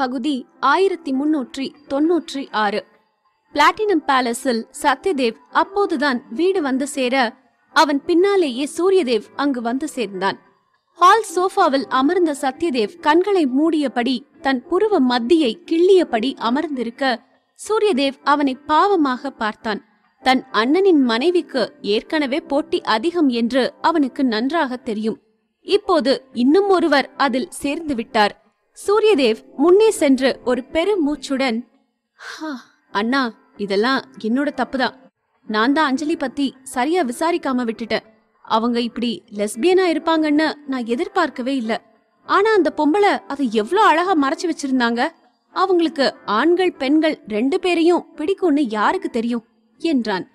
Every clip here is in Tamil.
பகுதி ஆயிரத்தி முன்னூற்றி தொன்னூற்றி ஆறு பிளாட்டினம் பேலஸில் சத்யதேவ் அப்போதுதான் வீடு வந்து சேர அவன் பின்னாலேயே சூரியதேவ் அங்கு வந்து சேர்ந்தான் ஹால் சோஃபாவில் அமர்ந்த சத்யதேவ் கண்களை மூடியபடி தன் புருவ மத்தியை கிள்ளியபடி அமர்ந்திருக்க சூரியதேவ் அவனை பாவமாக பார்த்தான் தன் அண்ணனின் மனைவிக்கு ஏற்கனவே போட்டி அதிகம் என்று அவனுக்கு நன்றாக தெரியும் இப்போது இன்னும் ஒருவர் அதில் சேர்ந்து விட்டார் சூரியதேவ் முன்னே சென்று ஒரு பெரும் மூச்சுடன் அண்ணா இதெல்லாம் என்னோட தப்புதான் நான் தான் அஞ்சலி பத்தி சரியா விசாரிக்காம விட்டுட்டேன் அவங்க இப்படி லெஸ்பியனா இருப்பாங்கன்னு நான் எதிர்பார்க்கவே இல்ல ஆனா அந்த பொம்பளை அதை எவ்வளோ அழகா மறைச்சு வச்சிருந்தாங்க அவங்களுக்கு ஆண்கள் பெண்கள் ரெண்டு பேரையும் பிடிக்கும்னு யாருக்கு தெரியும் என்றான்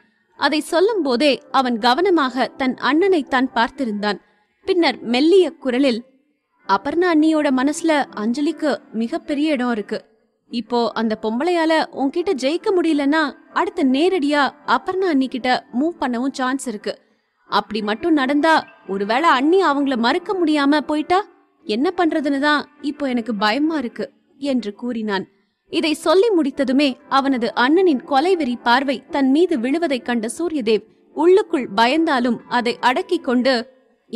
அதை சொல்லும் போதே அவன் கவனமாக தன் அண்ணனை தான் பார்த்திருந்தான் பின்னர் மெல்லிய குரலில் அபர்ணா அண்ணியோட மனசுல அஞ்சலிக்கு மிகப்பெரிய இடம் இருக்கு இப்போ அந்த பொம்பளையால உன்கிட்ட ஜெயிக்க முடியலன்னா அடுத்து நேரடியா அபர்ணா அண்ணி கிட்ட மூவ் பண்ணவும் சான்ஸ் இருக்கு அப்படி மட்டும் நடந்தா ஒருவேளை அண்ணி அவங்கள மறுக்க முடியாம போயிட்டா என்ன பண்றதுன்னு தான் இப்போ எனக்கு பயமா இருக்கு என்று கூறினான் இதை சொல்லி முடித்ததுமே அவனது அண்ணனின் கொலைவெறி பார்வை தன் மீது விழுவதைக் கண்ட சூரியதேவ் உள்ளுக்குள் பயந்தாலும் அதை அடக்கிக் கொண்டு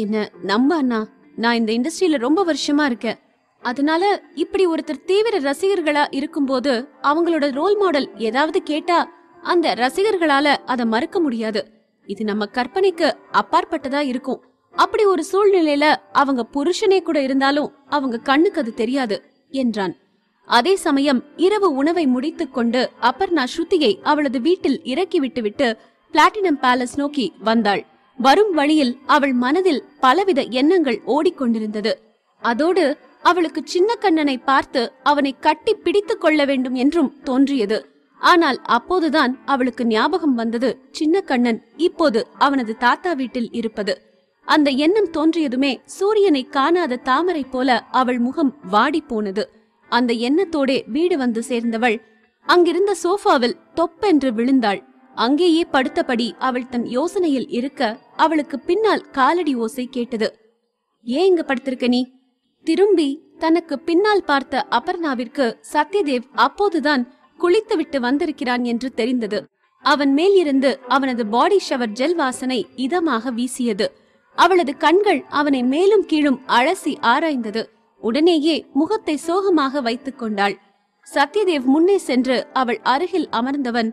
என்ன நம்ப அண்ணா நான் இந்த இண்டஸ்ட்ரியில ரொம்ப வருஷமா இருக்கேன் அதனால இப்படி ஒருத்தர் தீவிர ரசிகர்களா இருக்கும்போது அவங்களோட ரோல் மாடல் ஏதாவது கேட்டா அந்த ரசிகர்களால அதை மறுக்க முடியாது இது நம்ம கற்பனைக்கு அப்பாற்பட்டதா இருக்கும் அப்படி ஒரு சூழ்நிலையில அவங்க புருஷனே கூட இருந்தாலும் அவங்க கண்ணுக்கு அது தெரியாது என்றான் அதே சமயம் இரவு உணவை முடித்து கொண்டு அப்பர்ணா ஸ்ருதியை அவளது வீட்டில் இறக்கி விட்டுவிட்டு பிளாட்டினம் பேலஸ் நோக்கி வந்தாள் வரும் வழியில் அவள் மனதில் பலவித எண்ணங்கள் ஓடிக்கொண்டிருந்தது அதோடு அவளுக்கு சின்ன கண்ணனை பார்த்து அவனை கட்டி பிடித்துக் கொள்ள வேண்டும் என்றும் தோன்றியது ஆனால் அப்போதுதான் அவளுக்கு ஞாபகம் வந்தது சின்ன கண்ணன் இப்போது அவனது தாத்தா வீட்டில் இருப்பது அந்த எண்ணம் தோன்றியதுமே சூரியனை காணாத தாமரை போல அவள் முகம் வாடி போனது அந்த எண்ணத்தோடே வீடு வந்து சேர்ந்தவள் அங்கிருந்த சோஃபாவில் தொப்பென்று விழுந்தாள் அங்கேயே படுத்தபடி அவள் தன் யோசனையில் இருக்க அவளுக்கு பின்னால் காலடி ஓசை கேட்டது ஏன் இங்க படுத்திருக்க நீ திரும்பி தனக்கு பின்னால் பார்த்த அபர்ணாவிற்கு சத்யதேவ் அப்போதுதான் குளித்துவிட்டு வந்திருக்கிறான் என்று தெரிந்தது அவன் மேல் இருந்து அவனது பாடி ஷவர் ஜெல் வாசனை இதமாக வீசியது அவளது கண்கள் அவனை மேலும் கீழும் அழசி ஆராய்ந்தது உடனேயே முகத்தை சோகமாக வைத்துக் கொண்டாள் சத்யதேவ் முன்னே சென்று அவள் அருகில் அமர்ந்தவன்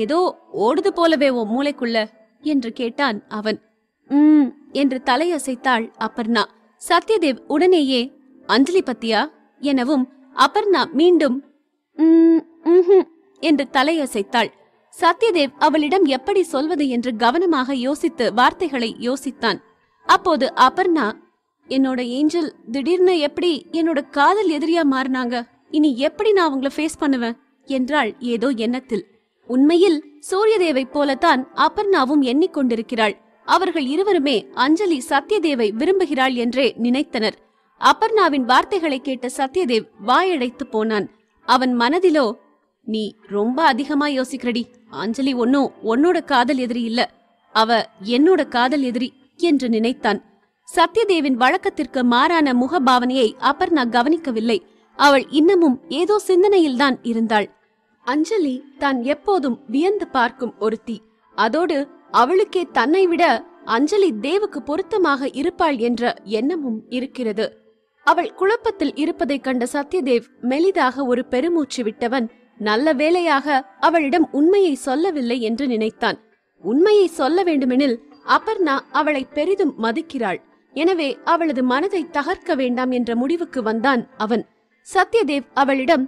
ஏதோ ஓடுது போலவே ஓ மூளைக்குள்ள என்று கேட்டான் அவன் உம் என்று தலையசைத்தாள் அபர்ணா சத்யதேவ் உடனேயே அஞ்சலி பத்தியா எனவும் அபர்ணா மீண்டும் உம் என்று தலையசைத்தாள் சத்யதேவ் அவளிடம் எப்படி சொல்வது என்று கவனமாக யோசித்து வார்த்தைகளை யோசித்தான் அப்போது அபர்ணா என்னோட ஏஞ்சல் திடீர்னு எப்படி என்னோட காதல் எதிரியா மாறினாங்க இனி எப்படி நான் அவங்கள ஃபேஸ் பண்ணுவேன் என்றாள் ஏதோ எண்ணத்தில் உண்மையில் சூரியதேவை போலத்தான் அபர்ணாவும் எண்ணிக்கொண்டிருக்கிறாள் அவர்கள் இருவருமே அஞ்சலி சத்யதேவை விரும்புகிறாள் என்றே நினைத்தனர் அபர்ணாவின் வார்த்தைகளை கேட்ட சத்யதேவ் வாயடைத்து போனான் அவன் மனதிலோ நீ ரொம்ப அதிகமா யோசிக்கிறடி அஞ்சலி ஒன்னும் உன்னோட காதல் எதிரி இல்ல அவ என்னோட காதல் எதிரி என்று நினைத்தான் சத்யதேவின் வழக்கத்திற்கு மாறான முகபாவனையை அபர்ணா கவனிக்கவில்லை அவள் இன்னமும் ஏதோ சிந்தனையில்தான் இருந்தாள் அஞ்சலி தான் எப்போதும் வியந்து பார்க்கும் ஒருத்தி அதோடு அவளுக்கே தன்னை விட அஞ்சலி தேவுக்கு பொருத்தமாக இருப்பாள் என்ற எண்ணமும் இருக்கிறது அவள் குழப்பத்தில் இருப்பதை கண்ட சத்யதேவ் மெலிதாக ஒரு பெருமூச்சு விட்டவன் நல்ல வேலையாக அவளிடம் உண்மையை சொல்லவில்லை என்று நினைத்தான் உண்மையை சொல்ல வேண்டுமெனில் அபர்ணா அவளை பெரிதும் மதிக்கிறாள் எனவே அவளது மனதை தகர்க்க வேண்டாம் என்ற முடிவுக்கு வந்தான் அவன் சத்யதேவ் அவளிடம்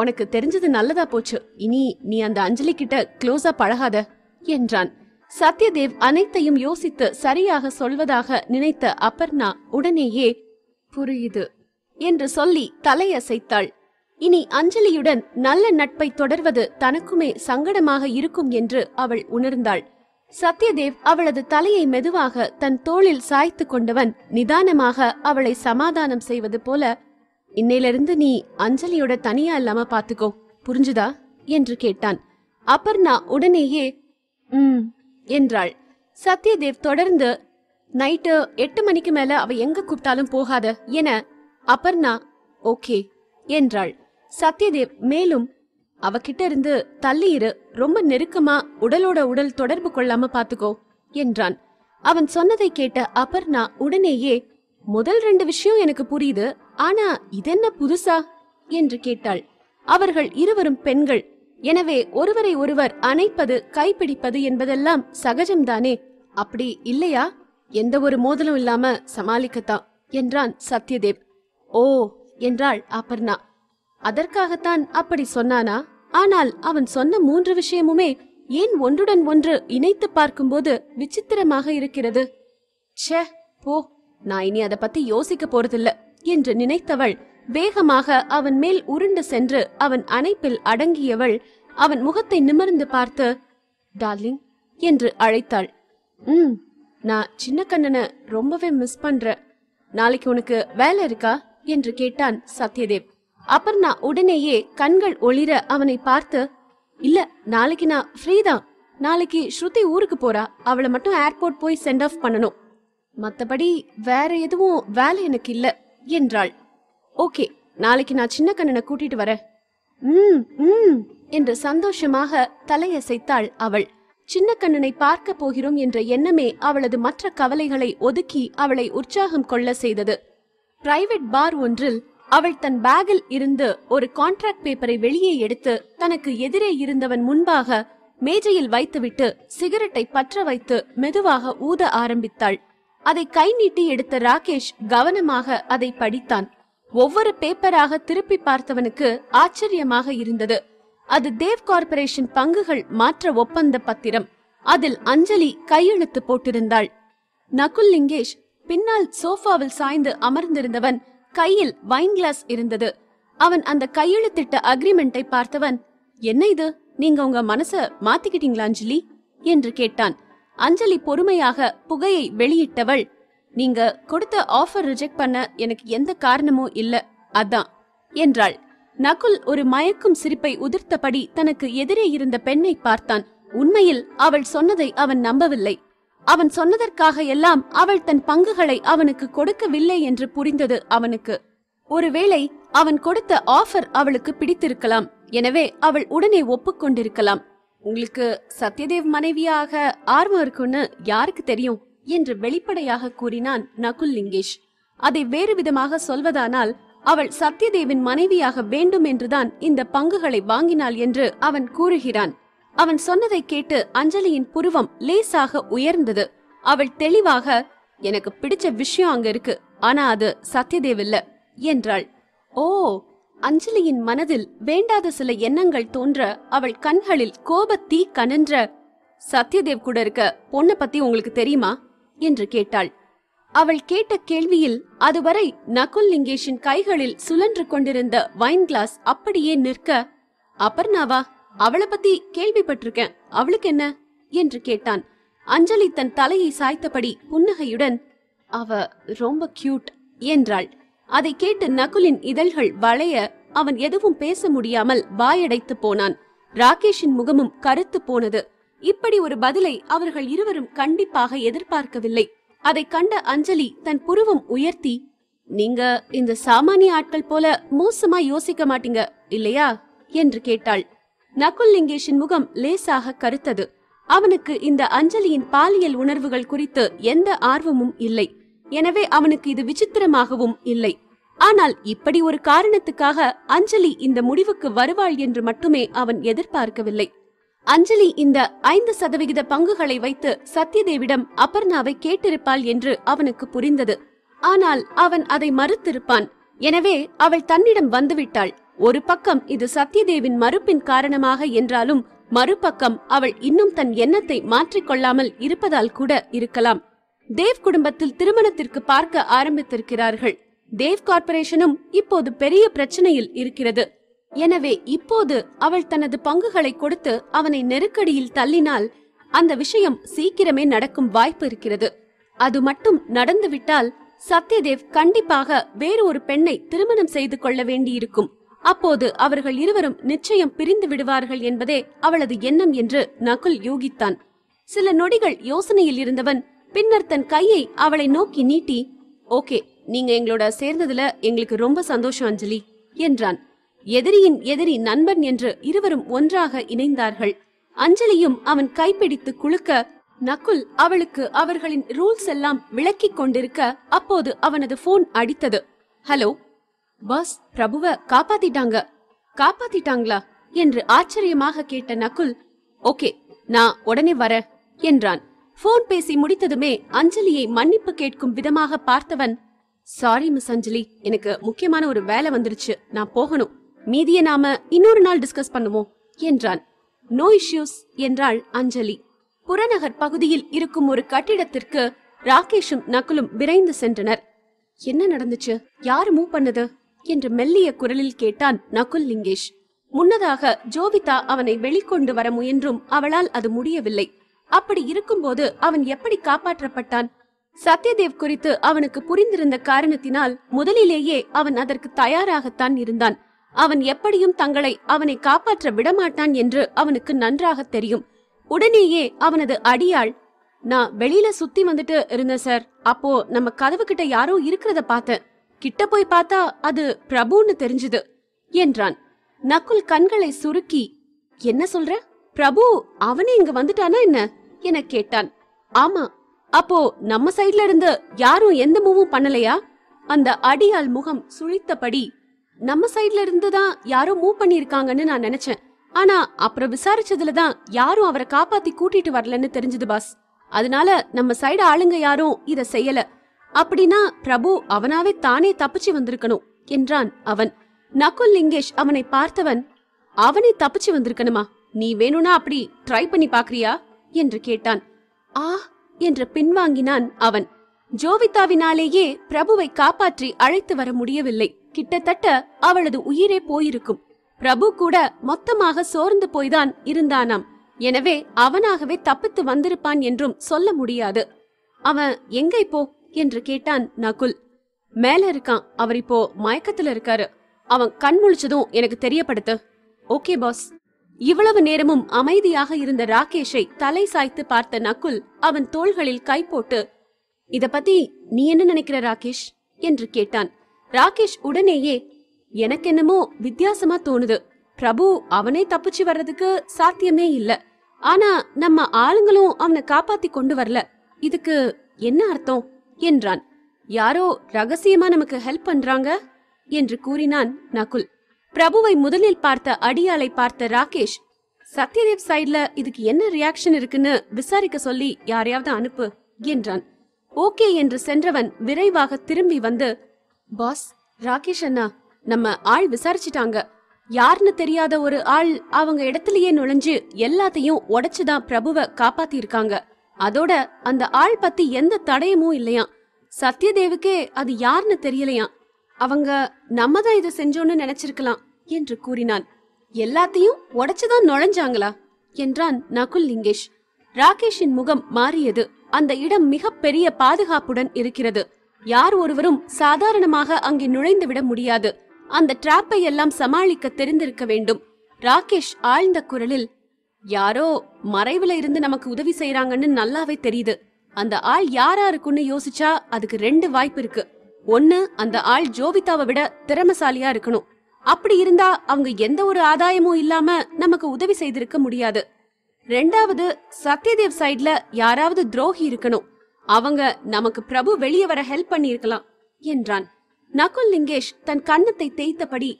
உனக்கு தெரிஞ்சது நல்லதா போச்சு இனி நீ அந்த அஞ்சலி கிட்ட க்ளோஸா பழகாத என்றான் சத்யதேவ் அனைத்தையும் யோசித்து சரியாக சொல்வதாக நினைத்த அபர்ணா உடனேயே புரியுது என்று சொல்லி தலையசைத்தாள் இனி அஞ்சலியுடன் நல்ல நட்பை தொடர்வது தனக்குமே சங்கடமாக இருக்கும் என்று அவள் உணர்ந்தாள் சத்யதேவ் அவளது தலையை மெதுவாக தன் தோளில் சாய்த்து கொண்டவன் நிதானமாக அவளை சமாதானம் செய்வது போல இன்னையிலிருந்து நீ அஞ்சலியோட தனியா இல்லாம பாத்துக்கோ புரிஞ்சுதா என்று கேட்டான் அபர்ணா உடனேயே ம் என்றாள் சத்யதேவ் தொடர்ந்து நைட்டு எட்டு மணிக்கு மேல அவ எங்க கூப்பிட்டாலும் போகாத என அபர்ணா ஓகே என்றாள் சத்யதேவ் மேலும் அவகிட்ட இருந்து தள்ளியிரு ரொம்ப நெருக்கமா உடலோட உடல் தொடர்பு கொள்ளாம பாத்துக்கோ என்றான் அவன் சொன்னதை கேட்ட அபர்ணா உடனேயே முதல் ரெண்டு விஷயம் எனக்கு புரியுது ஆனா இதென்ன புதுசா என்று கேட்டாள் அவர்கள் இருவரும் பெண்கள் எனவே ஒருவரை ஒருவர் அணைப்பது கைப்பிடிப்பது என்பதெல்லாம் சகஜம்தானே அப்படி இல்லையா எந்த ஒரு மோதலும் இல்லாம சமாளிக்கத்தான் என்றான் சத்யதேவ் ஓ என்றாள் அபர்ணா அதற்காகத்தான் அப்படி சொன்னானா ஆனால் அவன் சொன்ன மூன்று விஷயமுமே ஏன் ஒன்றுடன் ஒன்று இணைத்து பார்க்கும்போது விசித்திரமாக இருக்கிறது ச்சே போ நான் இனி அதை பத்தி யோசிக்க போறதில்ல என்று நினைத்தவள் வேகமாக அவன் மேல் உருண்டு சென்று அவன் அணைப்பில் அடங்கியவள் அவன் முகத்தை நிமிர்ந்து பார்த்து டார்லிங் என்று அழைத்தாள் ம் நான் சின்ன கண்ணனை ரொம்பவே மிஸ் பண்ற நாளைக்கு உனக்கு வேலை இருக்கா என்று கேட்டான் சத்யதேவ் அப்பர்ணா உடனேயே கண்கள் ஒளிர அவனை பார்த்து இல்ல நாளைக்கு நான் ஃப்ரீ தான் நாளைக்கு ஸ்ருதி ஊருக்கு போறா அவளை மட்டும் ஏர்போர்ட் போய் சென்ட் ஆஃப் பண்ணணும் மத்தபடி வேற எதுவும் வேலை எனக்கு இல்லை என்றாள் ஓகே நாளைக்கு நான் சின்ன கண்ணனை கூட்டிட்டு வரேன் ம் ம் என்று சந்தோஷமாக தலையசைத்தாள் அவள் சின்ன கண்ணனை பார்க்க போகிறோம் என்ற எண்ணமே அவளது மற்ற கவலைகளை ஒதுக்கி அவளை உற்சாகம் கொள்ள செய்தது பிரைவேட் பார் ஒன்றில் அவள் தன் பேக்கில் இருந்து ஒரு கான்ட்ராக்ட் பேப்பரை வெளியே எடுத்து தனக்கு எதிரே இருந்தவன் முன்பாக மேஜையில் வைத்துவிட்டு சிகரெட்டை பற்ற வைத்து மெதுவாக ஊத ஆரம்பித்தாள் அதை கை நீட்டி எடுத்த ராகேஷ் கவனமாக அதை படித்தான் ஒவ்வொரு பேப்பராக திருப்பி பார்த்தவனுக்கு ஆச்சரியமாக இருந்தது அது தேவ் கார்பரேஷன் பங்குகள் மாற்ற ஒப்பந்த பத்திரம் அதில் அஞ்சலி கையெழுத்து போட்டிருந்தாள் நகுல் லிங்கேஷ் பின்னால் சோஃபாவில் சாய்ந்து அமர்ந்திருந்தவன் கையில் வைன் கிளாஸ் இருந்தது அவன் அந்த கையெழுத்திட்ட அக்ரிமெண்டை பார்த்தவன் என்ன இது நீங்க உங்க மனச மாத்திக்கிட்டீங்களா அஞ்சலி என்று கேட்டான் அஞ்சலி பொறுமையாக புகையை வெளியிட்டவள் நீங்க கொடுத்த ஆஃபர் ரிஜெக்ட் பண்ண எனக்கு எந்த காரணமும் இல்ல அதான் என்றாள் நகுல் ஒரு மயக்கும் சிரிப்பை உதிர்த்தபடி தனக்கு எதிரே இருந்த பெண்ணை பார்த்தான் உண்மையில் அவள் சொன்னதை அவன் நம்பவில்லை அவன் சொன்னதற்காக எல்லாம் அவள் தன் பங்குகளை அவனுக்கு கொடுக்கவில்லை என்று புரிந்தது அவனுக்கு ஒருவேளை அவன் கொடுத்த ஆஃபர் அவளுக்கு பிடித்திருக்கலாம் எனவே அவள் உடனே ஒப்புக்கொண்டிருக்கலாம் உங்களுக்கு சத்யதேவ் மனைவியாக ஆர்வம் இருக்குன்னு யாருக்கு தெரியும் என்று வெளிப்படையாக கூறினான் நகுல் லிங்கேஷ் அதை வேறு விதமாக சொல்வதானால் அவள் சத்யதேவின் மனைவியாக வேண்டும் என்றுதான் இந்த பங்குகளை வாங்கினாள் என்று அவன் கூறுகிறான் அவன் சொன்னதை கேட்டு அஞ்சலியின் புருவம் லேசாக உயர்ந்தது அவள் தெளிவாக எனக்கு பிடிச்ச விஷயம் அங்க இருக்கு ஆனா அது சத்யதேவ் இல்ல என்றாள் ஓ அஞ்சலியின் மனதில் வேண்டாத சில எண்ணங்கள் தோன்ற அவள் கண்களில் கோபத்தீ கனன்ற சத்யதேவ் கூட இருக்க பொண்ண பத்தி உங்களுக்கு தெரியுமா என்று கேட்டாள் அவள் கேட்ட கேள்வியில் அதுவரை நகுல் லிங்கேஷின் கைகளில் சுழன்று கொண்டிருந்த வைன் கிளாஸ் அப்படியே நிற்க அபர்ணாவா அவளை பத்தி கேள்விப்பட்டிருக்கேன் அவளுக்கு என்ன என்று கேட்டான் அஞ்சலி தன் தலையை சாய்த்தபடி புன்னகையுடன் அவ ரொம்ப கியூட் என்றாள் அதை கேட்டு நகுலின் இதழ்கள் வளைய அவன் எதுவும் பேச முடியாமல் வாயடைத்து போனான் ராகேஷின் முகமும் கருத்து போனது இப்படி ஒரு பதிலை அவர்கள் இருவரும் கண்டிப்பாக எதிர்பார்க்கவில்லை அதை கண்ட அஞ்சலி தன் புருவம் உயர்த்தி நீங்க இந்த சாமானிய ஆட்கள் போல மோசமா யோசிக்க மாட்டீங்க இல்லையா என்று கேட்டாள் நகுல் லிங்கேஷின் முகம் லேசாக கருத்தது அவனுக்கு இந்த அஞ்சலியின் பாலியல் உணர்வுகள் குறித்து எந்த ஆர்வமும் இல்லை எனவே அவனுக்கு இது விசித்திரமாகவும் இல்லை ஆனால் இப்படி ஒரு காரணத்துக்காக அஞ்சலி இந்த முடிவுக்கு வருவாள் என்று மட்டுமே அவன் எதிர்பார்க்கவில்லை அஞ்சலி இந்த ஐந்து சதவிகித பங்குகளை வைத்து சத்யதேவிடம் அபர்ணாவை கேட்டிருப்பாள் என்று அவனுக்கு புரிந்தது ஆனால் அவன் அதை மறுத்திருப்பான் எனவே அவள் தன்னிடம் வந்துவிட்டாள் ஒரு பக்கம் இது சத்யதேவின் மறுப்பின் காரணமாக என்றாலும் மறுபக்கம் அவள் இன்னும் தன் எண்ணத்தை மாற்றிக்கொள்ளாமல் இருப்பதால் கூட இருக்கலாம் தேவ் குடும்பத்தில் திருமணத்திற்கு பார்க்க ஆரம்பித்திருக்கிறார்கள் தேவ் கார்பரேஷனும் இப்போது பெரிய பிரச்சனையில் இருக்கிறது எனவே இப்போது அவள் தனது பங்குகளை கொடுத்து அவனை நெருக்கடியில் தள்ளினால் அந்த விஷயம் சீக்கிரமே நடக்கும் வாய்ப்பு இருக்கிறது அது மட்டும் நடந்துவிட்டால் சத்யதேவ் கண்டிப்பாக வேறு ஒரு பெண்ணை திருமணம் செய்து கொள்ள வேண்டியிருக்கும் அப்போது அவர்கள் இருவரும் நிச்சயம் பிரிந்து விடுவார்கள் என்பதே அவளது எண்ணம் என்று நகுல் யூகித்தான் சில நொடிகள் யோசனையில் இருந்தவன் பின்னர் தன் கையை அவளை நோக்கி நீட்டி ஓகே நீங்க எங்களோட சேர்ந்ததுல எங்களுக்கு ரொம்ப சந்தோஷம் அஞ்சலி என்றான் எதிரியின் எதிரி நண்பன் என்று இருவரும் ஒன்றாக இணைந்தார்கள் அஞ்சலியும் அவன் கைப்பிடித்து குலுக்க நக்குல் அவளுக்கு அவர்களின் ரூல்ஸ் எல்லாம் விளக்கிக் கொண்டிருக்க அப்போது அவனது போன் அடித்தது ஹலோ பாஸ் பிரபுவ காப்பாத்திட்டாங்க காப்பாத்திட்டாங்களா என்று ஆச்சரியமாக கேட்ட நக்குல் ஓகே நான் உடனே வர என்றான் போன் பேசி முடித்ததுமே அஞ்சலியை மன்னிப்பு கேட்கும் விதமாக பார்த்தவன் சாரி மிஸ் அஞ்சலி எனக்கு முக்கியமான ஒரு வேலை வந்துருச்சு நான் போகணும் மீதிய நாம இன்னொரு நாள் டிஸ்கஸ் பண்ணுவோம் என்றான் நோ இஷ்யூஸ் என்றாள் அஞ்சலி புறநகர் பகுதியில் இருக்கும் ஒரு கட்டிடத்திற்கு ராகேஷும் நக்குலும் விரைந்து சென்றனர் என்ன நடந்துச்சு யாரு மூவ் பண்ணது என்று மெல்லிய குரலில் கேட்டான் நகுல் லிங்கேஷ் முன்னதாக ஜோவிதா அவனை வெளிக்கொண்டு வர முயன்றும் அவளால் அது முடியவில்லை அப்படி இருக்கும்போது அவன் எப்படி காப்பாற்றப்பட்டான் சத்யதேவ் குறித்து அவனுக்கு புரிந்திருந்த காரணத்தினால் முதலிலேயே அவன் அதற்கு தயாராகத்தான் இருந்தான் அவன் எப்படியும் தங்களை அவனை காப்பாற்ற விடமாட்டான் என்று அவனுக்கு நன்றாக தெரியும் உடனேயே அவனது அடியாள் நான் வெளியில சுத்தி வந்துட்டு இருந்தேன் சார் அப்போ நம்ம கதவு கிட்ட யாரோ இருக்கிறத பார்த்தேன் கிட்ட போய் பார்த்தா அது பிரபுன்னு தெரிஞ்சது என்றான் நக்குல் கண்களை சுருக்கி என்ன சொல்ற பிரபு அவனே இங்க வந்துட்டானா என்ன என கேட்டான் ஆமா அப்போ நம்ம சைட்ல இருந்து யாரும் எந்த மூவும் பண்ணலையா அந்த அடியால் முகம் சுழித்தபடி நம்ம சைட்ல இருந்து தான் யாரோ மூவ் பண்ணிருக்காங்கன்னு நான் நினைச்சேன் ஆனா அப்புறம் விசாரிச்சதுல தான் யாரும் அவரை காப்பாத்தி கூட்டிட்டு வரலன்னு தெரிஞ்சது பாஸ் அதனால நம்ம சைடு ஆளுங்க யாரும் இத செய்யல அப்படின்னா பிரபு அவனாவே தானே தப்பிச்சு வந்திருக்கணும் என்றான் அவன் நகுல் லிங்கேஷ் அவனை பார்த்தவன் அவனை தப்பிச்சு வந்திருக்கணுமா நீ வேணும்னா அப்படி ட்ரை பண்ணி பாக்குறியா என்று கேட்டான் ஆ என்று பின்வாங்கினான் அவன் ஜோவிதாவினாலேயே பிரபுவை காப்பாற்றி அழைத்து வர முடியவில்லை கிட்டத்தட்ட அவளது உயிரே போயிருக்கும் பிரபு கூட மொத்தமாக சோர்ந்து போய்தான் இருந்தானாம் எனவே அவனாகவே தப்பித்து வந்திருப்பான் என்றும் சொல்ல முடியாது அவன் எங்க இப்போ என்று கேட்டான் நகுல் மேல இருக்கான் அவர் இப்போ மயக்கத்துல இருக்காரு அவன் கண் முழிச்சதும் எனக்கு தெரியப்படுத்து ஓகே பாஸ் இவ்வளவு நேரமும் அமைதியாக இருந்த ராகேஷை தலை சாய்த்து பார்த்த நக்குல் அவன் தோள்களில் கை போட்டு இத பத்தி நீ என்ன நினைக்கிற ராகேஷ் என்று கேட்டான் ராகேஷ் உடனேயே எனக்கு என்னமோ வித்தியாசமா தோணுது பிரபு அவனே தப்பிச்சு வர்றதுக்கு சாத்தியமே இல்ல ஆனா நம்ம ஆளுங்களும் அவனை காப்பாத்தி கொண்டு வரல இதுக்கு என்ன அர்த்தம் என்றான் யாரோ ரகசியமா நமக்கு ஹெல்ப் பண்றாங்க என்று கூறினான் நகுல் பிரபுவை முதலில் பார்த்த அடியாளை பார்த்த ராகேஷ் சத்யதேவ் சைட்ல இதுக்கு என்ன ரியாக்ஷன் இருக்குன்னு விசாரிக்க சொல்லி யாரையாவது அனுப்பு என்றான் ஓகே என்று சென்றவன் விரைவாக திரும்பி வந்து பாஸ் ராகேஷ் அண்ணா நம்ம ஆள் விசாரிச்சிட்டாங்க யாருன்னு தெரியாத ஒரு ஆள் அவங்க இடத்துலயே நுழைஞ்சு எல்லாத்தையும் உடைச்சுதான் பிரபுவை காப்பாத்தி இருக்காங்க அதோட அந்த ஆள் பத்தி எந்த தடயமும் இல்லையா சத்யதேவுக்கே அது யாருன்னு தெரியலையாம் அவங்க நம்ம தான் இதை செஞ்சோன்னு நினைச்சிருக்கலாம் என்று கூறினான் எல்லாத்தையும் உடைச்சுதான் நுழைஞ்சாங்களா என்றான் நகுல் லிங்கேஷ் ராகேஷின் முகம் மாறியது அந்த இடம் மிக பெரிய பாதுகாப்புடன் இருக்கிறது யார் ஒருவரும் சாதாரணமாக அங்கே நுழைந்து விட முடியாது அந்த டிராப்பை எல்லாம் சமாளிக்க தெரிந்திருக்க வேண்டும் ராகேஷ் ஆழ்ந்த குரலில் யாரோ மறைவுல இருந்து நமக்கு உதவி செய்யறாங்கன்னு நல்லாவே தெரியுது அந்த ஆள் யாரா இருக்குன்னு யோசிச்சா அதுக்கு ரெண்டு வாய்ப்பு இருக்கு ஒன்னு அந்த ஆள் ஜோவிதாவை விட திறமசாலியா இருக்கணும் அப்படி இருந்தா அவங்க எந்த ஒரு ஆதாயமும் இல்லாம நமக்கு உதவி செய்திருக்க முடியாது ரெண்டாவது சத்யதேவ் சைட்ல யாராவது துரோகி இருக்கணும் அவங்க நமக்கு பிரபு வெளியே வர ஹெல்ப் பண்ணிருக்கலாம் என்றான் நகுல் லிங்கேஷ் தன் கண்ணத்தை தேய்த்தபடி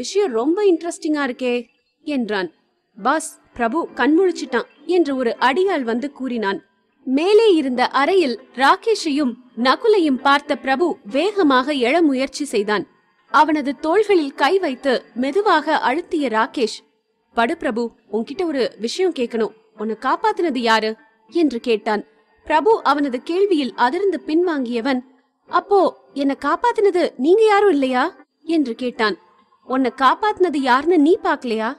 விஷயம் ரொம்ப இன்ட்ரெஸ்டிங்கா இருக்கே என்றான் பாஸ் பிரபு கண்முழிச்சிட்டான் என்று ஒரு அடியால் வந்து கூறினான் மேலே இருந்த அறையில் ராகேஷையும் நகுலையும் பார்த்த பிரபு வேகமாக எழ முயற்சி செய்தான் அவனது தோள்களில் கை வைத்து மெதுவாக அழுத்திய ராகேஷ் படு பிரபு உன்கிட்ட ஒரு விஷயம் கேட்கணும் உன்னை காப்பாத்தினது யாரு என்று கேட்டான் பிரபு அவனது கேள்வியில் அதிர்ந்து பின்வாங்கியவன் அப்போ என்ன காப்பாத்தினது நீங்க யாரும் இல்லையா என்று கேட்டான் உன்னை காப்பாத்தினது யாருன்னு நீ பாக்கலையா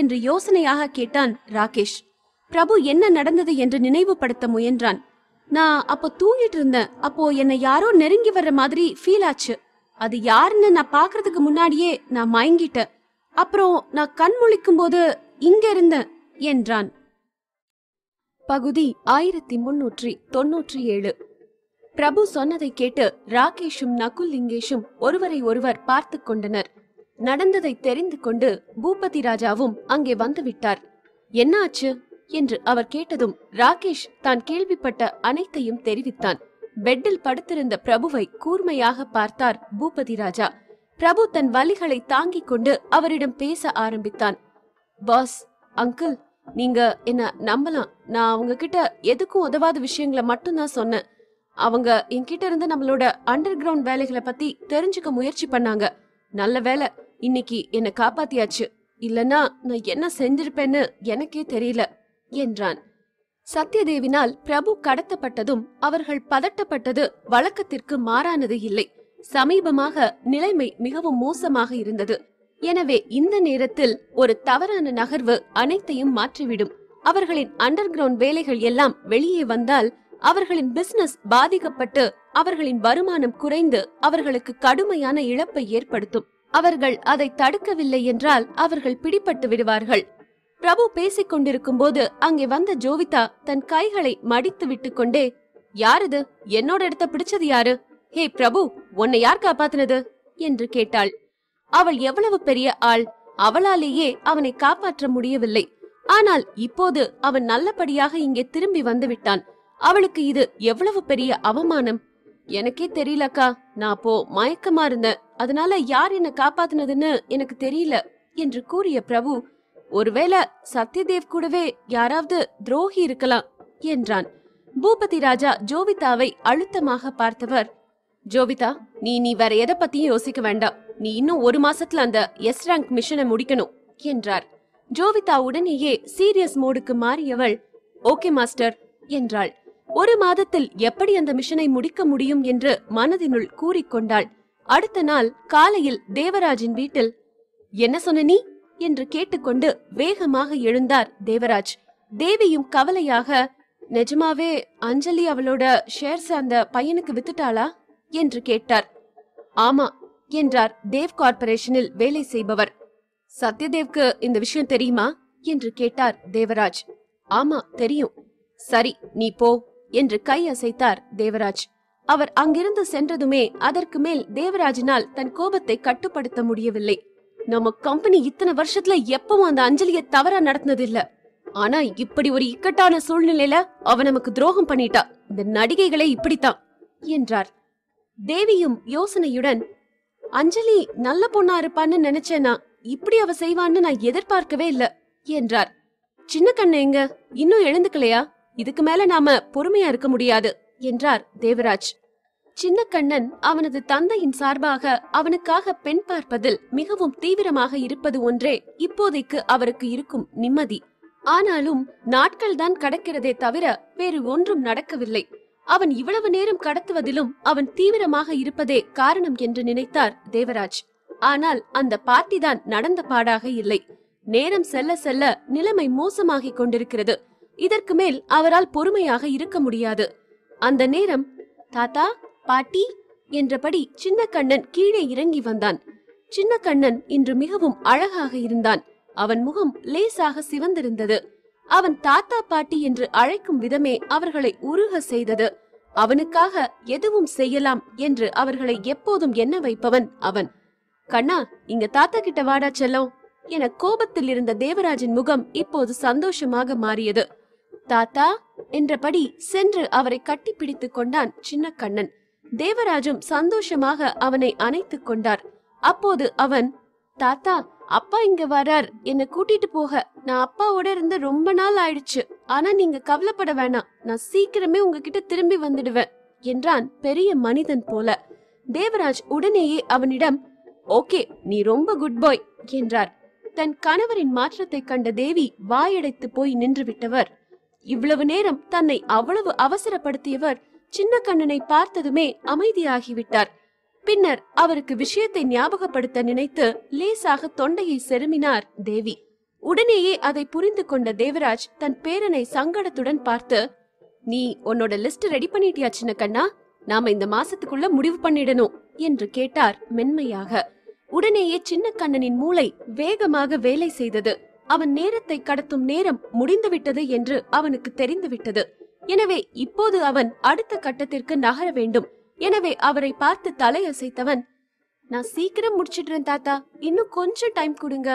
என்று யோசனையாக கேட்டான் ராகேஷ் பிரபு என்ன நடந்தது என்று நினைவுபடுத்த முயன்றான் நான் அப்போ தூங்கிட்டு இருந்தேன் அப்போ என்னை யாரோ நெருங்கி வர்ற மாதிரி ஃபீல் ஆச்சு அது யாருன்னு நான் பாக்குறதுக்கு முன்னாடியே நான் மயங்கிட்டேன் அப்புறம் நான் கண் முழிக்கும் போது இங்க இருந்தேன் என்றான் பகுதி ஆயிரத்தி முன்னூற்றி தொன்னூற்றி ஏழு பிரபு சொன்னதை கேட்டு ராகேஷும் நகுல் லிங்கேஷும் ஒருவரை ஒருவர் பார்த்து கொண்டனர் நடந்ததை தெரிந்து கொண்டு பூபதி ராஜாவும் அங்கே வந்துவிட்டார் என்னாச்சு என்று அவர் கேட்டதும் ராகேஷ் தான் கேள்விப்பட்ட அனைத்தையும் தெரிவித்தான் பெட்டில் படுத்திருந்த பிரபுவை கூர்மையாக பார்த்தார் பூபதி ராஜா பிரபு தன் வலிகளை தாங்கிக் கொண்டு அவரிடம் பேச ஆரம்பித்தான் பாஸ் அங்கிள் நீங்க என்ன நம்பலாம் நான் அவங்க கிட்ட எதுக்கும் உதவாத விஷயங்களை மட்டும்தான் சொன்னேன் அவங்க என்கிட்ட இருந்து நம்மளோட அண்டர் கிரவுண்ட் வேலைகளை பத்தி தெரிஞ்சுக்க முயற்சி பண்ணாங்க நல்ல வேலை இன்னைக்கு என்னை காப்பாத்தியாச்சு இல்லனா நான் என்ன செஞ்சிருப்பேன்னு எனக்கே தெரியல என்றான் சத்யதேவினால் பிரபு கடத்தப்பட்டதும் அவர்கள் பதட்டப்பட்டது வழக்கத்திற்கு மாறானது இல்லை சமீபமாக நிலைமை மிகவும் மோசமாக இருந்தது எனவே இந்த நேரத்தில் ஒரு தவறான நகர்வு அனைத்தையும் மாற்றிவிடும் அவர்களின் அண்டர் கிரவுண்ட் வேலைகள் எல்லாம் வெளியே வந்தால் அவர்களின் பிசினஸ் பாதிக்கப்பட்டு அவர்களின் வருமானம் குறைந்து அவர்களுக்கு கடுமையான இழப்பை ஏற்படுத்தும் அவர்கள் அதை தடுக்கவில்லை என்றால் அவர்கள் பிடிபட்டு விடுவார்கள் பிரபு பேசிக் கொண்டிருக்கும் போது அங்கே வந்த ஜோவிதா தன் கைகளை மடித்து விட்டு கொண்டே யாரது என்னோட இடத்த பிடிச்சது யாரு ஹே பிரபு உன்னை யார் காப்பாத்தினது என்று கேட்டாள் அவள் எவ்வளவு பெரிய ஆள் அவளாலேயே அவனை காப்பாற்ற முடியவில்லை ஆனால் இப்போது அவன் நல்லபடியாக இங்கே திரும்பி வந்து விட்டான் அவளுக்கு இது எவ்வளவு பெரிய அவமானம் எனக்கே தெரியலக்கா நான் போ மயக்கமா இருந்தேன் அதனால யார் என்ன காப்பாத்தினதுன்னு எனக்கு தெரியல என்று கூறிய பிரபு ஒருவேளை சத்யதேவ் கூடவே யாராவது துரோகி இருக்கலாம் என்றான் பூபதி ராஜா ஜோவிதாவை அழுத்தமாக பார்த்தவர் ஜோவிதா நீ நீ வேற எதை பத்தியும் யோசிக்க வேண்டாம் நீ இன்னும் ஒரு மாசத்துல அந்த எஸ் ரேங்க் மிஷனை முடிக்கணும் என்றார் ஜோவிதா உடனேயே சீரியஸ் மோடுக்கு மாறியவள் ஓகே மாஸ்டர் என்றாள் ஒரு மாதத்தில் எப்படி அந்த மிஷனை முடிக்க முடியும் என்று மனதினுள் கூறிக்கொண்டாள் அடுத்த நாள் காலையில் தேவராஜின் வீட்டில் என்ன சொன்ன நீ என்று கேட்டுக்கொண்டு வேகமாக எழுந்தார் தேவராஜ் தேவியும் கவலையாக நிஜமாவே அஞ்சலி அவளோட ஷேர்ஸ் அந்த பையனுக்கு வித்துட்டாளா என்று கேட்டார் ஆமா என்றார் தேவ் கார்பரேஷனில் வேலை செய்பவர் சத்யதேவ்க்கு இந்த விஷயம் தெரியுமா என்று கேட்டார் தேவராஜ் ஆமா தெரியும் சரி நீ போ என்று கை அசைத்தார் தேவராஜ் அவர் அங்கிருந்து சென்றதுமே அதற்கு மேல் தேவராஜினால் தன் கோபத்தை கட்டுப்படுத்த முடியவில்லை நம்ம கம்பெனி இத்தனை வருஷத்துல எப்பவும் அந்த அஞ்சலிய தவறா நடத்தினது இல்ல ஆனா இப்படி ஒரு இக்கட்டான சூழ்நிலையில அவ நமக்கு துரோகம் பண்ணிட்டா இந்த நடிகைகளை இப்படித்தான் என்றார் தேவியும் யோசனையுடன் அஞ்சலி நல்ல பொண்ணா இருப்பான்னு நினைச்சேனா இப்படி அவ செய்வான்னு நான் எதிர்பார்க்கவே இல்ல என்றார் சின்ன கண்ணு எங்க இன்னும் எழுந்துக்கலையா இதுக்கு மேல நாம பொறுமையா இருக்க முடியாது என்றார் தேவராஜ் சின்ன கண்ணன் அவனது தந்தையின் சார்பாக அவனுக்காக பெண் பார்ப்பதில் மிகவும் தீவிரமாக இருப்பது ஒன்றே இப்போதைக்கு அவருக்கு இருக்கும் நிம்மதி ஆனாலும் நாட்கள் தான் கடக்கிறதே தவிர வேறு ஒன்றும் நடக்கவில்லை அவன் இவ்வளவு நேரம் கடத்துவதிலும் அவன் தீவிரமாக இருப்பதே காரணம் என்று நினைத்தார் தேவராஜ் ஆனால் அந்த பார்ட்டி தான் நடந்த பாடாக இல்லை நேரம் செல்ல செல்ல நிலைமை மோசமாகிக் கொண்டிருக்கிறது இதற்கு மேல் அவரால் பொறுமையாக இருக்க முடியாது அந்த நேரம் தாத்தா பாட்டி என்றபடி சின்ன கண்ணன் கீழே இறங்கி வந்தான் சின்ன கண்ணன் இன்று மிகவும் அழகாக இருந்தான் அவன் முகம் லேசாக சிவந்திருந்தது அவன் தாத்தா பாட்டி என்று அழைக்கும் விதமே அவர்களை உருக செய்தது அவனுக்காக எதுவும் செய்யலாம் என்று அவர்களை எப்போதும் எண்ண வைப்பவன் அவன் கண்ணா இங்க தாத்தா கிட்ட வாடா செல்லம் என கோபத்தில் இருந்த தேவராஜின் முகம் இப்போது சந்தோஷமாக மாறியது தாத்தா என்றபடி சென்று அவரை கட்டிப்பிடித்துக் கொண்டான் சின்ன கண்ணன் தேவராஜும் சந்தோஷமாக அவனை அணைத்துக் கொண்டார் அப்போது அவன் தாத்தா அப்பா இங்க வரார் என்ன கூட்டிட்டு போக நான் அப்பாவோட இருந்து ரொம்ப நாள் ஆயிடுச்சு ஆனா நீங்க கவலைப்பட வேணாம் நான் சீக்கிரமே உங்ககிட்ட திரும்பி வந்துடுவேன் என்றான் பெரிய மனிதன் போல தேவராஜ் உடனேயே அவனிடம் ஓகே நீ ரொம்ப குட் பாய் என்றார் தன் கணவரின் மாற்றத்தை கண்ட தேவி வாயடைத்து போய் நின்று விட்டவர் இவ்வளவு நேரம் தன்னை அவ்வளவு அவசரப்படுத்தியவர் சின்ன கண்ணனை பார்த்ததுமே அமைதியாகிவிட்டார் பின்னர் அவருக்கு விஷயத்தை ஞாபகப்படுத்த நினைத்து லேசாக தொண்டையை செருமினார் தேவி உடனேயே அதை புரிந்து கொண்ட தேவராஜ் தன் பேரனை சங்கடத்துடன் பார்த்து நீ உன்னோட லிஸ்ட் ரெடி பண்ணிட்டியா சின்ன கண்ணா நாம இந்த மாசத்துக்குள்ள முடிவு பண்ணிடணும் என்று கேட்டார் மென்மையாக உடனேயே சின்ன கண்ணனின் மூளை வேகமாக வேலை செய்தது அவன் நேரத்தை கடத்தும் நேரம் முடிந்துவிட்டது என்று அவனுக்கு தெரிந்துவிட்டது எனவே இப்போது அவன் அடுத்த கட்டத்திற்கு நகர வேண்டும் எனவே அவரை பார்த்து தலையசைத்தவன் நான் சீக்கிரம் முடிச்சிடுறேன் தாத்தா இன்னும் கொஞ்சம் டைம் கொடுங்க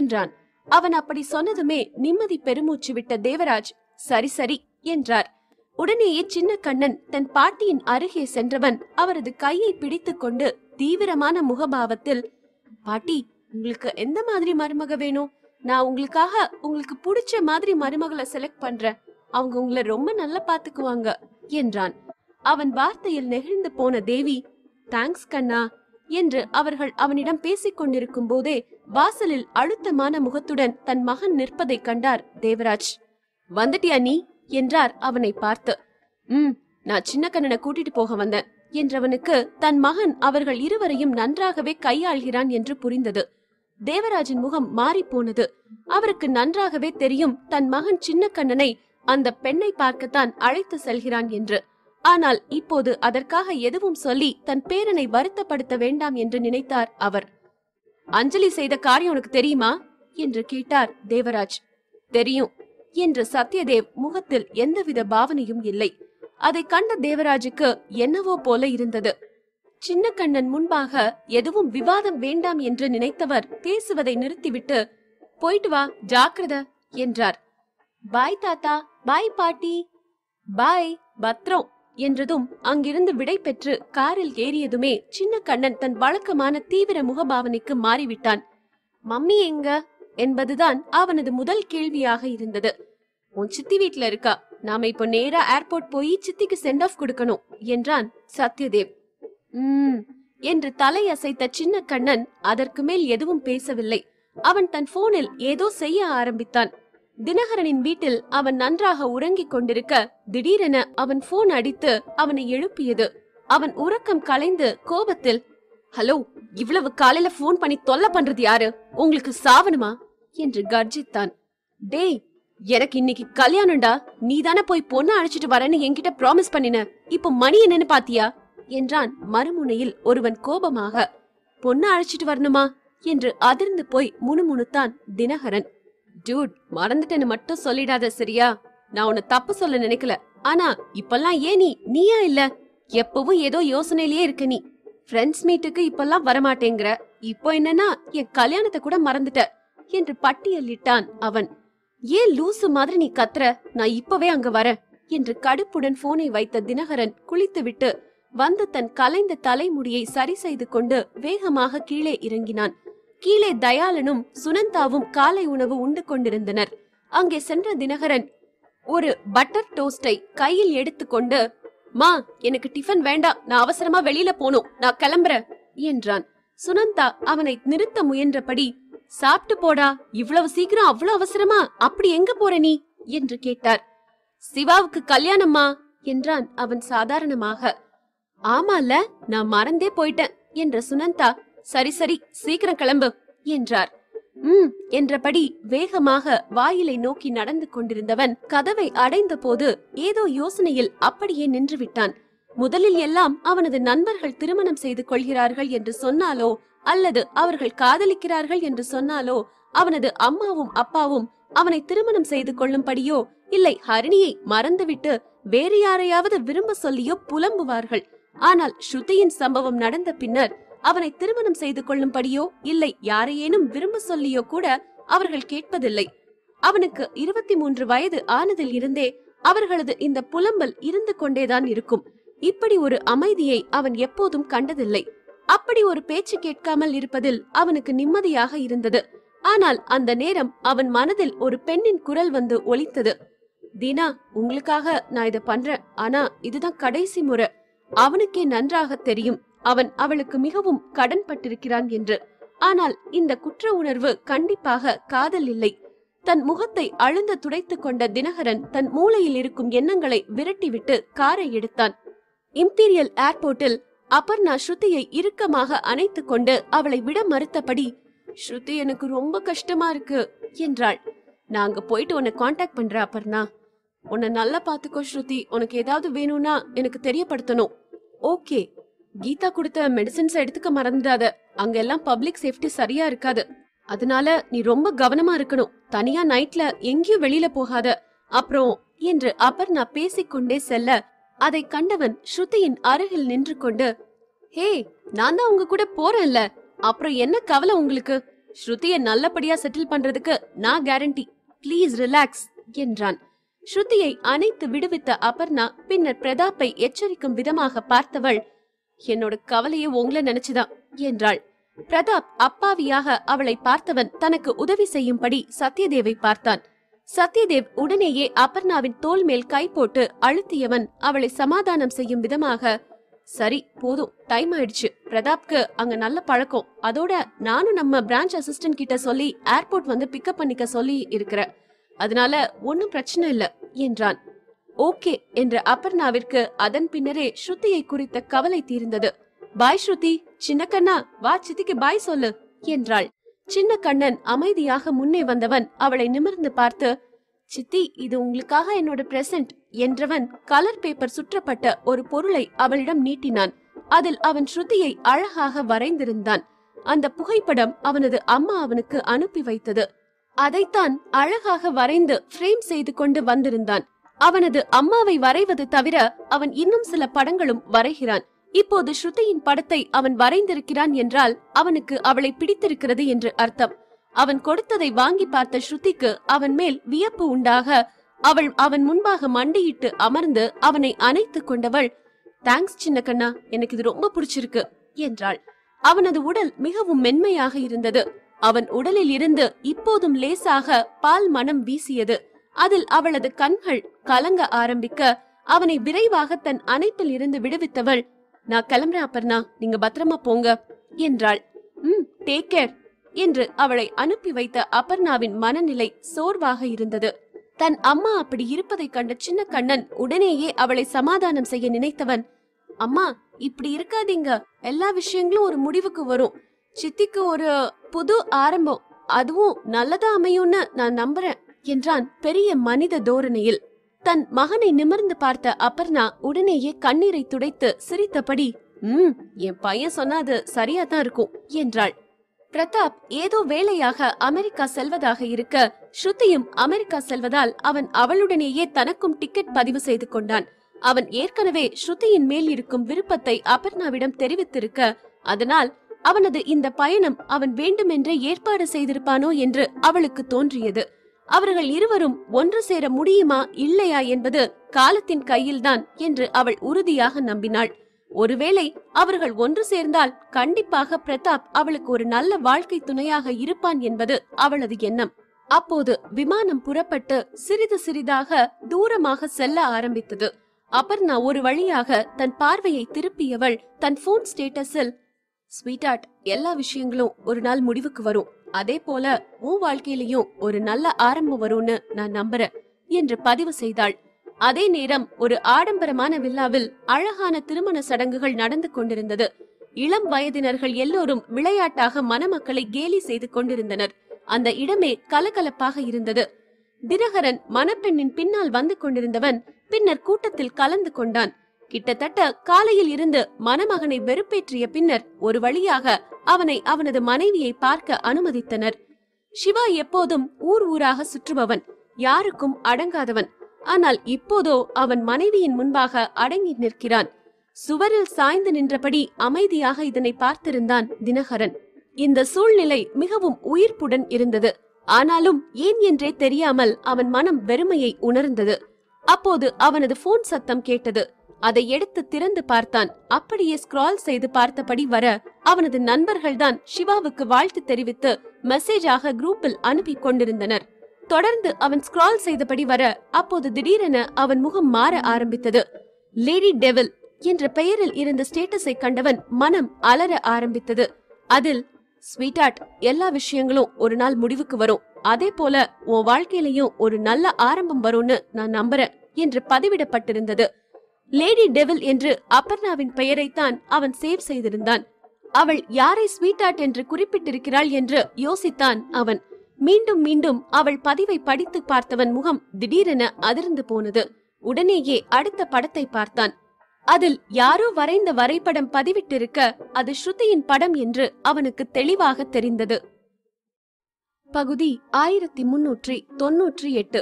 என்றான் அவன் அப்படி சொன்னதுமே நிம்மதி பெருமூச்சு விட்ட தேவராஜ் சரி சரி என்றார் உடனேயே சின்ன கண்ணன் தன் பாட்டியின் அருகே சென்றவன் அவரது கையை பிடித்து கொண்டு தீவிரமான முகபாவத்தில் பாட்டி உங்களுக்கு எந்த மாதிரி மருமக வேணும் நான் உங்களுக்காக உங்களுக்கு பிடிச்ச மாதிரி மருமகளை செலக்ட் பண்றேன் அவங்க உங்களை ரொம்ப நல்லா பாத்துக்குவாங்க என்றான் அவன் வார்த்தையில் நெகிழ்ந்து போன தேவி தேங்க்ஸ் கண்ணா என்று அவர்கள் அவனிடம் பேசிக் கொண்டிருக்கும் போதே வாசலில் அழுத்தமான முகத்துடன் தன் மகன் நிற்பதைக் கண்டார் தேவராஜ் வந்துட்டியா நீ என்றார் அவனை பார்த்து உம் நான் சின்ன கண்ணனை கூட்டிட்டு போக வந்தேன் என்றவனுக்கு தன் மகன் அவர்கள் இருவரையும் நன்றாகவே கையாள்கிறான் என்று புரிந்தது தேவராஜின் முகம் மாறி போனது அவருக்கு நன்றாகவே தெரியும் தன் மகன் சின்ன கண்ணனை அந்த பெண்ணை பார்க்கத்தான் அழைத்து செல்கிறான் என்று ஆனால் இப்போது அதற்காக எதுவும் சொல்லி தன் பேரனை வருத்தப்படுத்த வேண்டாம் என்று நினைத்தார் அவர் அஞ்சலி செய்த காரியம் உனக்கு தெரியுமா என்று கேட்டார் தேவராஜ் தெரியும் என்று சத்யதேவ் முகத்தில் எந்தவித பாவனையும் இல்லை அதை கண்ட தேவராஜுக்கு என்னவோ போல இருந்தது சின்ன கண்ணன் முன்பாக எதுவும் விவாதம் வேண்டாம் என்று நினைத்தவர் பேசுவதை நிறுத்திவிட்டு போயிட்டு வா ஜாக்கிரத என்றார் பாய் தாத்தா பாய் பாட்டி பாய் பத்ரம் என்றதும் அங்கிருந்து விடை பெற்று காரில் ஏறியதுமே சின்ன கண்ணன் தன் வழக்கமான தீவிர முகபாவனைக்கு மாறிவிட்டான் மம்மி எங்க என்பதுதான் அவனது முதல் கேள்வியாக இருந்தது உன் சித்தி வீட்ல இருக்கா நாம இப்போ நேரா ஏர்போர்ட் போய் சித்திக்கு சென்ட் ஆஃப் கொடுக்கணும் என்றான் சத்யதேவ் உம் என்று தலை அசைத்த சின்ன கண்ணன் அதற்கு மேல் எதுவும் பேசவில்லை அவன் தன் போனில் ஏதோ செய்ய ஆரம்பித்தான் தினகரனின் வீட்டில் அவன் நன்றாக உறங்கிக் கொண்டிருக்க திடீரென அவன் போன் அடித்து அவனை எழுப்பியது அவன் உறக்கம் கலைந்து கோபத்தில் ஹலோ இவ்வளவு காலையில போன் பண்ணி தொல்லை பண்றது யாரு உங்களுக்கு சாவணுமா என்று கர்ஜித்தான் டேய் எனக்கு இன்னைக்கு கல்யாணம்டா நீ தானே போய் பொண்ணு அழைச்சிட்டு வரேன்னு என்கிட்ட ப்ராமிஸ் பண்ணின இப்போ மணி என்னன்னு பாத்தியா என்றான் மறுமுனையில் ஒருவன் கோபமாக பொண்ணு அழைச்சிட்டு வரணுமா என்று அதிர்ந்து போய் முணுமுணுத்தான் தினகரன் டூட் மறந்துட்டேன்னு மட்டும் சொல்லிடாத சரியா நான் உன தப்பு சொல்ல நினைக்கல ஆனா இப்பெல்லாம் ஏன் நீ நீயா இல்ல எப்பவும் ஏதோ யோசனையிலேயே இருக்க நீ ஃப்ரெண்ட்ஸ் மீட்டுக்கு இப்பெல்லாம் வரமாட்டேங்கிற இப்போ என்னன்னா என் கல்யாணத்தை கூட மறந்துட்ட என்று பட்டியலிட்டான் அவன் ஏன் லூசு மாதிரி நீ கத்துற நான் இப்பவே அங்க வர என்று கடுப்புடன் போனை வைத்த தினகரன் குளித்துவிட்டு வந்து தன் கலைந்த தலைமுடியை சரி செய்து கொண்டு வேகமாக கீழே இறங்கினான் கீழே தயாளனும் சுனந்தாவும் காலை உணவு உண்டு கொண்டிருந்தனர் அங்கே சென்ற தினகரன் ஒரு பட்டர் டோஸ்டை கையில் எடுத்துக்கொண்டு மா எனக்கு டிஃபன் வேண்டாம் நான் அவசரமா வெளியில போனோம் நான் கிளம்புற என்றான் சுனந்தா அவனை நிறுத்த முயன்றபடி சாப்பிட்டு போடா இவ்வளவு சீக்கிரம் அவ்வளவு அவசரமா அப்படி எங்க போற நீ என்று கேட்டார் சிவாவுக்கு கல்யாணம்மா என்றான் அவன் சாதாரணமாக ஆமால நான் மறந்தே போயிட்டேன் என்ற சுனந்தா சரி சரி சீக்கிரம் கிளம்பு என்றார் உம் என்றபடி வேகமாக வாயிலை நோக்கி நடந்து கொண்டிருந்தவன் கதவை அடைந்த போது ஏதோ யோசனையில் அப்படியே நின்றுவிட்டான் முதலில் எல்லாம் அவனது நண்பர்கள் திருமணம் செய்து கொள்கிறார்கள் என்று சொன்னாலோ அல்லது அவர்கள் காதலிக்கிறார்கள் என்று சொன்னாலோ அவனது அம்மாவும் அப்பாவும் அவனை திருமணம் செய்து கொள்ளும்படியோ இல்லை ஹரிணியை மறந்துவிட்டு வேறு யாரையாவது விரும்ப சொல்லியோ புலம்புவார்கள் ஆனால் ஸ்ருதியின் சம்பவம் நடந்த பின்னர் அவனை திருமணம் செய்து கொள்ளும்படியோ இல்லை யாரையேனும் விரும்ப சொல்லியோ கூட அவர்கள் கேட்பதில்லை அவனுக்கு இருபத்தி மூன்று வயது ஆனதில் இருந்தே அவர்களது இந்த புலம்பல் இருந்து கொண்டேதான் இருக்கும் இப்படி ஒரு அமைதியை அவன் எப்போதும் கண்டதில்லை அப்படி ஒரு பேச்சு கேட்காமல் இருப்பதில் அவனுக்கு நிம்மதியாக இருந்தது ஆனால் அந்த நேரம் அவன் மனதில் ஒரு பெண்ணின் குரல் வந்து ஒலித்தது தீனா உங்களுக்காக நான் இதை பண்றேன் ஆனா இதுதான் கடைசி முறை அவனுக்கே நன்றாக தெரியும் அவன் அவளுக்கு மிகவும் கடன் பட்டிருக்கிறான் என்று ஆனால் இந்த குற்ற உணர்வு கண்டிப்பாக காதல் இல்லை தன் முகத்தை அழுந்த துடைத்து கொண்ட தினகரன் தன் மூளையில் இருக்கும் எண்ணங்களை விரட்டிவிட்டு காரை எடுத்தான் இம்பீரியல் ஏர்போர்ட்டில் அபர்ணா ஸ்ருதியை இறுக்கமாக அணைத்துக் கொண்டு அவளை விட மறுத்தபடி ஸ்ருதி எனக்கு ரொம்ப கஷ்டமா இருக்கு என்றாள் நாங்க போயிட்டு உன்னை காண்டாக்ட் பண்ற அபர்ணா உன்னை நல்லா பாத்துக்கோ ஸ்ருதி உனக்கு ஏதாவது வேணும்னா எனக்கு தெரியப்படுத்தணும் ஓகே கீதா கொடுத்த மெடிசன்ஸ் எடுத்துக்க மறந்துடாத அங்க எல்லாம் பப்ளிக் சேஃப்டி சரியா இருக்காது அதனால நீ ரொம்ப கவனமா இருக்கணும் தனியா நைட்ல எங்கேயும் வெளியில போகாத அப்புறம் என்று அபர்ணா பேசிக்கொண்டே செல்ல அதை கண்டவன் ஸ்ருதியின் அருகில் நின்று கொண்டு ஹே நான் தான் உங்க கூட போறேன்ல அப்புறம் என்ன கவலை உங்களுக்கு ஸ்ருதிய நல்லபடியா செட்டில் பண்றதுக்கு நான் கேரண்டி ப்ளீஸ் ரிலாக்ஸ் என்றான் ஸ்ருதியை அனைத்து விடுவித்த அபர்ணா பின்னர் பிரதாப்பை எச்சரிக்கும் விதமாக பார்த்தவள் என்னோட கவலையை உங்களை நினைச்சுதான் என்றாள் பிரதாப் அப்பாவியாக அவளை பார்த்தவன் தனக்கு உதவி செய்யும்படி சத்யதேவை பார்த்தான் சத்யதேவ் உடனேயே அபர்ணாவின் தோல் மேல் கை போட்டு அழுத்தியவன் அவளை சமாதானம் செய்யும் விதமாக சரி போதும் டைம் ஆயிடுச்சு பிரதாப்க்கு அங்க நல்ல பழக்கம் அதோட நானும் நம்ம பிரான்ச் அசிஸ்டன்ட் கிட்ட சொல்லி ஏர்போர்ட் வந்து பிக்கப் பண்ணிக்க சொல்லி இருக்கிறேன் அதனால ஒன்னும் பிரச்சனை இல்ல என்றான் ஓகே என்ற அபர்ணாவிற்கு அதன் பின்னரே ஸ்ருதியை குறித்த கவலை தீர்ந்தது பாய் ஸ்ருதி சின்ன கண்ணா வா சித்திக்கு பாய் சொல்லு என்றாள் சின்ன கண்ணன் அமைதியாக முன்னே வந்தவன் அவளை நிமிர்ந்து பார்த்து சித்தி இது உங்களுக்காக என்னோட பிரசன்ட் என்றவன் கலர் பேப்பர் சுற்றப்பட்ட ஒரு பொருளை அவளிடம் நீட்டினான் அதில் அவன் ஸ்ருதியை அழகாக வரைந்திருந்தான் அந்த புகைப்படம் அவனது அம்மா அவனுக்கு அனுப்பி வைத்தது அதைத்தான் அழகாக வரைந்து ஃப்ரேம் செய்து கொண்டு வந்திருந்தான் அவனது அம்மாவை வரைவது தவிர அவன் இன்னும் சில படங்களும் வரைகிறான் இப்போது ஸ்ருதியின் படத்தை அவன் வரைந்திருக்கிறான் என்றால் அவனுக்கு அவளை பிடித்திருக்கிறது என்று அர்த்தம் அவன் கொடுத்ததை வாங்கி பார்த்த ஸ்ருதிக்கு அவன் மேல் வியப்பு உண்டாக அவள் அவன் முன்பாக மண்டியிட்டு அமர்ந்து அவனை அணைத்து கொண்டவள் தேங்க்ஸ் சின்ன கண்ணா எனக்கு இது ரொம்ப பிடிச்சிருக்கு என்றாள் அவனது உடல் மிகவும் மென்மையாக இருந்தது அவன் உடலில் இருந்து இப்போதும் லேசாக பால் மனம் வீசியது அதில் அவளது கண்கள் கலங்க ஆரம்பிக்க அவனை விரைவாக தன் அணைப்பில் இருந்து விடுவித்தவள் நான் கிளம்புறேன் அப்பர்ணா நீங்க பத்திரமா போங்க என்றாள் ம் டேக் கேர் என்று அவளை அனுப்பி வைத்த அபர்ணாவின் மனநிலை சோர்வாக இருந்தது தன் அம்மா அப்படி இருப்பதைக் கண்ட சின்ன கண்ணன் உடனேயே அவளை சமாதானம் செய்ய நினைத்தவன் அம்மா இப்படி இருக்காதீங்க எல்லா விஷயங்களும் ஒரு முடிவுக்கு வரும் சித்திக்கு ஒரு புது ஆரம்பம் அதுவும் நல்லதா அமையும்னு நான் நம்புறேன் என்றான் பெரிய மனித தோரணையில் தன் மகனை நிமிர்ந்து பார்த்த அபர்ணா உடனேயே கண்ணீரை துடைத்து சிரித்தபடி உம் என் பையன் சொன்னாது சரியா தான் இருக்கும் என்றாள் பிரதாப் ஏதோ வேலையாக அமெரிக்கா செல்வதாக இருக்க ஸ்ருதியும் அமெரிக்கா செல்வதால் அவன் அவளுடனேயே தனக்கும் டிக்கெட் பதிவு செய்து கொண்டான் அவன் ஏற்கனவே ஸ்ருதியின் மேல் இருக்கும் விருப்பத்தை அபர்ணாவிடம் தெரிவித்திருக்க அதனால் அவனது இந்த பயணம் அவன் வேண்டுமென்றே ஏற்பாடு செய்திருப்பானோ என்று அவளுக்கு தோன்றியது அவர்கள் இருவரும் ஒன்று சேர முடியுமா இல்லையா என்பது காலத்தின் கையில்தான் என்று அவள் உறுதியாக நம்பினாள் ஒருவேளை அவர்கள் ஒன்று சேர்ந்தால் கண்டிப்பாக பிரதாப் அவளுக்கு ஒரு நல்ல வாழ்க்கை துணையாக இருப்பான் என்பது அவளது எண்ணம் அப்போது விமானம் புறப்பட்டு சிறிது சிறிதாக தூரமாக செல்ல ஆரம்பித்தது அபர்ணா ஒரு வழியாக தன் பார்வையை திருப்பியவள் தன் போன் ஸ்டேட்டஸில் ஸ்வீட்டார்ட் எல்லா விஷயங்களும் ஒரு நாள் முடிவுக்கு வரும் அதே போல உன் வாழ்க்கையிலயும் ஒரு நல்ல ஆரம்பம் வரும்னு நான் நம்புறேன் என்று பதிவு செய்தாள் அதே நேரம் ஒரு ஆடம்பரமான வில்லாவில் அழகான திருமண சடங்குகள் நடந்து கொண்டிருந்தது இளம் வயதினர்கள் எல்லோரும் விளையாட்டாக மணமக்களை கேலி செய்து கொண்டிருந்தனர் அந்த இடமே கலகலப்பாக இருந்தது தினகரன் மணப்பெண்ணின் பின்னால் வந்து கொண்டிருந்தவன் பின்னர் கூட்டத்தில் கலந்து கொண்டான் கிட்டத்தட்ட காலையில் இருந்து மணமகனை வெறுப்பேற்றிய பின்னர் ஒரு வழியாக அவனை அவனது மனைவியை பார்க்க அனுமதித்தனர் சிவா எப்போதும் ஊர் ஊராக சுற்றுபவன் யாருக்கும் அடங்காதவன் ஆனால் இப்போதோ அவன் மனைவியின் முன்பாக அடங்கி நிற்கிறான் சுவரில் சாய்ந்து நின்றபடி அமைதியாக இதனை பார்த்திருந்தான் தினகரன் இந்த சூழ்நிலை மிகவும் உயிர்ப்புடன் இருந்தது ஆனாலும் ஏன் என்றே தெரியாமல் அவன் மனம் வெறுமையை உணர்ந்தது அப்போது அவனது போன் சத்தம் கேட்டது அதை எடுத்து திறந்து பார்த்தான் அப்படியே ஸ்க்ரால் செய்து பார்த்தபடி வர அவனது நண்பர்கள் தான் சிவாவுக்கு வாழ்த்து தெரிவித்து மெசேஜாக குரூப்பில் அனுப்பி கொண்டிருந்தனர் தொடர்ந்து அவன் ஸ்க்ரால் செய்தபடி வர அப்போது திடீரென அவன் முகம் மாற ஆரம்பித்தது லேடி டெவில் என்ற பெயரில் இருந்த ஸ்டேட்டஸை கண்டவன் மனம் அலற ஆரம்பித்தது அதில் ஸ்வீட்டாட் எல்லா விஷயங்களும் ஒரு நாள் முடிவுக்கு வரும் அதே போல உன் வாழ்க்கையிலையும் ஒரு நல்ல ஆரம்பம் வரும்னு நான் நம்புறேன் என்று பதிவிடப்பட்டிருந்தது லேடி டெவில் என்று அப்பர்ணாவின் பெயரைத்தான் அவன் சேவ் செய்திருந்தான் அவள் யாரை ஸ்வீட் ஆர்ட் என்று குறிப்பிட்டிருக்கிறாள் என்று யோசித்தான் அவன் மீண்டும் மீண்டும் அவள் பதிவை படித்து பார்த்தவன் முகம் திடீரென அதிர்ந்து போனது உடனேயே அடுத்த படத்தை பார்த்தான் அதில் யாரோ வரைந்த வரைபடம் பதிவிட்டிருக்க அது ஸ்ருதியின் படம் என்று அவனுக்கு தெளிவாக தெரிந்தது பகுதி ஆயிரத்தி முன்னூற்றி தொன்னூற்றி எட்டு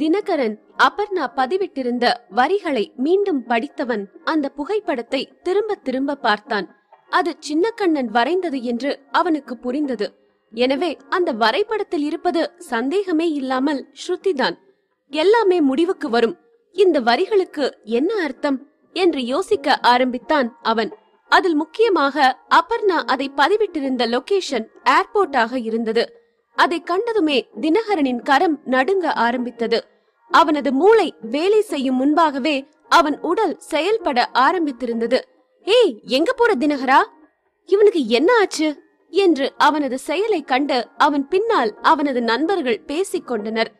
தினகரன் அபர்ணா பதிவிட்டிருந்த வரிகளை மீண்டும் படித்தவன் அந்த புகைப்படத்தை திரும்ப திரும்ப பார்த்தான் அது சின்னக்கண்ணன் வரைந்தது என்று அவனுக்கு புரிந்தது எனவே அந்த வரைபடத்தில் இருப்பது சந்தேகமே இல்லாமல் ஸ்ருதிதான் எல்லாமே முடிவுக்கு வரும் இந்த வரிகளுக்கு என்ன அர்த்தம் என்று யோசிக்க ஆரம்பித்தான் அவன் அதில் முக்கியமாக அபர்ணா அதை பதிவிட்டிருந்த லொகேஷன் ஏர்போர்ட்டாக இருந்தது அதை கண்டதுமே தினகரனின் கரம் நடுங்க ஆரம்பித்தது அவனது மூளை வேலை செய்யும் முன்பாகவே அவன் உடல் செயல்பட ஆரம்பித்திருந்தது ஏய் எங்க போற தினகரா இவனுக்கு என்ன ஆச்சு என்று அவனது செயலை கண்டு அவன் பின்னால் அவனது நண்பர்கள் பேசிக் கொண்டனர்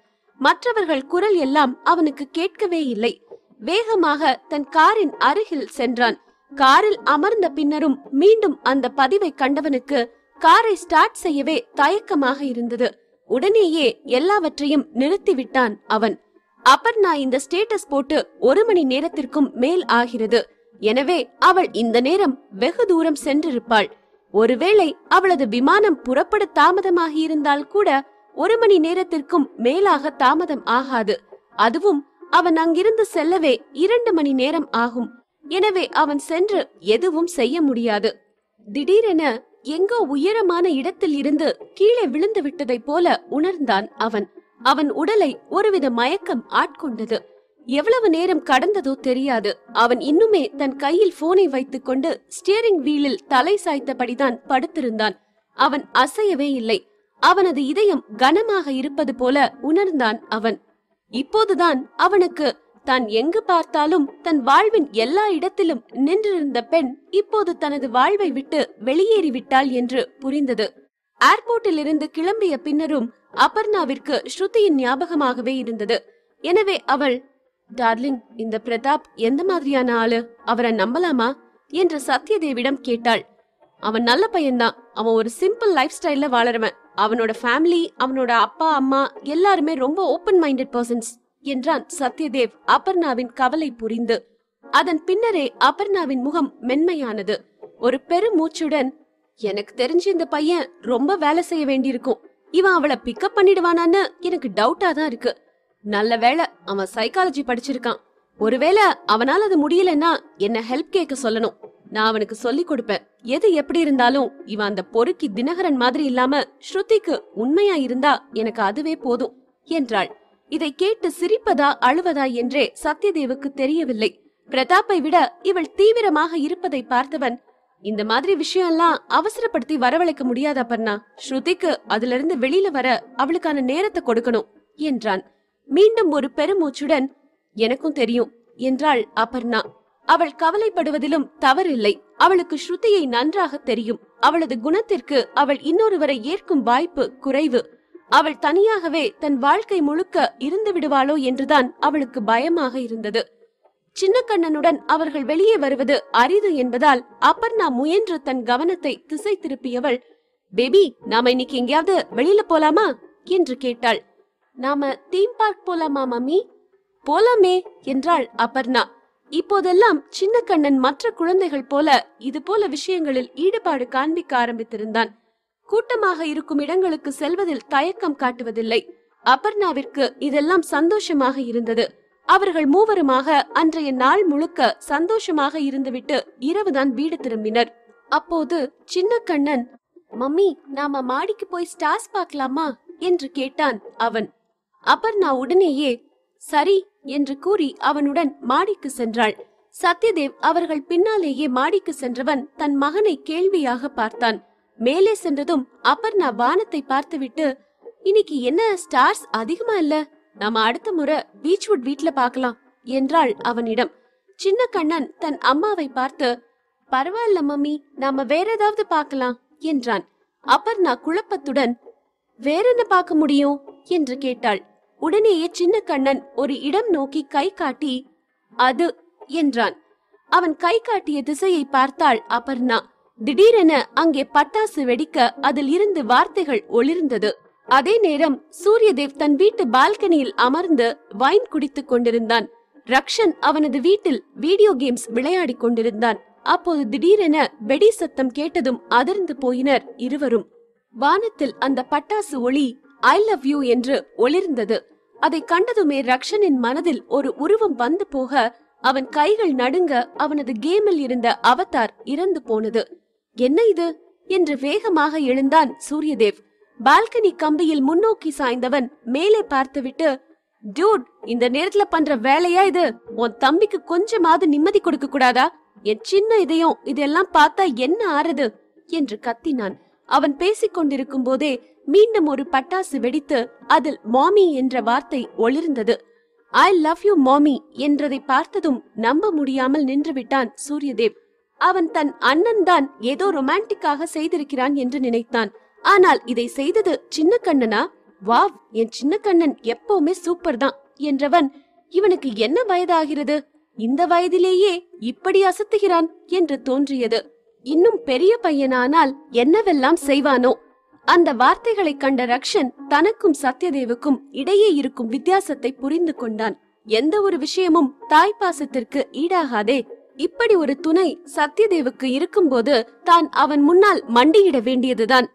மற்றவர்கள் குரல் எல்லாம் அவனுக்கு கேட்கவே இல்லை வேகமாக தன் காரின் அருகில் சென்றான் காரில் அமர்ந்த பின்னரும் மீண்டும் அந்த பதிவை கண்டவனுக்கு காரை ஸ்டார்ட் செய்யவே தயக்கமாக இருந்தது உடனேயே எல்லாவற்றையும் நிறுத்திவிட்டான் அவன் அபர்ணா இந்த ஸ்டேட்டஸ் போட்டு ஒரு மணி நேரத்திற்கும் மேல் ஆகிறது எனவே அவள் இந்த நேரம் வெகு தூரம் சென்றிருப்பாள் ஒருவேளை அவளது விமானம் புறப்பட தாமதமாகி இருந்தால் கூட ஒரு மணி நேரத்திற்கும் மேலாக தாமதம் ஆகாது அதுவும் அவன் அங்கிருந்து செல்லவே இரண்டு மணி நேரம் ஆகும் எனவே அவன் சென்று எதுவும் செய்ய முடியாது திடீரென எங்கோ உயரமான இடத்தில் இருந்து கீழே விழுந்து விட்டதைப் போல உணர்ந்தான் அவன் அவன் உடலை ஒருவித மயக்கம் ஆட்கொண்டது எவ்வளவு நேரம் கடந்ததோ தெரியாது அவன் இன்னுமே தன் கையில் போனை கொண்டு ஸ்டியரிங் வீலில் தலை சாய்த்தபடிதான் படுத்திருந்தான் அவன் அசையவே இல்லை அவனது இதயம் கனமாக இருப்பது போல உணர்ந்தான் அவன் இப்போதுதான் அவனுக்கு தான் எங்கு பார்த்தாலும் தன் வாழ்வின் எல்லா இடத்திலும் நின்றிருந்த பெண் இப்போது தனது வாழ்வை விட்டு வெளியேறிவிட்டாள் என்று புரிந்தது ஏர்போர்ட்டில் இருந்து கிளம்பிய பின்னரும் அபர்ணாவிற்கு ஸ்ருதியின் ஞாபகமாகவே இருந்தது எனவே அவள் டார்லிங் இந்த பிரதாப் எந்த மாதிரியான ஆளு அவரை நம்பலாமா என்று சத்யதேவிடம் கேட்டாள் அவன் நல்ல பையன்தான் அவன் ஒரு சிம்பிள் லைஃப் ஸ்டைல்ல வாழறவன் அவனோட ஃபேமிலி அவனோட அப்பா அம்மா எல்லாருமே ரொம்ப ஓப்பன் மைண்டட் பர்சன்ஸ் என்றான் சத்யதேவ் அபர்ணாவின் கவலை புரிந்து அதன் பின்னரே அபர்ணாவின் முகம் மென்மையானது ஒரு பெருமூச்சுடன் எனக்கு தெரிஞ்சு இந்த பையன் ரொம்ப வேலை செய்ய வேண்டியிருக்கும் இவன் அவளை பிக்கப் பண்ணிடுவானான்னு எனக்கு டவுட்டா தான் இருக்கு நல்ல வேலை அவன் சைக்காலஜி படிச்சிருக்கான் ஒருவேளை அவனால அது முடியலன்னா என்ன ஹெல்ப் கேட்க சொல்லணும் நான் அவனுக்கு சொல்லி கொடுப்பேன் எது எப்படி இருந்தாலும் இவன் அந்த பொறுக்கி தினகரன் மாதிரி இல்லாம ஸ்ருதிக்கு உண்மையா இருந்தா எனக்கு அதுவே போதும் என்றாள் இதை கேட்டு சிரிப்பதா அழுவதா என்றே சத்யதேவுக்கு தெரியவில்லை பிரதாப்பை விட இவள் தீவிரமாக இருப்பதை பார்த்தவன் இந்த மாதிரி விஷயம் எல்லாம் அவசரப்படுத்தி வரவழைக்க முடியாத பர்ணா ஸ்ருதிக்கு அதுல இருந்து வெளியில வர அவளுக்கான நேரத்தை கொடுக்கணும் என்றான் மீண்டும் ஒரு பெருமூச்சுடன் எனக்கும் தெரியும் என்றாள் அபர்ணா அவள் கவலைப்படுவதிலும் தவறில்லை அவளுக்கு ஸ்ருதியை நன்றாக தெரியும் அவளது குணத்திற்கு அவள் இன்னொருவரை ஏற்கும் வாய்ப்பு குறைவு அவள் தனியாகவே தன் வாழ்க்கை முழுக்க இருந்து விடுவாளோ என்றுதான் அவளுக்கு பயமாக இருந்தது சின்னக்கண்ணனுடன் அவர்கள் வெளியே வருவது அரிது என்பதால் அப்பர்ணா முயன்று தன் கவனத்தை திசை திருப்பியவள் பேபி நாம இன்னைக்கு எங்கேயாவது வெளியில போலாமா என்று கேட்டாள் நாம தீம் பார்க் போலாமா மம்மி போலாமே என்றாள் அப்பர்ணா இப்போதெல்லாம் சின்னக்கண்ணன் மற்ற குழந்தைகள் போல இது போல விஷயங்களில் ஈடுபாடு காண்பிக்க ஆரம்பித்திருந்தான் கூட்டமாக இருக்கும் இடங்களுக்கு செல்வதில் தயக்கம் காட்டுவதில்லை அபர்ணாவிற்கு இதெல்லாம் சந்தோஷமாக இருந்தது அவர்கள் மூவருமாக அன்றைய நாள் முழுக்க சந்தோஷமாக இருந்துவிட்டு இரவுதான் வீடு திரும்பினர் அப்போது சின்ன கண்ணன் மம்மி நாம மாடிக்கு போய் ஸ்டார்ஸ் பார்க்கலாமா என்று கேட்டான் அவன் அபர்ணா உடனேயே சரி என்று கூறி அவனுடன் மாடிக்கு சென்றாள் சத்யதேவ் அவர்கள் பின்னாலேயே மாடிக்கு சென்றவன் தன் மகனை கேள்வியாக பார்த்தான் மேலே சென்றதும் அப்பர்ணா வானத்தை பார்த்துவிட்டு இன்னைக்கு என்ன ஸ்டார்ஸ் அதிகமா இல்ல நாம அடுத்த முறை பீச்வுட் வீட்ல பாக்கலாம் என்றாள் அவனிடம் சின்ன கண்ணன் தன் அம்மாவை பார்த்து பரவாயில்ல மம்மி நாம வேற ஏதாவது பார்க்கலாம் என்றான் அப்பர்ணா குழப்பத்துடன் வேற என்ன பார்க்க முடியும் என்று கேட்டாள் உடனேயே சின்ன கண்ணன் ஒரு இடம் நோக்கி கை காட்டி அது என்றான் அவன் கை காட்டிய திசையை பார்த்தாள் அபர்ணா திடீரென அங்கே பட்டாசு வெடிக்க அதில் இருந்து வார்த்தைகள் ஒளிர்ந்தது அதே நேரம் சூரியதேவ் தன் வீட்டு பால்கனியில் அமர்ந்து வைன் குடித்துக் கொண்டிருந்தான் ரக்ஷன் அவனது வீட்டில் வீடியோ கேம்ஸ் விளையாடி கொண்டிருந்தான் அப்போது திடீரென வெடி சத்தம் கேட்டதும் அதிர்ந்து போயினர் இருவரும் வானத்தில் அந்த பட்டாசு ஒளி ஐ லவ் யூ என்று ஒளிர்ந்தது அதை கண்டதுமே ரக்ஷனின் மனதில் ஒரு உருவம் வந்து போக அவன் கைகள் நடுங்க அவனது கேமில் இருந்த அவதார் இறந்து போனது என்ன இது என்று வேகமாக எழுந்தான் சூரியதேவ் பால்கனி கம்பியில் முன்னோக்கி சாய்ந்தவன் மேலே பார்த்துவிட்டு டியூட் இந்த நேரத்துல பண்ற வேலையா இது உன் தம்பிக்கு கொஞ்சமாவது நிம்மதி கொடுக்க கூடாதா என் சின்ன இதயம் இதெல்லாம் பார்த்தா என்ன ஆறுது என்று கத்தினான் அவன் பேசிக் கொண்டிருக்கும் போதே மீண்டும் ஒரு பட்டாசு வெடித்து அதில் மாமி என்ற வார்த்தை ஒளிர்ந்தது ஐ லவ் யூ மாமி என்றதை பார்த்ததும் நம்ப முடியாமல் நின்றுவிட்டான் சூரியதேவ் அவன் தன் அண்ணன் தான் ஏதோ ரொமான்டிக்காக செய்திருக்கிறான் என்று நினைத்தான் ஆனால் இதை செய்தது சின்ன கண்ணனா வாவ் என் சின்ன கண்ணன் எப்பவுமே சூப்பர் தான் என்றவன் இவனுக்கு என்ன வயதாகிறது இந்த வயதிலேயே இப்படி அசத்துகிறான் என்று தோன்றியது இன்னும் பெரிய பையனானால் என்னவெல்லாம் செய்வானோ அந்த வார்த்தைகளை கண்ட ரக்ஷன் தனக்கும் சத்யதேவுக்கும் இடையே இருக்கும் வித்தியாசத்தை புரிந்து கொண்டான் எந்த ஒரு விஷயமும் தாய் பாசத்திற்கு ஈடாகாதே இப்படி ஒரு துணை சத்யதேவுக்கு இருக்கும்போது தான் அவன் முன்னால் மண்டியிட வேண்டியதுதான்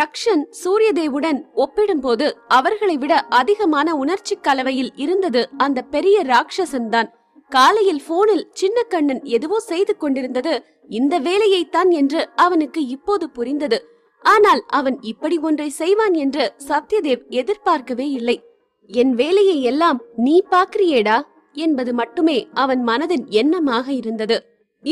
ரக்ஷன் சூரியதேவுடன் ஒப்பிடும்போது அவர்களை விட அதிகமான உணர்ச்சி கலவையில் இருந்தது அந்த பெரிய ராட்சசன் தான் காலையில் போனில் சின்ன கண்ணன் எதுவோ செய்து கொண்டிருந்தது இந்த வேலையைத்தான் என்று அவனுக்கு இப்போது புரிந்தது ஆனால் அவன் இப்படி ஒன்றை செய்வான் என்று சத்யதேவ் எதிர்பார்க்கவே இல்லை என் வேலையை எல்லாம் நீ பாக்குறியேடா என்பது மட்டுமே அவன் மனதின் எண்ணமாக இருந்தது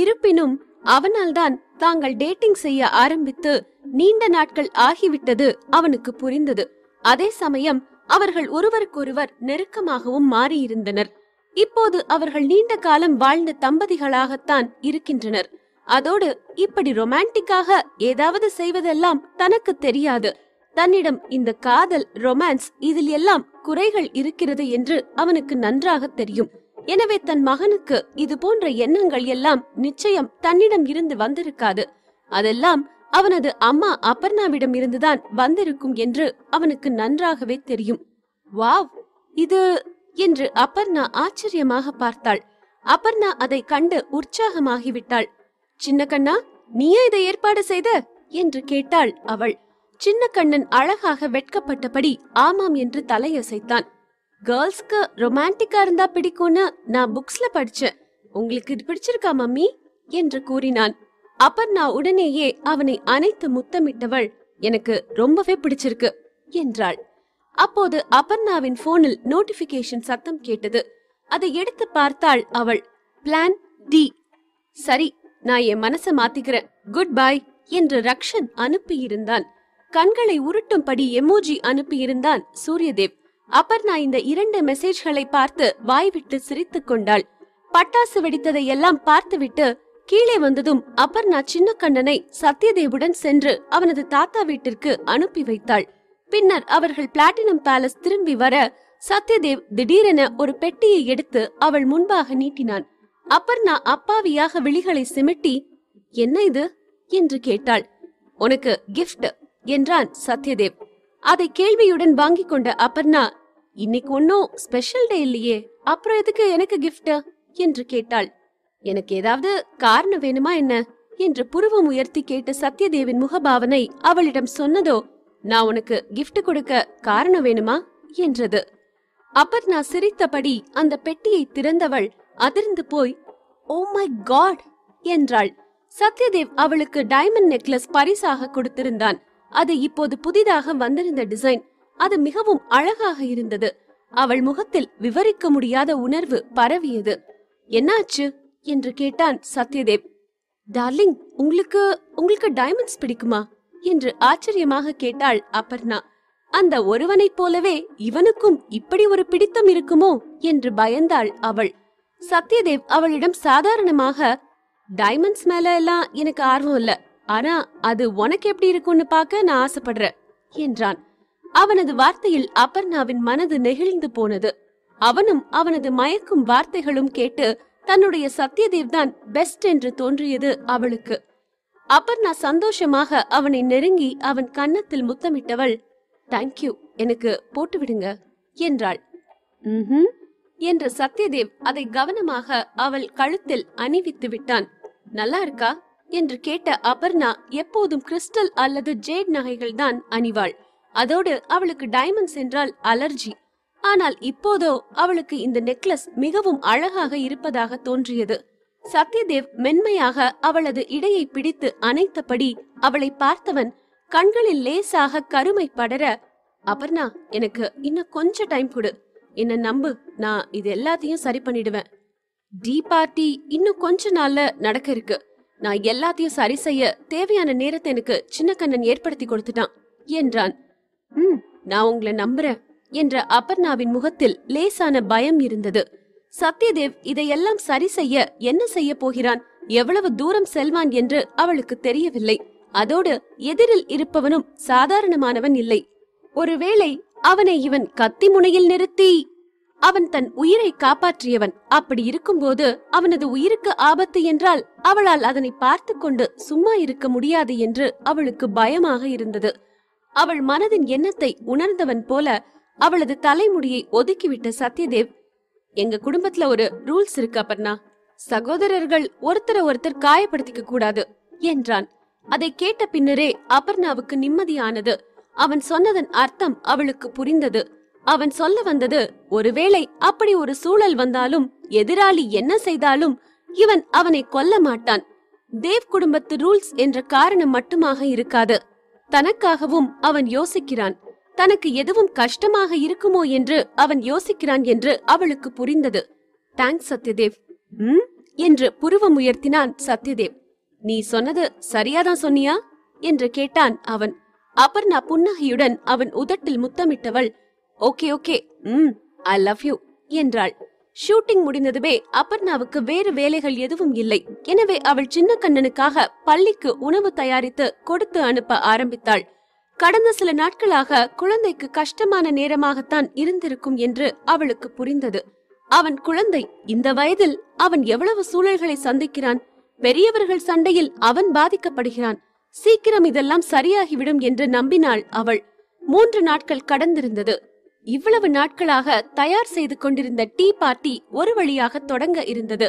இருப்பினும் அவனால்தான் தாங்கள் டேட்டிங் செய்ய ஆரம்பித்து நீண்ட நாட்கள் ஆகிவிட்டது அவனுக்கு புரிந்தது அதே சமயம் அவர்கள் ஒருவருக்கொருவர் நெருக்கமாகவும் மாறியிருந்தனர் இப்போது அவர்கள் நீண்ட காலம் வாழ்ந்த தம்பதிகளாகத்தான் இருக்கின்றனர் அதோடு இப்படி ரொமான்டிக்காக ஏதாவது செய்வதெல்லாம் தனக்கு தெரியாது தன்னிடம் இந்த காதல் ரொமான்ஸ் இதில் எல்லாம் குறைகள் இருக்கிறது என்று அவனுக்கு நன்றாக தெரியும் எனவே தன் மகனுக்கு இது போன்ற எண்ணங்கள் எல்லாம் நிச்சயம் தன்னிடம் இருந்து வந்திருக்காது அதெல்லாம் அவனது அம்மா அபர்ணாவிடம் இருந்துதான் வந்திருக்கும் என்று அவனுக்கு நன்றாகவே தெரியும் வாவ் இது என்று அபர்ணா ஆச்சரியமாக பார்த்தாள் அபர்ணா அதை கண்டு உற்சாகமாகிவிட்டாள் சின்ன கண்ணா நீயே இதை ஏற்பாடு செய்த என்று கேட்டாள் அவள் சின்ன கண்ணன் அழகாக வெட்கப்பட்டபடி ஆமாம் என்று தலையசைத்தான் கேர்ள்ஸ்க்கு ரொமான்டிக்கா இருந்தா பிடிக்கும்னு நான் புக்ஸ்ல படிச்சேன் உங்களுக்கு இது பிடிச்சிருக்கா மம்மி என்று கூறினான் அபர்ணா உடனேயே அவனை அனைத்து முத்தமிட்டவள் எனக்கு ரொம்பவே பிடிச்சிருக்கு என்றாள் அப்போது அபர்ணாவின் போனில் நோட்டிபிகேஷன் சத்தம் கேட்டது அதை எடுத்து பார்த்தாள் அவள் பிளான் டி சரி நான் என் மனசை மாத்திக்கிறேன் குட் பை என்று ரக்ஷன் அனுப்பியிருந்தான் கண்களை உருட்டும்படி எமோஜி அனுப்பியிருந்தான் சூரியதேவ் அபர்ணா இந்த இரண்டு மெசேஜ்களை பார்த்து வாய்விட்டு சிரித்துக் கொண்டாள் பட்டாசு வெடித்ததை எல்லாம் பார்த்துவிட்டு கீழே வந்ததும் அபர்ணா சின்ன கண்ணனை சத்யதேவுடன் சென்று அவனது தாத்தா வீட்டிற்கு அனுப்பி வைத்தாள் பின்னர் அவர்கள் பிளாட்டினம் பேலஸ் திரும்பி வர சத்யதேவ் திடீரென ஒரு பெட்டியை எடுத்து அவள் முன்பாக நீட்டினான் அபர்ணா அப்பாவியாக விழிகளை சிமிட்டி என்ன இது என்று கேட்டாள் உனக்கு கிஃப்ட் என்றான் சத்யதேவ் அதை கேள்வியுடன் வாங்கி கொண்ட அபர்ணா இன்னைக்கு ஒன்னும் ஸ்பெஷல் டே இல்லையே அப்புறம் எதுக்கு எனக்கு கிஃப்ட் என்று கேட்டாள் எனக்கு ஏதாவது காரணம் வேணுமா என்ன என்று புருவம் உயர்த்தி கேட்ட சத்யதேவின் முகபாவனை அவளிடம் சொன்னதோ நான் உனக்கு கிஃப்ட் கொடுக்க காரணம் வேணுமா என்றது அபர்ணா சிரித்தபடி அந்த பெட்டியை திறந்தவள் அதிர்ந்து போய் ஓ மை காட் என்றாள் சத்யதேவ் அவளுக்கு டைமண்ட் நெக்லஸ் பரிசாக கொடுத்திருந்தான் அது இப்போது புதிதாக வந்திருந்த டிசைன் அது மிகவும் அழகாக இருந்தது அவள் முகத்தில் விவரிக்க முடியாத உணர்வு பரவியது என்னாச்சு என்று கேட்டான் சத்யதேவ் டார்லிங் உங்களுக்கு உங்களுக்கு டைமண்ட்ஸ் பிடிக்குமா என்று ஆச்சரியமாக கேட்டாள் அப்பர்ணா அந்த ஒருவனைப் போலவே இவனுக்கும் இப்படி ஒரு பிடித்தம் இருக்குமோ என்று பயந்தாள் அவள் சத்யதேவ் அவளிடம் சாதாரணமாக டைமண்ட்ஸ் மேல எல்லாம் எனக்கு ஆர்வம் இல்ல ஆனா அது உனக்கு எப்படி இருக்கும்னு பார்க்க நான் ஆசைப்படுற என்றான் அவனது வார்த்தையில் அபர்ணாவின் மனது நெகிழ்ந்து போனது அவனும் அவனது மயக்கும் வார்த்தைகளும் கேட்டு தன்னுடைய சத்யதேவ் தான் பெஸ்ட் என்று தோன்றியது அவளுக்கு அபர்ணா சந்தோஷமாக அவனை நெருங்கி அவன் கன்னத்தில் முத்தமிட்டவள் தேங்க்யூ எனக்கு போட்டு விடுங்க என்றாள் ம் என்ற சத்யதேவ் அதை கவனமாக அவள் கழுத்தில் அணிவித்து விட்டான் நல்லா இருக்கா என்று கேட்ட அபர்ணா எப்போதும் கிறிஸ்டல் அல்லது ஜேட் நகைகள் தான் அணிவாள் அதோடு அவளுக்கு டைமண்ட்ஸ் என்றால் அலர்ஜி ஆனால் இப்போதோ அவளுக்கு இந்த நெக்லஸ் மிகவும் அழகாக இருப்பதாக தோன்றியது சத்யதேவ் மென்மையாக அவளது இடையை பிடித்து அணைத்தபடி அவளை பார்த்தவன் கண்களில் லேசாக கருமை படர அபர்ணா எனக்கு இன்னும் கொஞ்ச டைம் கொடு என்ன நம்பு நான் இது எல்லாத்தையும் சரி பண்ணிடுவேன் டீ பார்ட்டி இன்னும் கொஞ்ச நாள்ல நடக்க இருக்கு நான் எல்லாத்தையும் சரி செய்ய தேவையான நேரத்தை எனக்கு சின்ன கண்ணன் ஏற்படுத்தி கொடுத்துட்டான் என்றான் நான் உங்களை நம்புறேன் என்ற அபர்ணாவின் முகத்தில் லேசான பயம் இருந்தது சத்யதேவ் இதையெல்லாம் சரி செய்ய என்ன செய்ய போகிறான் எவ்வளவு தூரம் செல்வான் என்று அவளுக்கு தெரியவில்லை அதோடு எதிரில் இருப்பவனும் சாதாரணமானவன் இல்லை ஒருவேளை அவனை இவன் கத்தி முனையில் நிறுத்தி அவன் தன் உயிரை காப்பாற்றியவன் அப்படி இருக்கும்போது அவனது உயிருக்கு ஆபத்து என்றால் அவளால் அதனை பார்த்து கொண்டு சும்மா இருக்க முடியாது என்று அவளுக்கு பயமாக இருந்தது அவள் மனதின் எண்ணத்தை உணர்ந்தவன் போல அவளது தலைமுடியை ஒதுக்கிவிட்ட சத்யதேவ் எங்க குடும்பத்துல ஒரு ரூல்ஸ் இருக்கு அப்பர்ணா சகோதரர்கள் ஒருத்தர ஒருத்தர் காயப்படுத்திக்க கூடாது என்றான் அதை கேட்ட பின்னரே அபர்ணாவுக்கு நிம்மதியானது அவன் சொன்னதன் அர்த்தம் அவளுக்கு புரிந்தது அவன் சொல்ல வந்தது ஒருவேளை அப்படி ஒரு சூழல் வந்தாலும் எதிராளி என்ன செய்தாலும் இவன் அவனை கொல்ல மாட்டான் தேவ் குடும்பத்து ரூல்ஸ் என்ற காரணம் மட்டுமாக இருக்காது தனக்காகவும் அவன் யோசிக்கிறான் தனக்கு எதுவும் கஷ்டமாக இருக்குமோ என்று அவன் யோசிக்கிறான் என்று அவளுக்கு புரிந்தது தேங்க்ஸ் சத்யதேவ் என்று புருவம் உயர்த்தினான் சத்யதேவ் நீ சொன்னது சரியாதான் சொன்னியா என்று கேட்டான் அவன் அபர்ணா புன்னகையுடன் அவன் உதட்டில் முத்தமிட்டவள் okay okay hmm I love you என்றாள் ஷூட்டிங் முடிந்ததுமே அபர்ணாவுக்கு வேறு வேலைகள் எதுவும் இல்லை எனவே அவள் சின்ன கண்ணனுக்காக பள்ளிக்கு உணவு தயாரித்து கொடுத்து அனுப்ப ஆரம்பித்தாள் கடந்த சில நாட்களாக குழந்தைக்கு கஷ்டமான நேரமாகத்தான் இருந்திருக்கும் என்று அவளுக்கு புரிந்தது அவன் குழந்தை இந்த வயதில் அவன் எவ்வளவு சூழல்களை சந்திக்கிறான் பெரியவர்கள் சண்டையில் அவன் பாதிக்கப்படுகிறான் சீக்கிரம் இதெல்லாம் சரியாகிவிடும் என்று நம்பினாள் அவள் மூன்று நாட்கள் கடந்திருந்தது இவ்வளவு நாட்களாக தயார் செய்து கொண்டிருந்த டீ பார்ட்டி ஒரு வழியாக தொடங்க இருந்தது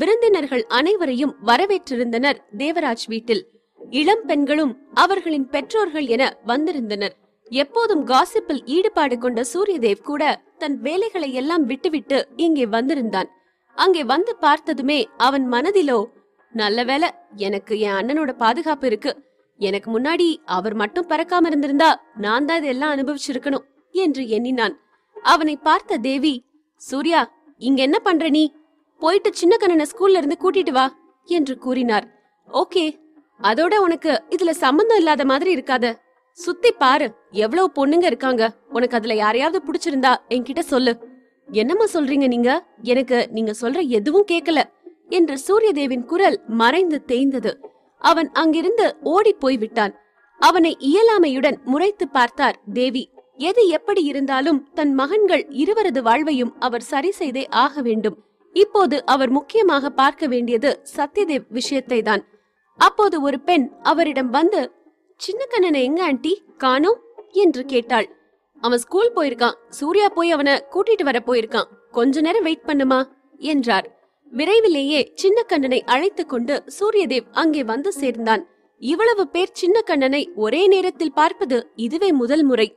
விருந்தினர்கள் அனைவரையும் வரவேற்றிருந்தனர் தேவராஜ் வீட்டில் இளம் பெண்களும் அவர்களின் பெற்றோர்கள் என வந்திருந்தனர் எப்போதும் காசிப்பில் ஈடுபாடு கொண்ட சூரியதேவ் கூட தன் வேலைகளை எல்லாம் விட்டுவிட்டு இங்கே வந்திருந்தான் அங்கே வந்து பார்த்ததுமே அவன் மனதிலோ நல்ல வேலை எனக்கு என் அண்ணனோட பாதுகாப்பு இருக்கு எனக்கு முன்னாடி அவர் மட்டும் பறக்காம இருந்திருந்தா நான் தான் இதெல்லாம் அனுபவிச்சிருக்கணும் என்று எண்ணினான் அவனை பார்த்த தேவி சூர்யா இங்க என்ன பண்ற நீ போயிட்டு சின்ன கண்ணனை ஸ்கூல்ல இருந்து கூட்டிட்டு வா என்று கூறினார் ஓகே அதோட உனக்கு இதுல சம்பந்தம் இல்லாத மாதிரி இருக்காத சுத்தி பாரு எவ்வளவு பொண்ணுங்க இருக்காங்க உனக்கு அதுல யாரையாவது புடிச்சிருந்தா என்கிட்ட சொல்லு என்னம்மா சொல்றீங்க நீங்க எனக்கு நீங்க சொல்ற எதுவும் கேட்கல என்று சூரியதேவின் குரல் மறைந்து தேய்ந்தது அவன் அங்கிருந்து ஓடி போய் விட்டான் அவனை இயலாமையுடன் முறைத்து பார்த்தார் தேவி எது எப்படி இருந்தாலும் தன் மகன்கள் இருவரது வாழ்வையும் அவர் சரி செய்தே ஆக வேண்டும் இப்போது அவர் முக்கியமாக பார்க்க வேண்டியது சத்யதேவ் விஷயத்தை தான் அப்போது ஒரு பெண் அவரிடம் வந்து சின்ன கண்ணனை எங்க ஆண்டி காணோம் என்று கேட்டாள் அவன் ஸ்கூல் போயிருக்கான் சூர்யா போய் அவனை கூட்டிட்டு வர போயிருக்கான் கொஞ்ச நேரம் வெயிட் பண்ணுமா என்றார் விரைவிலேயே சின்ன கண்ணனை அழைத்து கொண்டு சூரியதேவ் அங்கே வந்து சேர்ந்தான் இவ்வளவு பேர் சின்ன கண்ணனை ஒரே நேரத்தில் பார்ப்பது இதுவே முதல் முறை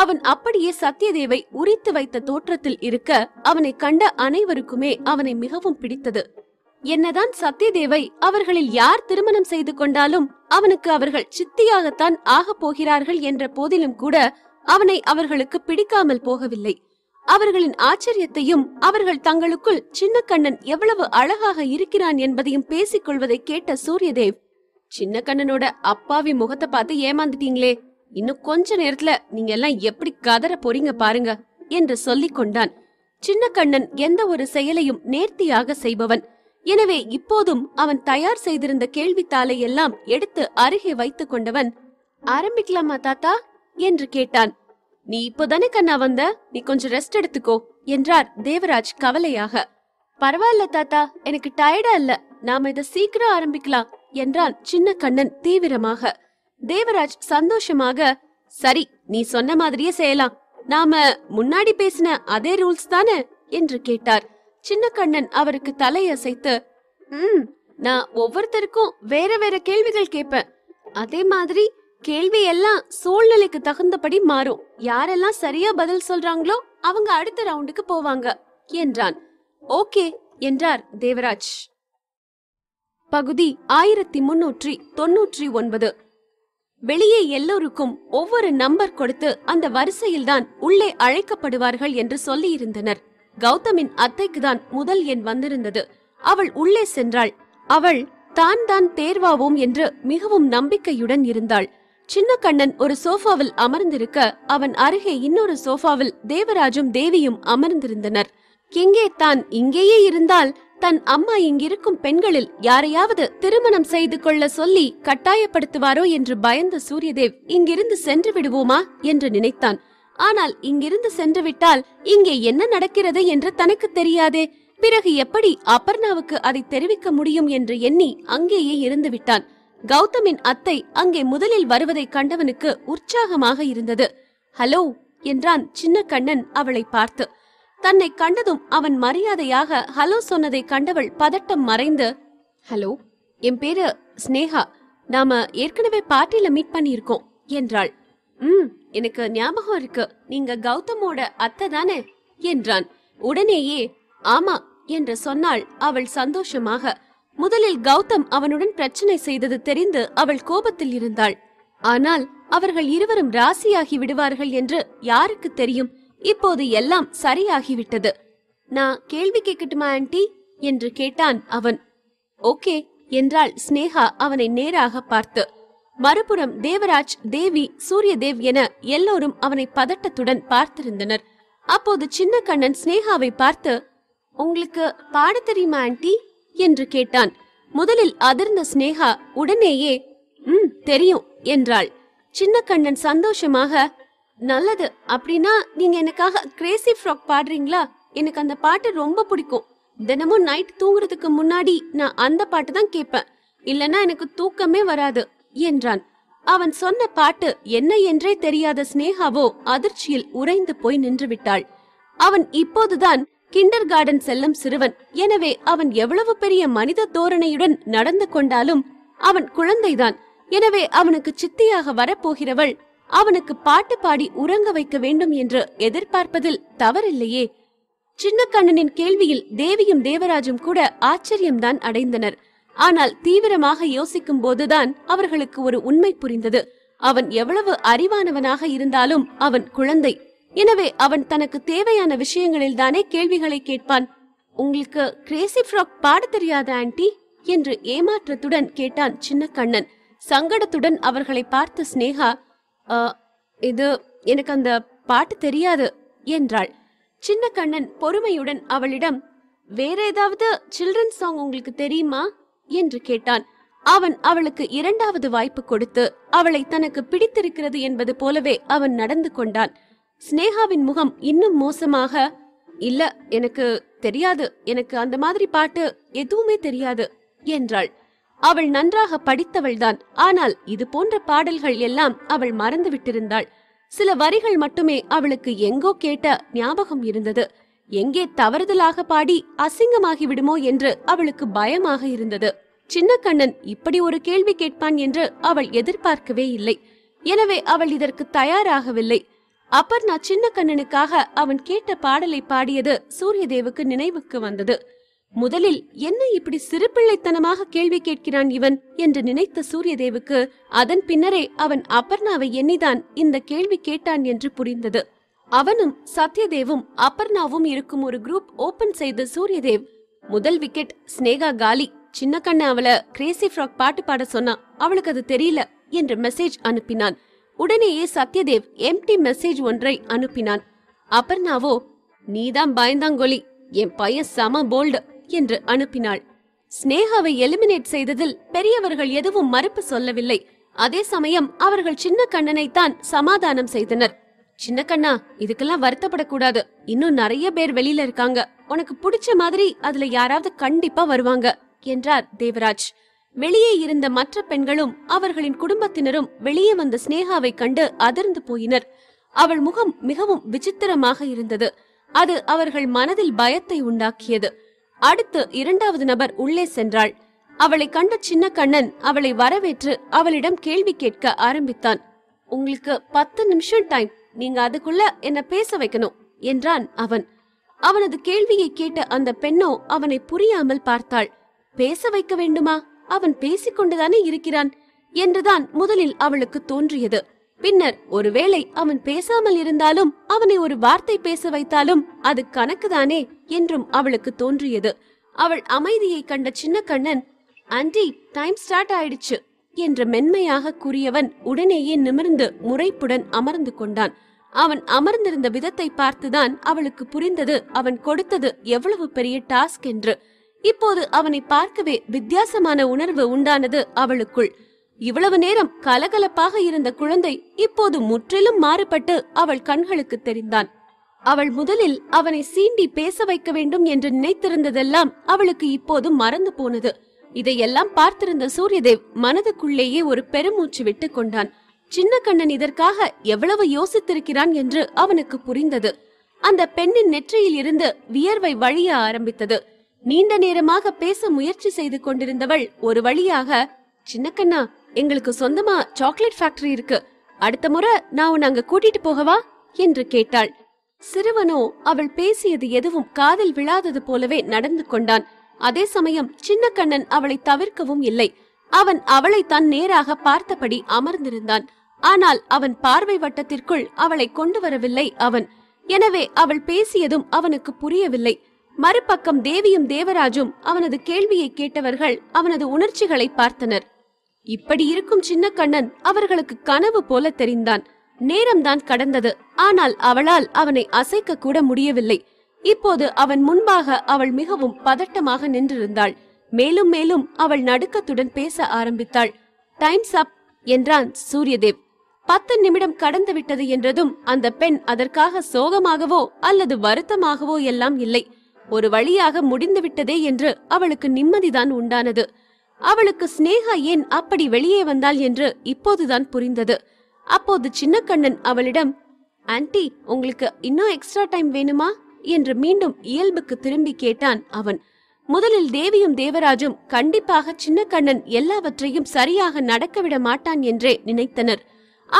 அவன் அப்படியே சத்யதேவை உரித்து வைத்த தோற்றத்தில் இருக்க அவனை கண்ட அனைவருக்குமே அவனை மிகவும் பிடித்தது என்னதான் சத்யதேவை அவர்களில் யார் திருமணம் செய்து கொண்டாலும் அவனுக்கு அவர்கள் சித்தியாகத்தான் ஆகப் போகிறார்கள் என்ற போதிலும் கூட அவனை அவர்களுக்கு பிடிக்காமல் போகவில்லை அவர்களின் ஆச்சரியத்தையும் அவர்கள் தங்களுக்குள் சின்ன கண்ணன் எவ்வளவு அழகாக இருக்கிறான் என்பதையும் பேசிக் கொள்வதை கேட்ட சூரியதேவ் சின்ன கண்ணனோட அப்பாவி முகத்தை பார்த்து ஏமாந்துட்டீங்களே இன்னும் கொஞ்ச நேரத்துல நீங்க எல்லாம் எப்படி கதற போறீங்க பாருங்க என்று சொல்லிக் கொண்டான் சின்ன கண்ணன் எந்த ஒரு செயலையும் நேர்த்தியாக செய்பவன் எனவே இப்போதும் அவன் தயார் செய்திருந்த கேள்வித்தாளை எல்லாம் எடுத்து அருகே வைத்துக் கொண்டவன் ஆரம்பிக்கலாமா தாத்தா என்று கேட்டான் நீ இப்போதானே கண்ணா வந்த நீ கொஞ்சம் ரெஸ்ட் எடுத்துக்கோ என்றார் தேவராஜ் கவலையாக பரவாயில்ல தாத்தா எனக்கு டயர்டா இல்ல நாம இத சீக்கிரம் ஆரம்பிக்கலாம் என்றான் சின்ன கண்ணன் தீவிரமாக தேவராஜ் சந்தோஷமாக சரி நீ சொன்ன மாதிரியே செய்யலாம் நாம முன்னாடி பேசின அதே ரூல்ஸ் தானே என்று கேட்டார் சின்ன கண்ணன் அவருக்கு தலையசைத்து ம் நான் ஒவ்வொருத்தருக்கும் வேற வேற கேள்விகள் கேட்பேன் அதே மாதிரி கேள்வி எல்லாம் சூழ்நிலைக்கு தகுந்தபடி மாறும் யாரெல்லாம் சரியா பதில் சொல்றாங்களோ அவங்க அடுத்த ரவுண்டுக்கு போவாங்க என்றான் ஓகே என்றார் தேவராஜ் பகுதி ஆயிரத்தி முன்னூற்றி தொன்னூற்றி ஒன்பது வெளியே எல்லோருக்கும் ஒவ்வொரு நம்பர் கொடுத்து அந்த வரிசையில்தான் உள்ளே அழைக்கப்படுவார்கள் என்று சொல்லியிருந்தனர் கௌதமின் அத்தைக்கு தான் முதல் எண் வந்திருந்தது அவள் உள்ளே சென்றாள் அவள் தான் தான் தேர்வாவோம் என்று மிகவும் நம்பிக்கையுடன் இருந்தாள் சின்ன கண்ணன் ஒரு சோஃபாவில் அமர்ந்திருக்க அவன் அருகே இன்னொரு சோஃபாவில் தேவராஜும் தேவியும் அமர்ந்திருந்தனர் எங்கே தான் இங்கேயே இருந்தால் தன் அம்மா இங்கிருக்கும் பெண்களில் யாரையாவது திருமணம் செய்து கொள்ள சொல்லி கட்டாயப்படுத்துவாரோ என்று பயந்த சூரியதேவ் இங்கிருந்து சென்று விடுவோமா என்று நினைத்தான் ஆனால் இங்கிருந்து சென்றுவிட்டால் இங்கே என்ன நடக்கிறது என்று தனக்கு தெரியாதே பிறகு எப்படி அபர்ணாவுக்கு அதை தெரிவிக்க முடியும் என்று எண்ணி அங்கேயே இருந்து விட்டான் கௌதமின் அத்தை அங்கே முதலில் வருவதை கண்டவனுக்கு உற்சாகமாக இருந்தது ஹலோ என்றான் சின்ன கண்ணன் அவளை பார்த்து தன்னை கண்டதும் அவன் மரியாதையாக ஹலோ சொன்னதை கண்டவள் பதட்டம் மறைந்து ஹலோ என் பேரு ஸ்னேகா நாம ஏற்கனவே பார்ட்டியில மீட் பண்ணியிருக்கோம் என்றாள் ம் எனக்கு ஞாபகம் இருக்கு நீங்க கௌதமோட அத்தை தானே என்றான் உடனேயே ஆமா என்று சொன்னாள் அவள் சந்தோஷமாக முதலில் கௌதம் அவனுடன் பிரச்சனை செய்தது தெரிந்து அவள் கோபத்தில் இருந்தாள் ஆனால் அவர்கள் இருவரும் ராசியாகி விடுவார்கள் என்று யாருக்கு தெரியும் இப்போது எல்லாம் சரியாகிவிட்டது நான் கேள்வி கேட்கட்டுமா ஆண்டி என்று கேட்டான் அவன் ஓகே என்றாள் ஸ்னேகா அவனை நேராக பார்த்து மறுபுறம் தேவராஜ் தேவி சூரியதேவ் என எல்லோரும் அவனை பதட்டத்துடன் பார்த்திருந்தனர் அப்போது சின்ன கண்ணன் ஸ்னேகாவை பார்த்து உங்களுக்கு பாட தெரியுமா ஆண்டி என்று கேட்டான் முதலில் அதிர்ந்த ஸ்னேகா உடனேயே ம் தெரியும் என்றாள் சின்ன கண்ணன் சந்தோஷமாக நல்லது அப்படின்னா நீங்க எனக்காக கிரேசி ஃப்ராக் பாடுறீங்களா எனக்கு அந்த பாட்டு ரொம்ப பிடிக்கும் தினமும் நைட் தூங்குறதுக்கு முன்னாடி நான் அந்த பாட்டு தான் கேட்பேன் இல்லனா எனக்கு தூக்கமே வராது என்றான் அவன் சொன்ன பாட்டு என்ன என்றே தெரியாத ஸ்னேகாவோ அதிர்ச்சியில் உறைந்து போய் நின்று விட்டாள் அவன் இப்போதுதான் கிண்டர் கார்டன் செல்லும் சிறுவன் எனவே அவன் எவ்வளவு பெரிய மனித தோரணையுடன் நடந்து கொண்டாலும் அவன் குழந்தைதான் எனவே அவனுக்கு சித்தியாக வரப்போகிறவள் அவனுக்கு பாட்டு பாடி உறங்க வைக்க வேண்டும் என்று எதிர்பார்ப்பதில் தவறில்லையே சின்ன கண்ணனின் கேள்வியில் தேவியும் தேவராஜும் கூட ஆச்சரியம்தான் அடைந்தனர் ஆனால் தீவிரமாக யோசிக்கும் போதுதான் அவர்களுக்கு ஒரு உண்மை புரிந்தது அவன் எவ்வளவு அறிவானவனாக இருந்தாலும் அவன் குழந்தை எனவே அவன் தனக்கு தேவையான விஷயங்களில் தானே கேள்விகளை கேட்பான் உங்களுக்கு கிரேசி ஃப்ராக் பாட தெரியாத ஆன்டி என்று ஏமாற்றத்துடன் கேட்டான் சின்ன கண்ணன் சங்கடத்துடன் அவர்களை பார்த்த ஸ்னேகா இது எனக்கு அந்த பாட்டு தெரியாது என்றாள் சின்ன கண்ணன் பொறுமையுடன் அவளிடம் வேற ஏதாவது சில்ட்ரன் சாங் உங்களுக்கு தெரியுமா என்று கேட்டான் அவன் அவளுக்கு இரண்டாவது வாய்ப்பு கொடுத்து அவளை தனக்கு பிடித்திருக்கிறது என்பது போலவே அவன் நடந்து கொண்டான் ஸ்னேகாவின் முகம் இன்னும் மோசமாக இல்ல எனக்கு தெரியாது எனக்கு அந்த மாதிரி பாட்டு எதுவுமே தெரியாது என்றாள் அவள் நன்றாக படித்தவள்தான் ஆனால் இது போன்ற பாடல்கள் எல்லாம் அவள் மறந்து விட்டிருந்தாள் சில வரிகள் மட்டுமே அவளுக்கு எங்கோ கேட்ட ஞாபகம் இருந்தது எங்கே தவறுதலாக பாடி அசிங்கமாகி விடுமோ என்று அவளுக்கு பயமாக இருந்தது சின்ன கண்ணன் இப்படி ஒரு கேள்வி கேட்பான் என்று அவள் எதிர்பார்க்கவே இல்லை எனவே அவள் இதற்கு தயாராகவில்லை அப்பர்ணா சின்ன கண்ணனுக்காக அவன் கேட்ட பாடலை பாடியது சூரியதேவுக்கு நினைவுக்கு வந்தது முதலில் என்ன இப்படி சிறு பிள்ளைத்தனமாக கேள்வி கேட்கிறான் இவன் என்று நினைத்த சூரியதேவுக்கு அதன் பின்னரே அவன் அப்பர்ணாவை எண்ணிதான் இந்த கேள்வி கேட்டான் என்று புரிந்தது அவனும் சத்யதேவும் அப்பர்ணாவும் இருக்கும் ஒரு குரூப் ஓபன் செய்த சூரியதேவ் முதல் விக்கெட் ஸ்னேகா காலி சின்ன கண்ண அவளை கிரேசி ஃப்ராக் பாட்டு பாட சொன்னா அவளுக்கு அது தெரியல என்று மெசேஜ் அனுப்பினான் உடனேயே சத்யதேவ் எம்டி மெசேஜ் ஒன்றை அனுப்பினான் அப்பர்ணாவோ நீதான் பயந்தாங்கொலி என் பையன் சம போல்டு என்று அனுப்பினாள் ஸ்னேகாவை எலிமினேட் செய்ததில் பெரியவர்கள் எதுவும் மறுப்பு சொல்லவில்லை அதே சமயம் அவர்கள் சின்ன கண்ணனை தான் சமாதானம் செய்தனர் சின்ன கண்ணா இதுக்கெல்லாம் வருத்தப்படக்கூடாது இன்னும் நிறைய பேர் வெளியில இருக்காங்க உனக்கு பிடிச்ச மாதிரி அதுல யாராவது கண்டிப்பா வருவாங்க என்றார் தேவராஜ் வெளியே இருந்த மற்ற பெண்களும் அவர்களின் குடும்பத்தினரும் வெளியே வந்த ஸ்னேகாவை கண்டு அதிர்ந்து போயினர் அவள் முகம் மிகவும் விசித்திரமாக இருந்தது அது அவர்கள் மனதில் பயத்தை உண்டாக்கியது அடுத்து இரண்டாவது நபர் உள்ளே சென்றாள் அவளை கண்ட சின்ன கண்ணன் அவளை வரவேற்று அவளிடம் கேள்வி கேட்க ஆரம்பித்தான் உங்களுக்கு பத்து நிமிஷம் டைம் நீங்க அதுக்குள்ள என்ன பேச வைக்கணும் என்றான் அவன் அவனது கேள்வியை கேட்ட அந்த பெண்ணோ அவனை புரியாமல் பார்த்தாள் பேச வைக்க வேண்டுமா அவன் பேசிக்கொண்டுதானே இருக்கிறான் என்றுதான் முதலில் அவளுக்கு தோன்றியது பின்னர் ஒருவேளை அவன் பேசாமல் இருந்தாலும் அவனை ஒரு வார்த்தை பேச வைத்தாலும் அது கணக்குதானே என்றும் அவளுக்கு தோன்றியது அவள் அமைதியை கண்ட சின்ன கண்ணன் ஆண்டி டைம் ஸ்டார்ட் ஆயிடுச்சு என்று மென்மையாக கூறியவன் உடனேயே நிமிர்ந்து முறைப்புடன் அமர்ந்து கொண்டான் அவன் அமர்ந்திருந்த விதத்தை பார்த்துதான் அவளுக்கு புரிந்தது அவன் கொடுத்தது எவ்வளவு பெரிய டாஸ்க் என்று இப்போது அவனை பார்க்கவே வித்தியாசமான உணர்வு உண்டானது அவளுக்குள் இவ்வளவு நேரம் கலகலப்பாக இருந்த குழந்தை இப்போது முற்றிலும் மாறுபட்டு அவள் கண்களுக்கு தெரிந்தான் அவள் முதலில் அவனை சீண்டி பேச வைக்க வேண்டும் என்று நினைத்திருந்ததெல்லாம் அவளுக்கு இப்போது மறந்து போனது இதையெல்லாம் பார்த்திருந்த சூரியதேவ் மனதுக்குள்ளேயே ஒரு பெருமூச்சு விட்டு கொண்டான் சின்ன கண்ணன் இதற்காக எவ்வளவு யோசித்திருக்கிறான் என்று அவனுக்கு புரிந்தது அந்த பெண்ணின் நெற்றியில் இருந்து வியர்வை வழிய ஆரம்பித்தது நீண்ட நேரமாக பேச முயற்சி செய்து கொண்டிருந்தவள் ஒரு வழியாக சின்னக்கண்ணா எங்களுக்கு சொந்தமா சாக்லேட் ஃபேக்டரி இருக்கு அடுத்த முறை நான் உன்னை அங்க கூட்டிட்டு போகவா என்று கேட்டாள் சிறுவனோ அவள் பேசியது எதுவும் காதில் விழாதது போலவே நடந்து கொண்டான் அதே சமயம் சின்ன கண்ணன் அவளை தவிர்க்கவும் இல்லை அவன் அவளை தன் நேராக பார்த்தபடி அமர்ந்திருந்தான் ஆனால் அவன் பார்வை வட்டத்திற்குள் அவளை கொண்டு வரவில்லை அவன் எனவே அவள் பேசியதும் அவனுக்கு புரியவில்லை மறுபக்கம் தேவியும் தேவராஜும் அவனது கேள்வியை கேட்டவர்கள் அவனது உணர்ச்சிகளை பார்த்தனர் இப்படி இருக்கும் சின்ன கண்ணன் அவர்களுக்கு கனவு போல தெரிந்தான் நேரம்தான் கடந்தது ஆனால் அவளால் அவனை அசைக்க கூட முடியவில்லை இப்போது அவன் முன்பாக அவள் மிகவும் பதட்டமாக நின்றிருந்தாள் மேலும் மேலும் அவள் நடுக்கத்துடன் பேச ஆரம்பித்தாள் டைம்ஸ் அப் என்றான் சூரியதேவ் பத்து நிமிடம் கடந்து விட்டது என்றதும் அந்த பெண் அதற்காக சோகமாகவோ அல்லது வருத்தமாகவோ எல்லாம் இல்லை ஒரு வழியாக முடிந்துவிட்டதே என்று அவளுக்கு நிம்மதிதான் உண்டானது அவளுக்கு ஸ்னேகா ஏன் அப்படி வெளியே வந்தாள் என்று இப்போதுதான் புரிந்தது அப்போது சின்ன கண்ணன் அவளிடம் ஆன்டி உங்களுக்கு இன்னும் எக்ஸ்ட்ரா டைம் வேணுமா என்று மீண்டும் இயல்புக்கு திரும்பி கேட்டான் அவன் முதலில் தேவியும் தேவராஜும் கண்டிப்பாக சின்ன கண்ணன் எல்லாவற்றையும் சரியாக நடக்க விட மாட்டான் என்றே நினைத்தனர்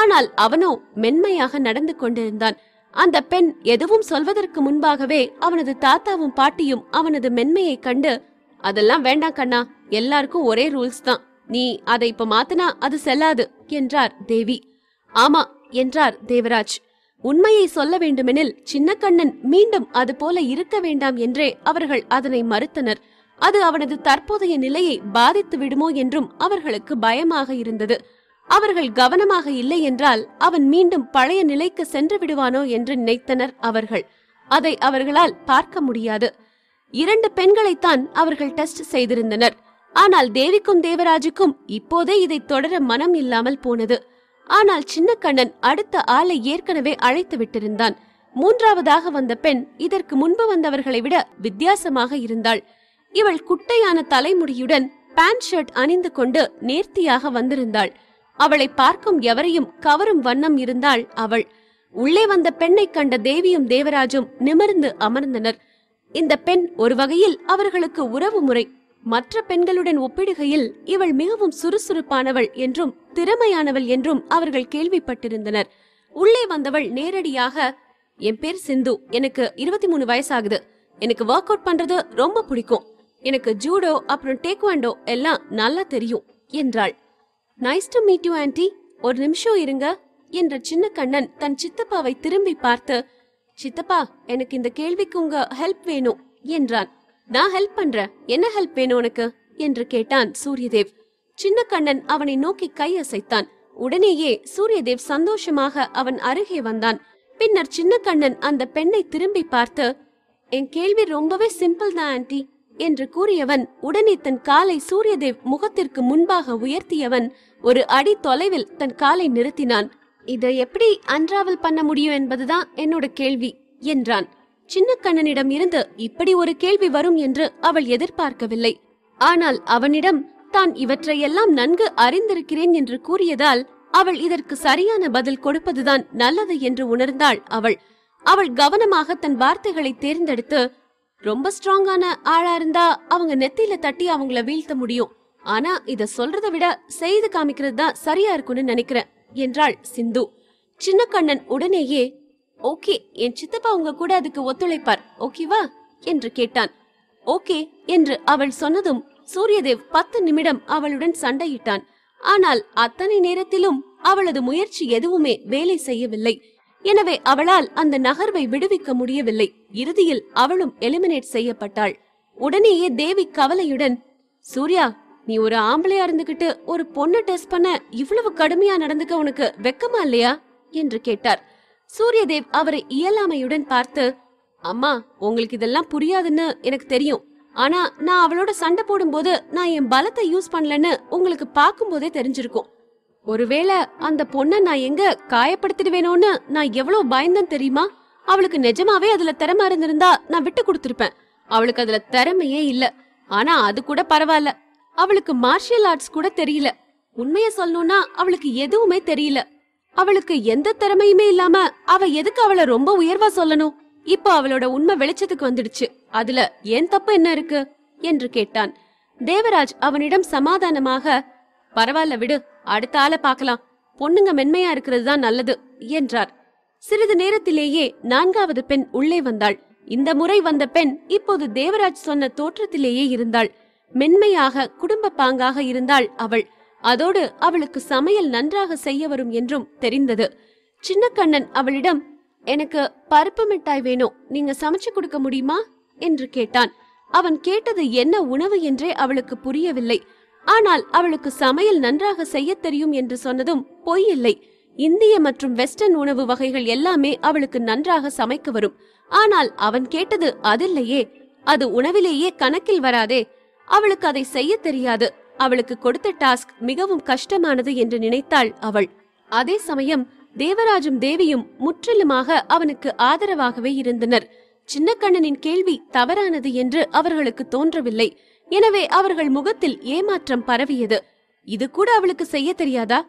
ஆனால் அவனோ மென்மையாக நடந்து கொண்டிருந்தான் அந்த பெண் எதுவும் சொல்வதற்கு முன்பாகவே அவனது தாத்தாவும் பாட்டியும் அவனது மென்மையை கண்டு அதெல்லாம் வேண்டாம் கண்ணா எல்லாருக்கும் ஒரே ரூல்ஸ் தான் நீ அதை இப்ப மாத்தினா அது செல்லாது என்றார் தேவி ஆமா என்றார் தேவராஜ் உண்மையை சொல்ல வேண்டுமெனில் சின்னக்கண்ணன் மீண்டும் அது போல இருக்க வேண்டாம் என்றே அவர்கள் அதனை மறுத்தனர் அது அவனது தற்போதைய நிலையை பாதித்து விடுமோ என்றும் அவர்களுக்கு பயமாக இருந்தது அவர்கள் கவனமாக இல்லை என்றால் அவன் மீண்டும் பழைய நிலைக்கு சென்று விடுவானோ என்று நினைத்தனர் அவர்கள் அதை அவர்களால் பார்க்க முடியாது இரண்டு பெண்களைத்தான் அவர்கள் டெஸ்ட் செய்திருந்தனர் ஆனால் தேவிக்கும் தேவராஜுக்கும் இப்போதே இதை தொடர மனம் இல்லாமல் போனது ஆனால் சின்ன கண்ணன் அடுத்த ஆளை ஏற்கனவே அழைத்து விட்டிருந்தான் மூன்றாவதாக வந்த பெண் இதற்கு முன்பு வந்தவர்களை விட வித்தியாசமாக இருந்தாள் இவள் குட்டையான தலைமுடியுடன் பேண்ட் ஷர்ட் அணிந்து கொண்டு நேர்த்தியாக வந்திருந்தாள் அவளை பார்க்கும் எவரையும் கவரும் வண்ணம் இருந்தாள் அவள் உள்ளே வந்த பெண்ணை கண்ட தேவியும் தேவராஜும் நிமிர்ந்து அமர்ந்தனர் இந்த பெண் ஒரு வகையில் அவர்களுக்கு உறவு முறை மற்ற பெண்களுடன் ஒப்பிடுகையில் இவள் மிகவும் சுறுசுறுப்பானவள் என்றும் திறமையானவள் என்றும் அவர்கள் கேள்விப்பட்டிருந்தனர் உள்ளே வந்தவள் நேரடியாக என் பேர் சிந்து எனக்கு இருபத்தி மூணு வயசாகுது எனக்கு ஒர்க் அவுட் பண்றது ரொம்ப பிடிக்கும் எனக்கு ஜூடோ அப்புறம் டேக்வாண்டோ எல்லாம் நல்லா தெரியும் என்றாள் nice to meet you aunty ஒரு நிமிஷம் இருங்க என்ற சின்ன கண்ணன் தன் சித்தப்பாவை திரும்பி பார்த்து சித்தப்பா எனக்கு இந்த கேள்விக்கு உங்க ஹெல்ப் வேணும் என்றான் நான் ஹெல்ப் பண்றேன் என்ன ஹெல்ப் வேணும் உனக்கு என்று கேட்டான் சூரியதேவ் சின்னக்கண்ணன் அவனை நோக்கி கையசைத்தான் உடனேயே சூரியதேவ் சந்தோஷமாக அவன் அருகே வந்தான் பின்னர் சின்னக்கண்ணன் அந்த பெண்ணை திரும்பி பார்த்து என் கேள்வி ரொம்பவே சிம்பிள் தான் ஆன்டி என்று கூறியவன் உடனே தன் காலை சூரியதேவ் முகத்திற்கு முன்பாக உயர்த்தியவன் ஒரு அடி தொலைவில் தன் காலை நிறுத்தினான் இதை எப்படி அன்றாவல் பண்ண முடியும் என்பதுதான் என்னோட கேள்வி என்றான் சின்னக்கண்ணனிடம் இருந்து இப்படி ஒரு கேள்வி வரும் என்று அவள் எதிர்பார்க்கவில்லை ஆனால் அவனிடம் தான் இவற்றையெல்லாம் நன்கு அறிந்திருக்கிறேன் என்று கூறியதால் அவள் இதற்கு சரியான பதில் கொடுப்பதுதான் நல்லது என்று உணர்ந்தாள் அவள் அவள் கவனமாக தன் வார்த்தைகளை தேர்ந்தெடுத்து ரொம்ப ஸ்ட்ராங்கான ஆளா இருந்தா அவங்க நெத்தியில தட்டி அவங்கள வீழ்த்த முடியும் ஆனா இத சொல்றத விட செய்து காமிக்கிறது தான் சரியா இருக்கும்னு நினைக்கிறேன் என்றாள் சிந்து சின்ன கண்ணன் உடனேயே ஓகே என் சித்தப்பா உங்க கூட அதுக்கு ஒத்துழைப்பார் ஓகேவா என்று கேட்டான் ஓகே என்று அவள் சொன்னதும் சூரியதேவ் பத்து நிமிடம் அவளுடன் சண்டையிட்டான் ஆனால் அத்தனை நேரத்திலும் அவளது முயற்சி எதுவுமே வேலை செய்யவில்லை எனவே அவளால் அந்த நகர்வை விடுவிக்க முடியவில்லை இறுதியில் அவளும் எலிமினேட் செய்யப்பட்டாள் உடனேயே தேவி கவலையுடன் சூர்யா நீ ஒரு ஆம்பளையா இருந்துகிட்டு ஒரு பொண்ணு டெஸ்ட் பண்ண இவ்வளவு கடுமையா நடந்துக்க உனக்கு வெக்கமா இல்லையா என்று கேட்டார் சூரியதேவ் அவரை இயலாமையுடன் பார்த்து அம்மா உங்களுக்கு இதெல்லாம் புரியாதுன்னு எனக்கு தெரியும் ஆனா நான் அவளோட சண்டை போடும்போது நான் என் பலத்தை யூஸ் பண்ணலன்னு உங்களுக்கு பார்க்கும்போதே தெரிஞ்சிருக்கும் ஒருவேளை அந்த பொண்ண நான் எங்க காயப்படுத்திடுவேணும்னு நான் எவ்வளவு பயந்தேன் தெரியுமா அவளுக்கு நிஜமாவே அதுல திறமை இருந்திருந்தா நான் விட்டு கொடுத்திருப்பேன் அவளுக்கு அதுல திறமையே இல்ல ஆனா அது கூட பரவாயில்ல அவளுக்கு மார்ஷியல் ஆர்ட்ஸ் கூட தெரியல உண்மைய சொல்லணும்னா அவளுக்கு எதுவுமே தெரியல அவளுக்கு எந்த திறமையுமே இல்லாம அவ எதுக்கு அவளை ரொம்ப உயர்வா சொல்லணும் இப்போ அவளோட உண்மை வெளிச்சத்துக்கு வந்துடுச்சு அதுல ஏன் தப்பு என்ன இருக்கு என்று கேட்டான் தேவராஜ் அவனிடம் சமாதானமாக பரவாயில்ல விடு அடுத்த ஆள பாக்கலாம் பொண்ணுங்க மென்மையா இருக்கிறது தான் நல்லது என்றார் சிறிது நேரத்திலேயே நான்காவது பெண் உள்ளே வந்தாள் இந்த முறை வந்த பெண் இப்போது தேவராஜ் சொன்ன தோற்றத்திலேயே இருந்தாள் மென்மையாக குடும்ப பாங்காக இருந்தாள் அவள் அதோடு அவளுக்கு சமையல் நன்றாக செய்ய வரும் என்றும் தெரிந்தது சின்னக்கண்ணன் அவளிடம் எனக்கு பருப்பு மிட்டாய் வேணும் நீங்க சமைச்சு கொடுக்க முடியுமா என்று கேட்டான் அவன் கேட்டது என்ன உணவு என்றே அவளுக்கு புரியவில்லை ஆனால் அவளுக்கு சமையல் நன்றாக செய்ய தெரியும் என்று சொன்னதும் பொய் இல்லை இந்திய மற்றும் வெஸ்டர்ன் உணவு வகைகள் எல்லாமே அவளுக்கு நன்றாக சமைக்க வரும் ஆனால் அவன் கேட்டது அதில்லையே அது உணவிலேயே கணக்கில் வராதே அவளுக்கு அதை செய்ய தெரியாது அவளுக்கு கொடுத்த டாஸ்க் மிகவும் கஷ்டமானது என்று நினைத்தாள் அவள் அதே சமயம் தேவராஜும் தேவியும் முற்றிலுமாக அவனுக்கு ஆதரவாகவே இருந்தனர் சின்னக்கண்ணனின் கேள்வி தவறானது என்று அவர்களுக்கு தோன்றவில்லை எனவே அவர்கள் முகத்தில் ஏமாற்றம் பரவியது இது கூட அவளுக்கு செய்ய தெரியாதா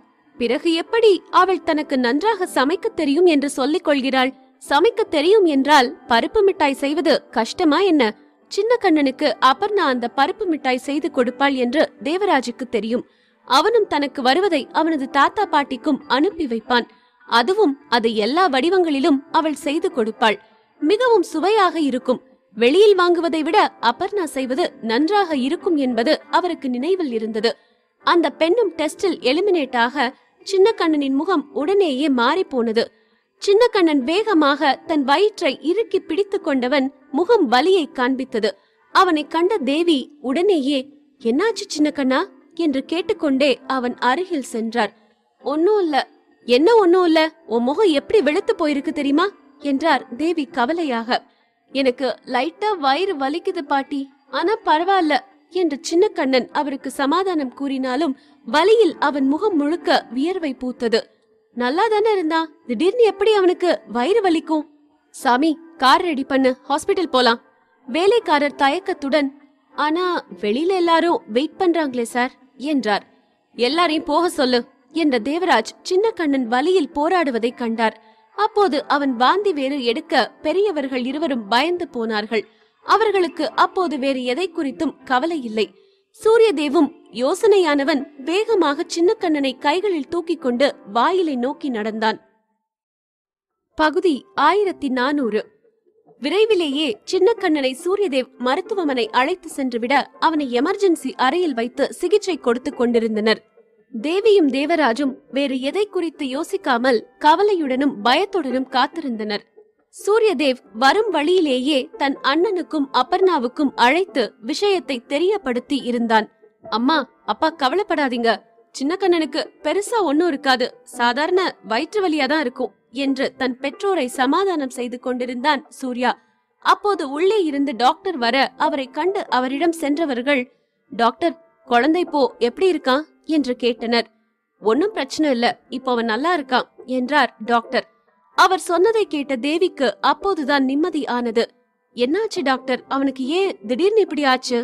பிறகு எப்படி அவள் தனக்கு நன்றாக சமைக்க தெரியும் என்று சொல்லிக் கொள்கிறாள் சமைக்க தெரியும் என்றால் பருப்பு மிட்டாய் செய்வது கஷ்டமா என்ன சின்ன கண்ணனுக்கு அபர்ணா அந்த பருப்பு மிட்டாய் செய்து கொடுப்பாள் என்று தேவராஜுக்கு தெரியும் அவனும் தனக்கு வருவதை அவனது தாத்தா பாட்டிக்கும் அனுப்பி வைப்பான் அதுவும் அது எல்லா வடிவங்களிலும் அவள் செய்து கொடுப்பாள் மிகவும் சுவையாக இருக்கும் வெளியில் வாங்குவதை விட அபர்ணா செய்வது நன்றாக இருக்கும் என்பது அவருக்கு நினைவில் இருந்தது அந்த பெண்ணும் டெஸ்டில் எலிமினேட் ஆக சின்னக்கண்ணனின் முகம் உடனேயே மாறி போனது சின்னக்கண்ணன் வேகமாக தன் வயிற்றை இறுக்கி பிடித்து கொண்டவன் முகம் வலியை காண்பித்தது அவனை கண்ட தேவி உடனேயே என்னாச்சு சின்னக்கண்ணா என்று கேட்டுக்கொண்டே அவன் அருகில் சென்றார் ஒன்னும் இல்ல என்ன ஒன்னும் இல்ல உன் முகம் எப்படி வெளுத்து போயிருக்கு தெரியுமா என்றார் தேவி கவலையாக எனக்கு லைட்டா வயிறு வலிக்குது பாட்டி ஆனா பரவாயில்ல என்று சின்ன கண்ணன் அவருக்கு சமாதானம் கூறினாலும் வலியில் அவன் முகம் முழுக்க வியர்வை பூத்தது நல்லா தானே இருந்தா திடீர்னு எப்படி அவனுக்கு வயிறு வலிக்கும் சாமி கார் ரெடி பண்ணு ஹாஸ்பிட்டல் போலாம் வேலைக்காரர் தயக்கத்துடன் ஆனா வெளியில எல்லாரும் வெயிட் பண்றாங்களே சார் என்றார் எல்லாரையும் போக சொல்லு என்ற தேவராஜ் சின்ன கண்ணன் வலியில் போராடுவதை கண்டார் அப்போது அவன் வாந்தி வேறு எடுக்க பெரியவர்கள் இருவரும் பயந்து போனார்கள் அவர்களுக்கு அப்போது வேறு எதை குறித்தும் கவலை இல்லை சூரியதேவும் யோசனையானவன் வேகமாக சின்ன கண்ணனை கைகளில் தூக்கிக் கொண்டு வாயிலை நோக்கி நடந்தான் பகுதி ஆயிரத்தி நானூறு விரைவிலேயே சின்னக்கண்ணனை சூரியதேவ் மருத்துவமனை அழைத்து சென்றுவிட அவனை எமர்ஜென்சி அறையில் வைத்து சிகிச்சை கொடுத்துக் கொண்டிருந்தனர் தேவியும் தேவராஜும் வேறு எதை குறித்து யோசிக்காமல் கவலையுடனும் பயத்துடனும் காத்திருந்தனர் சூரியதேவ் வரும் வழியிலேயே தன் அண்ணனுக்கும் அப்பர்ணாவுக்கும் அழைத்து விஷயத்தை தெரியப்படுத்தி இருந்தான் அம்மா அப்பா கவலைப்படாதீங்க சின்னக்கண்ணனுக்கு பெருசா ஒன்னும் இருக்காது சாதாரண வயிற்று வலியா தான் இருக்கும் என்று தன் பெற்றோரை சமாதானம் செய்து கொண்டிருந்தான் சூர்யா அப்போது உள்ளே இருந்து டாக்டர் வர அவரை கண்டு அவரிடம் சென்றவர்கள் டாக்டர் குழந்தை போ எப்படி இருக்கான் என்று கேட்டனர் ஒன்னும் பிரச்சனை இல்ல இப்ப அவன் நல்லா இருக்கான் என்றார் டாக்டர் அவர் சொன்னதை கேட்ட தேவிக்கு அப்போதுதான் நிம்மதி ஆனது என்னாச்சு டாக்டர் அவனுக்கு ஏன் திடீர்னு இப்படி ஆச்சு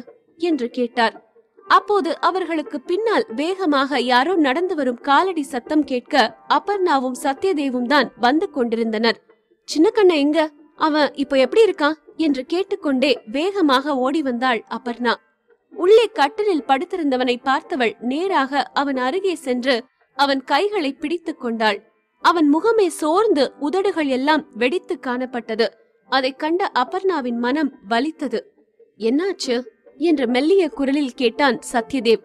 என்று கேட்டார் அப்போது அவர்களுக்கு பின்னால் வேகமாக யாரோ நடந்து வரும் காலடி சத்தம் கேட்க அப்பர்ணாவும் சத்யதேவும் தான் வந்து கொண்டிருந்தனர் சின்ன கண்ண எங்க அவன் இப்ப எப்படி இருக்கான் என்று கேட்டுக்கொண்டே வேகமாக ஓடி வந்தாள் அப்பர்ணா உள்ளே கட்டிலில் படுத்திருந்தவனை பார்த்தவள் நேராக அவன் அருகே சென்று அவன் கைகளை பிடித்து கொண்டாள் அவன் முகமே சோர்ந்து உதடுகள் எல்லாம் வெடித்து காணப்பட்டது அதை கண்ட அபர்ணாவின் மனம் வலித்தது என்னாச்சு என்று மெல்லிய குரலில் கேட்டான் சத்யதேவ்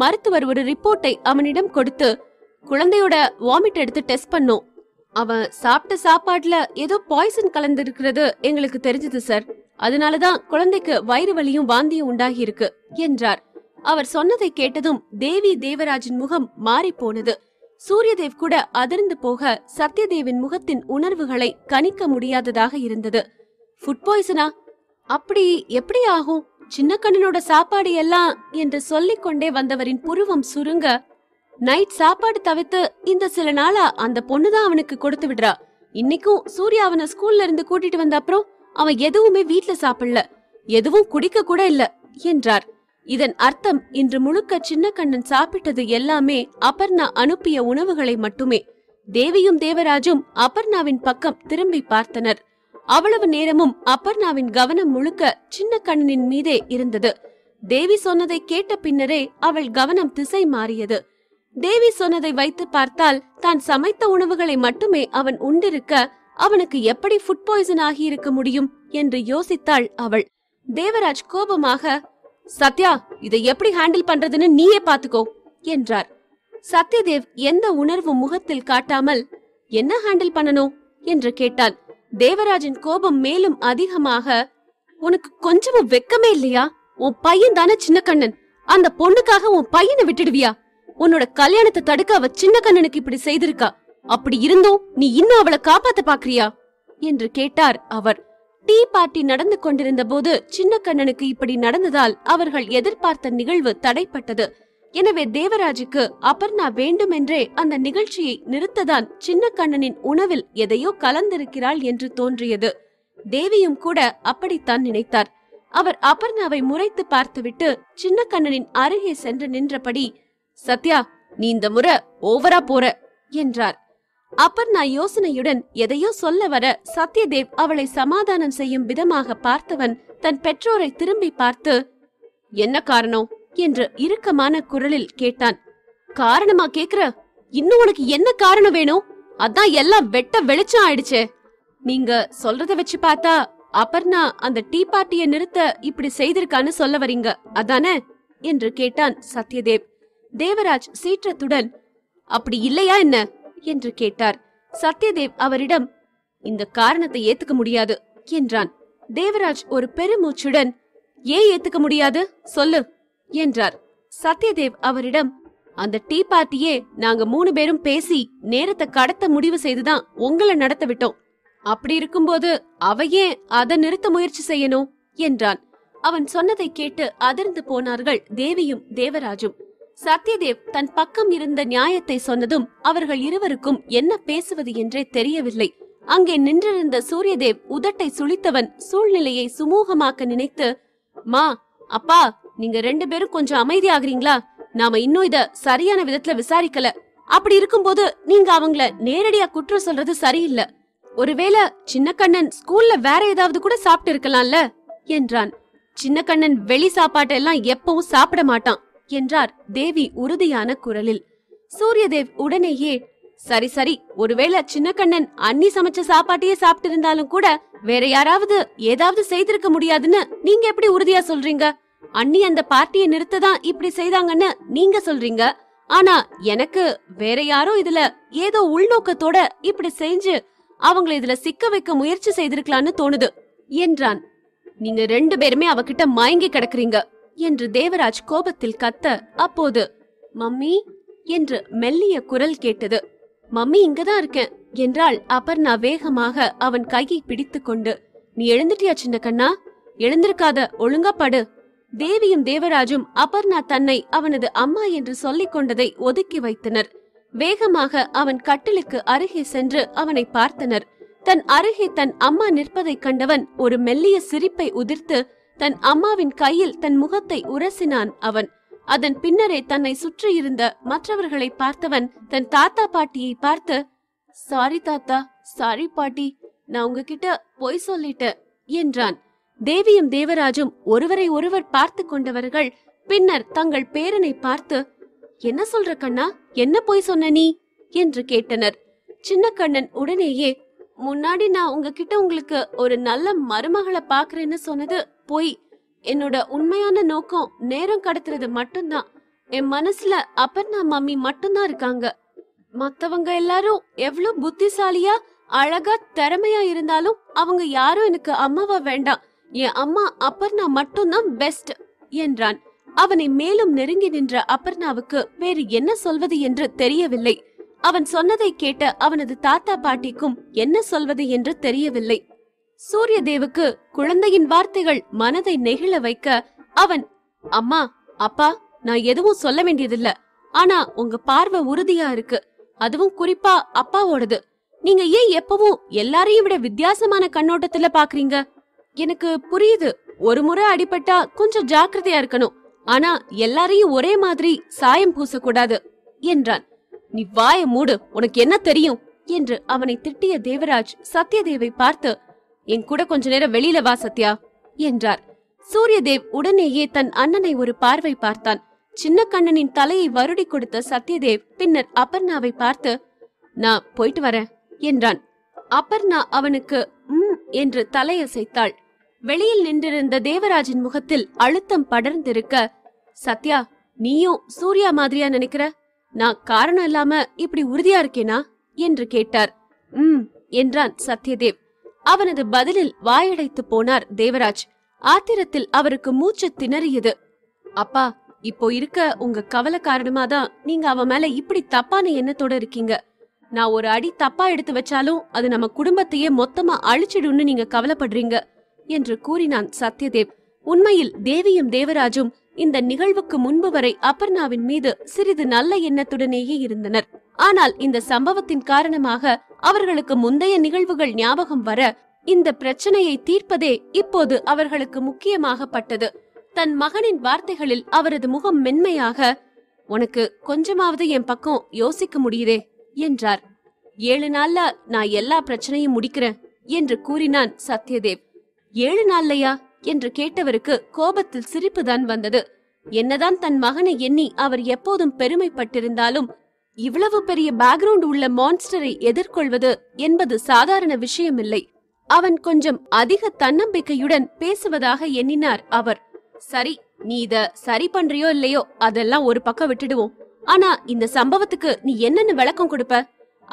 மருத்துவர் ஒரு ரிப்போர்ட்டை அவனிடம் கொடுத்து குழந்தையோட வாமிட் எடுத்து டெஸ்ட் பண்ணோம் அவன் சாப்பிட்ட சாப்பாடுல ஏதோ பாய்சன் கலந்திருக்கிறது எங்களுக்கு தெரிஞ்சது சார் அதனாலதான் குழந்தைக்கு வயிறு வலியும் வாந்தியும் உண்டாகி இருக்கு என்றார் அவர் சொன்னதை கேட்டதும் தேவி தேவராஜின் முகம் மாறி போனது சூரியதேவ் கூட அதிர்ந்து போக சத்யதேவின் முகத்தின் உணர்வுகளை கணிக்க முடியாததாக இருந்தது ஃபுட் பாய்சனா அப்படி எப்படி ஆகும் சின்ன கண்ணனோட சாப்பாடு எல்லாம் என்று சொல்லிக் கொண்டே வந்தவரின் புருவம் சுருங்க நைட் சாப்பாடு தவிர்த்து இந்த சில நாளா அந்த பொண்ணுதான் அவனுக்கு கொடுத்து விடுறா இன்னைக்கும் சூர்யா அவனை ஸ்கூல்ல இருந்து கூட்டிட்டு வந்த அப்புறம் அவன் எதுவுமே வீட்ல சாப்பிடல எதுவும் குடிக்க கூட இல்ல என்றார் இதன் அர்த்தம் இன்று முழுக்க சின்ன கண்ணன் சாப்பிட்டது எல்லாமே அபர்ணா அனுப்பிய உணவுகளை மட்டுமே தேவியும் தேவராஜும் அபர்ணாவின் பக்கம் திரும்பி பார்த்தனர் அவ்வளவு நேரமும் அபர்ணாவின் கவனம் முழுக்க சின்ன கண்ணனின் மீதே இருந்தது தேவி சொன்னதை கேட்ட பின்னரே அவள் கவனம் திசை மாறியது தேவி சொன்னதை வைத்து பார்த்தால் தான் சமைத்த உணவுகளை மட்டுமே அவன் உண்டிருக்க அவனுக்கு எப்படி ஃபுட் பாய்சன் ஆகி இருக்க முடியும் என்று யோசித்தாள் அவள் தேவராஜ் கோபமாக சத்யா இதை எப்படி ஹேண்டில் பண்றதுன்னு நீயே பாத்துக்கோ என்றார் சத்யதேவ் எந்த உணர்வு முகத்தில் காட்டாமல் என்ன ஹேண்டில் பண்ணனும் என்று கேட்டான் தேவராஜின் கோபம் மேலும் அதிகமாக உனக்கு கொஞ்சமும் வெக்கமே இல்லையா உன் பையன் தானே சின்ன கண்ணன் அந்த பொண்ணுக்காக உன் பையனை விட்டுடுவியா உன்னோட கல்யாணத்தை தடுக்க அவ சின்ன கண்ணனுக்கு இப்படி செய்திருக்கா அப்படி இருந்தும் நீ இன்னும் அவளை காப்பாத்த பாக்குறியா என்று கேட்டார் அவர் டீ பார்ட்டி நடந்து கொண்டிருந்த போது சின்ன கண்ணனுக்கு இப்படி நடந்ததால் அவர்கள் எதிர்பார்த்த நிகழ்வு தடைப்பட்டது எனவே தேவராஜுக்கு அபர்ணா வேண்டுமென்றே அந்த நிகழ்ச்சியை நிறுத்ததான் சின்ன கண்ணனின் உணவில் எதையோ கலந்திருக்கிறாள் என்று தோன்றியது தேவியும் கூட அப்படித்தான் நினைத்தார் அவர் அபர்ணாவை முறைத்து பார்த்துவிட்டு சின்ன கண்ணனின் அருகே சென்று நின்றபடி சத்யா நீ இந்த முறை ஓவரா போற என்றார் அப்பர்ணா யோசனையுடன் எதையோ சொல்ல வர சத்யதேவ் அவளை சமாதானம் செய்யும் விதமாக பார்த்தவன் தன் பெற்றோரை திரும்பி பார்த்து என்ன காரணம் என்று இறுக்கமான குரலில் கேட்டான் காரணமா கேக்குற இன்னும் உனக்கு என்ன காரணம் வேணும் அதான் எல்லாம் வெட்ட வெளிச்சம் ஆயிடுச்சே நீங்க சொல்றத வச்சு பார்த்தா அப்பர்ணா அந்த டீ பார்ட்டிய நிறுத்த இப்படி செய்திருக்கான்னு சொல்ல வரீங்க அதானே என்று கேட்டான் சத்யதேவ் தேவராஜ் சீற்றத்துடன் அப்படி இல்லையா என்ன என்று கேட்டார் சத்யதேவ் அவரிடம் இந்த காரணத்தை ஏத்துக்க முடியாது என்றான் தேவராஜ் ஒரு பெருமூச்சுடன் ஏன் ஏத்துக்க முடியாது சொல்லு என்றார் சத்யதேவ் அவரிடம் அந்த டீ பார்ட்டியே நாங்க மூணு பேரும் பேசி நேரத்தை கடத்த முடிவு செய்துதான் உங்களை நடத்த விட்டோம் அப்படி இருக்கும்போது அவ ஏன் அதை நிறுத்த முயற்சி செய்யணும் என்றான் அவன் சொன்னதை கேட்டு அதிர்ந்து போனார்கள் தேவியும் தேவராஜும் சத்யதேவ் தன் பக்கம் இருந்த நியாயத்தை சொன்னதும் அவர்கள் இருவருக்கும் என்ன பேசுவது என்றே தெரியவில்லை அங்கே நின்றிருந்த சூரியதேவ் உதட்டை சுழித்தவன் சூழ்நிலையை சுமூகமாக்க நினைத்து மா அப்பா நீங்க ரெண்டு பேரும் கொஞ்சம் அமைதியாகிறீங்களா நாம இன்னும் இத சரியான விதத்துல விசாரிக்கல அப்படி இருக்கும்போது நீங்க அவங்கள நேரடியா குற்றம் சொல்றது சரியில்லை ஒருவேளை சின்ன கண்ணன் ஸ்கூல்ல வேற ஏதாவது கூட சாப்பிட்டு இருக்கலாம்ல என்றான் சின்ன கண்ணன் வெளி சாப்பாட்டெல்லாம் எப்பவும் சாப்பிட மாட்டான் என்றார் தேவி உறுதியான குரலில் சூரியதேவ் உடனேயே சரி சரி ஒருவேளை சின்ன கண்ணன் அண்ணி சமைச்ச சாப்பாட்டையே சாப்பிட்டு இருந்தாலும் கூட வேற யாராவது ஏதாவது செய்திருக்க முடியாதுன்னு நீங்க எப்படி உறுதியா சொல்றீங்க அண்ணி அந்த பார்ட்டியை நிறுத்ததான் இப்படி செய்தாங்கன்னு நீங்க சொல்றீங்க ஆனா எனக்கு வேற யாரோ இதுல ஏதோ உள்நோக்கத்தோட இப்படி செஞ்சு அவங்கள இதுல சிக்க வைக்க முயற்சி செய்திருக்கலான்னு தோணுது என்றான் நீங்க ரெண்டு பேருமே அவகிட்ட மயங்கி கிடக்குறீங்க என்று தேவராஜ் கோபத்தில் கத்த அப்போது மம்மி என்று மெல்லிய குரல் கேட்டது மம்மி இங்கதான் இருக்கேன் என்றாள் அபர்ணா வேகமாக அவன் கையை பிடித்து கொண்டு நீ எழுந்துட்டியா சின்ன கண்ணா எழுந்திருக்காத ஒழுங்கா படு தேவியும் தேவராஜும் அபர்ணா தன்னை அவனது அம்மா என்று சொல்லிக் கொண்டதை ஒதுக்கி வைத்தனர் வேகமாக அவன் கட்டிலுக்கு அருகே சென்று அவனை பார்த்தனர் தன் அருகே தன் அம்மா நிற்பதைக் கண்டவன் ஒரு மெல்லிய சிரிப்பை உதிர்த்து தன் அம்மாவின் கையில் தன் முகத்தை உரசினான் அவன் அதன் பின்னரே தன்னை சுற்றியிருந்த மற்றவர்களை பார்த்தவன் தன் தாத்தா பாட்டியை பார்த்து சாரி தாத்தா சாரி பாட்டி நான் உங்ககிட்ட பொய் சொல்லிட்டேன் என்றான் தேவியும் தேவராஜும் ஒருவரை ஒருவர் பார்த்து கொண்டவர்கள் பின்னர் தங்கள் பேரனை பார்த்து என்ன சொல்ற கண்ணா என்ன பொய் சொன்ன நீ என்று கேட்டனர் சின்ன கண்ணன் உடனேயே முன்னாடி நான் உங்ககிட்ட உங்களுக்கு ஒரு நல்ல மருமகளை பாக்குறேன்னு சொன்னது பொய் என்னோட உண்மையான நோக்கம் நேரம் கடத்துறது மட்டும்தான் என் மனசுல அப்பர்ணா மம்மி மட்டும்தான் இருக்காங்க மத்தவங்க எல்லாரும் எவ்வளவு புத்திசாலியா அழகா திறமையா இருந்தாலும் அவங்க யாரும் எனக்கு அம்மாவா வேண்டாம் என் அம்மா அப்பர்ணா மட்டும்தான் பெஸ்ட் என்றான் அவனை மேலும் நெருங்கி நின்ற அப்பர்ணாவுக்கு வேறு என்ன சொல்வது என்று தெரியவில்லை அவன் சொன்னதை கேட்ட அவனது தாத்தா பாட்டிக்கும் என்ன சொல்வது என்று தெரியவில்லை சூரிய தேவுக்கு குழந்தையின் வார்த்தைகள் மனதை நெகிழ வைக்க அவன் அம்மா அப்பா நான் எதுவும் சொல்ல வேண்டியதில்ல ஆனா உங்க பார்வை உறுதியா இருக்கு அதுவும் குறிப்பா அப்பாவோடது நீங்க ஏன் எப்பவும் எல்லாரையும் விட வித்தியாசமான கண்ணோட்டத்துல பாக்குறீங்க எனக்கு புரியுது ஒரு முறை அடிபட்டா கொஞ்சம் ஜாக்கிரதையா இருக்கணும் ஆனா எல்லாரையும் ஒரே மாதிரி சாயம் பூசக்கூடாது என்றான் நீ வாய மூடு உனக்கு என்ன தெரியும் என்று அவனை திட்டிய தேவராஜ் சத்யதேவை பார்த்து என் கூட கொஞ்ச நேரம் வெளியில வா சத்யா என்றார் சூரியதேவ் உடனேயே தன் அண்ணனை ஒரு பார்வை பார்த்தான் சின்ன கண்ணனின் தலையை வருடி கொடுத்த சத்யதேவ் பின்னர் அபர்ணாவை பார்த்து நான் போயிட்டு வரேன் என்றான் அபர்ணா அவனுக்கு உம் என்று தலையசைத்தாள் வெளியில் நின்றிருந்த தேவராஜின் முகத்தில் அழுத்தம் படர்ந்திருக்க சத்யா நீயும் சூர்யா மாதிரியா நினைக்கிற நான் காரணம் இல்லாம இப்படி உறுதியா இருக்கேனா என்று கேட்டார் உம் என்றான் சத்யதேவ் அவனது பதிலில் வாயடைத்து போனார் தேவராஜ் ஆத்திரத்தில் அவருக்கு மூச்சு திணறியது அப்பா இப்போ இருக்க உங்க கவலை காரணமா தான் நீங்க அவன் மேல இப்படி தப்பான எண்ணத்தோட இருக்கீங்க நான் ஒரு அடி தப்பா எடுத்து வச்சாலும் அது நம்ம குடும்பத்தையே மொத்தமா அழிச்சிடும்னு நீங்க கவலைப்படுறீங்க என்று கூறினான் சத்யதேவ் உண்மையில் தேவியும் தேவராஜும் இந்த நிகழ்வுக்கு முன்பு வரை அபர்ணாவின் மீது சிறிது நல்ல எண்ணத்துடனேயே இருந்தனர் ஆனால் இந்த சம்பவத்தின் காரணமாக அவர்களுக்கு முந்தைய நிகழ்வுகள் ஞாபகம் வர இந்த பிரச்சனையை தீர்ப்பதே இப்போது அவர்களுக்கு முக்கியமாகப்பட்டது தன் மகனின் வார்த்தைகளில் அவரது முகம் மென்மையாக உனக்கு கொஞ்சமாவது என் பக்கம் யோசிக்க முடியுதே என்றார் ஏழு நாள்ல நான் எல்லா பிரச்சனையும் முடிக்கிறேன் என்று கூறினான் சத்யதேவ் ஏழு நாள்லையா என்று கேட்டவருக்கு கோபத்தில் சிரிப்புதான் வந்தது என்னதான் தன் மகனை எண்ணி அவர் எப்போதும் பெருமைப்பட்டிருந்தாலும் இவ்வளவு பெரிய பேக்ரவுண்ட் உள்ள மான்ஸ்டரை எதிர்கொள்வது என்பது சாதாரண விஷயமில்லை அவன் கொஞ்சம் அதிக தன்னம்பிக்கையுடன் பேசுவதாக எண்ணினார் அவர் சரி நீ இத சரி பண்றியோ இல்லையோ அதெல்லாம் ஒரு பக்கம் விட்டுடுவோம் ஆனா இந்த சம்பவத்துக்கு நீ என்னன்னு விளக்கம் கொடுப்ப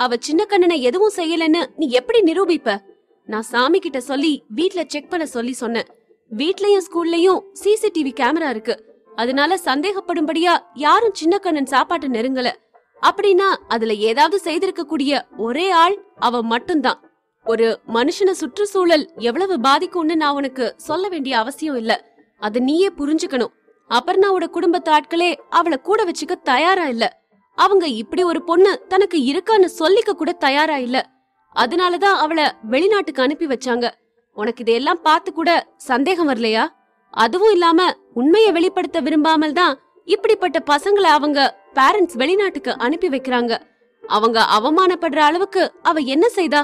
அவ சின்ன கண்ணனை எதுவும் செய்யலன்னு நீ எப்படி நிரூபிப்ப நான் சாமி கிட்ட சொல்லி வீட்ல செக் பண்ண சொல்லி சொன்னேன் வீட்லயும் ஸ்கூல்லயும் சிசிடிவி கேமரா இருக்கு அதனால சந்தேகப்படும்படியா யாரும் சின்ன கண்ணன் சாப்பாட்ட நெருங்கல அப்படின்னா அதுல ஏதாவது செய்திருக்க கூடிய ஒரே ஆள் அவ மட்டும்தான் ஒரு மனுஷன சுற்றுச்சூழல் எவ்வளவு பாதிக்கும்னு நான் உனக்கு சொல்ல வேண்டிய அவசியம் இல்ல அத நீயே புரிஞ்சுக்கணும் அபர்ணாவோட குடும்பத்து ஆட்களே அவளை கூட வச்சுக்க தயாரா இல்ல அவங்க இப்படி ஒரு பொண்ணு தனக்கு இருக்கான்னு சொல்லிக்க கூட தயாரா இல்ல அதனாலதான் அவளை வெளிநாட்டுக்கு அனுப்பி வச்சாங்க உனக்கு இதையெல்லாம் பார்த்து கூட சந்தேகம் வரலையா அதுவும் இல்லாம உண்மையை வெளிப்படுத்த விரும்பாமல் தான் இப்படிப்பட்ட பசங்களை அவங்க பேரண்ட்ஸ் வெளிநாட்டுக்கு அனுப்பி வைக்கிறாங்க அவங்க அவமானப்படுற அளவுக்கு அவ என்ன செய்தா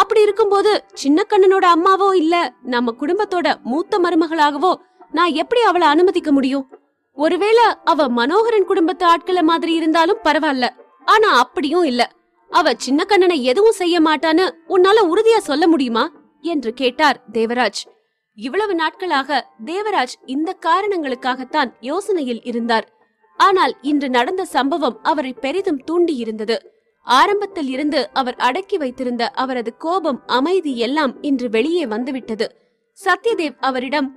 அப்படி இருக்கும்போது சின்ன கண்ணனோட அம்மாவோ இல்ல நம்ம குடும்பத்தோட மூத்த மருமகளாகவோ நான் எப்படி அவளை அனுமதிக்க முடியும் ஒருவேளை அவ மனோகரன் குடும்பத்து ஆட்களை மாதிரி இருந்தாலும் பரவாயில்ல ஆனா அப்படியும் இல்ல அவ சின்ன கண்ணனை எதுவும் செய்ய மாட்டான்னு உன்னால உறுதியா சொல்ல முடியுமா என்று கேட்டார் தேவராஜ் இவ்வளவு நாட்களாக தேவராஜ் இந்த காரணங்களுக்காகத்தான் யோசனையில் இருந்தார் ஆனால் இன்று நடந்த சம்பவம் அவரை பெரிதும் தூண்டி இருந்தது ஆரம்பத்தில் இருந்து அவர் அடக்கி வைத்திருந்த அவரது கோபம் அமைதி எல்லாம் இன்று வெளியே வந்துவிட்டது சத்யதேவ் அவரிடம்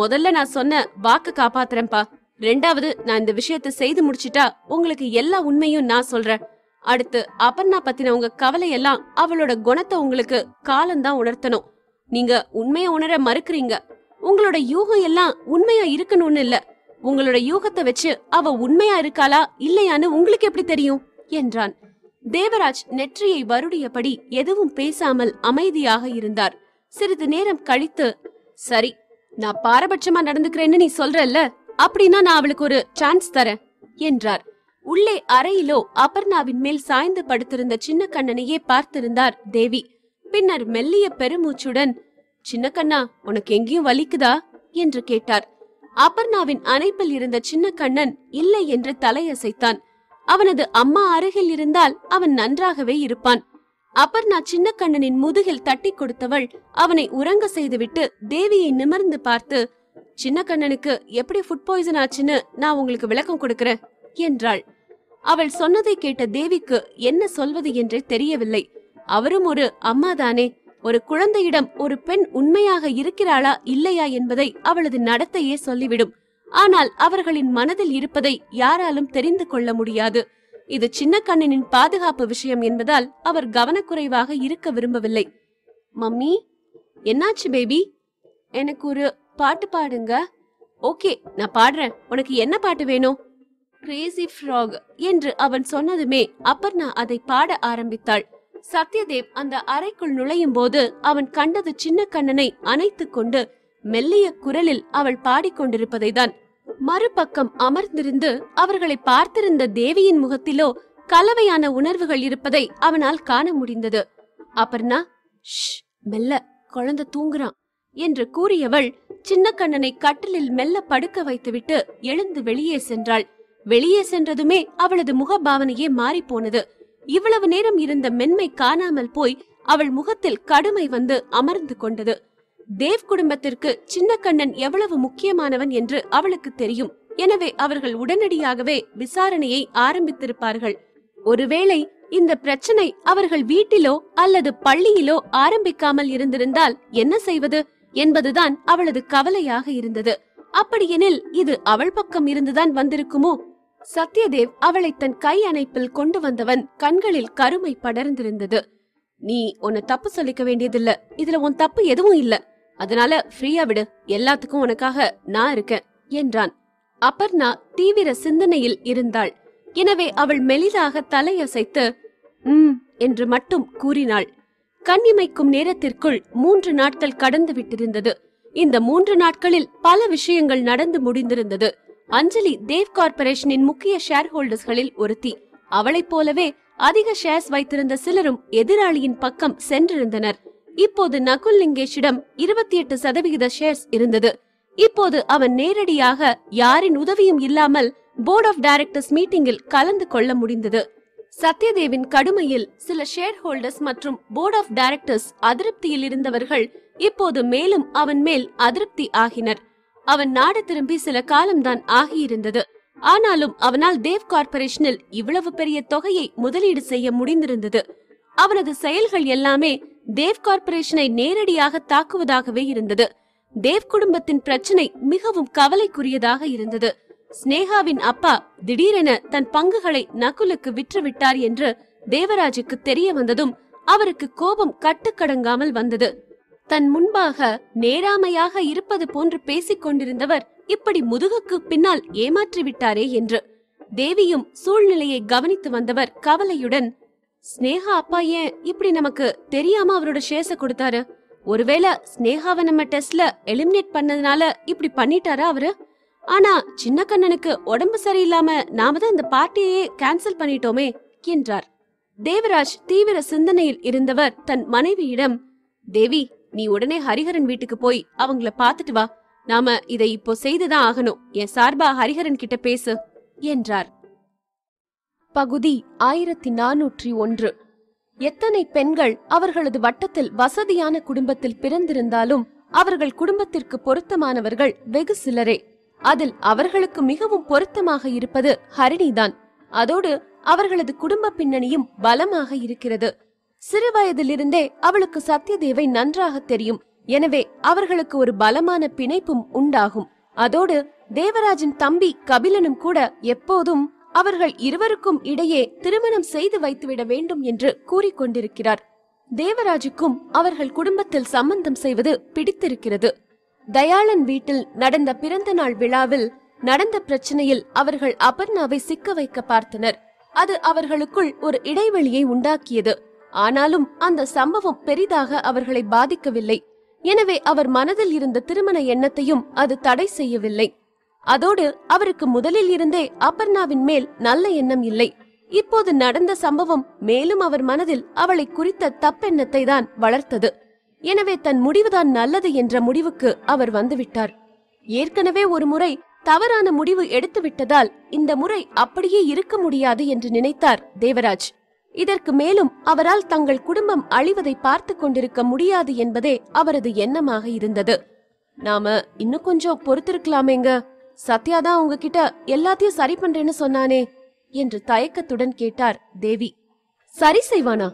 முதல்ல நான் சொன்ன வாக்கு காப்பாத்துறேன்பா ரெண்டாவது நான் இந்த விஷயத்தை செய்து முடிச்சிட்டா உங்களுக்கு எல்லா உண்மையும் நான் சொல்றேன் அடுத்து அபர்ணா பத்தின உங்க கவலையெல்லாம் அவளோட குணத்தை உங்களுக்கு காலம்தான் உணர்த்தணும் நீங்க உண்மைய உணர மறுக்கிறீங்க உங்களோட யூகம் எல்லாம் உண்மையா இருக்கணும்னு இல்ல உங்களோட யூகத்தை வச்சு அவ உண்மையா இருக்காளா இல்லையான்னு உங்களுக்கு எப்படி தெரியும் என்றான் தேவராஜ் நெற்றியை வருடியபடி எதுவும் பேசாமல் அமைதியாக இருந்தார் சிறிது நேரம் கழித்து சரி நான் பாரபட்சமா நடந்துக்கிறேன்னு நீ சொல்றல்ல அப்படின்னா நான் அவளுக்கு ஒரு சான்ஸ் தரேன் என்றார் உள்ளே அறையிலோ அபர்ணாவின் மேல் சாய்ந்து படுத்திருந்த சின்ன கண்ணனையே பார்த்திருந்தார் தேவி பின்னர் மெல்லிய பெருமூச்சுடன் சின்ன கண்ணா உனக்கு எங்கேயும் வலிக்குதா என்று கேட்டார் அபர்ணாவின் அணைப்பில் இருந்த சின்ன கண்ணன் இல்லை என்று தலையசைத்தான் அவனது அம்மா அருகில் இருந்தால் அவன் நன்றாகவே இருப்பான் அபர்ணா சின்ன கண்ணனின் முதுகில் தட்டி கொடுத்தவள் அவனை உறங்க செய்துவிட்டு தேவியை நிமிர்ந்து பார்த்து சின்ன கண்ணனுக்கு எப்படி ஃபுட் பாய்சன் ஆச்சுன்னு நான் உங்களுக்கு விளக்கம் கொடுக்கிறேன் என்றாள் அவள் சொன்னதை கேட்ட தேவிக்கு என்ன சொல்வது என்றே தெரியவில்லை அவரும் ஒரு அம்மாதானே ஒரு குழந்தையிடம் ஒரு பெண் உண்மையாக இருக்கிறாளா இல்லையா என்பதை அவளது நடத்தையே சொல்லிவிடும் ஆனால் அவர்களின் மனதில் இருப்பதை யாராலும் தெரிந்து கொள்ள முடியாது இது சின்ன கண்ணனின் பாதுகாப்பு விஷயம் என்பதால் அவர் கவனக்குறைவாக இருக்க விரும்பவில்லை மம்மி என்னாச்சு பேபி எனக்கு ஒரு பாட்டு பாடுங்க ஓகே நான் பாடுறேன் உனக்கு என்ன பாட்டு வேணும் கிரேசி ஃப்ராக் என்று அவன் சொன்னதுமே அப்பர்ணா அதை பாட ஆரம்பித்தாள் சத்யதேவ் அந்த அறைக்குள் நுழையும் போது அவன் கண்டது சின்ன கண்ணனை அணைத்து கொண்டு மெல்லிய குரலில் அவள் பாடிக்கொண்டிருப்பதை தான் மறுபக்கம் அமர்ந்திருந்து அவர்களை பார்த்திருந்த தேவியின் முகத்திலோ கலவையான உணர்வுகள் இருப்பதை அவனால் காண முடிந்தது அப்பர்ணா ஷ் மெல்ல குழந்தை தூங்குறான் என்று கூறியவள் சின்ன கண்ணனை கட்டிலில் மெல்ல படுக்க வைத்துவிட்டு எழுந்து வெளியே சென்றாள் வெளியே சென்றதுமே அவளது முகபாவனையே மாறி போனது இவ்வளவு நேரம் இருந்த மென்மை காணாமல் போய் அவள் முகத்தில் கடுமை வந்து அமர்ந்து கொண்டது தேவ் குடும்பத்திற்கு சின்னக்கண்ணன் எவ்வளவு முக்கியமானவன் என்று அவளுக்கு தெரியும் எனவே அவர்கள் உடனடியாகவே விசாரணையை ஆரம்பித்திருப்பார்கள் ஒருவேளை இந்த பிரச்சனை அவர்கள் வீட்டிலோ அல்லது பள்ளியிலோ ஆரம்பிக்காமல் இருந்திருந்தால் என்ன செய்வது என்பதுதான் அவளது கவலையாக இருந்தது அப்படியெனில் இது அவள் பக்கம் இருந்துதான் வந்திருக்குமோ சத்யதேவ் அவளை தன் கை அணைப்பில் கொண்டு வந்தவன் கண்களில் கருமை படர்ந்திருந்தது நீ உன்னை தப்பு சொல்லிக்க வேண்டியதில்ல இதுல உன் தப்பு எதுவும் இல்ல அதனால ஃப்ரீயா விடு எல்லாத்துக்கும் உனக்காக நான் இருக்கேன் என்றான் அபர்ணா தீவிர சிந்தனையில் இருந்தாள் எனவே அவள் மெலிதாக தலையசைத்து உம் என்று மட்டும் கூறினாள் கண்ணிமைக்கும் நேரத்திற்குள் மூன்று நாட்கள் கடந்து விட்டிருந்தது இந்த மூன்று நாட்களில் பல விஷயங்கள் நடந்து முடிந்திருந்தது அஞ்சலி தேவ் கார்பரேஷனின் முக்கிய ஷேர் ஹோல்டர்ஸ்களில் ஒருத்தி அவளைப் போலவே அதிக ஷேர்ஸ் வைத்திருந்த சிலரும் எதிராளியின் பக்கம் சென்றிருந்தனர் இப்போது நகுல் லிங்கேஷிடம் இருபத்தி எட்டு சதவிகித ஷேர்ஸ் இருந்தது இப்போது அவன் நேரடியாக யாரின் உதவியும் இல்லாமல் போர்ட் ஆஃப் டைரக்டர்ஸ் மீட்டிங்கில் கலந்து கொள்ள முடிந்தது சத்யதேவின் கடுமையில் சில ஷேர் ஹோல்டர்ஸ் மற்றும் போர்ட் ஆஃப் டைரக்டர்ஸ் அதிருப்தியில் இருந்தவர்கள் இப்போது மேலும் அவன் மேல் அதிருப்தி ஆகினர் அவன் நாடு திரும்பி சில காலம்தான் ஆகியிருந்தது ஆனாலும் அவனால் தேவ் கார்பரேஷனில் இவ்வளவு பெரிய தொகையை முதலீடு செய்ய முடிந்திருந்தது அவனது செயல்கள் எல்லாமே தேவ் கார்பரேஷனை நேரடியாக தாக்குவதாகவே இருந்தது தேவ் குடும்பத்தின் பிரச்சனை மிகவும் கவலைக்குரியதாக இருந்தது ஸ்னேகாவின் அப்பா திடீரென தன் பங்குகளை நகுலுக்கு விற்றுவிட்டார் என்று தேவராஜுக்கு தெரிய வந்ததும் அவருக்கு கோபம் கட்டுக்கடங்காமல் வந்தது தன் முன்பாக நேராமையாக இருப்பது போன்று பேசிக் கொண்டிருந்தவர் இப்படி முதுகுக்கு பின்னால் ஏமாற்றிவிட்டாரே என்று தேவியும் சூழ்நிலையை கவனித்து வந்தவர் கவலையுடன் ஸ்னேகா அப்பா ஏன் இப்படி நமக்கு தெரியாம அவரோட ஷேர்ஸ கொடுத்தாரு ஒருவேளை ஸ்னேகாவை நம்ம டெஸ்ட்ல எலிமினேட் பண்ணதுனால இப்படி பண்ணிட்டாரா அவரு ஆனா சின்ன கண்ணனுக்கு உடம்பு சரியில்லாம நாம தான் இந்த பார்ட்டியே கேன்சல் பண்ணிட்டோமே என்றார் தேவராஜ் தீவிர சிந்தனையில் இருந்தவர் தன் மனைவியிடம் தேவி நீ உடனே ஹரிஹரன் வீட்டுக்கு போய் அவங்கள பாத்துட்டு வா நாம இதை இப்போ செய்துதான் ஆகணும் என் சார்பா ஹரிஹரன் கிட்ட பேசு என்றார் பகுதி ஆயிரத்தி நானூற்றி ஒன்று எத்தனை பெண்கள் அவர்களது வட்டத்தில் வசதியான குடும்பத்தில் பிறந்திருந்தாலும் அவர்கள் குடும்பத்திற்கு பொருத்தமானவர்கள் வெகு சிலரே அதில் அவர்களுக்கு மிகவும் பொருத்தமாக இருப்பது ஹரிணிதான் அதோடு அவர்களது குடும்ப பின்னணியும் பலமாக இருக்கிறது சிறுவயதிலிருந்தே அவளுக்கு சத்யதேவை நன்றாக தெரியும் எனவே அவர்களுக்கு ஒரு பலமான பிணைப்பும் உண்டாகும் அதோடு தேவராஜின் தம்பி கபிலனும் கூட எப்போதும் அவர்கள் இருவருக்கும் இடையே திருமணம் செய்து வைத்துவிட வேண்டும் என்று கூறிக்கொண்டிருக்கிறார் தேவராஜுக்கும் அவர்கள் குடும்பத்தில் சம்பந்தம் செய்வது பிடித்திருக்கிறது தயாளன் வீட்டில் நடந்த பிறந்த நாள் விழாவில் நடந்த பிரச்சனையில் அவர்கள் அபர்ணாவை சிக்க வைக்க பார்த்தனர் அது அவர்களுக்குள் ஒரு இடைவெளியை உண்டாக்கியது ஆனாலும் அந்த சம்பவம் பெரிதாக அவர்களை பாதிக்கவில்லை எனவே அவர் மனதில் இருந்த திருமண எண்ணத்தையும் அது தடை செய்யவில்லை அதோடு அவருக்கு முதலில் இருந்தே அபர்ணாவின் மேல் நல்ல எண்ணம் இல்லை இப்போது நடந்த சம்பவம் மேலும் அவர் மனதில் அவளை குறித்த தப்பெண்ணத்தை தான் வளர்த்தது எனவே தன் முடிவுதான் நல்லது என்ற முடிவுக்கு அவர் வந்துவிட்டார் ஏற்கனவே ஒரு முறை தவறான முடிவு எடுத்துவிட்டதால் இந்த முறை அப்படியே இருக்க முடியாது என்று நினைத்தார் தேவராஜ் இதற்கு மேலும் அவரால் தங்கள் குடும்பம் அழிவதை பார்த்து கொண்டிருக்க முடியாது என்பதே அவரது எண்ணமாக இருந்தது நாம இன்னும் கொஞ்சம் பொறுத்திருக்கலாமேங்க சத்யாதான் உங்ககிட்ட எல்லாத்தையும் சரி பண்றேன்னு சொன்னானே என்று தயக்கத்துடன் கேட்டார் தேவி சரி செய்வானா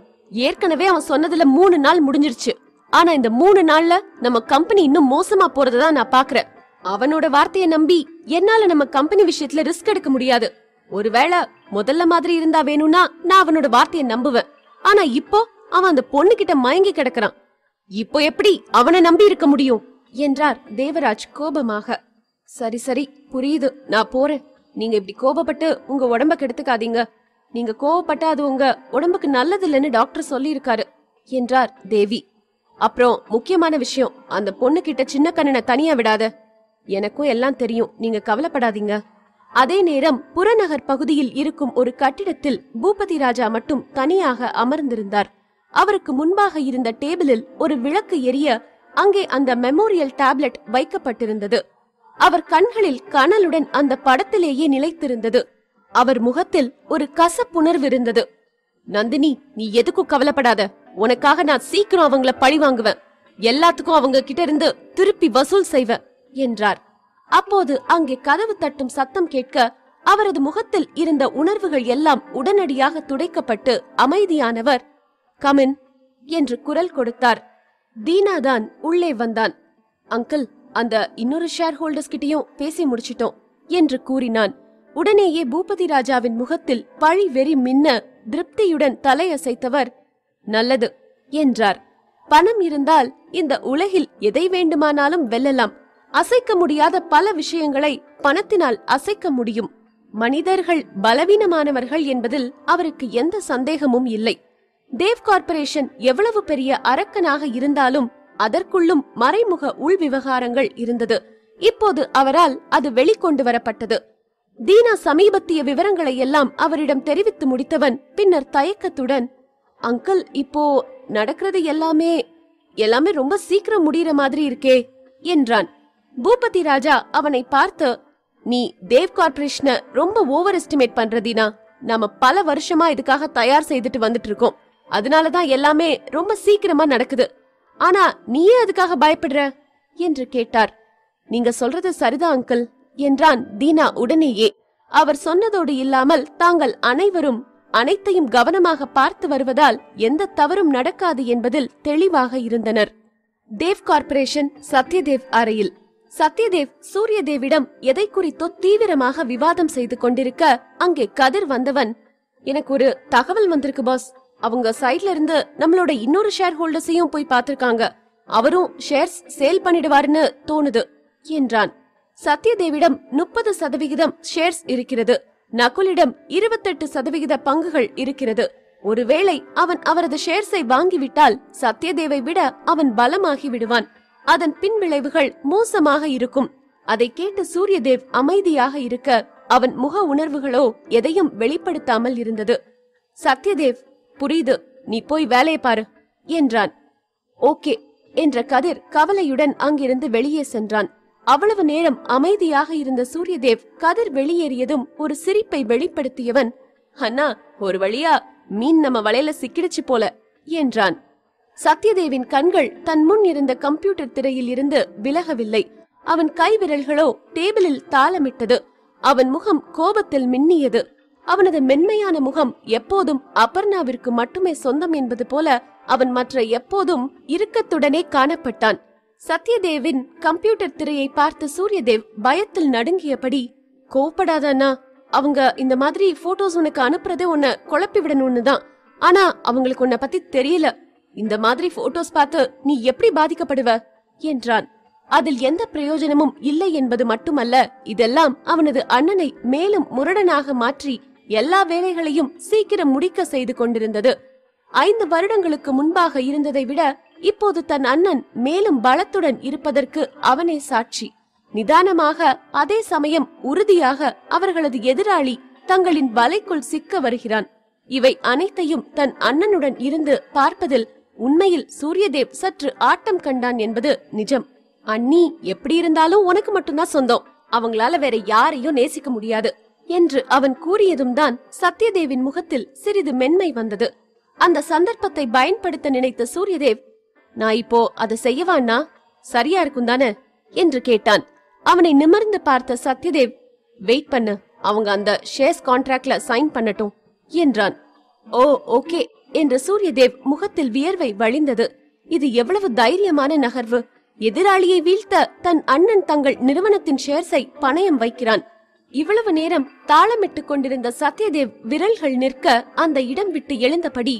ஏற்கனவே அவன் சொன்னதுல மூணு நாள் முடிஞ்சிருச்சு ஆனா இந்த மூணு நாள்ல நம்ம கம்பெனி இன்னும் மோசமா போறதா நான் பாக்குறேன் அவனோட வார்த்தையை நம்பி என்னால நம்ம கம்பெனி விஷயத்துல ரிஸ்க் எடுக்க முடியாது ஒருவேளை முதல்ல மாதிரி இருந்தா வேணும்னா நான் அவனோட வார்த்தையை நம்புவேன் ஆனா இப்போ அவன் அந்த பொண்ணு கிட்ட மயங்கி கிடக்குறான் இப்போ எப்படி அவனை நம்பி இருக்க முடியும் என்றார் தேவராஜ் கோபமாக சரி சரி புரியுது நான் போறேன் நீங்க இப்படி கோபப்பட்டு உங்க உடம்ப கெடுத்துக்காதீங்க நீங்க கோவப்பட்டா அது உங்க உடம்புக்கு நல்லது இல்லன்னு டாக்டர் சொல்லியிருக்காரு என்றார் தேவி அப்புறம் முக்கியமான விஷயம் அந்த பொண்ணு கிட்ட சின்ன கண்ணனை தனியா விடாத எனக்கும் எல்லாம் தெரியும் நீங்க கவலைப்படாதீங்க அதே நேரம் புறநகர் பகுதியில் இருக்கும் ஒரு கட்டிடத்தில் பூபதி ராஜா மட்டும் தனியாக அமர்ந்திருந்தார் அவருக்கு முன்பாக இருந்த டேபிளில் ஒரு விளக்கு எரிய அங்கே அந்த மெமோரியல் டேப்லெட் வைக்கப்பட்டிருந்தது அவர் கண்களில் கனலுடன் அந்த படத்திலேயே நிலைத்திருந்தது அவர் முகத்தில் ஒரு கசப்புணர்வு இருந்தது நந்தினி நீ எதுக்கும் கவலைப்படாத உனக்காக நான் சீக்கிரம் அவங்கள பழி வாங்குவேன் எல்லாத்துக்கும் அவங்க கிட்ட இருந்து திருப்பி வசூல் செய்வேன் என்றார் அப்போது அங்கே கதவு தட்டும் சத்தம் கேட்க அவரது முகத்தில் இருந்த உணர்வுகள் எல்லாம் உடனடியாக துடைக்கப்பட்டு அமைதியானவர் கமின் என்று குரல் கொடுத்தார் தீனாதான் உள்ளே வந்தான் அங்கிள் அந்த இன்னொரு ஷேர் ஹோல்டர்ஸ் கிட்டயும் பேசி முடிச்சிட்டோம் என்று கூறினான் உடனேயே பூபதி ராஜாவின் முகத்தில் பழி வெறி மின்ன திருப்தியுடன் தலையசைத்தவர் நல்லது என்றார் பணம் இருந்தால் இந்த உலகில் எதை வேண்டுமானாலும் வெல்லலாம் அசைக்க முடியாத பல விஷயங்களை பணத்தினால் அசைக்க முடியும் மனிதர்கள் பலவீனமானவர்கள் என்பதில் அவருக்கு எந்த சந்தேகமும் இல்லை தேவ் கார்பரேஷன் எவ்வளவு பெரிய அரக்கனாக இருந்தாலும் அதற்குள்ளும் மறைமுக உள் விவகாரங்கள் இருந்தது இப்போது அவரால் அது வெளிக்கொண்டு வரப்பட்டது தீனா சமீபத்திய விவரங்களை எல்லாம் அவரிடம் தெரிவித்து முடித்தவன் பின்னர் தயக்கத்துடன் அங்கிள் இப்போ நடக்கிறது எல்லாமே எல்லாமே ரொம்ப சீக்கிரம் முடியற மாதிரி இருக்கே என்றான் பூபதி ராஜா அவனை பார்த்து நீ தேவ் கார்பரேஷனை ரொம்ப ஓவர் எஸ்டிமேட் பண்றதினா நாம பல வருஷமா இதுக்காக தயார் செய்துட்டு வந்துட்டு இருக்கோம் அதனாலதான் எல்லாமே ரொம்ப சீக்கிரமா நடக்குது ஆனா நீயே அதுக்காக பயப்படுற என்று கேட்டார் நீங்க சொல்றது சரிதா அங்கிள் என்றான் தீனா உடனேயே அவர் சொன்னதோடு இல்லாமல் தாங்கள் அனைவரும் அனைத்தையும் கவனமாக பார்த்து வருவதால் எந்த தவறும் நடக்காது என்பதில் தெளிவாக இருந்தனர் தேவ் கார்பரேஷன் சத்யதேவ் அறையில் சத்யதேவ் சூரியதேவிடம் எதை குறித்தோ தீவிரமாக விவாதம் செய்து கொண்டிருக்க அங்கே கதிர் வந்தவன் எனக்கு ஒரு தகவல் வந்திருக்கு பாஸ் அவங்க சைட்ல இருந்து நம்மளோட இன்னொரு ஷேர் ஹோல்டர்ஸையும் போய் பாத்திருக்காங்க அவரும் ஷேர்ஸ் சேல் பண்ணிடுவாருன்னு தோணுது என்றான் சத்யதேவிடம் முப்பது சதவிகிதம் ஷேர்ஸ் இருக்கிறது நகுலிடம் இருபத்தெட்டு சதவிகித பங்குகள் இருக்கிறது ஒருவேளை அவன் அவரது ஷேர்ஸை வாங்கிவிட்டால் சத்யதேவை விட அவன் பலமாகி விடுவான் அதன் பின்விளைவுகள் மோசமாக இருக்கும் அதை கேட்டு சூரியதேவ் அமைதியாக இருக்க அவன் முக உணர்வுகளோ எதையும் வெளிப்படுத்தாமல் இருந்தது சத்யதேவ் புரியுது நீ போய் வேலையை பாரு என்றான் ஓகே என்ற கதிர் கவலையுடன் அங்கிருந்து வெளியே சென்றான் அவ்வளவு நேரம் அமைதியாக இருந்த சூரியதேவ் கதிர் வெளியேறியதும் ஒரு சிரிப்பை வெளிப்படுத்தியவன் அண்ணா ஒரு வழியா மீன் நம்ம வலையில சிக்கிடுச்சு போல என்றான் சத்யதேவின் கண்கள் தன் முன் இருந்த கம்ப்யூட்டர் திரையில் இருந்து விலகவில்லை அவன் கைவிரல்களோ டேபிளில் தாளமிட்டது அவன் முகம் கோபத்தில் மின்னியது அவனது மென்மையான முகம் எப்போதும் அபர்ணாவிற்கு மட்டுமே சொந்தம் என்பது போல அவன் மற்ற எப்போதும் இறுக்கத்துடனே காணப்பட்டான் சத்யதேவின் கம்ப்யூட்டர் திரையை பார்த்த சூரியதேவ் பயத்தில் நடுங்கியபடி கோவப்படாதண்ணா அவங்க இந்த மாதிரி போட்டோஸ் உனக்கு அனுப்புறதே உன்னை குழப்பி விடணும்னு தான் ஆனா அவங்களுக்கு உன்னை பத்தி தெரியல இந்த மாதிரி போட்டோஸ் பார்த்து நீ எப்படி பாதிக்கப்படுவ என்றான் அதில் எந்த பிரயோஜனமும் இல்லை என்பது மட்டுமல்ல இதெல்லாம் அவனது அண்ணனை மேலும் முரடனாக மாற்றி எல்லா வேலைகளையும் சீக்கிரம் முடிக்க செய்து கொண்டிருந்தது ஐந்து வருடங்களுக்கு முன்பாக இருந்ததை விட இப்போது தன் அண்ணன் மேலும் பலத்துடன் இருப்பதற்கு அவனே சாட்சி நிதானமாக அதே சமயம் உறுதியாக அவர்களது எதிராளி தங்களின் வலைக்குள் சிக்க வருகிறான் இவை அனைத்தையும் தன் அண்ணனுடன் இருந்து பார்ப்பதில் உண்மையில் சூரியதேவ் சற்று ஆட்டம் கண்டான் என்பது நிஜம் அண்ணி எப்படி இருந்தாலும் உனக்கு மட்டும்தான் சொந்தம் அவங்களால வேற யாரையும் நேசிக்க முடியாது என்று அவன் கூறியதும் தான் சத்யதேவின் முகத்தில் சிறிது மென்மை வந்தது அந்த சந்தர்ப்பத்தை பயன்படுத்த நினைத்த சூரியதேவ் நான் இப்போ அதை செய்யவான்னா சரியா இருக்கும் தானே என்று கேட்டான் அவனை நிமிர்ந்து பார்த்த சத்யதேவ் வெயிட் பண்ணு அவங்க அந்த ஷேர்ஸ் கான்ட்ராக்ட்ல சைன் பண்ணட்டும் என்றான் ஓ ஓகே என்று சூரியதேவ் முகத்தில் வியர்வை வழிந்தது இது எவ்வளவு தைரியமான நகர்வு எதிராளியை வீழ்த்த தன் அண்ணன் தங்கள் நிறுவனத்தின் ஷேர்ஸை பணயம் வைக்கிறான் இவ்வளவு நேரம் தாளமிட்டு கொண்டிருந்த சத்யதேவ் விரல்கள் நிற்க அந்த இடம் விட்டு எழுந்தபடி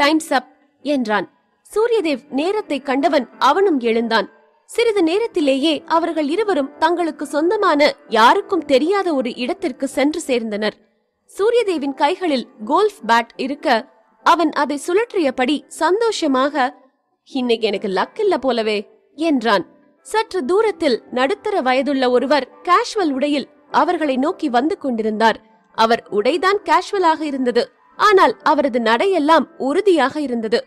டைம்ஸ் அப் என்றான் சூரியதேவ் நேரத்தை கண்டவன் அவனும் எழுந்தான் சிறிது நேரத்திலேயே அவர்கள் இருவரும் தங்களுக்கு சொந்தமான யாருக்கும் தெரியாத ஒரு இடத்திற்கு சென்று சேர்ந்தனர் சூரியதேவின் கைகளில் கோல்ஃப் பேட் இருக்க அவன் அதை சுழற்றியபடி சந்தோஷமாக இன்னைக்கு எனக்கு லக் இல்ல போலவே என்றான் சற்று தூரத்தில் நடுத்தர வயதுள்ள ஒருவர் கேஷுவல் உடையில் அவர்களை நோக்கி வந்து கொண்டிருந்தார் அவர் உடைதான் கேஷுவலாக இருந்தது ஆனால் அவரது நடையெல்லாம் உறுதியாக இருந்தது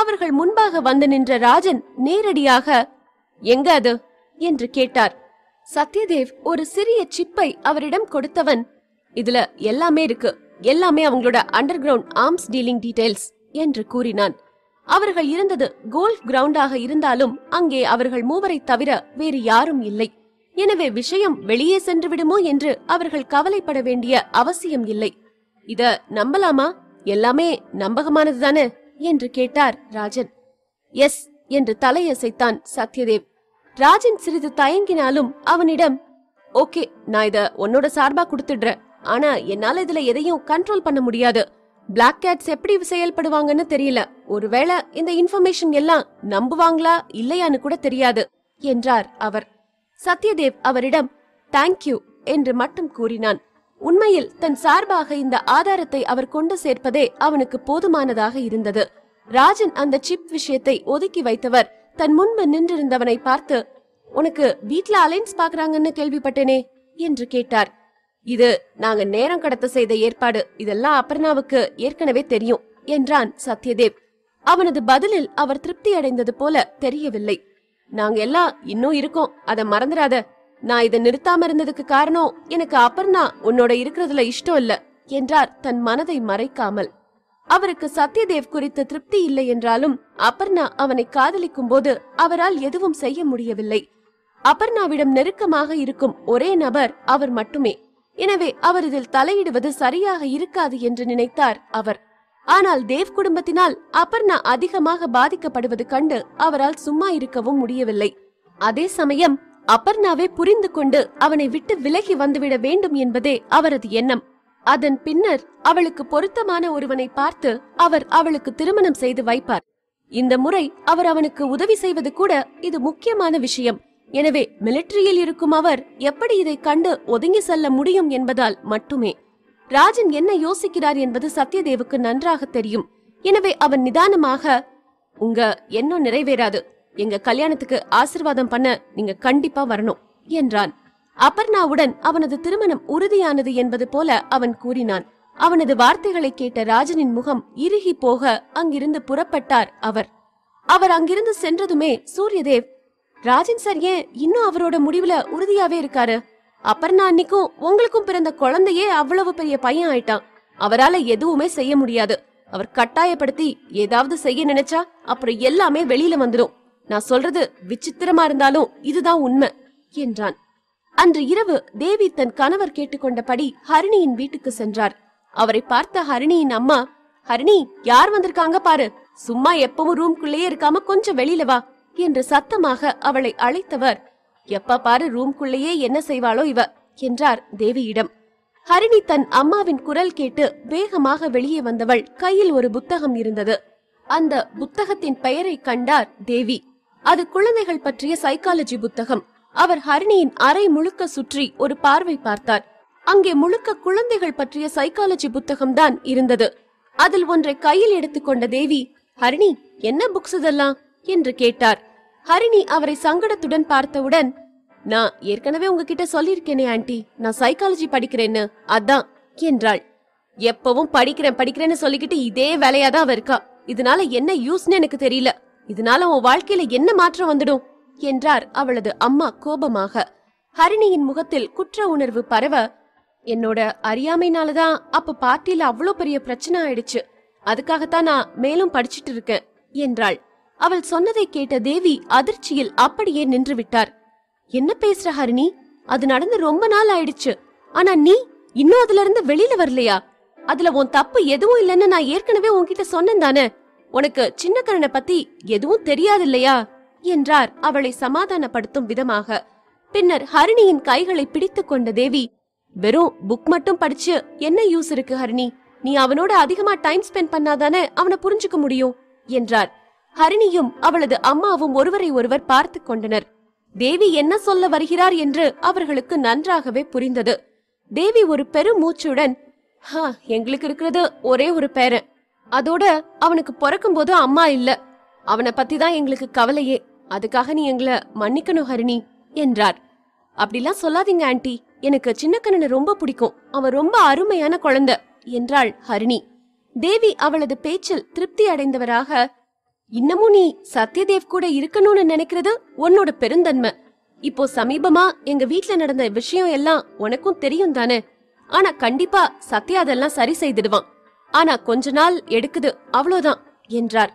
அவர்கள் முன்பாக வந்து நின்ற ராஜன் நேரடியாக எங்க அது என்று கேட்டார் சத்யதேவ் ஒரு சிறிய சிப்பை அவரிடம் கொடுத்தவன் இதுல எல்லாமே இருக்கு எல்லாமே அவங்களோட underground arms dealing details என்று கூறினான் அவர்கள் இருந்தது கோல்ஃப் கிரவுண்டாக இருந்தாலும் அங்கே அவர்கள் மூவரை தவிர வேறு யாரும் இல்லை எனவே விஷயம் வெளியே சென்று விடுமோ என்று அவர்கள் கவலைப்பட வேண்டிய அவசியம் இல்லை இத நம்பலாமா எல்லாமே நம்பகமானது தானே என்று கேட்டார் ராஜன் எஸ் என்று தலையசைத்தான் சத்யதேவ் ராஜன் சிறிது தயங்கினாலும் அவனிடம் ஓகே நான் இத உன்னோட சார்பா கொடுத்துடுறேன் ஆனா என்னால இதுல எதையும் கண்ட்ரோல் பண்ண முடியாது பிளாக் கேட்ஸ் எப்படி செயல்படுவாங்கன்னு தெரியல ஒருவேளை இந்த இன்ஃபர்மேஷன் எல்லாம் நம்புவாங்களா இல்லையான்னு கூட தெரியாது என்றார் அவர் சத்யதேவ் அவரிடம் தேங்க்யூ என்று மட்டும் கூறினான் உண்மையில் தன் சார்பாக இந்த ஆதாரத்தை அவர் கொண்டு சேர்ப்பதே அவனுக்கு போதுமானதாக இருந்தது ராஜன் அந்த சிப் விஷயத்தை ஒதுக்கி வைத்தவர் தன் முன்பு நின்றிருந்தவனை பார்த்து உனக்கு வீட்ல அலைன்ஸ் பாக்குறாங்கன்னு கேள்விப்பட்டேனே என்று கேட்டார் இது நாங்க நேரம் கடத்த செய்த ஏற்பாடு இதெல்லாம் அபர்ணாவுக்கு ஏற்கனவே தெரியும் என்றான் சத்யதேவ் அவனது பதிலில் அவர் திருப்தி அடைந்தது போல தெரியவில்லை நாங்க எல்லாம் இன்னும் இருக்கோம் அத மறந்துடாத நான் இதை நிறுத்தாம இருந்ததுக்கு காரணம் எனக்கு அபர்ணா உன்னோட இருக்கிறதுல இஷ்டம் இல்ல என்றார் தன் மனதை மறைக்காமல் அவருக்கு சத்யதேவ் குறித்து திருப்தி இல்லை என்றாலும் அபர்ணா அவனை காதலிக்கும் போது அவரால் எதுவும் செய்ய முடியவில்லை அபர்ணாவிடம் நெருக்கமாக இருக்கும் ஒரே நபர் அவர் மட்டுமே எனவே அவர் இதில் தலையிடுவது சரியாக இருக்காது என்று நினைத்தார் அவர் ஆனால் தேவ் குடும்பத்தினால் அபர்ணா அதிகமாக பாதிக்கப்படுவது கண்டு அவரால் சும்மா இருக்கவும் முடியவில்லை அதே சமயம் அபர்ணாவை புரிந்து கொண்டு அவனை விட்டு விலகி வந்துவிட வேண்டும் என்பதே அவரது எண்ணம் அதன் பின்னர் அவளுக்கு பொருத்தமான ஒருவனை பார்த்து அவர் அவளுக்கு திருமணம் செய்து வைப்பார் இந்த முறை அவர் அவனுக்கு உதவி செய்வது கூட இது முக்கியமான விஷயம் எனவே மிலிட்டரியில் இருக்கும் அவர் எப்படி இதை கண்டு ஒதுங்கி செல்ல முடியும் என்பதால் மட்டுமே ராஜன் என்ன யோசிக்கிறார் என்பது சத்யதேவுக்கு நன்றாக தெரியும் எனவே அவன் நிதானமாக உங்க எண்ணம் நிறைவேறாது எங்க கல்யாணத்துக்கு ஆசிர்வாதம் பண்ண நீங்க கண்டிப்பா வரணும் என்றான் அபர்ணாவுடன் அவனது திருமணம் உறுதியானது என்பது போல அவன் கூறினான் அவனது வார்த்தைகளை கேட்ட ராஜனின் முகம் இறுகி போக அங்கிருந்து புறப்பட்டார் அவர் அவர் அங்கிருந்து சென்றதுமே சூரியதேவ் ராஜன் சார் ஏன் இன்னும் அவரோட முடிவுல உறுதியாவே இருக்காரு அபர்ணா அன்னைக்கும் உங்களுக்கும் பிறந்த குழந்தையே அவ்வளவு பெரிய பையன் ஆயிட்டான் அவரால எதுவுமே செய்ய முடியாது அவர் கட்டாயப்படுத்தி ஏதாவது செய்ய நினைச்சா அப்புறம் எல்லாமே வெளியில வந்துடும் நான் சொல்றது விசித்திரமா இருந்தாலும் இதுதான் உண்மை என்றான் அன்று இரவு தேவி தன் கணவர் கேட்டுக்கொண்டபடி ஹரிணியின் வீட்டுக்கு சென்றார் அவரை பார்த்த ஹரிணியின் அம்மா ஹரிணி யார் வந்திருக்காங்க பாரு சும்மா எப்பவும் ரூம்குள்ளேயே இருக்காம கொஞ்சம் வெளியில வா என்று சத்தமாக அவளை அழைத்தவர் எப்ப பாரு ரூம்குள்ளேயே என்ன செய்வாளோ இவ என்றார் தேவியிடம் ஹரிணி தன் அம்மாவின் குரல் கேட்டு வேகமாக வெளியே வந்தவள் கையில் ஒரு புத்தகம் இருந்தது அந்த புத்தகத்தின் பெயரை கண்டார் தேவி அது குழந்தைகள் பற்றிய சைக்காலஜி புத்தகம் அவர் ஹரிணியின் அறை முழுக்க சுற்றி ஒரு பார்வை பார்த்தார் அங்கே முழுக்க குழந்தைகள் பற்றிய சைக்காலஜி புத்தகம்தான் இருந்தது அதில் ஒன்றை கையில் எடுத்துக்கொண்ட தேவி ஹரிணி என்ன புக்ஸ் இதெல்லாம் என்று கேட்டார் ஹரிணி அவரை சங்கடத்துடன் பார்த்தவுடன் நான் ஏற்கனவே உங்ககிட்ட சொல்லியிருக்கேனே ஆண்டி நான் சைக்காலஜி படிக்கிறேன்னு அதான் என்றாள் எப்பவும் படிக்கிறேன் படிக்கிறேன்னு சொல்லிக்கிட்டு இதே வேலையாதான் அவ இருக்கா இதனால என்ன யூஸ்னு எனக்கு தெரியல இதனால உன் வாழ்க்கையில என்ன மாற்றம் வந்துடும் என்றார் அவளது அம்மா கோபமாக ஹரிணியின் முகத்தில் குற்ற உணர்வு பரவ என்னோட அறியாமைனாலதான் அப்ப பார்ட்டியில அவ்வளோ பெரிய பிரச்சனை ஆயிடுச்சு அதுக்காகத்தான் நான் மேலும் படிச்சிட்டு இருக்கேன் என்றாள் அவள் சொன்னதை கேட்ட தேவி அதிர்ச்சியில் அப்படியே நின்று விட்டார் என்ன பேசுற ஹரிணி அது நடந்து ரொம்ப நாள் ஆயிடுச்சு ஆனா நீ இன்னும் அதுல இருந்து வெளியில வரலையா அதுல உன் தப்பு எதுவும் இல்லைன்னு நான் ஏற்கனவே உன்கிட்ட சொன்னேன் தானே உனக்கு சின்னக்கரனை பத்தி எதுவும் தெரியாது இல்லையா என்றார் அவளை சமாதானப்படுத்தும் விதமாக பின்னர் ஹரிணியின் கைகளை பிடித்து கொண்ட தேவி வெறும் புக் மட்டும் படிச்சு என்ன யூஸ் இருக்கு ஹரிணி நீ அவனோட அதிகமா டைம் ஸ்பெண்ட் பண்ணாதானே அவனை புரிஞ்சுக்க முடியும் என்றார் ஹரிணியும் அவளது அம்மாவும் ஒருவரை ஒருவர் பார்த்து கொண்டனர் தேவி என்ன சொல்ல வருகிறார் என்று அவர்களுக்கு நன்றாகவே புரிந்தது தேவி ஒரு பெரும் மூச்சுடன் எங்களுக்கு இருக்கிறது ஒரே ஒரு பேரன் அதோட அவனுக்கு பிறக்கும் போது அம்மா இல்ல அவனை பத்தி தான் எங்களுக்கு கவலையே அதுக்காக நீ எங்களை மன்னிக்கணும் ஹரிணி என்றார் அப்படிலாம் சொல்லாதீங்க ஆண்டி எனக்கு சின்னக்கண்ணனை ரொம்ப பிடிக்கும் அவன் ரொம்ப அருமையான குழந்தை என்றாள் ஹரிணி தேவி அவளது பேச்சில் திருப்தி அடைந்தவராக இன்னமும் நீ சத்யதேவ் கூட இருக்கணும்னு நினைக்கிறது உன்னோட பெருந்தன்மை இப்போ சமீபமா எங்க வீட்டுல நடந்த விஷயம் எல்லாம் உனக்கும் தெரியும் தானே ஆனா கண்டிப்பா சத்யா அதெல்லாம் சரி செய்திடுவான் ஆனா கொஞ்ச நாள் எடுக்குது அவ்வளவுதான் என்றார்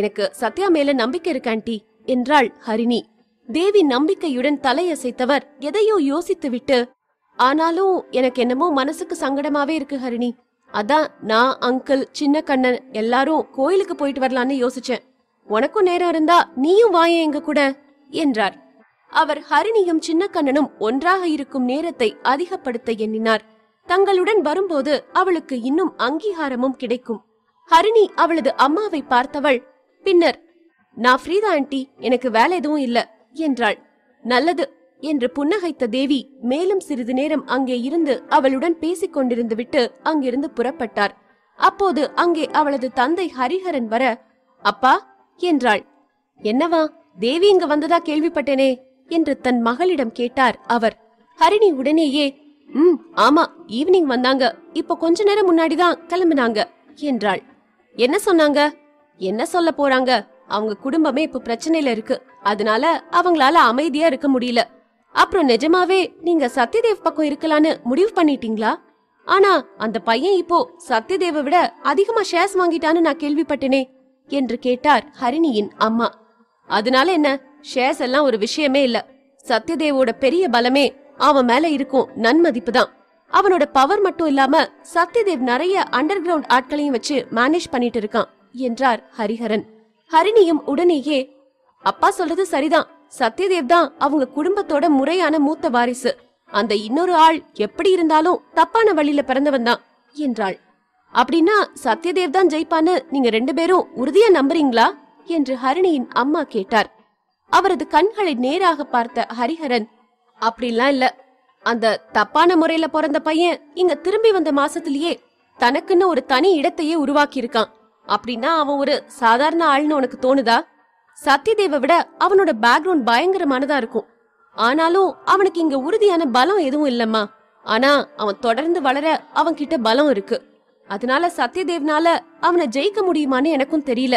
எனக்கு சத்யா மேல நம்பிக்கை இருக்கு என்றாள் ஹரிணி தேவி நம்பிக்கையுடன் தலையசைத்தவர் எதையோ யோசித்து விட்டு ஆனாலும் எனக்கு என்னமோ மனசுக்கு சங்கடமாவே இருக்கு ஹரிணி அதான் நான் அங்கிள் சின்ன கண்ணன் எல்லாரும் கோயிலுக்கு போயிட்டு வரலான்னு யோசிச்சேன் உனக்கும் நேரம் இருந்தா நீயும் வாயே எங்க கூட என்றார் அவர் ஹரிணியும் சின்ன கண்ணனும் ஒன்றாக இருக்கும் நேரத்தை அதிகப்படுத்த எண்ணினார் தங்களுடன் வரும்போது அவளுக்கு இன்னும் அங்கீகாரமும் கிடைக்கும் ஹரிணி அவளது அம்மாவை பார்த்தவள் பின்னர் நான் ஃப்ரீதா ஆண்டி எனக்கு வேலை எதுவும் இல்ல என்றாள் நல்லது என்று புன்னகைத்த தேவி மேலும் சிறிது நேரம் அங்கே இருந்து அவளுடன் பேசிக் கொண்டிருந்து விட்டு அங்கிருந்து புறப்பட்டார் அப்போது அங்கே அவளது தந்தை ஹரிஹரன் வர அப்பா என்றாள் என்னவா தேவி இங்கு வந்ததா கேள்விப்பட்டேனே என்று தன் மகளிடம் கேட்டார் அவர் ஹரிணி உடனேயே உம் ஆமா ஈவினிங் வந்தாங்க இப்ப கொஞ்ச நேரம் முன்னாடிதான் கிளம்பினாங்க என்றாள் என்ன சொன்னாங்க என்ன சொல்ல போறாங்க அவங்க குடும்பமே இப்ப பிரச்சனையில இருக்கு அதனால அவங்களால அமைதியா இருக்க முடியல அப்புறம் நிஜமாவே நீங்க சத்யதேவ் பக்கம் இருக்கலான்னு முடிவு பண்ணிட்டீங்களா ஆனா அந்த பையன் இப்போ சத்யதேவை விட அதிகமா ஷேர்ஸ் வாங்கிட்டான்னு நான் கேள்விப்பட்டேனே என்று கேட்டார் ஹரிணியின் அம்மா அதனால என்ன ஷேர்ஸ் எல்லாம் ஒரு விஷயமே இல்ல சத்யதேவோட பெரிய பலமே அவன் மேல இருக்கும் நன்மதிப்பு தான் அவனோட பவர் மட்டும் இல்லாம சத்யதேவ் நிறைய அண்டர் கிரவுண்ட் ஆட்களையும் வச்சு மேனேஜ் பண்ணிட்டு இருக்கான் என்றார் ஹரிஹரன் ஹரிணியும் உடனேயே அப்பா சொல்றது சரிதான் சத்யதேவ் தான் அவங்க குடும்பத்தோட முறையான மூத்த வாரிசு அந்த இன்னொரு ஆள் எப்படி இருந்தாலும் தப்பான வழியில பிறந்தவன் தான் என்றாள் அப்படின்னா சத்யதேவ் தான் ஜெயிப்பான்னு நீங்க ரெண்டு பேரும் உறுதியா நம்புறீங்களா என்று ஹரிணியின் அம்மா கேட்டார் அவரது கண்களை நேராக பார்த்த ஹரிஹரன் அப்படிலாம் இல்ல அந்த தப்பான முறையில பிறந்த பையன் இங்க திரும்பி வந்த மாசத்திலேயே தனக்குன்னு ஒரு தனி இடத்தையே உருவாக்கி இருக்கான் அப்படின்னா அவன் ஒரு சாதாரண ஆள்னு உனக்கு தோணுதா சத்யதேவை விட அவனோட பேக்ரவுண்ட் பயங்கரமானதா இருக்கும் ஆனாலும் அவனுக்கு இங்க உறுதியான பலம் எதுவும் இல்லம்மா ஆனா அவன் தொடர்ந்து வளர அவன் கிட்ட பலம் இருக்கு அதனால சத்யதேவ்னால அவனை ஜெயிக்க முடியுமான்னு எனக்கும் தெரியல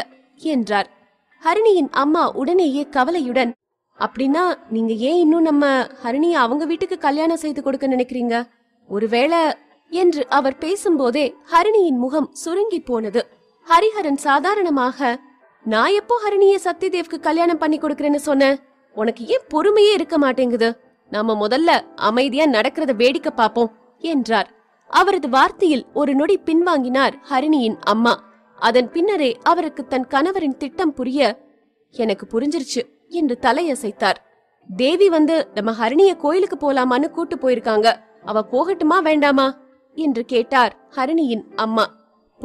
என்றார் ஹரிணியின் அம்மா உடனேயே கவலையுடன் அப்படின்னா நீங்க ஏன் இன்னும் நம்ம ஹரிணிய அவங்க வீட்டுக்கு கல்யாணம் செய்து கொடுக்க நினைக்கிறீங்க ஒருவேளை என்று அவர் பேசும்போதே ஹரிணியின் முகம் சுருங்கி போனது ஹரிஹரன் சாதாரணமாக நான் எப்போ ஹரணிய சத்யதேவ்க்கு கல்யாணம் பண்ணி கொடுக்கறேன்னு சொன்னேன் உனக்கு ஏன் பொறுமையே இருக்க மாட்டேங்குது நாம முதல்ல அமைதியா நடக்கிறத வேடிக்கை பாப்போம் என்றார் அவரது வார்த்தையில் ஒரு நொடி பின்வாங்கினார் ஹரிணியின் அம்மா அதன் பின்னரே அவருக்கு தன் கணவரின் திட்டம் புரிய எனக்கு புரிஞ்சிருச்சு என்று தலையசைத்தார் தேவி வந்து நம்ம ஹரிணிய கோயிலுக்கு போலாமான்னு கூட்டு போயிருக்காங்க அவ போகட்டுமா வேண்டாமா என்று கேட்டார் ஹரிணியின் அம்மா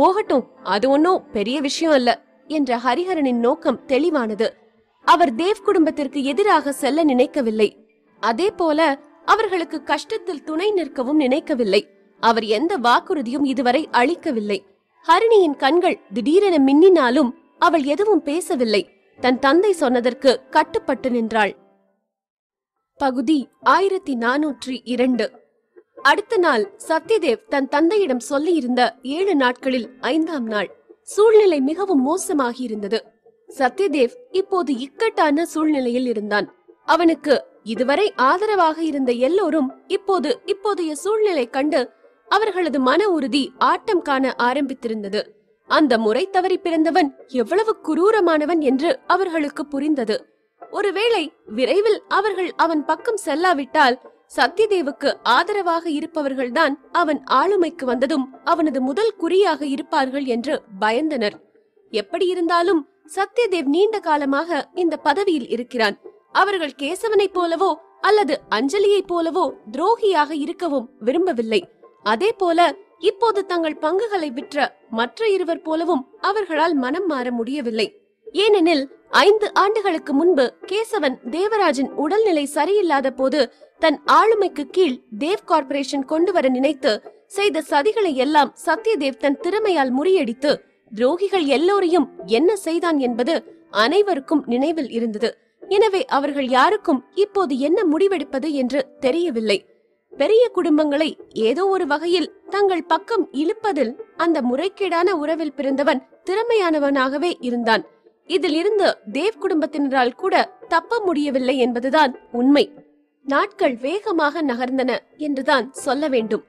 போகட்டும் அது ஒன்னும் பெரிய விஷயம் இல்ல என்ற ஹரிஹரனின் நோக்கம் தெளிவானது அவர் தேவ் குடும்பத்திற்கு எதிராக செல்ல நினைக்கவில்லை அதே போல அவர்களுக்கு கஷ்டத்தில் துணை நிற்கவும் நினைக்கவில்லை அவர் எந்த வாக்குறுதியும் இதுவரை அளிக்கவில்லை ஹரிணியின் கண்கள் திடீரென மின்னினாலும் அவள் எதுவும் பேசவில்லை தன் தந்தை சொன்னதற்கு கட்டுப்பட்டு நின்றாள் பகுதி ஆயிரத்தி நானூற்றி இரண்டு அடுத்த நாள் சத்யதேவ் தன் தந்தையிடம் சொல்லியிருந்த ஏழு நாட்களில் ஐந்தாம் நாள் சூழ்நிலை மிகவும் மோசமாகி இருந்தது சத்யதேவ் இப்போது இக்கட்டான சூழ்நிலையில் இருந்தான் அவனுக்கு இதுவரை ஆதரவாக இருந்த எல்லோரும் இப்போது இப்போதைய சூழ்நிலை கண்டு அவர்களது மன உறுதி ஆட்டம் காண ஆரம்பித்திருந்தது அந்த முறை தவறி பிறந்தவன் எவ்வளவு குரூரமானவன் என்று அவர்களுக்கு புரிந்தது ஒருவேளை விரைவில் அவர்கள் அவன் பக்கம் செல்லாவிட்டால் சத்யதேவுக்கு ஆதரவாக இருப்பவர்கள்தான் அவன் ஆளுமைக்கு வந்ததும் அவனது முதல் குறியாக இருப்பார்கள் என்று பயந்தனர் எப்படி இருந்தாலும் சத்யதேவ் நீண்ட காலமாக இந்த பதவியில் இருக்கிறான் அவர்கள் கேசவனைப் போலவோ அல்லது அஞ்சலியைப் போலவோ துரோகியாக இருக்கவும் விரும்பவில்லை அதே போல இப்போது தங்கள் பங்குகளை விற்ற மற்ற இருவர் போலவும் அவர்களால் மனம் மாற முடியவில்லை ஏனெனில் ஐந்து ஆண்டுகளுக்கு முன்பு கேசவன் தேவராஜின் உடல்நிலை சரியில்லாத போது தன் ஆளுமைக்கு கீழ் தேவ் கார்பரேஷன் கொண்டு வர நினைத்து செய்த சதிகளை எல்லாம் சத்யதேவ் தன் திறமையால் முறியடித்து துரோகிகள் எல்லோரையும் என்ன செய்தான் என்பது அனைவருக்கும் நினைவில் இருந்தது எனவே அவர்கள் யாருக்கும் இப்போது என்ன முடிவெடுப்பது என்று தெரியவில்லை பெரிய குடும்பங்களை ஏதோ ஒரு வகையில் தங்கள் பக்கம் இழுப்பதில் அந்த முறைகேடான உறவில் பிறந்தவன் திறமையானவனாகவே இருந்தான் இதில் இருந்து தேவ் குடும்பத்தினரால் கூட தப்ப முடியவில்லை என்பதுதான் உண்மை நாட்கள் வேகமாக நகர்ந்தன என்றுதான் சொல்ல வேண்டும்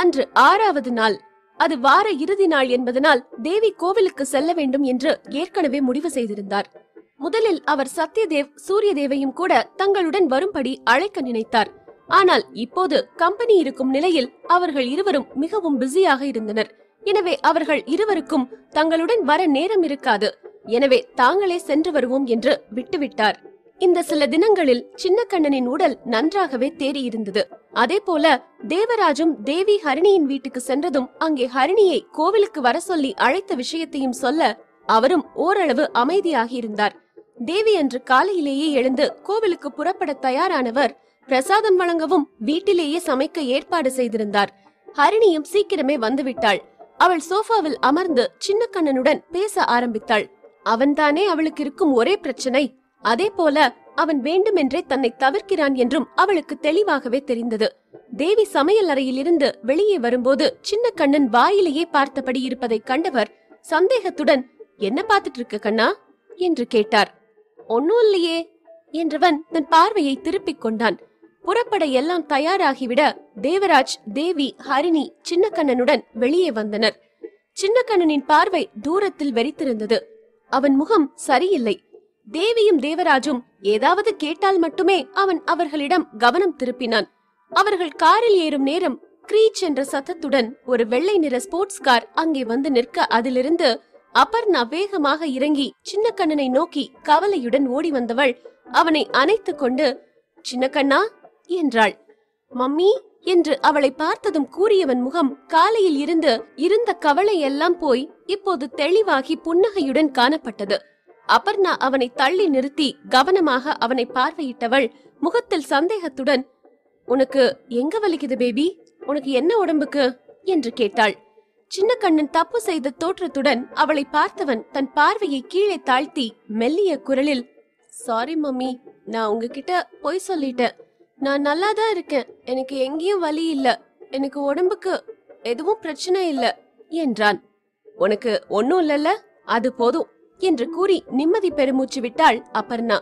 அன்று ஆறாவது நாள் அது வார இறுதி நாள் என்பதனால் தேவி கோவிலுக்கு செல்ல வேண்டும் என்று ஏற்கனவே முடிவு செய்திருந்தார் முதலில் அவர் சத்யதேவ் சூரியதேவையும் கூட தங்களுடன் வரும்படி அழைக்க நினைத்தார் ஆனால் இப்போது கம்பெனி இருக்கும் நிலையில் அவர்கள் இருவரும் மிகவும் பிஸியாக இருந்தனர் எனவே அவர்கள் இருவருக்கும் தங்களுடன் வர நேரம் இருக்காது எனவே தாங்களே சென்று வருவோம் என்று விட்டுவிட்டார் இந்த சில தினங்களில் சின்னக்கண்ணனின் உடல் நன்றாகவே தேறியிருந்தது அதே போல தேவராஜும் தேவி ஹரிணியின் வீட்டுக்கு சென்றதும் அங்கே ஹரிணியை கோவிலுக்கு வர சொல்லி அழைத்த விஷயத்தையும் சொல்ல அவரும் ஓரளவு அமைதியாகி இருந்தார் தேவி அன்று காலையிலேயே எழுந்து கோவிலுக்கு புறப்பட தயாரானவர் பிரசாதம் வழங்கவும் வீட்டிலேயே சமைக்க ஏற்பாடு செய்திருந்தார் ஹரிணியும் சீக்கிரமே வந்துவிட்டாள் அவள் சோஃபாவில் அமர்ந்து சின்னக்கண்ணனுடன் பேச ஆரம்பித்தாள் அவன்தானே அவளுக்கு இருக்கும் ஒரே பிரச்சனை அதே போல அவன் வேண்டுமென்றே தன்னை தவிர்க்கிறான் என்றும் அவளுக்கு தெளிவாகவே தெரிந்தது தேவி சமையல் அறையிலிருந்து வெளியே வரும்போது சின்ன கண்ணன் வாயிலேயே பார்த்தபடி இருப்பதை கண்டவர் சந்தேகத்துடன் என்ன பார்த்துட்டு இருக்க கண்ணா என்று கேட்டார் ஒன்னும் இல்லையே என்றவன் தன் பார்வையை திருப்பிக் கொண்டான் புறப்பட எல்லாம் தயாராகிவிட தேவராஜ் தேவி ஹரிணி சின்னக்கண்ணனுடன் வெளியே வந்தனர் சின்னக்கண்ணனின் பார்வை தூரத்தில் வெறித்திருந்தது அவன் முகம் சரியில்லை தேவியும் தேவராஜும் ஏதாவது கேட்டால் மட்டுமே அவன் அவர்களிடம் கவனம் திருப்பினான் அவர்கள் காரில் ஏறும் நேரம் கிரீச் என்ற சத்தத்துடன் ஒரு வெள்ளை நிற ஸ்போர்ட்ஸ் கார் அங்கே வந்து நிற்க அதிலிருந்து அபர்ணா வேகமாக இறங்கி சின்னக்கண்ணனை நோக்கி கவலையுடன் ஓடி வந்தவள் அவனை அணைத்து கொண்டு சின்னக்கண்ணா என்றாள் மம்மி என்று அவளை பார்த்ததும் கூறியவன் முகம் காலையில் இருந்து இருந்த கவலை எல்லாம் போய் இப்போது தெளிவாகி புன்னகையுடன் காணப்பட்டது அபர்ணா அவனை தள்ளி நிறுத்தி கவனமாக அவனை பார்வையிட்டவள் முகத்தில் சந்தேகத்துடன் உனக்கு எங்க வலிக்குது பேபி உனக்கு என்ன உடம்புக்கு என்று கேட்டாள் சின்ன கண்ணன் தப்பு செய்த தோற்றத்துடன் அவளை பார்த்தவன் தன் பார்வையை கீழே தாழ்த்தி மெல்லிய குரலில் சாரி மம்மி நான் உங்ககிட்ட பொய் சொல்லிட்டேன் நான் நல்லா தான் இருக்கேன் எனக்கு எங்கேயும் வலி இல்ல எனக்கு உடம்புக்கு எதுவும் பிரச்சனை இல்ல என்றான் உனக்கு ஒன்னும் இல்லல்ல அது போதும் என்று கூறி நிம்மதி பெருமூச்சு விட்டாள் அபர்ணா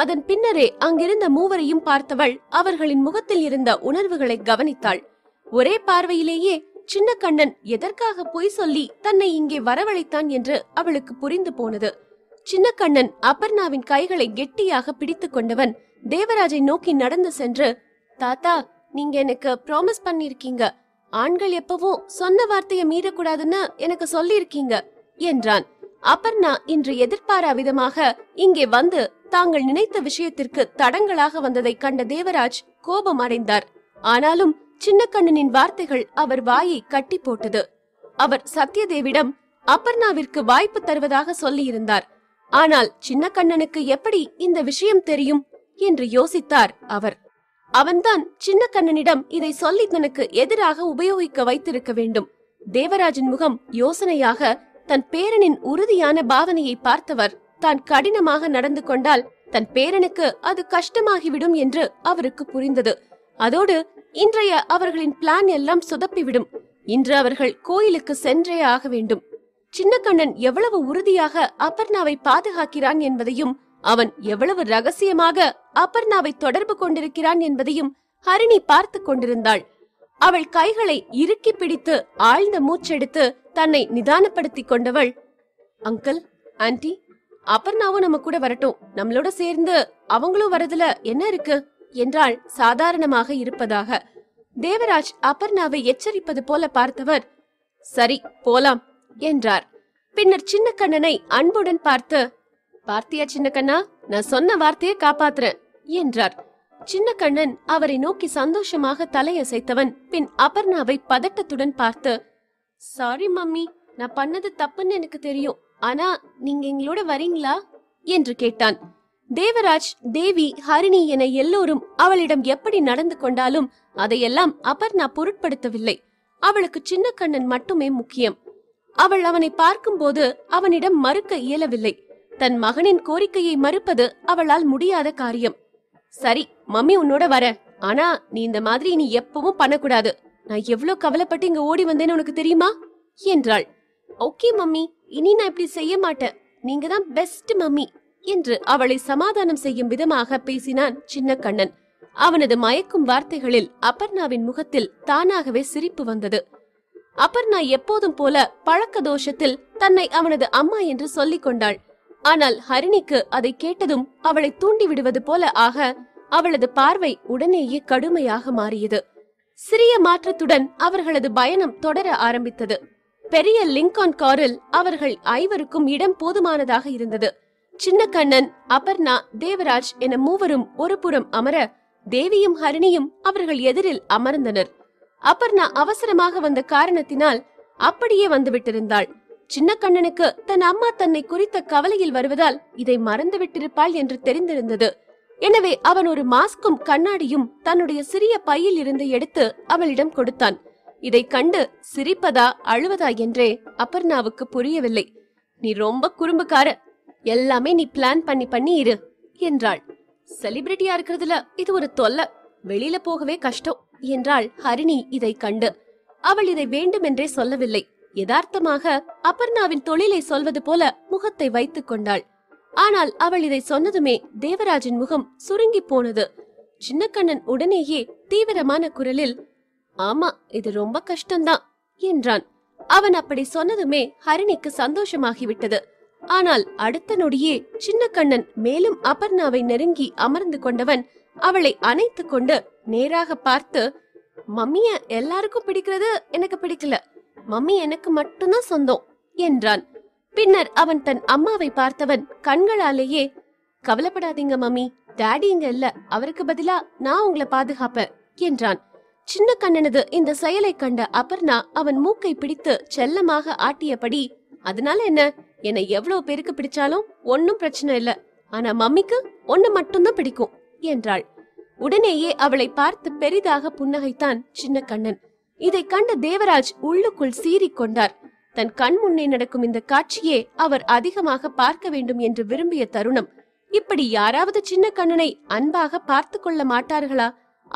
அதன் பின்னரே அங்கிருந்த மூவரையும் பார்த்தவள் அவர்களின் முகத்தில் இருந்த உணர்வுகளை கவனித்தாள் ஒரே பார்வையிலேயே சின்ன கண்ணன் எதற்காக பொய் சொல்லி தன்னை இங்கே வரவழைத்தான் என்று அவளுக்கு புரிந்து போனது சின்ன கண்ணன் அபர்ணாவின் கைகளை கெட்டியாக பிடித்து கொண்டவன் தேவராஜை நோக்கி நடந்து சென்று தாத்தா நீங்க எனக்கு ப்ராமிஸ் பண்ணிருக்கீங்க ஆண்கள் எப்பவும் சொன்ன வார்த்தையை மீறக்கூடாதுன்னு எனக்கு சொல்லியிருக்கீங்க என்றான் அபர்ணா இன்று எதிர்பாரா விதமாக இங்கே வந்து தாங்கள் நினைத்த விஷயத்திற்கு தடங்களாக வந்ததை கண்ட தேவராஜ் கோபம் அடைந்தார் ஆனாலும் சின்னக்கண்ணனின் வார்த்தைகள் அவர் வாயை கட்டி போட்டது அவர் சத்யதேவிடம் அபர்ணாவிற்கு வாய்ப்பு தருவதாக சொல்லியிருந்தார் ஆனால் சின்னக்கண்ணனுக்கு எப்படி இந்த விஷயம் தெரியும் என்று யோசித்தார் அவர் அவன்தான் சின்ன கண்ணனிடம் இதை சொல்லி தனக்கு எதிராக உபயோகிக்க வைத்திருக்க வேண்டும் தேவராஜின் முகம் யோசனையாக தன் பேரனின் உறுதியான பாவனையை பார்த்தவர் தான் கடினமாக நடந்து கொண்டால் தன் பேரனுக்கு அது கஷ்டமாகிவிடும் என்று அவருக்கு புரிந்தது அதோடு இன்றைய அவர்களின் பிளான் எல்லாம் சுதப்பிவிடும் இன்று அவர்கள் கோயிலுக்கு சென்றே ஆக வேண்டும் சின்னக்கண்ணன் எவ்வளவு உறுதியாக அபர்ணாவை பாதுகாக்கிறான் என்பதையும் அவன் எவ்வளவு ரகசியமாக அபர்ணாவை தொடர்பு கொண்டிருக்கிறான் என்பதையும் ஹரிணி பார்த்து கொண்டிருந்தாள் அவள் கைகளை இறுக்கி பிடித்து ஆழ்ந்த மூச்செடுத்து தன்னை நிதானப்படுத்தி கொண்டவள் அங்கிள் ஆன்டி அபர்ணாவும் நம்ம கூட வரட்டும் நம்மளோட சேர்ந்து அவங்களும் வரதுல என்ன இருக்கு என்றாள் சாதாரணமாக இருப்பதாக தேவராஜ் அபர்ணாவை எச்சரிப்பது போல பார்த்தவர் சரி போலாம் என்றார் பின்னர் சின்ன கண்ணனை அன்புடன் பார்த்து பார்த்தியா சின்ன கண்ணா நான் சொன்ன வார்த்தையை காப்பாத்துறேன் என்றார் சின்ன கண்ணன் அவரை நோக்கி சந்தோஷமாக தலையசைத்தவன் பின் அபர்ணாவை பதட்டத்துடன் பார்த்து சாரி மம்மி நான் பண்ணது தப்புன்னு எனக்கு தெரியும் ஆனா நீங்க எங்களோட வரீங்களா என்று கேட்டான் தேவராஜ் தேவி ஹரிணி என எல்லோரும் அவளிடம் எப்படி நடந்து கொண்டாலும் அதையெல்லாம் அபர்ணா பொருட்படுத்தவில்லை அவளுக்கு சின்ன கண்ணன் மட்டுமே முக்கியம் அவள் அவனை பார்க்கும்போது அவனிடம் மறுக்க இயலவில்லை தன் மகனின் கோரிக்கையை மறுப்பது அவளால் முடியாத காரியம் சரி மம்மி உன்னோட வர ஆனா நீ இந்த மாதிரி நீ எப்பவும் பண்ணக்கூடாது நான் எவ்வளவு கவலைப்பட்டு இங்க ஓடி வந்தேன்னு உனக்கு தெரியுமா என்றாள் ஓகே மம்மி இனி நான் இப்படி செய்ய மாட்டேன் நீங்க தான் பெஸ்ட் மம்மி என்று அவளை சமாதானம் செய்யும் விதமாக பேசினான் சின்ன கண்ணன் அவனது மயக்கும் வார்த்தைகளில் அபர்ணாவின் முகத்தில் தானாகவே சிரிப்பு வந்தது அபர்ணா எப்போதும் போல பழக்க தோஷத்தில் தன்னை அவனது அம்மா என்று சொல்லிக் கொண்டாள் ஆனால் ஹரிணிக்கு அதை கேட்டதும் அவளை தூண்டி விடுவது போல ஆக அவளது பார்வை உடனேயே கடுமையாக மாறியது சிறிய மாற்றத்துடன் அவர்களது பயணம் தொடர ஆரம்பித்தது பெரிய லிங்கான் காரில் அவர்கள் ஐவருக்கும் இடம் போதுமானதாக இருந்தது சின்ன கண்ணன் அபர்ணா தேவராஜ் என மூவரும் ஒரு புறம் அமர தேவியும் ஹரிணியும் அவர்கள் எதிரில் அமர்ந்தனர் அபர்ணா அவசரமாக வந்த காரணத்தினால் அப்படியே வந்துவிட்டிருந்தாள் சின்ன கண்ணனுக்கு தன் அம்மா தன்னை குறித்த கவலையில் வருவதால் இதை மறந்து விட்டிருப்பாள் என்று தெரிந்திருந்தது எனவே அவன் ஒரு மாஸ்கும் கண்ணாடியும் தன்னுடைய சிறிய பையில் இருந்து எடுத்து அவளிடம் கொடுத்தான் இதை கண்டு சிரிப்பதா அழுவதா என்றே அபர்ணாவுக்கு புரியவில்லை நீ ரொம்ப குறும்புக்கார எல்லாமே நீ பிளான் பண்ணி பண்ணி இரு என்றாள் செலிபிரிட்டியா இருக்கிறதுல இது ஒரு தொல்லை வெளியில போகவே கஷ்டம் என்றாள் ஹரிணி இதை கண்டு அவள் இதை வேண்டுமென்றே சொல்லவில்லை யதார்த்தமாக அபர்ணாவின் தொழிலை சொல்வது போல முகத்தை வைத்துக் கொண்டாள் ஆனால் அவள் இதை சொன்னதுமே தேவராஜின் முகம் சுருங்கி போனது சின்னக்கண்ணன் உடனேயே தீவிரமான குரலில் ஆமா இது ரொம்ப கஷ்டம்தான் என்றான் அவன் அப்படி சொன்னதுமே ஹரிணிக்கு சந்தோஷமாகிவிட்டது ஆனால் அடுத்த நொடியே சின்னக்கண்ணன் மேலும் அபர்ணாவை நெருங்கி அமர்ந்து கொண்டவன் அவளை அணைத்து கொண்டு நேராக பார்த்து மம்மிய எல்லாருக்கும் பிடிக்கிறது எனக்கு பிடிக்கல மம்மி எனக்கு மட்டும்தான் சொந்தம் என்றான் பின்னர் அவன் தன் அம்மாவை பார்த்தவன் கண்களாலேயே கவலைப்படாதீங்க மம்மி டேடி இங்க இல்ல அவருக்கு பதிலா நான் உங்களை பாதுகாப்பேன் என்றான் சின்ன கண்ணனது இந்த செயலை கண்ட அபர்ணா அவன் மூக்கை பிடித்து செல்லமாக ஆட்டியபடி அதனால என்ன என்னை எவ்வளவு பேருக்கு பிடிச்சாலும் ஒன்னும் பிரச்சனை இல்ல ஆனா மம்மிக்கு ஒன்னு மட்டும்தான் பிடிக்கும் என்றாள் உடனேயே அவளை பார்த்து பெரிதாக புன்னகைத்தான் சின்ன கண்ணன் இதை கண்ட தேவராஜ் உள்ளுக்குள் கொண்டார் தன் கண் முன்னே நடக்கும் இந்த காட்சியே அவர் அதிகமாக பார்க்க வேண்டும் என்று விரும்பிய தருணம் இப்படி யாராவது சின்ன கண்ணனை அன்பாக பார்த்து கொள்ள மாட்டார்களா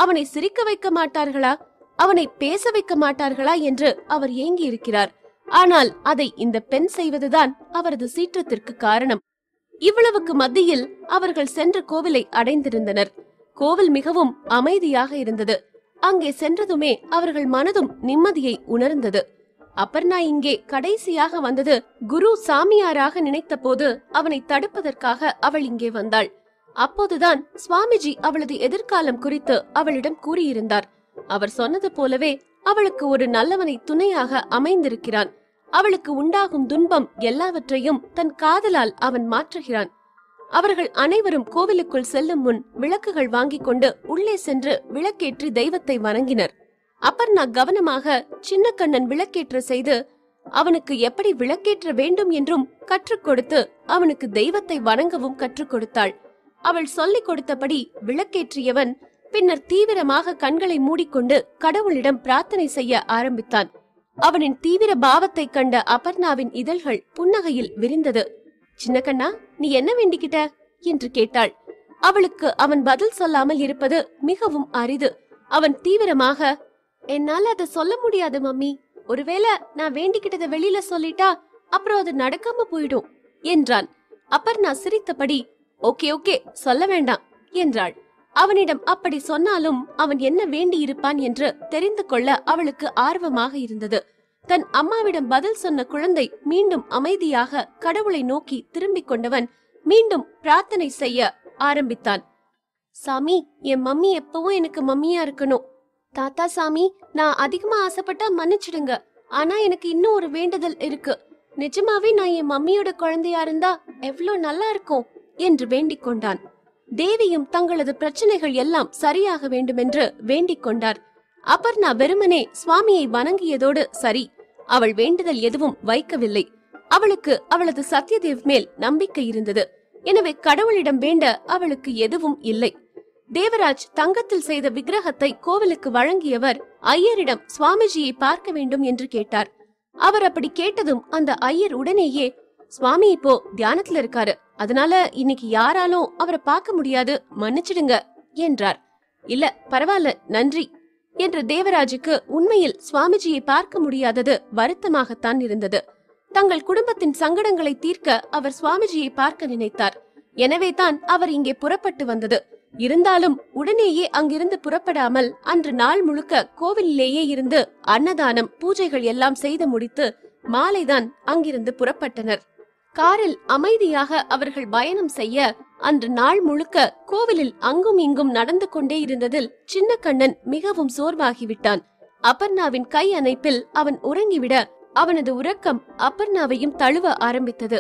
அவனை சிரிக்க வைக்க மாட்டார்களா அவனை பேச வைக்க மாட்டார்களா என்று அவர் ஏங்கி இருக்கிறார் ஆனால் அதை இந்த பெண் செய்வதுதான் அவரது சீற்றத்திற்கு காரணம் இவ்வளவுக்கு மத்தியில் அவர்கள் சென்ற கோவிலை அடைந்திருந்தனர் கோவில் மிகவும் அமைதியாக இருந்தது அங்கே சென்றதுமே அவர்கள் மனதும் நிம்மதியை உணர்ந்தது அப்பர்ணா இங்கே கடைசியாக வந்தது குரு சாமியாராக நினைத்த போது அவனை தடுப்பதற்காக அவள் இங்கே வந்தாள் அப்போதுதான் சுவாமிஜி அவளது எதிர்காலம் குறித்து அவளிடம் கூறியிருந்தார் அவர் சொன்னது போலவே அவளுக்கு ஒரு நல்லவனை துணையாக அமைந்திருக்கிறான் அவளுக்கு உண்டாகும் துன்பம் எல்லாவற்றையும் தன் காதலால் அவன் மாற்றுகிறான் அவர்கள் அனைவரும் கோவிலுக்குள் செல்லும் முன் விளக்குகள் வாங்கிக் கொண்டு உள்ளே சென்று விளக்கேற்றி தெய்வத்தை வணங்கினர் அப்பர்ணா கவனமாக சின்ன கண்ணன் விளக்கேற்ற செய்து அவனுக்கு எப்படி விளக்கேற்ற வேண்டும் என்றும் கற்றுக் கொடுத்து அவனுக்கு தெய்வத்தை வணங்கவும் கற்றுக் கொடுத்தாள் அவள் சொல்லிக் கொடுத்தபடி விளக்கேற்றியவன் பின்னர் தீவிரமாக கண்களை மூடிக்கொண்டு கடவுளிடம் பிரார்த்தனை செய்ய ஆரம்பித்தான் அவனின் தீவிர பாவத்தை கண்ட அபர்ணாவின் இதழ்கள் புன்னகையில் விரிந்தது சின்ன கண்ணா நீ என்ன வேண்டிக்கிட்ட என்று கேட்டாள் அவளுக்கு அவன் பதில் சொல்லாமல் இருப்பது மிகவும் அரிது அவன் தீவிரமாக என்னால அதை சொல்ல முடியாது மம்மி ஒருவேளை நான் வேண்டிக்கிட்டத வெளியில சொல்லிட்டா அப்புறம் அது நடக்காம போயிடும் என்றான் அப்பர்ணா சிரித்தபடி ஓகே ஓகே சொல்ல வேண்டாம் என்றாள் அவனிடம் அப்படி சொன்னாலும் அவன் என்ன வேண்டி இருப்பான் என்று தெரிந்து கொள்ள அவளுக்கு ஆர்வமாக இருந்தது தன் அம்மாவிடம் பதில் சொன்ன குழந்தை மீண்டும் அமைதியாக கடவுளை நோக்கி திரும்பிக் கொண்டவன் மீண்டும் பிரார்த்தனை செய்ய ஆரம்பித்தான் சாமி என் மம்மி எப்பவும் எனக்கு மம்மியா இருக்கணும் தாத்தா சாமி நான் அதிகமா ஆசைப்பட்டா மன்னிச்சிடுங்க ஆனா எனக்கு இன்னும் ஒரு வேண்டுதல் இருக்கு நிஜமாவே நான் என் மம்மியோட குழந்தையா இருந்தா எவ்வளோ நல்லா இருக்கும் என்று வேண்டிக் கொண்டான் தேவியும் தங்களது பிரச்சனைகள் எல்லாம் சரியாக வேண்டுமென்று வேண்டிக் கொண்டார் அபர்ணா வெறுமனே சுவாமியை வணங்கியதோடு சரி அவள் வேண்டுதல் எதுவும் வைக்கவில்லை அவளுக்கு அவளது சத்யதேவ் மேல் நம்பிக்கை இருந்தது எனவே கடவுளிடம் வேண்ட அவளுக்கு எதுவும் இல்லை தேவராஜ் தங்கத்தில் செய்த விக்கிரகத்தை கோவிலுக்கு வழங்கியவர் ஐயரிடம் சுவாமிஜியை பார்க்க வேண்டும் என்று கேட்டார் அவர் அப்படி கேட்டதும் அந்த ஐயர் உடனேயே சுவாமி இப்போ தியானத்துல இருக்காரு அதனால இன்னைக்கு யாராலும் அவரை பார்க்க முடியாது மன்னிச்சிடுங்க என்றார் இல்ல பரவாயில்ல நன்றி என்று தேவராஜுக்கு உண்மையில் சுவாமிஜியை பார்க்க முடியாதது வருத்தமாகத்தான் இருந்தது தங்கள் குடும்பத்தின் சங்கடங்களை தீர்க்க அவர் சுவாமிஜியை பார்க்க நினைத்தார் எனவே தான் அவர் இங்கே புறப்பட்டு வந்தது இருந்தாலும் உடனேயே அங்கிருந்து புறப்படாமல் அன்று நாள் முழுக்க கோவிலிலேயே இருந்து அன்னதானம் பூஜைகள் எல்லாம் செய்து முடித்து மாலைதான் அங்கிருந்து புறப்பட்டனர் காரில் அமைதியாக அவர்கள் பயணம் செய்ய அன்று நாள் முழுக்க கோவிலில் அங்கும் இங்கும் நடந்து கொண்டே இருந்ததில் சின்ன கண்ணன் மிகவும் சோர்வாகிவிட்டான் அபர்ணாவின் கை அணைப்பில் அவன் உறங்கிவிட அவனது உறக்கம் அபர்ணாவையும் தழுவ ஆரம்பித்தது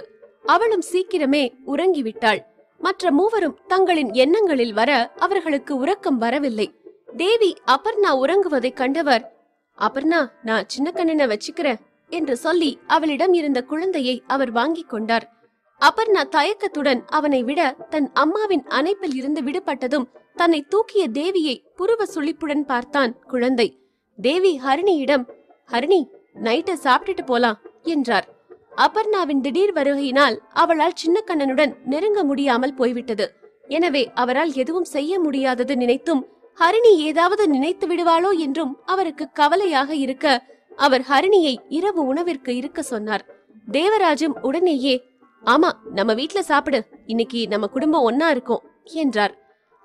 அவளும் சீக்கிரமே உறங்கிவிட்டாள் மற்ற மூவரும் தங்களின் எண்ணங்களில் வர அவர்களுக்கு உறக்கம் வரவில்லை தேவி அபர்ணா உறங்குவதைக் கண்டவர் அபர்ணா நான் சின்ன கண்ணனை வச்சுக்கிறேன் என்று சொல்லி அவளிடம் இருந்த குழந்தையை அவர் வாங்கிக் கொண்டார் அபர்ணா தயக்கத்துடன் அவனை விட தன் அம்மாவின் அணைப்பில் இருந்து விடுபட்டதும் தன்னை தூக்கிய தேவியை புருவ சுழிப்புடன் பார்த்தான் குழந்தை தேவி ஹரிணியிடம் ஹரிணி நைட்டை சாப்பிட்டுட்டு போலாம் என்றார் அபர்ணாவின் திடீர் வருகையினால் அவளால் சின்னக்கண்ணனுடன் நெருங்க முடியாமல் போய்விட்டது எனவே அவரால் எதுவும் செய்ய முடியாதது நினைத்தும் ஹரிணி ஏதாவது நினைத்து விடுவாளோ என்றும் அவருக்கு கவலையாக இருக்க அவர் ஹரிணியை இரவு உணவிற்கு இருக்க சொன்னார் தேவராஜும் உடனேயே ஆமா நம்ம வீட்ல சாப்பிடு இன்னைக்கு நம்ம குடும்பம் ஒன்னா இருக்கும் என்றார்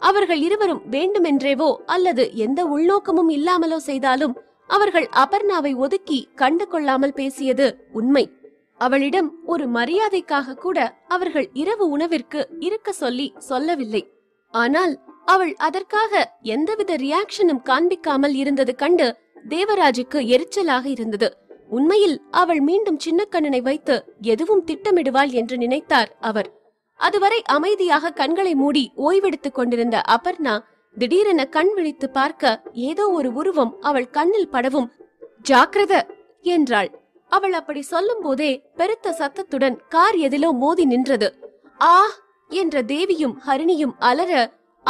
அவர்கள் இருவரும் வேண்டுமென்றேவோ அல்லது எந்த உள்நோக்கமும் இல்லாமலோ செய்தாலும் அவர்கள் அபர்ணாவை ஒதுக்கி கண்டு கொள்ளாமல் பேசியது உண்மை அவளிடம் ஒரு மரியாதைக்காக கூட அவர்கள் இரவு உணவிற்கு இருக்க சொல்லி சொல்லவில்லை ஆனால் அவள் அதற்காக எந்தவித ரியாக்ஷனும் காண்பிக்காமல் இருந்தது கண்டு தேவராஜுக்கு எரிச்சலாக இருந்தது உண்மையில் அவள் மீண்டும் சின்னக்கண்ணனை வைத்து எதுவும் திட்டமிடுவாள் என்று நினைத்தார் அவர் அதுவரை அமைதியாக கண்களை மூடி ஓய்வெடுத்துக் கொண்டிருந்த அபர்ணா திடீரென கண் விழித்து பார்க்க ஏதோ ஒரு உருவம் அவள் கண்ணில் படவும் ஜாக்கிரத என்றாள் அவள் அப்படி சொல்லும் போதே பெருத்த சத்தத்துடன் கார் எதிலோ மோதி நின்றது ஆ என்ற தேவியும் ஹரிணியும் அலற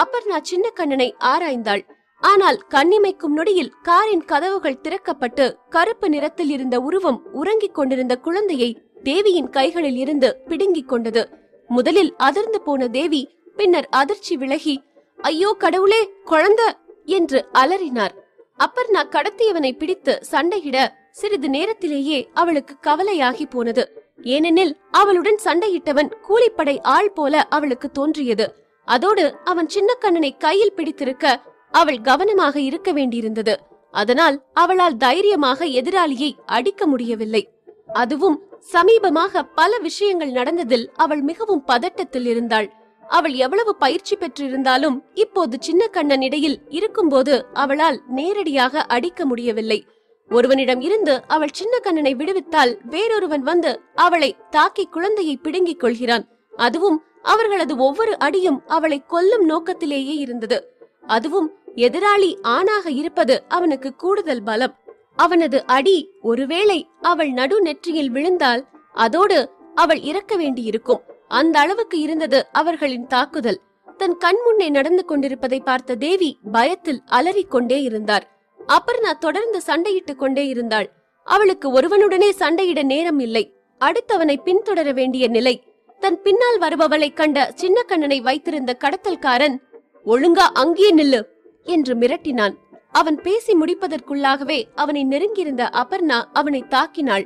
அப்பர்ணா சின்னக்கண்ணனை ஆராய்ந்தாள் ஆனால் கண்ணிமைக்கும் நொடியில் காரின் கதவுகள் திறக்கப்பட்டு கருப்பு நிறத்தில் இருந்த உருவம் உறங்கிக் கொண்டிருந்த குழந்தையை தேவியின் கைகளில் இருந்து பிடுங்கிக் கொண்டது முதலில் அதிர்ந்து போன தேவி பின்னர் அதிர்ச்சி விலகி ஐயோ கடவுளே குழந்த என்று அலறினார் அப்பர்ணா கடத்தியவனை பிடித்து சண்டையிட சிறிது நேரத்திலேயே அவளுக்கு கவலையாகி போனது ஏனெனில் அவளுடன் சண்டையிட்டவன் கூலிப்படை ஆள் போல அவளுக்கு தோன்றியது அதோடு அவன் சின்னக்கண்ணனை கையில் பிடித்திருக்க அவள் கவனமாக இருக்க வேண்டியிருந்தது அதனால் அவளால் தைரியமாக எதிராளியை அடிக்க முடியவில்லை அதுவும் சமீபமாக பல விஷயங்கள் நடந்ததில் அவள் மிகவும் பதட்டத்தில் இருந்தாள் அவள் எவ்வளவு பயிற்சி பெற்றிருந்தாலும் இப்போது சின்ன கண்ணன் இடையில் இருக்கும்போது அவளால் நேரடியாக அடிக்க முடியவில்லை ஒருவனிடம் இருந்து அவள் சின்ன கண்ணனை விடுவித்தால் வேறொருவன் வந்து அவளை தாக்கி குழந்தையை பிடுங்கிக் கொள்கிறான் அதுவும் அவர்களது ஒவ்வொரு அடியும் அவளை கொல்லும் நோக்கத்திலேயே இருந்தது அதுவும் எதிராளி ஆணாக இருப்பது அவனுக்கு கூடுதல் பலம் அவனது அடி ஒருவேளை அவள் நடு நெற்றியில் விழுந்தால் அதோடு அவள் இறக்க வேண்டியிருக்கும் அந்த அளவுக்கு இருந்தது அவர்களின் தாக்குதல் தன் கண் முன்னே நடந்து கொண்டிருப்பதை பார்த்த தேவி பயத்தில் அலறிக்கொண்டே இருந்தார் அப்பர்ணா தொடர்ந்து சண்டையிட்டுக் கொண்டே இருந்தாள் அவளுக்கு ஒருவனுடனே சண்டையிட நேரம் இல்லை அடுத்தவனை பின்தொடர வேண்டிய நிலை தன் பின்னால் வருபவளை கண்ட சின்ன கண்ணனை வைத்திருந்த கடத்தல்காரன் ஒழுங்கா அங்கேயே நில்லு என்று மிரட்டினான் அவன் பேசி முடிப்பதற்குள்ளாகவே அவனை நெருங்கியிருந்த அபர்ணா அவனை தாக்கினாள்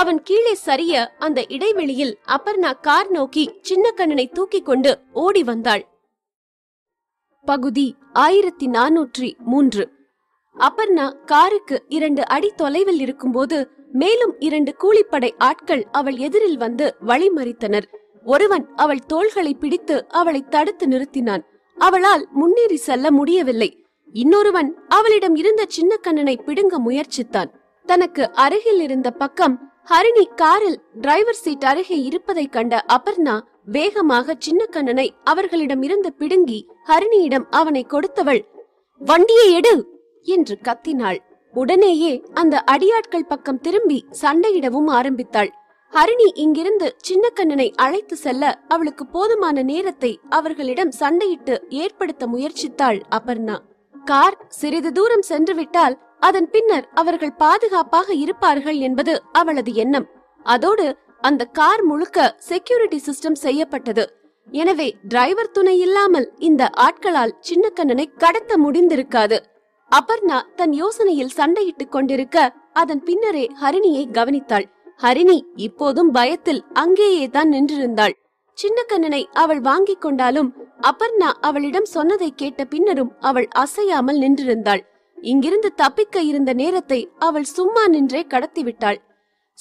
அவன் கீழே சரிய அந்த இடைவெளியில் அபர்ணா கார் நோக்கி சின்ன கண்ணனை தூக்கி கொண்டு ஓடி வந்தாள் பகுதி ஆயிரத்தி நானூற்றி மூன்று அபர்ணா காருக்கு இரண்டு அடி தொலைவில் இருக்கும்போது மேலும் இரண்டு கூலிப்படை ஆட்கள் அவள் எதிரில் வந்து வழிமறித்தனர் ஒருவன் அவள் தோள்களை பிடித்து அவளை தடுத்து நிறுத்தினான் அவளால் முன்னேறி செல்ல முடியவில்லை இன்னொருவன் அவளிடம் இருந்த சின்ன கண்ணனை பிடுங்க முயற்சித்தான் தனக்கு அருகில் இருந்த பக்கம் ஹரிணி காரில் டிரைவர் சீட் அருகே இருப்பதை கண்ட அபர்ணா வேகமாக சின்ன கண்ணனை அவர்களிடம் இருந்து பிடுங்கி ஹரிணியிடம் அவனை கொடுத்தவள் வண்டியை எடு என்று கத்தினாள் உடனேயே அந்த அடியாட்கள் பக்கம் திரும்பி சண்டையிடவும் ஆரம்பித்தாள் ஹரிணி இங்கிருந்து சின்னக்கண்ணனை அழைத்து செல்ல அவளுக்கு போதுமான நேரத்தை அவர்களிடம் சண்டையிட்டு ஏற்படுத்த முயற்சித்தாள் அபர்ணா கார் சிறிது தூரம் சென்று விட்டால் அதன் பின்னர் அவர்கள் பாதுகாப்பாக இருப்பார்கள் என்பது அவளது எண்ணம் அதோடு அந்த கார் முழுக்க செக்யூரிட்டி சிஸ்டம் செய்யப்பட்டது எனவே டிரைவர் துணை இல்லாமல் இந்த ஆட்களால் சின்னக்கண்ணனை கடத்த முடிந்திருக்காது அபர்ணா தன் யோசனையில் சண்டையிட்டுக் கொண்டிருக்க அதன் பின்னரே ஹரிணியை கவனித்தாள் ஹரிணி இப்போதும் பயத்தில் அங்கேயே தான் நின்றிருந்தாள் சின்ன கண்ணனை அவள் வாங்கிக் கொண்டாலும் அபர்ணா அவளிடம் சொன்னதை கேட்ட பின்னரும் அவள் அசையாமல் நின்றிருந்தாள் இங்கிருந்து தப்பிக்க இருந்த நேரத்தை அவள் சும்மா நின்றே கடத்திவிட்டாள்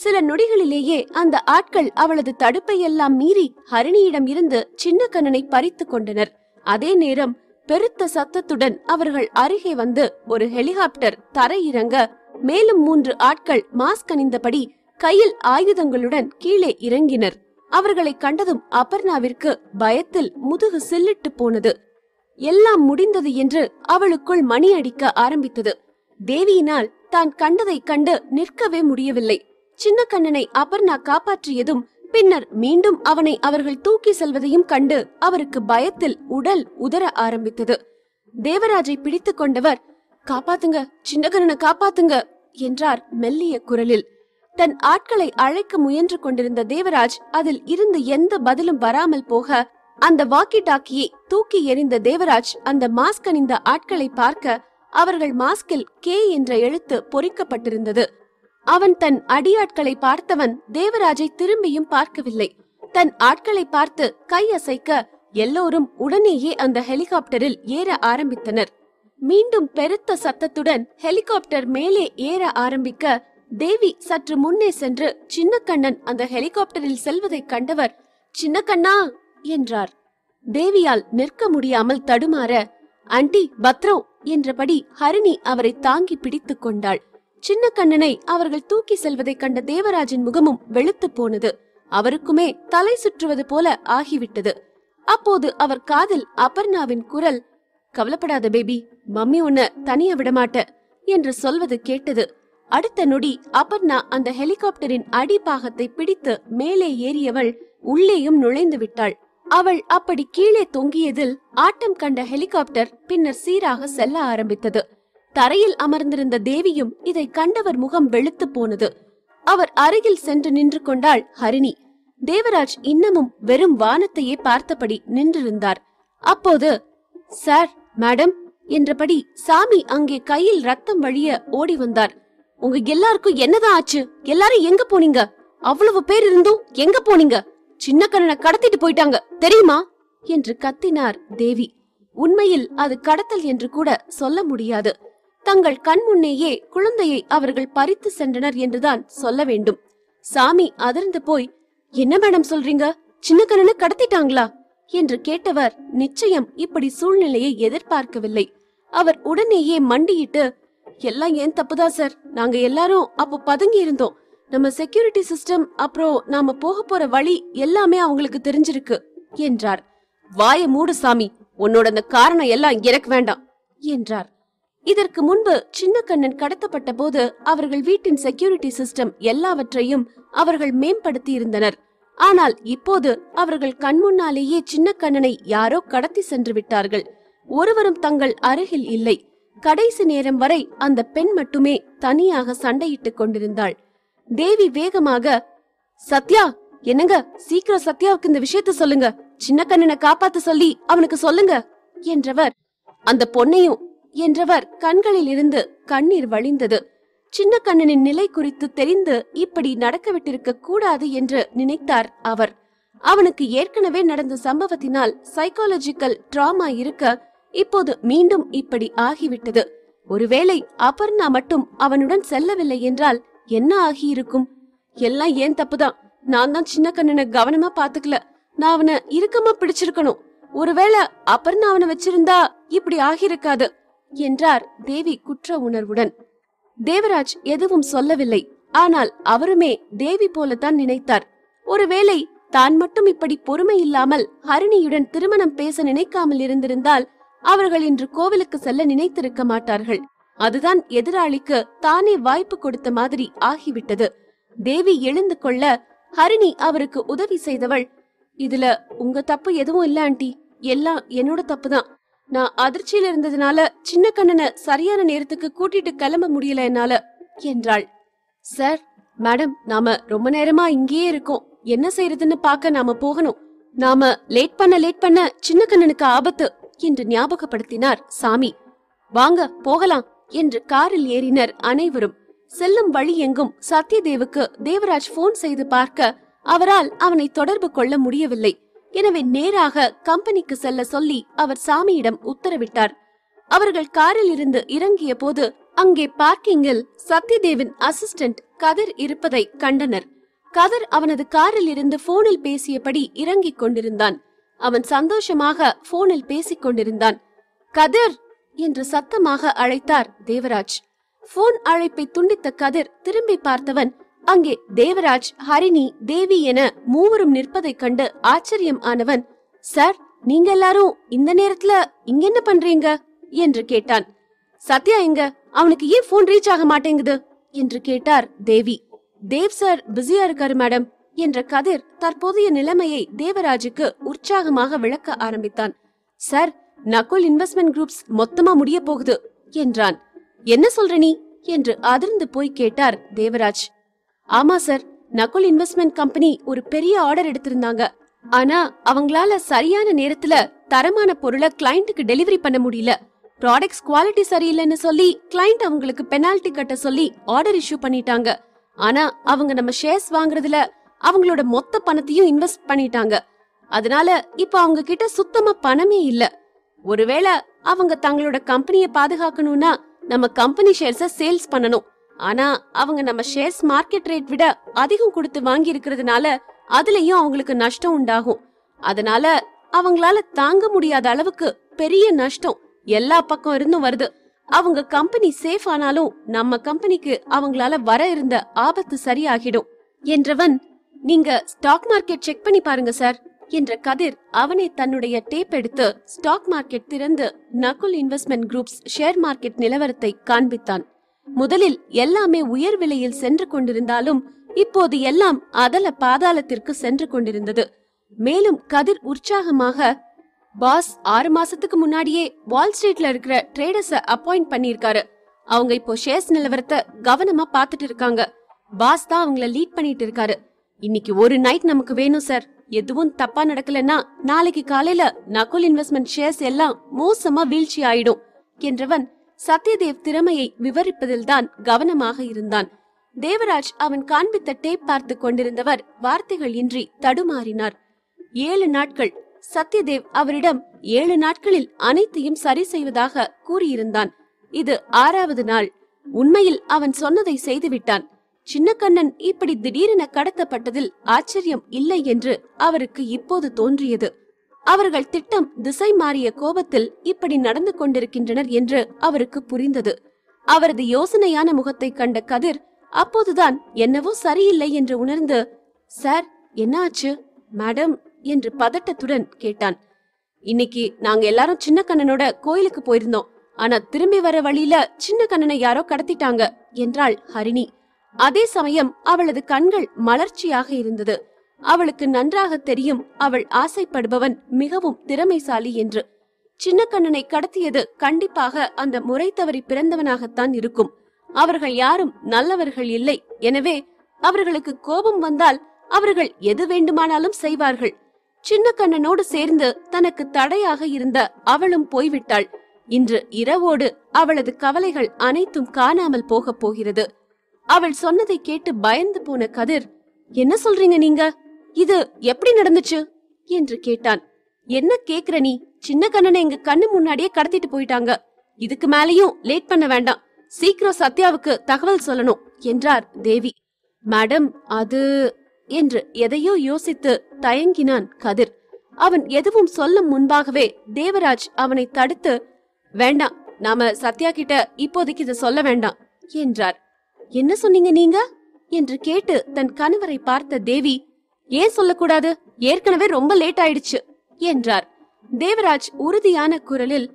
சில நொடிகளிலேயே அந்த ஆட்கள் அவளது தடுப்பை எல்லாம் மீறி ஹரிணியிடம் இருந்து சின்ன கண்ணனை பறித்து கொண்டனர் அதே நேரம் பெருத்த சத்தத்துடன் அவர்கள் அருகே வந்து ஒரு ஹெலிகாப்டர் தரையிறங்க மேலும் மூன்று ஆட்கள் மாஸ்க் அணிந்தபடி கையில் ஆயுதங்களுடன் கீழே இறங்கினர் அவர்களை கண்டதும் அபர்ணாவிற்கு பயத்தில் முதுகு செல்லிட்டு போனது எல்லாம் முடிந்தது என்று அவளுக்குள் மணி அடிக்க ஆரம்பித்தது தேவியினால் தான் கண்டதை கண்டு நிற்கவே முடியவில்லை சின்ன கண்ணனை அபர்ணா காப்பாற்றியதும் பின்னர் மீண்டும் அவனை அவர்கள் தூக்கி செல்வதையும் கண்டு அவருக்கு பயத்தில் உடல் உதற ஆரம்பித்தது தேவராஜை பிடித்துக் கொண்டவர் காப்பாத்துங்க சின்னகரனை காப்பாத்துங்க என்றார் மெல்லிய குரலில் தன் ஆட்களை அழைக்க முயன்று கொண்டிருந்த தேவராஜ் அதில் இருந்து எந்த பதிலும் வராமல் போக அந்த வாக்கி டாக்கியை தூக்கி எறிந்த தேவராஜ் அந்த மாஸ்க் அணிந்த ஆட்களை பார்க்க அவர்கள் மாஸ்கில் கே என்ற எழுத்து பொறிக்கப்பட்டிருந்தது அவன் தன் அடியாட்களை பார்த்தவன் தேவராஜை திரும்பியும் பார்க்கவில்லை தன் ஆட்களை பார்த்து கை அசைக்க எல்லோரும் உடனேயே அந்த ஹெலிகாப்டரில் ஏற ஆரம்பித்தனர் மீண்டும் பெருத்த சத்தத்துடன் ஹெலிகாப்டர் மேலே ஏற ஆரம்பிக்க தேவி சற்று முன்னே சென்று சின்னக்கண்ணன் அந்த ஹெலிகாப்டரில் செல்வதை கண்டவர் சின்னக்கண்ணா என்றார் தேவியால் நிற்க முடியாமல் தடுமாற ஆண்டி பத்ரோ என்றபடி ஹரிணி அவரை தாங்கி பிடித்து கொண்டாள் சின்னக்கண்ணனை அவர்கள் தூக்கி செல்வதை கண்ட தேவராஜின் முகமும் வெளுத்து போனது அவருக்குமே தலை சுற்றுவது போல ஆகிவிட்டது அப்போது அவர் காதில் அபர்ணாவின் குரல் கவலைப்படாத பேபி மம்மி உன்ன தனிய விடமாட்ட என்று சொல்வது கேட்டது அடுத்த நொடி அபர்ணா அந்த ஹெலிகாப்டரின் அடிபாகத்தை பிடித்து மேலே ஏறியவள் உள்ளேயும் நுழைந்து விட்டாள் அவள் அப்படி கீழே தொங்கியதில் ஆட்டம் கண்ட ஹெலிகாப்டர் பின்னர் சீராக செல்ல ஆரம்பித்தது தரையில் அமர்ந்திருந்த தேவியும் இதை கண்டவர் முகம் வெளுத்து போனது அவர் அருகில் சென்று நின்று கொண்டாள் ஹரிணி தேவராஜ் இன்னமும் வெறும் வானத்தையே பார்த்தபடி நின்றிருந்தார் அப்போது சார் மேடம் என்றபடி சாமி அங்கே கையில் ரத்தம் வழிய ஓடி வந்தார் உங்க எல்லாருக்கும் என்னதான் ஆச்சு எல்லாரும் எங்க போனீங்க அவ்வளவு பேர் இருந்தும் எங்க போனீங்க சின்ன கண்ணனை கடத்திட்டு போயிட்டாங்க தெரியுமா என்று கத்தினார் தேவி உண்மையில் அது கடத்தல் என்று கூட சொல்ல முடியாது தங்கள் கண் முன்னேயே குழந்தையை அவர்கள் பறித்து சென்றனர் என்றுதான் சொல்ல வேண்டும் சாமி அதிர்ந்து போய் என்ன மேடம் சொல்றீங்க சின்ன கண்ணனை கடத்திட்டாங்களா என்று கேட்டவர் நிச்சயம் இப்படி சூழ்நிலையை எதிர்பார்க்கவில்லை அவர் உடனேயே மண்டியிட்டு எல்லாம் ஏன் தப்புதா சார் நாங்க எல்லாரும் அப்போ பதுங்கி இருந்தோம் நம்ம செக்யூரிட்டி சிஸ்டம் அப்புறம் நாம போக போற வழி எல்லாமே அவங்களுக்கு தெரிஞ்சிருக்கு என்றார் வாய மூடு சாமி உன்னோட அந்த காரணம் எல்லாம் எனக்கு வேண்டாம் என்றார் இதற்கு முன்பு சின்னக்கண்ணன் கடத்தப்பட்ட போது அவர்கள் வீட்டின் செக்யூரிட்டி சிஸ்டம் எல்லாவற்றையும் அவர்கள் மேம்படுத்தி இருந்தனர் ஆனால் இப்போது அவர்கள் கண்முன்னாலேயே சின்னக்கண்ணனை யாரோ கடத்தி சென்று விட்டார்கள் ஒருவரும் தங்கள் அருகில் இல்லை கடைசி நேரம் வரை அந்த பெண் மட்டுமே தனியாக சண்டையிட்டுக் கொண்டிருந்தாள் தேவி வேகமாக சத்யா என்னங்க சீக்கிரம் சத்யாவுக்கு இந்த விஷயத்த சொல்லுங்க சின்ன கண்ணனை காப்பாத்த சொல்லி அவனுக்கு சொல்லுங்க என்றவர் அந்த பொண்ணையும் என்றவர் கண்களில் இருந்து கண்ணீர் வழிந்தது சின்ன கண்ணனின் நிலை குறித்து தெரிந்து இப்படி நடக்கவிட்டிருக்க கூடாது என்று நினைத்தார் அவர் அவனுக்கு ஏற்கனவே நடந்த சம்பவத்தினால் சைக்காலஜிக்கல் டிராமா இருக்க இப்போது மீண்டும் இப்படி ஆகிவிட்டது ஒருவேளை அபர்ணா மட்டும் அவனுடன் செல்லவில்லை என்றால் என்ன ஆகியிருக்கும் எல்லாம் ஏன் தப்புதான் நான் தான் சின்ன கண்ணனை கவனமா பாத்துக்கல நான் அவனை இறுக்கமா பிடிச்சிருக்கணும் ஒருவேளை அபர்ணா அவனை வச்சிருந்தா இப்படி ஆகியிருக்காது என்றார் தேவி குற்ற உணர்வுடன் தேவராஜ் எதுவும் சொல்லவில்லை ஆனால் அவருமே தேவி போலத்தான் நினைத்தார் ஒருவேளை தான் மட்டும் இப்படி பொறுமை இல்லாமல் ஹரிணியுடன் திருமணம் பேச நினைக்காமல் இருந்திருந்தால் அவர்கள் இன்று கோவிலுக்கு செல்ல நினைத்திருக்க மாட்டார்கள் அதுதான் எதிராளிக்கு தானே வாய்ப்பு கொடுத்த மாதிரி ஆகிவிட்டது தேவி எழுந்து கொள்ள ஹரிணி அவருக்கு உதவி செய்தவள் இதுல உங்க தப்பு எதுவும் இல்ல ஆண்டி எல்லாம் என்னோட தப்பு தான் நான் அதிர்ச்சியில இருந்ததுனால சின்ன கண்ணனை சரியான நேரத்துக்கு கூட்டிட்டு கிளம்ப முடியல என்னால என்றாள் சார் மேடம் நாம ரொம்ப நேரமா இங்கேயே இருக்கோம் என்ன செய்யறதுன்னு பாக்க நாம போகணும் நாம லேட் பண்ண லேட் பண்ண சின்ன கண்ணனுக்கு ஆபத்து என்று ஞாபகப்படுத்தினார் சாமி வாங்க போகலாம் என்று காரில் ஏறினர் அனைவரும் செல்லும் வழி எங்கும் சத்யதேவுக்கு தேவராஜ் போன் செய்து பார்க்க அவரால் அவனை தொடர்பு கொள்ள முடியவில்லை எனவே நேராக கம்பெனிக்கு செல்ல சொல்லி அவர் சாமியிடம் உத்தரவிட்டார் அவர்கள் காரில் இருந்து இறங்கிய போது அங்கே பார்க்கிங்கில் சத்யதேவின் அசிஸ்டன்ட் கதிர் இருப்பதை கண்டனர் கதிர் அவனது காரில் இருந்து போனில் பேசியபடி இறங்கிக் கொண்டிருந்தான் அவன் சந்தோஷமாக போனில் பேசிக் கொண்டிருந்தான் கதிர் என்று சத்தமாக அழைத்தார் தேவராஜ் போன் அழைப்பை துண்டித்த கதிர் திரும்பி பார்த்தவன் அங்கே தேவராஜ் ஹரிணி தேவி என மூவரும் நிற்பதைக் கண்டு ஆச்சரியம் ஆனவன் சார் நீங்க எல்லாரும் இந்த நேரத்துல இங்க என்ன பண்றீங்க என்று கேட்டான் சத்யா எங்க அவனுக்கு ஏன் போன் ரீச் ஆக மாட்டேங்குது என்று கேட்டார் தேவி தேவ் சார் பிஸியா இருக்காரு மேடம் என்ற கதிர் தற்போதைய நிலைமையை தேவராஜுக்கு உற்சாகமாக விளக்க ஆரம்பித்தான் சார் நகுல் இன்வெஸ்ட்மெண்ட் குரூப்ஸ் மொத்தமா முடிய போகுது என்றான் என்ன சொல்ற நீ என்று அதிர்ந்து போய் கேட்டார் தேவராஜ் ஆமா சார் நகுல் இன்வெஸ்ட்மெண்ட் கம்பெனி ஒரு பெரிய ஆர்டர் எடுத்திருந்தாங்க ஆனா அவங்களால சரியான நேரத்துல தரமான பொருளை கிளைண்ட்டுக்கு டெலிவரி பண்ண முடியல ப்ராடக்ட்ஸ் குவாலிட்டி சரியில்லைன்னு சொல்லி கிளைண்ட் அவங்களுக்கு பெனால்டி கட்ட சொல்லி ஆர்டர் இஷ்யூ பண்ணிட்டாங்க ஆனா அவங்க நம்ம ஷேர்ஸ் வாங்குறதுல அவங்களோட மொத்த பணத்தையும் இன்வெஸ்ட் பண்ணிட்டாங்க அதனால இப்ப அவங்க கிட்ட சுத்தமா பணமே இல்ல ஒருவேளை அவங்க தங்களோட கம்பெனிய பாதுகாக்கணும்னா நம்ம கம்பெனி ஷேர்ஸ் சேல்ஸ் பண்ணணும் ஆனா அவங்க நம்ம ஷேர்ஸ் மார்க்கெட் ரேட் விட அதிகம் கொடுத்து வாங்கி இருக்கிறதுனால அதுலயும் அவங்களுக்கு நஷ்டம் உண்டாகும் அதனால அவங்களால தாங்க முடியாத அளவுக்கு பெரிய நஷ்டம் எல்லா பக்கம் இருந்தும் வருது அவங்க கம்பெனி சேஃப் ஆனாலும் நம்ம கம்பெனிக்கு அவங்களால வர இருந்த ஆபத்து சரியாகிடும் என்றவன் நீங்க ஸ்டாக் மார்க்கெட் செக் பண்ணி பாருங்க சார் என்ற கதிர் அவனை தன்னுடைய டேப் எடுத்து ஸ்டாக் மார்க்கெட் திறந்து Nakul investment groups share market நிலவரத்தை காண்பித்தான் முதலில் எல்லாமே உயர் விலையில் சென்று கொண்டிருந்தாலும் இப்போது எல்லாம் அதல பாதாளத்திற்கு சென்று கொண்டிருந்தது மேலும் கதிர் உற்சாகமாக பாஸ் ஆறு மாசத்துக்கு முன்னாடியே வால் ஸ்ட்ரீட்ல இருக்கிற ட்ரேடர்ஸ அப்பாயிண்ட் பண்ணிருக்காரு அவங்க இப்போ ஷேர்ஸ் நிலவரத்தை கவனமா பாத்துட்டு இருக்காங்க பாஸ் தான் அவங்கள லீட் பண்ணிட்டு இருக்காரு இன்னைக்கு ஒரு நைட் நமக்கு வேணும் சார் எதுவும் தப்பா நடக்கலன்னா நாளைக்கு காலையில நகுல் இன்வெஸ்ட்மெண்ட் ஷேர்ஸ் எல்லாம் மோசமா வீழ்ச்சி ஆயிடும் என்றவன் சத்யதேவ் திறமையை விவரிப்பதில் தான் கவனமாக இருந்தான் தேவராஜ் அவன் காண்பித்த டேப் பார்த்து கொண்டிருந்தவர் வார்த்தைகள் இன்றி தடுமாறினார் ஏழு நாட்கள் சத்யதேவ் அவரிடம் ஏழு நாட்களில் அனைத்தையும் சரி செய்வதாக கூறியிருந்தான் இது ஆறாவது நாள் உண்மையில் அவன் சொன்னதை செய்துவிட்டான் சின்னக்கண்ணன் இப்படி திடீரென கடத்தப்பட்டதில் ஆச்சரியம் இல்லை என்று அவருக்கு இப்போது தோன்றியது அவர்கள் திட்டம் திசை மாறிய கோபத்தில் இப்படி நடந்து கொண்டிருக்கின்றனர் என்று அவருக்கு புரிந்தது அவரது யோசனையான முகத்தை கண்ட கதிர் அப்போதுதான் என்னவோ சரியில்லை என்று உணர்ந்து சார் என்னாச்சு மேடம் என்று பதட்டத்துடன் கேட்டான் இன்னைக்கு நாங்க எல்லாரும் சின்னக்கண்ணனோட கோயிலுக்கு போயிருந்தோம் ஆனா திரும்பி வர வழியில சின்ன கண்ணனை யாரோ கடத்திட்டாங்க என்றாள் ஹரிணி அதே சமயம் அவளது கண்கள் மலர்ச்சியாக இருந்தது அவளுக்கு நன்றாக தெரியும் அவள் ஆசைப்படுபவன் மிகவும் திறமைசாலி என்று சின்னக்கண்ணனை கடத்தியது கண்டிப்பாக அந்த முறை தவறி பிறந்தவனாகத்தான் இருக்கும் அவர்கள் யாரும் நல்லவர்கள் இல்லை எனவே அவர்களுக்கு கோபம் வந்தால் அவர்கள் எது வேண்டுமானாலும் செய்வார்கள் சின்ன கண்ணனோடு சேர்ந்து தனக்கு தடையாக இருந்த அவளும் போய்விட்டாள் இன்று இரவோடு அவளது கவலைகள் அனைத்தும் காணாமல் போகப் போகிறது அவள் சொன்னதை கேட்டு பயந்து போன கதிர் என்ன சொல்றீங்க நீங்க இது எப்படி நடந்துச்சு என்று கேட்டான் என்ன கேக்குற நீ சின்ன கண்ணனை எங்க கண்ணு முன்னாடியே கடத்திட்டு போயிட்டாங்க இதுக்கு மேலயும் லேட் பண்ண வேண்டாம் சீக்கிரம் சத்யாவுக்கு தகவல் சொல்லணும் என்றார் தேவி மேடம் அது என்று எதையோ யோசித்து தயங்கினான் கதிர் அவன் எதுவும் சொல்லும் முன்பாகவே தேவராஜ் அவனை தடுத்து வேண்டாம் நாம சத்யா கிட்ட இப்போதைக்கு இதை சொல்ல வேண்டாம் என்றார் என்ன சொன்னீங்க நீங்க என்று கேட்டு தன் கணவரை பார்த்த தேவி ஏன் சொல்லக்கூடாது ஏற்கனவே ரொம்ப லேட் ஆயிடுச்சு என்றார் தேவராஜ் உறுதியான குரலில்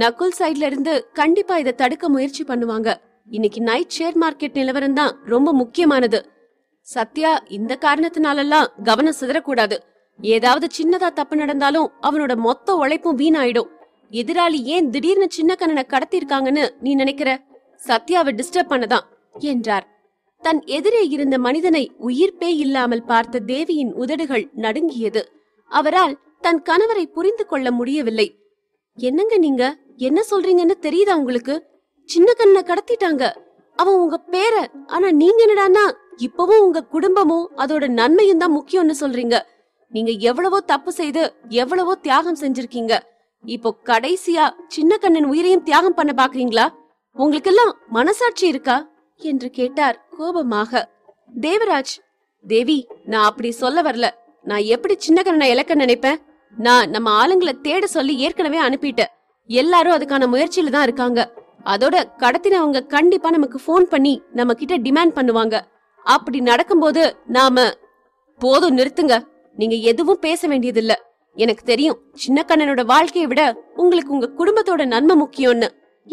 நக்குல் சைட்ல இருந்து கண்டிப்பா இதை தடுக்க முயற்சி பண்ணுவாங்க இன்னைக்கு நைட் ஷேர் மார்க்கெட் நிலவரம் தான் ரொம்ப முக்கியமானது சத்யா இந்த காரணத்தினாலெல்லாம் கவனம் சிதறக்கூடாது ஏதாவது சின்னதா தப்பு நடந்தாலும் அவனோட மொத்த உழைப்பும் வீணாயிடும் எதிராளி ஏன் திடீர்னு சின்ன கண்ணனை கடத்திருக்காங்கன்னு நீ நினைக்கிற சத்யாவை டிஸ்டர்ப் பண்ணதான் என்றார் தன் எதிரே இருந்த மனிதனை உயிர்ப்பே இல்லாமல் பார்த்த தேவியின் உதடுகள் நடுங்கியது அவரால் தன் கணவரை புரிந்து கொள்ள முடியவில்லை என்னங்க நீங்க என்ன சொல்றீங்கன்னு தெரியுதா உங்களுக்கு சின்ன கண்ணை கடத்திட்டாங்க அவன் உங்க பேர ஆனா நீங்க என்னடான்னா இப்பவும் உங்க குடும்பமும் அதோட நன்மையும் தான் முக்கியம்னு சொல்றீங்க நீங்க எவ்வளவோ தப்பு செய்து எவ்வளவோ தியாகம் செஞ்சிருக்கீங்க இப்போ கடைசியா சின்ன கண்ணன் உயிரையும் தியாகம் பண்ண பாக்குறீங்களா உங்களுக்கு எல்லாம் மனசாட்சி இருக்கா என்று கேட்டார் கோபமாக தேவராஜ் தேவி நான் அப்படி சொல்ல வரல நான் எப்படி சின்னகரனை இழக்க நினைப்பேன் நான் நம்ம ஆளுங்களை தேட சொல்லி ஏற்கனவே அனுப்பிட்ட எல்லாரும் அதுக்கான முயற்சியில தான் இருக்காங்க அதோட கடத்தினவங்க கண்டிப்பா நமக்கு ஃபோன் பண்ணி நம்ம கிட்ட டிமாண்ட் பண்ணுவாங்க அப்படி நடக்கும்போது நாம போதும் நிறுத்துங்க நீங்க எதுவும் பேச வேண்டியதில்ல எனக்கு தெரியும் சின்ன கண்ணனோட வாழ்க்கையை விட உங்களுக்கு உங்க குடும்பத்தோட நன்மை முக்கியம்னு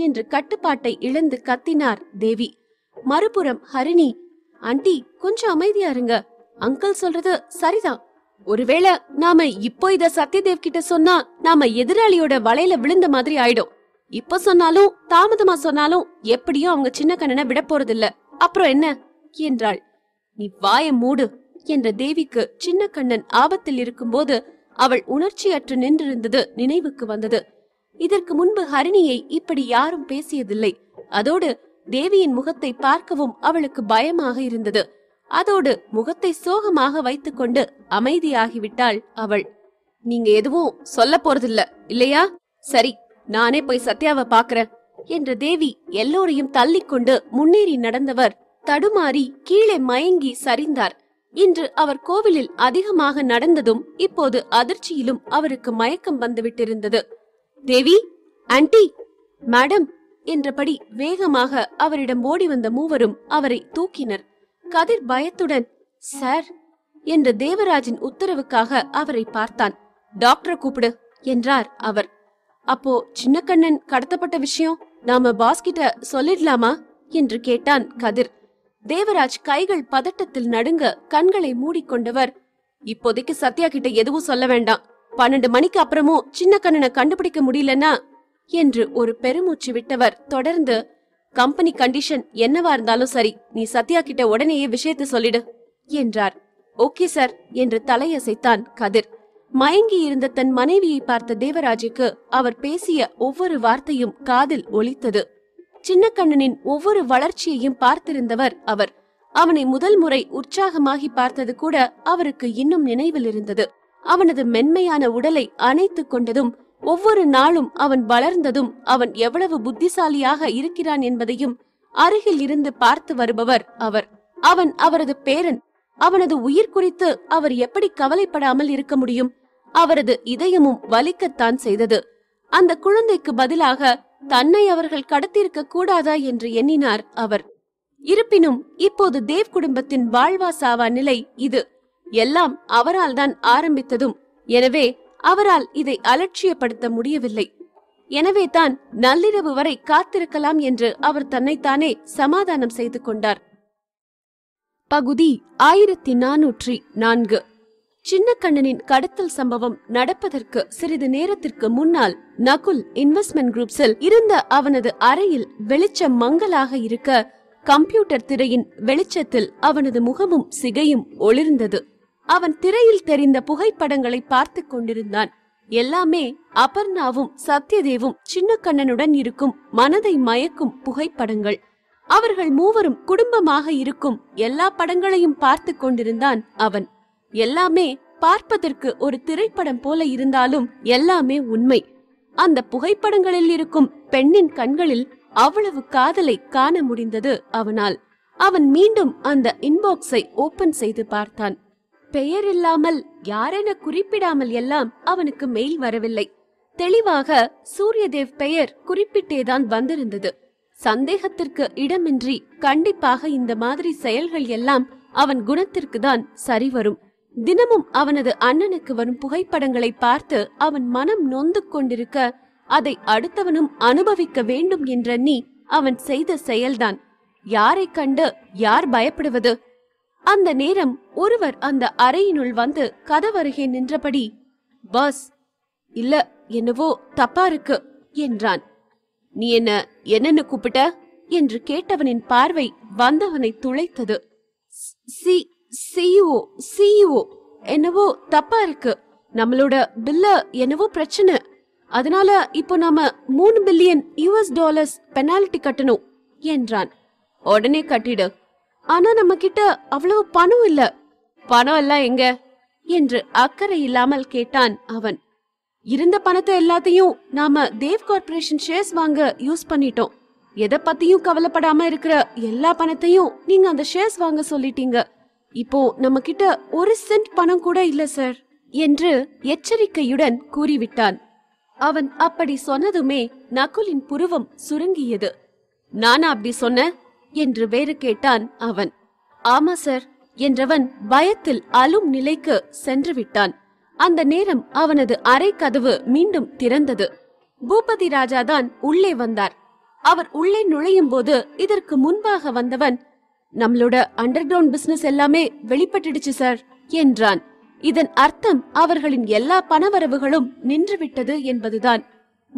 என்று கட்டுப்பாட்டை இழந்து கத்தினார் தேவி மறுபுறம் ஹரிணி ஆண்டி கொஞ்சம் அமைதியா இருங்க அங்கிள் சொல்றது சரிதான் ஒருவேளை நாம இப்போ இத சத்யதேவ் கிட்ட சொன்னா நாம எதிராளியோட வலையில விழுந்த மாதிரி ஆயிடும் இப்ப சொன்னாலும் தாமதமா சொன்னாலும் எப்படியும் அவங்க சின்ன கண்ணனை விட போறதில்ல அப்புறம் என்ன என்றாள் நீ வாய மூடு என்ற தேவிக்கு சின்ன கண்ணன் ஆபத்தில் இருக்கும்போது அவள் உணர்ச்சியற்று நின்றிருந்தது நினைவுக்கு வந்தது இதற்கு முன்பு ஹரிணியை இப்படி யாரும் பேசியதில்லை அதோடு தேவியின் முகத்தை பார்க்கவும் அவளுக்கு பயமாக இருந்தது அதோடு முகத்தை சோகமாக வைத்துக்கொண்டு அமைதியாகிவிட்டாள் அவள் நீங்க எதுவும் சொல்ல போறதில்ல இல்லையா சரி நானே போய் சத்யாவை பாக்குறேன் என்ற தேவி எல்லோரையும் தள்ளிக்கொண்டு முன்னேறி நடந்தவர் தடுமாறி கீழே மயங்கி சரிந்தார் இன்று அவர் கோவிலில் அதிகமாக நடந்ததும் இப்போது அதிர்ச்சியிலும் அவருக்கு மயக்கம் வந்துவிட்டிருந்தது தேவி ஆன்டி மேடம் என்றபடி வேகமாக அவரிடம் ஓடி வந்த மூவரும் அவரை தூக்கினர் கதிர் பயத்துடன் சார் என்ற தேவராஜின் உத்தரவுக்காக அவரை பார்த்தான் டாக்டரை கூப்பிடு என்றார் அவர் அப்போ சின்னக்கண்ணன் கடத்தப்பட்ட விஷயம் நாம பாஸ்கிட்ட சொல்லிடலாமா என்று கேட்டான் கதிர் தேவராஜ் கைகள் பதட்டத்தில் நடுங்க கண்களை மூடிக்கொண்டவர் இப்போதைக்கு சத்யா கிட்ட எதுவும் சொல்ல வேண்டாம் பன்னெண்டு மணிக்கு அப்புறமும் சின்ன கண்ணனை கண்டுபிடிக்க முடியலன்னா என்று ஒரு பெருமூச்சு விட்டவர் தொடர்ந்து கம்பெனி கண்டிஷன் என்னவா இருந்தாலும் சரி நீ சத்யா கிட்ட உடனேயே விஷயத்த சொல்லிடு என்றார் ஓகே சார் என்று தலையசைத்தான் கதிர் மயங்கி இருந்த தன் மனைவியை பார்த்த தேவராஜுக்கு அவர் பேசிய ஒவ்வொரு வார்த்தையும் காதில் ஒலித்தது சின்னக்கண்ணனின் ஒவ்வொரு வளர்ச்சியையும் பார்த்திருந்தவர் அவர் அவனை முதல் முறை உற்சாகமாகி பார்த்தது கூட அவருக்கு இன்னும் நினைவில் இருந்தது அவனது மென்மையான உடலை அணைத்துக் கொண்டதும் ஒவ்வொரு நாளும் அவன் வளர்ந்ததும் அவன் எவ்வளவு புத்திசாலியாக இருக்கிறான் என்பதையும் அருகில் இருந்து பார்த்து வருபவர் அவர் அவன் அவரது பேரன் அவனது உயிர் குறித்து அவர் எப்படி கவலைப்படாமல் இருக்க முடியும் அவரது இதயமும் வலிக்கத்தான் செய்தது அந்த குழந்தைக்கு பதிலாக தன்னை அவர்கள் கடத்தியிருக்க கூடாதா என்று எண்ணினார் அவர் இருப்பினும் இப்போது தேவ் குடும்பத்தின் வாழ்வா சாவா நிலை இது எல்லாம் அவரால் தான் ஆரம்பித்ததும் எனவே அவரால் இதை அலட்சியப்படுத்த முடியவில்லை எனவேதான் நள்ளிரவு வரை காத்திருக்கலாம் என்று அவர் தன்னைத்தானே சமாதானம் செய்து கொண்டார் பகுதி ஆயிரத்தி நானூற்றி நான்கு சின்னக்கண்ணனின் கடத்தல் சம்பவம் நடப்பதற்கு சிறிது நேரத்திற்கு முன்னால் நகுல் இன்வெஸ்ட்மெண்ட் குரூப்ஸில் இருந்த அவனது அறையில் வெளிச்சம் மங்கலாக இருக்க கம்ப்யூட்டர் திரையின் வெளிச்சத்தில் அவனது முகமும் சிகையும் ஒளிர்ந்தது அவன் திரையில் தெரிந்த புகைப்படங்களை பார்த்து கொண்டிருந்தான் எல்லாமே அபர்ணாவும் சத்யதேவும் சின்னக்கண்ணனுடன் இருக்கும் மனதை மயக்கும் புகைப்படங்கள் அவர்கள் மூவரும் குடும்பமாக இருக்கும் எல்லா படங்களையும் பார்த்து கொண்டிருந்தான் அவன் எல்லாமே பார்ப்பதற்கு ஒரு திரைப்படம் போல இருந்தாலும் எல்லாமே உண்மை அந்த புகைப்படங்களில் இருக்கும் பெண்ணின் கண்களில் அவ்வளவு காதலை காண முடிந்தது அவனால் அவன் மீண்டும் அந்த இன்பாக்ஸை ஓபன் செய்து பார்த்தான் பெயர் இல்லாமல் யாரென குறிப்பிடாமல் எல்லாம் அவனுக்கு மெயில் வரவில்லை தெளிவாக சூரியதேவ் பெயர் குறிப்பிட்டேதான் வந்திருந்தது சந்தேகத்திற்கு இடமின்றி கண்டிப்பாக இந்த மாதிரி செயல்கள் எல்லாம் அவன் குணத்திற்கு தான் சரிவரும் தினமும் அவனது அண்ணனுக்கு வரும் புகைப்படங்களை பார்த்து அவன் மனம் நொந்து கொண்டிருக்க அதை அடுத்தவனும் அனுபவிக்க வேண்டும் என்றெண்ணி அவன் செய்த செயல்தான் யாரை கண்டு யார் பயப்படுவது அந்த நேரம் ஒருவர் அந்த அறையினுள் வந்து கதவருகே நின்றபடி பாஸ் இல்ல என்னவோ தப்பா இருக்கு என்றான் நீ என்ன என்னன்னு கூப்பிட்ட என்று கேட்டவனின் பார்வை வந்தவனை துளைத்தது சி சிஇஓ சிஇஓ என்னவோ தப்பா இருக்கு நம்மளோட பில்ல என்னவோ பிரச்சனை அதனால இப்போ நாம மூணு பில்லியன் யூஎஸ் டாலர்ஸ் பெனால்டி கட்டணும் என்றான் உடனே கட்டிடு ஆனா நம்ம கிட்ட அவ்வளவு பணம் இல்ல பணம் எல்லாம் எங்க என்று அக்கறை இல்லாமல் கேட்டான் அவன் இருந்த பணத்தை எல்லாத்தையும் நாம தேவ் கார்பரேஷன் ஷேர்ஸ் வாங்க யூஸ் பண்ணிட்டோம் எதை பத்தியும் கவலைப்படாம இருக்கிற எல்லா பணத்தையும் நீங்க அந்த ஷேர்ஸ் வாங்க சொல்லிட்டீங்க இப்போ நம்ம கிட்ட ஒரு சென்ட் பணம் கூட இல்ல சார் என்று எச்சரிக்கையுடன் கூறிவிட்டான் அவன் அப்படி சொன்னதுமே நகுலின் புருவம் சுருங்கியது நானா அப்படி சொன்ன என்று வேறு கேட்டான் அவன் ஆமா சார் என்றவன் பயத்தில் அலும் நிலைக்கு சென்று விட்டான் அந்த நேரம் அவனது அறை கதவு மீண்டும் திறந்தது பூபதி ராஜாதான் உள்ளே வந்தார் அவர் உள்ளே நுழையும் போது இதற்கு முன்பாக வந்தவன் நம்மளோட அண்டர் கிரவுண்ட் பிசினஸ் எல்லாமே வெளிப்பட்டுடுச்சு சார் என்றான் இதன் அர்த்தம் அவர்களின் எல்லா பணவரவுகளும் நின்றுவிட்டது என்பதுதான்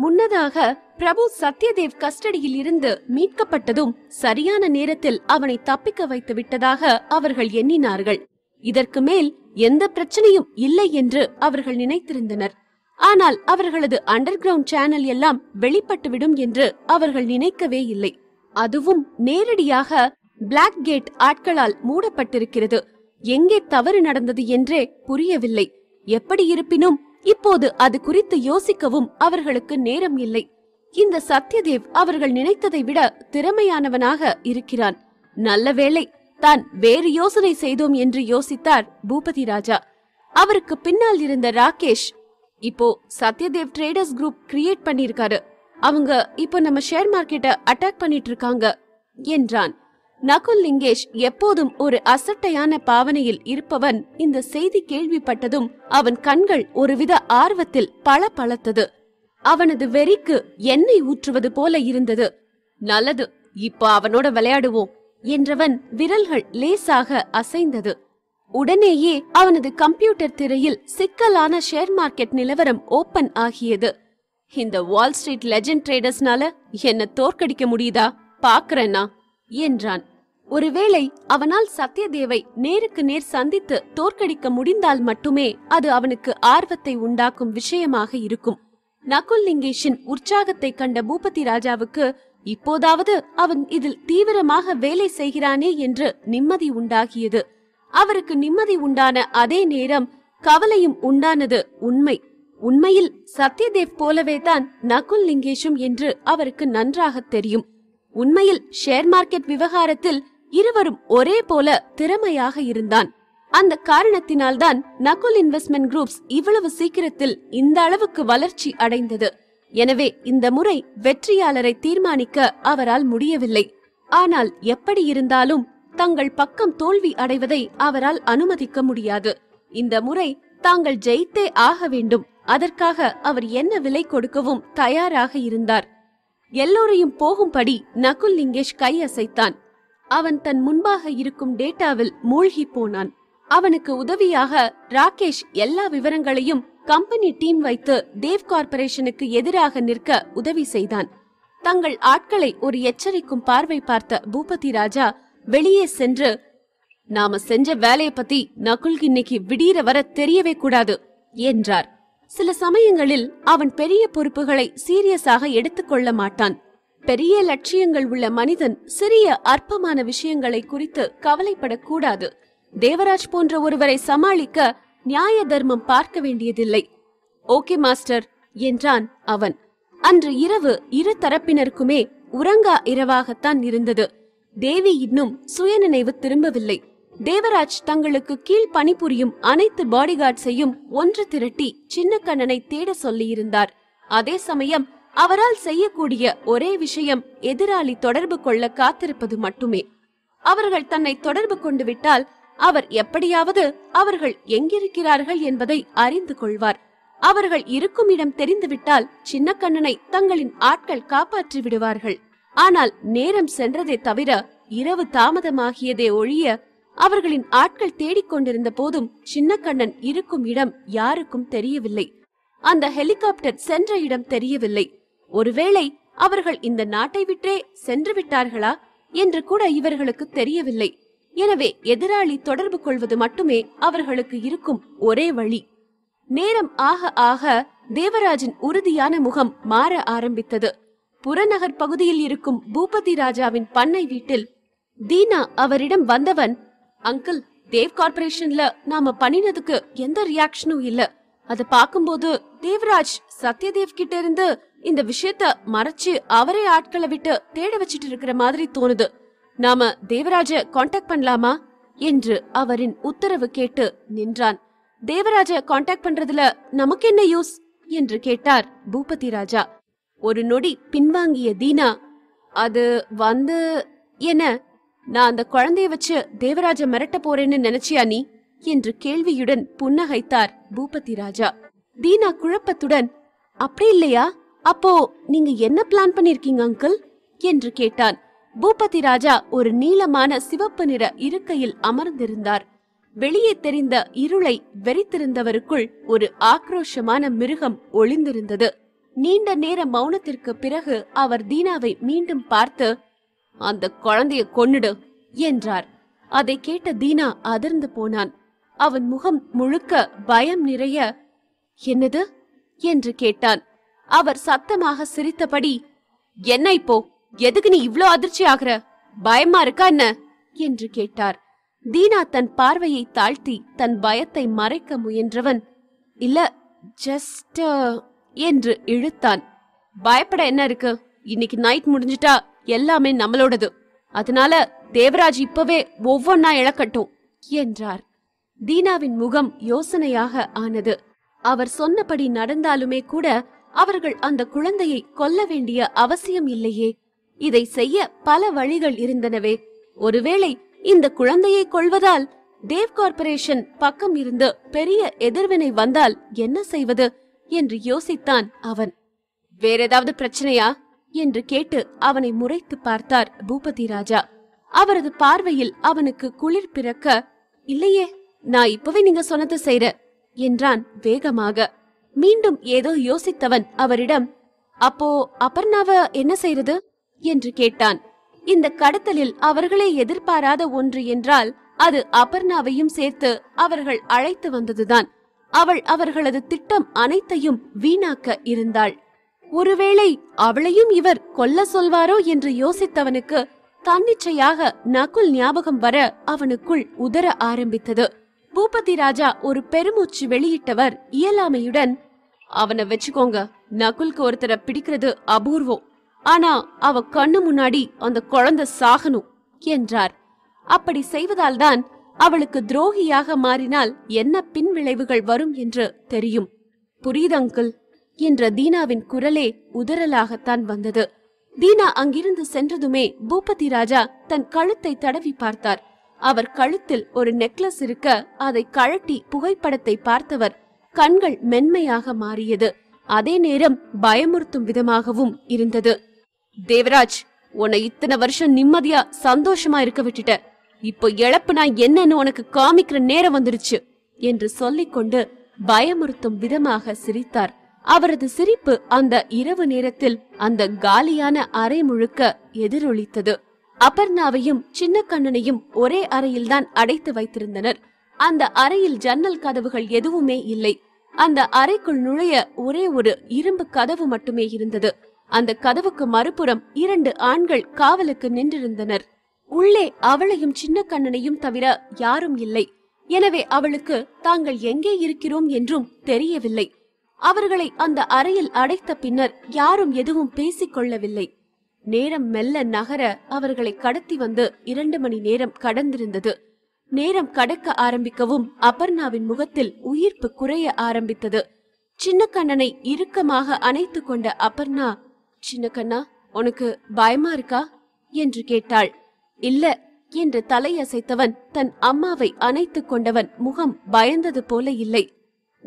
முன்னதாக பிரபு சத்யதேவ் கஸ்டடியில் இருந்து மீட்கப்பட்டதும் சரியான நேரத்தில் அவனை தப்பிக்க வைத்து விட்டதாக அவர்கள் எண்ணினார்கள் இதற்கு மேல் எந்த பிரச்சனையும் இல்லை என்று அவர்கள் நினைத்திருந்தனர் ஆனால் அவர்களது அண்டர் கிரவுண்ட் சேனல் எல்லாம் வெளிப்பட்டுவிடும் என்று அவர்கள் நினைக்கவே இல்லை அதுவும் நேரடியாக பிளாக் கேட் ஆட்களால் மூடப்பட்டிருக்கிறது எங்கே தவறு நடந்தது என்றே புரியவில்லை எப்படி இருப்பினும் இப்போது அது குறித்து யோசிக்கவும் அவர்களுக்கு நேரம் இல்லை இந்த சத்யதேவ் அவர்கள் நினைத்ததை விட திறமையானவனாக இருக்கிறான் நல்ல வேளை தான் வேறு யோசனை செய்தோம் என்று யோசித்தார் பூபதி ராஜா அவருக்கு பின்னால் இருந்த ராகேஷ் இப்போ சத்யதேவ் ட்ரேடர்ஸ் குரூப் கிரியேட் பண்ணிருக்காரு அவங்க இப்போ நம்ம ஷேர் மார்க்கெட்டை அட்டாக் பண்ணிட்டு இருக்காங்க என்றான் நகுல் லிங்கேஷ் எப்போதும் ஒரு அசட்டையான பாவனையில் இருப்பவன் இந்த செய்தி கேள்விப்பட்டதும் அவன் கண்கள் ஒருவித ஆர்வத்தில் பல பழத்தது அவனது வெறிக்கு எண்ணெய் ஊற்றுவது போல இருந்தது நல்லது இப்போ அவனோட விளையாடுவோம் என்றவன் விரல்கள் லேசாக அசைந்தது உடனேயே அவனது கம்ப்யூட்டர் திரையில் சிக்கலான ஷேர் மார்க்கெட் நிலவரம் ஓபன் ஆகியது இந்த வால் ஸ்ட்ரீட் லெஜண்ட் ட்ரேடர்ஸ்னால என்ன தோற்கடிக்க முடியுதா பாக்குறேன்னா என்றான் ஒருவேளை அவனால் சத்யதேவை நேருக்கு நேர் சந்தித்து தோற்கடிக்க முடிந்தால் மட்டுமே அது அவனுக்கு ஆர்வத்தை உண்டாக்கும் விஷயமாக இருக்கும் நகுல் லிங்கேஷின் உற்சாகத்தை கண்ட பூபதி ராஜாவுக்கு இப்போதாவது அவன் இதில் தீவிரமாக வேலை செய்கிறானே என்று நிம்மதி உண்டாகியது அவருக்கு நிம்மதி உண்டான அதே நேரம் கவலையும் உண்டானது உண்மை உண்மையில் சத்யதேவ் போலவே தான் நகுல் லிங்கேஷும் என்று அவருக்கு நன்றாக தெரியும் உண்மையில் ஷேர் மார்க்கெட் விவகாரத்தில் இருவரும் ஒரே போல திறமையாக இருந்தான் அந்த காரணத்தினால்தான் நகுல் இன்வெஸ்ட்மெண்ட் குரூப்ஸ் இவ்வளவு சீக்கிரத்தில் இந்த அளவுக்கு வளர்ச்சி அடைந்தது எனவே இந்த முறை வெற்றியாளரை தீர்மானிக்க அவரால் முடியவில்லை ஆனால் எப்படி இருந்தாலும் தங்கள் பக்கம் தோல்வி அடைவதை அவரால் அனுமதிக்க முடியாது இந்த முறை தாங்கள் ஜெயித்தே ஆக வேண்டும் அதற்காக அவர் என்ன விலை கொடுக்கவும் தயாராக இருந்தார் எல்லோரையும் போகும்படி நகுல் லிங்கேஷ் கை அசைத்தான் அவன் தன் முன்பாக இருக்கும் டேட்டாவில் மூழ்கி போனான் அவனுக்கு உதவியாக ராகேஷ் எல்லா விவரங்களையும் கம்பெனி டீம் வைத்து தேவ் கார்பரேஷனுக்கு எதிராக நிற்க உதவி செய்தான் தங்கள் ஆட்களை ஒரு எச்சரிக்கும் பார்வை பார்த்த பூபதி ராஜா வெளியே சென்று நாம செஞ்ச வேலைய பத்தி நகுல்கி இன்னைக்கு விடீர வர தெரியவே கூடாது என்றார் சில சமயங்களில் அவன் பெரிய பொறுப்புகளை சீரியஸாக எடுத்துக்கொள்ள மாட்டான் பெரிய லட்சியங்கள் உள்ள மனிதன் சிறிய அற்பமான விஷயங்களை குறித்து கவலைப்படக்கூடாது தேவராஜ் போன்ற ஒருவரை சமாளிக்க நியாய தர்மம் பார்க்க வேண்டியதில்லை ஓகே மாஸ்டர் என்றான் அவன் அன்று இரவு இரு தரப்பினருக்குமே உறங்கா இரவாகத்தான் இருந்தது தேவி இன்னும் சுயநினைவு திரும்பவில்லை தேவராஜ் தங்களுக்கு கீழ் பணிபுரியும் அனைத்து பாடிகார்ட்ஸையும் ஒன்று திரட்டி சின்னக்கண்ணனை தேட சொல்லியிருந்தார் அதே சமயம் அவரால் செய்யக்கூடிய ஒரே விஷயம் எதிராளி தொடர்பு கொள்ள காத்திருப்பது மட்டுமே அவர்கள் தன்னை தொடர்பு கொண்டு விட்டால் அவர் எப்படியாவது அவர்கள் எங்கிருக்கிறார்கள் என்பதை அறிந்து கொள்வார் அவர்கள் இருக்கும் இடம் தெரிந்துவிட்டால் சின்னக்கண்ணனை தங்களின் ஆட்கள் காப்பாற்றி விடுவார்கள் ஆனால் நேரம் சென்றதே தவிர இரவு தாமதமாகியதே ஒழிய அவர்களின் ஆட்கள் தேடிக்கொண்டிருந்த போதும் சின்னக்கண்ணன் இருக்கும் இடம் யாருக்கும் தெரியவில்லை அந்த ஹெலிகாப்டர் சென்ற இடம் தெரியவில்லை ஒருவேளை அவர்கள் இந்த நாட்டை விட்டே சென்று விட்டார்களா என்று கூட இவர்களுக்கு தெரியவில்லை எனவே எதிராளி தொடர்பு கொள்வது மட்டுமே அவர்களுக்கு இருக்கும் ஒரே வழி நேரம் ஆக ஆக தேவராஜின் உறுதியான முகம் மாற ஆரம்பித்தது புறநகர் பகுதியில் இருக்கும் பூபதி ராஜாவின் பண்ணை வீட்டில் தீனா அவரிடம் வந்தவன் அங்கிள் தேவ் கார்பரேஷன்ல நாம பண்ணினதுக்கு எந்த ரியாக்ஷனும் இல்ல அத பாக்கும்போது தேவராஜ் சத்யதேவ் கிட்ட இருந்து இந்த விஷயத்த மறைச்சு அவரே ஆட்களை விட்டு தேட வச்சிட்டு இருக்கிற மாதிரி தோணுது நாம தேவராஜ காண்டாக்ட் பண்ணலாமா என்று அவரின் உத்தரவு கேட்டு நின்றான் தேவராஜ காண்டாக்ட் பண்றதுல நமக்கு என்ன யூஸ் என்று கேட்டார் பூபதி ராஜா ஒரு நொடி பின்வாங்கிய தீனா அது வந்து என்ன நான் அந்த குழந்தைய வச்சு தேவராஜ மிரட்ட போறேன்னு நினைச்சியா நீ என்று கேள்வியுடன் புன்னகைத்தார் பூபதி ராஜா தீனா குழப்பத்துடன் அப்படி இல்லையா அப்போ நீங்க என்ன பிளான் பண்ணிருக்கீங்க அங்கிள் என்று கேட்டான் பூபதி ராஜா ஒரு நீளமான சிவப்பு நிற இருக்கையில் அமர்ந்திருந்தார் வெளியே தெரிந்த இருளை வெறித்திருந்தவருக்குள் ஒரு ஆக்ரோஷமான மிருகம் ஒளிந்திருந்தது நீண்ட நேர மௌனத்திற்கு பிறகு அவர் தீனாவை மீண்டும் பார்த்து அந்த குழந்தைய கொன்னுடு என்றார் அதை கேட்ட தீனா அதிர்ந்து போனான் அவன் முகம் முழுக்க பயம் நிறைய என்னது என்று கேட்டான் அவர் சத்தமாக சிரித்தபடி என்ன இப்போ எதுக்கு நீ இவ்ளோ அதிர்ச்சி ஆகுற பயமா இருக்கா என்ன என்று கேட்டார் தீனா தன் பார்வையை தாழ்த்தி தன் பயத்தை மறைக்க முயன்றவன் இல்ல ஜஸ்ட் என்று இழுத்தான் பயப்பட என்ன இருக்கு இன்னைக்கு நைட் முடிஞ்சிட்டா எல்லாமே நம்மளோடது அதனால தேவராஜ் இப்பவே ஒவ்வொன்னா இழக்கட்டும் என்றார் தீனாவின் முகம் யோசனையாக ஆனது அவர் சொன்னபடி நடந்தாலுமே கூட அவர்கள் அந்த குழந்தையை கொல்ல வேண்டிய அவசியம் இல்லையே இதை செய்ய பல வழிகள் இருந்தனவே ஒருவேளை இந்த குழந்தையை கொள்வதால் தேவ் கார்பரேஷன் பக்கம் இருந்து பெரிய எதிர்வினை வந்தால் என்ன செய்வது என்று யோசித்தான் அவன் வேற ஏதாவது பிரச்சனையா என்று கேட்டு அவனை முறைத்து பார்த்தார் பூபதி ராஜா அவரது பார்வையில் அவனுக்கு குளிர் பிறக்க இல்லையே நான் இப்பவே நீங்க சொன்னது செய்ற என்றான் வேகமாக மீண்டும் ஏதோ யோசித்தவன் அவரிடம் அப்போ அபர்ணாவ என்ன செய்யறது என்று கேட்டான் இந்த கடத்தலில் அவர்களே எதிர்பாராத ஒன்று என்றால் அது அபர்ணாவையும் சேர்த்து அவர்கள் அழைத்து வந்ததுதான் அவள் அவர்களது திட்டம் அனைத்தையும் வீணாக்க இருந்தாள் ஒருவேளை அவளையும் இவர் கொல்ல சொல்வாரோ என்று யோசித்தவனுக்கு தன்னிச்சையாக நகுல் ஞாபகம் வர அவனுக்குள் உதர ஆரம்பித்தது பூபதி ராஜா ஒரு பெருமூச்சு வெளியிட்டவர் இயலாமையுடன் அவனை வச்சுக்கோங்க நகுலுக்கு ஒருத்தரை பிடிக்கிறது அபூர்வம் ஆனா அவ கண்ணு முன்னாடி அந்த குழந்தை சாகணும் என்றார் அப்படி செய்வதால் தான் அவளுக்கு துரோகியாக மாறினால் என்ன பின் விளைவுகள் வரும் என்று தெரியும் புரியுது என்ற தீனாவின் குரலே உதறலாகத்தான் வந்தது தீனா அங்கிருந்து சென்றதுமே பூபதி ராஜா தன் கழுத்தை தடவி பார்த்தார் அவர் கழுத்தில் ஒரு நெக்லஸ் இருக்க அதை கழட்டி புகைப்படத்தை பார்த்தவர் கண்கள் மென்மையாக மாறியது அதே நேரம் பயமுறுத்தும் விதமாகவும் இருந்தது தேவராஜ் உன்னை இத்தனை வருஷம் நிம்மதியா சந்தோஷமா இருக்க விட்டுட்ட இப்போ இழப்பு நான் என்னன்னு உனக்கு காமிக்கிற நேரம் வந்துருச்சு என்று சொல்லிக்கொண்டு பயமுறுத்தும் விதமாக சிரித்தார் அவரது சிரிப்பு அந்த இரவு நேரத்தில் அந்த காலியான அறை முழுக்க எதிரொலித்தது அபர்ணாவையும் சின்ன கண்ணனையும் ஒரே அறையில்தான் அடைத்து வைத்திருந்தனர் அந்த அறையில் ஜன்னல் கதவுகள் எதுவுமே இல்லை அந்த அறைக்குள் நுழைய ஒரே ஒரு இரும்பு கதவு மட்டுமே இருந்தது அந்த கதவுக்கு மறுபுறம் இரண்டு ஆண்கள் காவலுக்கு நின்றிருந்தனர் உள்ளே அவளையும் சின்ன கண்ணனையும் தவிர யாரும் இல்லை எனவே அவளுக்கு தாங்கள் எங்கே இருக்கிறோம் என்றும் தெரியவில்லை அவர்களை அந்த அறையில் அடைத்த பின்னர் யாரும் எதுவும் பேசிக் கொள்ளவில்லை நேரம் மெல்ல நகர அவர்களை கடத்தி வந்து இரண்டு மணி நேரம் கடந்திருந்தது நேரம் கடக்க ஆரம்பிக்கவும் அபர்ணாவின் முகத்தில் உயிர்ப்பு குறைய ஆரம்பித்தது சின்ன கண்ணனை இறுக்கமாக அணைத்து கொண்ட அபர்ணா சின்னக்கண்ணா உனக்கு பயமா இருக்கா என்று கேட்டாள் இல்ல என்று தலையசைத்தவன் தன் அம்மாவை அணைத்து கொண்டவன் முகம் பயந்தது போல இல்லை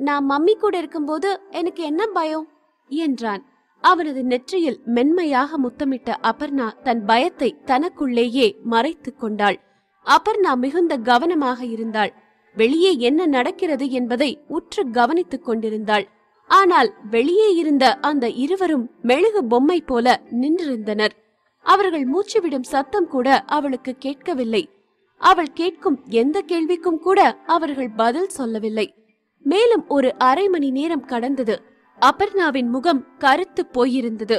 நான் மம்மி கூட இருக்கும்போது எனக்கு என்ன பயம் என்றான் அவனது நெற்றியில் மென்மையாக முத்தமிட்ட அபர்ணா தன் பயத்தை தனக்குள்ளேயே மறைத்து கொண்டாள் அபர்ணா மிகுந்த கவனமாக இருந்தாள் வெளியே என்ன நடக்கிறது என்பதை உற்று கவனித்துக் கொண்டிருந்தாள் ஆனால் வெளியே இருந்த அந்த இருவரும் மெழுகு பொம்மை போல நின்றிருந்தனர் அவர்கள் மூச்சுவிடும் சத்தம் கூட அவளுக்கு கேட்கவில்லை அவள் கேட்கும் எந்த கேள்விக்கும் கூட அவர்கள் பதில் சொல்லவில்லை மேலும் ஒரு அரை மணி நேரம் கடந்தது அபர்ணாவின் முகம் கருத்து போயிருந்தது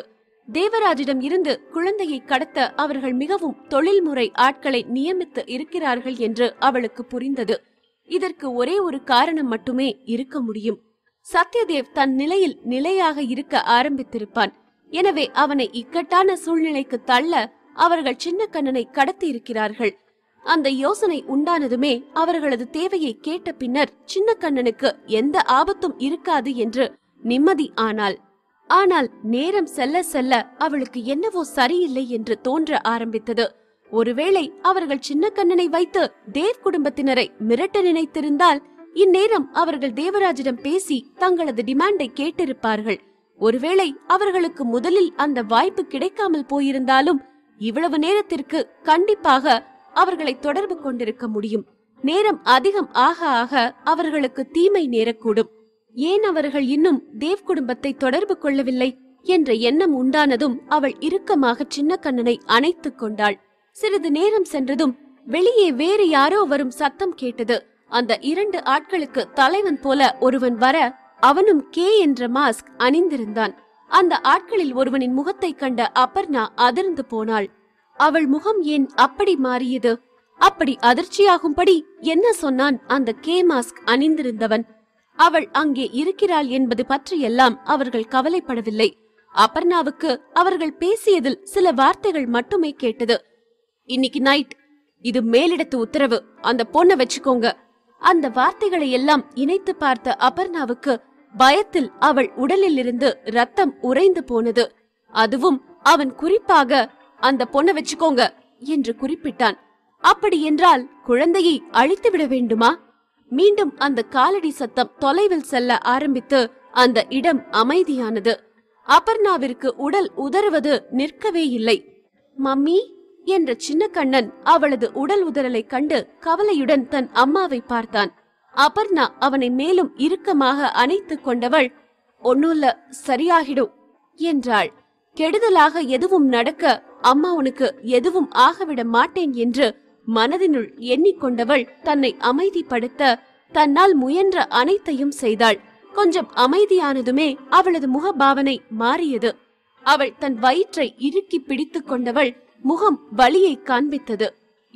தேவராஜிடம் இருந்து குழந்தையை கடத்த அவர்கள் மிகவும் தொழில்முறை ஆட்களை நியமித்து இருக்கிறார்கள் என்று அவளுக்கு புரிந்தது இதற்கு ஒரே ஒரு காரணம் மட்டுமே இருக்க முடியும் சத்யதேவ் தன் நிலையில் நிலையாக இருக்க ஆரம்பித்திருப்பான் எனவே அவனை இக்கட்டான சூழ்நிலைக்கு தள்ள அவர்கள் சின்ன கண்ணனை கடத்தி இருக்கிறார்கள் அந்த யோசனை உண்டானதுமே அவர்களது தேவையை கேட்ட பின்னர் சின்ன கண்ணனுக்கு எந்த ஆபத்தும் இருக்காது என்று நிம்மதி ஆனாள் ஆனால் நேரம் செல்ல செல்ல அவளுக்கு என்னவோ சரியில்லை என்று தோன்ற ஆரம்பித்தது ஒருவேளை அவர்கள் சின்ன கண்ணனை வைத்து தேவ் குடும்பத்தினரை மிரட்ட நினைத்திருந்தால் இந்நேரம் அவர்கள் தேவராஜிடம் பேசி தங்களது டிமாண்டை கேட்டிருப்பார்கள் ஒருவேளை அவர்களுக்கு முதலில் அந்த வாய்ப்பு கிடைக்காமல் போயிருந்தாலும் இவ்வளவு நேரத்திற்கு கண்டிப்பாக அவர்களை தொடர்பு கொண்டிருக்க முடியும் நேரம் அதிகம் ஆக ஆக அவர்களுக்கு தீமை நேரக்கூடும் ஏன் அவர்கள் இன்னும் தேவ் குடும்பத்தை தொடர்பு கொள்ளவில்லை என்ற எண்ணம் உண்டானதும் அவள் இறுக்கமாக சின்ன கண்ணனை அணைத்துக் கொண்டாள் சிறிது நேரம் சென்றதும் வெளியே வேறு யாரோ வரும் சத்தம் கேட்டது அந்த இரண்டு ஆட்களுக்கு தலைவன் போல ஒருவன் வர அவனும் கே என்ற மாஸ்க் அணிந்திருந்தான் அந்த ஆட்களில் ஒருவனின் முகத்தை கண்ட அபர்ணா அதிர்ந்து போனாள் அவள் முகம் ஏன் அப்படி மாறியது அப்படி அதிர்ச்சியாகும்படி என்ன சொன்னான் அந்த கே மாஸ்க் அணிந்திருந்தவன் அவள் அங்கே இருக்கிறாள் என்பது பற்றியெல்லாம் அவர்கள் கவலைப்படவில்லை அபர்ணாவுக்கு அவர்கள் பேசியதில் சில வார்த்தைகள் மட்டுமே கேட்டது இன்னைக்கு நைட் இது மேலிடத்து உத்தரவு அந்த பொண்ணை வச்சுக்கோங்க அந்த வார்த்தைகளை எல்லாம் இணைத்து பார்த்த அபர்ணாவுக்கு பயத்தில் அவள் உடலில் இருந்து ரத்தம் உறைந்து போனது அதுவும் அவன் குறிப்பாக அந்த பொண்ணை வச்சுக்கோங்க என்று குறிப்பிட்டான் அப்படி என்றால் குழந்தையை அழித்து விட வேண்டுமா மீண்டும் அந்த காலடி சத்தம் தொலைவில் செல்ல ஆரம்பித்து அந்த இடம் அமைதியானது அபர்ணாவிற்கு உடல் உதறுவது நிற்கவே இல்லை மம்மி என்ற சின்ன கண்ணன் அவளது உடல் உதறலை கண்டு கவலையுடன் தன் அம்மாவை பார்த்தான் அபர்ணா அவனை மேலும் இறுக்கமாக அணைத்து கொண்டவள் ஒன்னுல்ல சரியாகிடும் என்றாள் கெடுதலாக எதுவும் நடக்க அம்மா உனக்கு எதுவும் ஆகவிட மாட்டேன் என்று மனதினுள் எண்ணிக்கொண்டவள் தன்னை அமைதிப்படுத்த தன்னால் முயன்ற அனைத்தையும் செய்தாள் கொஞ்சம் அமைதியானதுமே அவளது முகபாவனை மாறியது அவள் தன் வயிற்றை இறுக்கி பிடித்து கொண்டவள் முகம் வலியை காண்பித்தது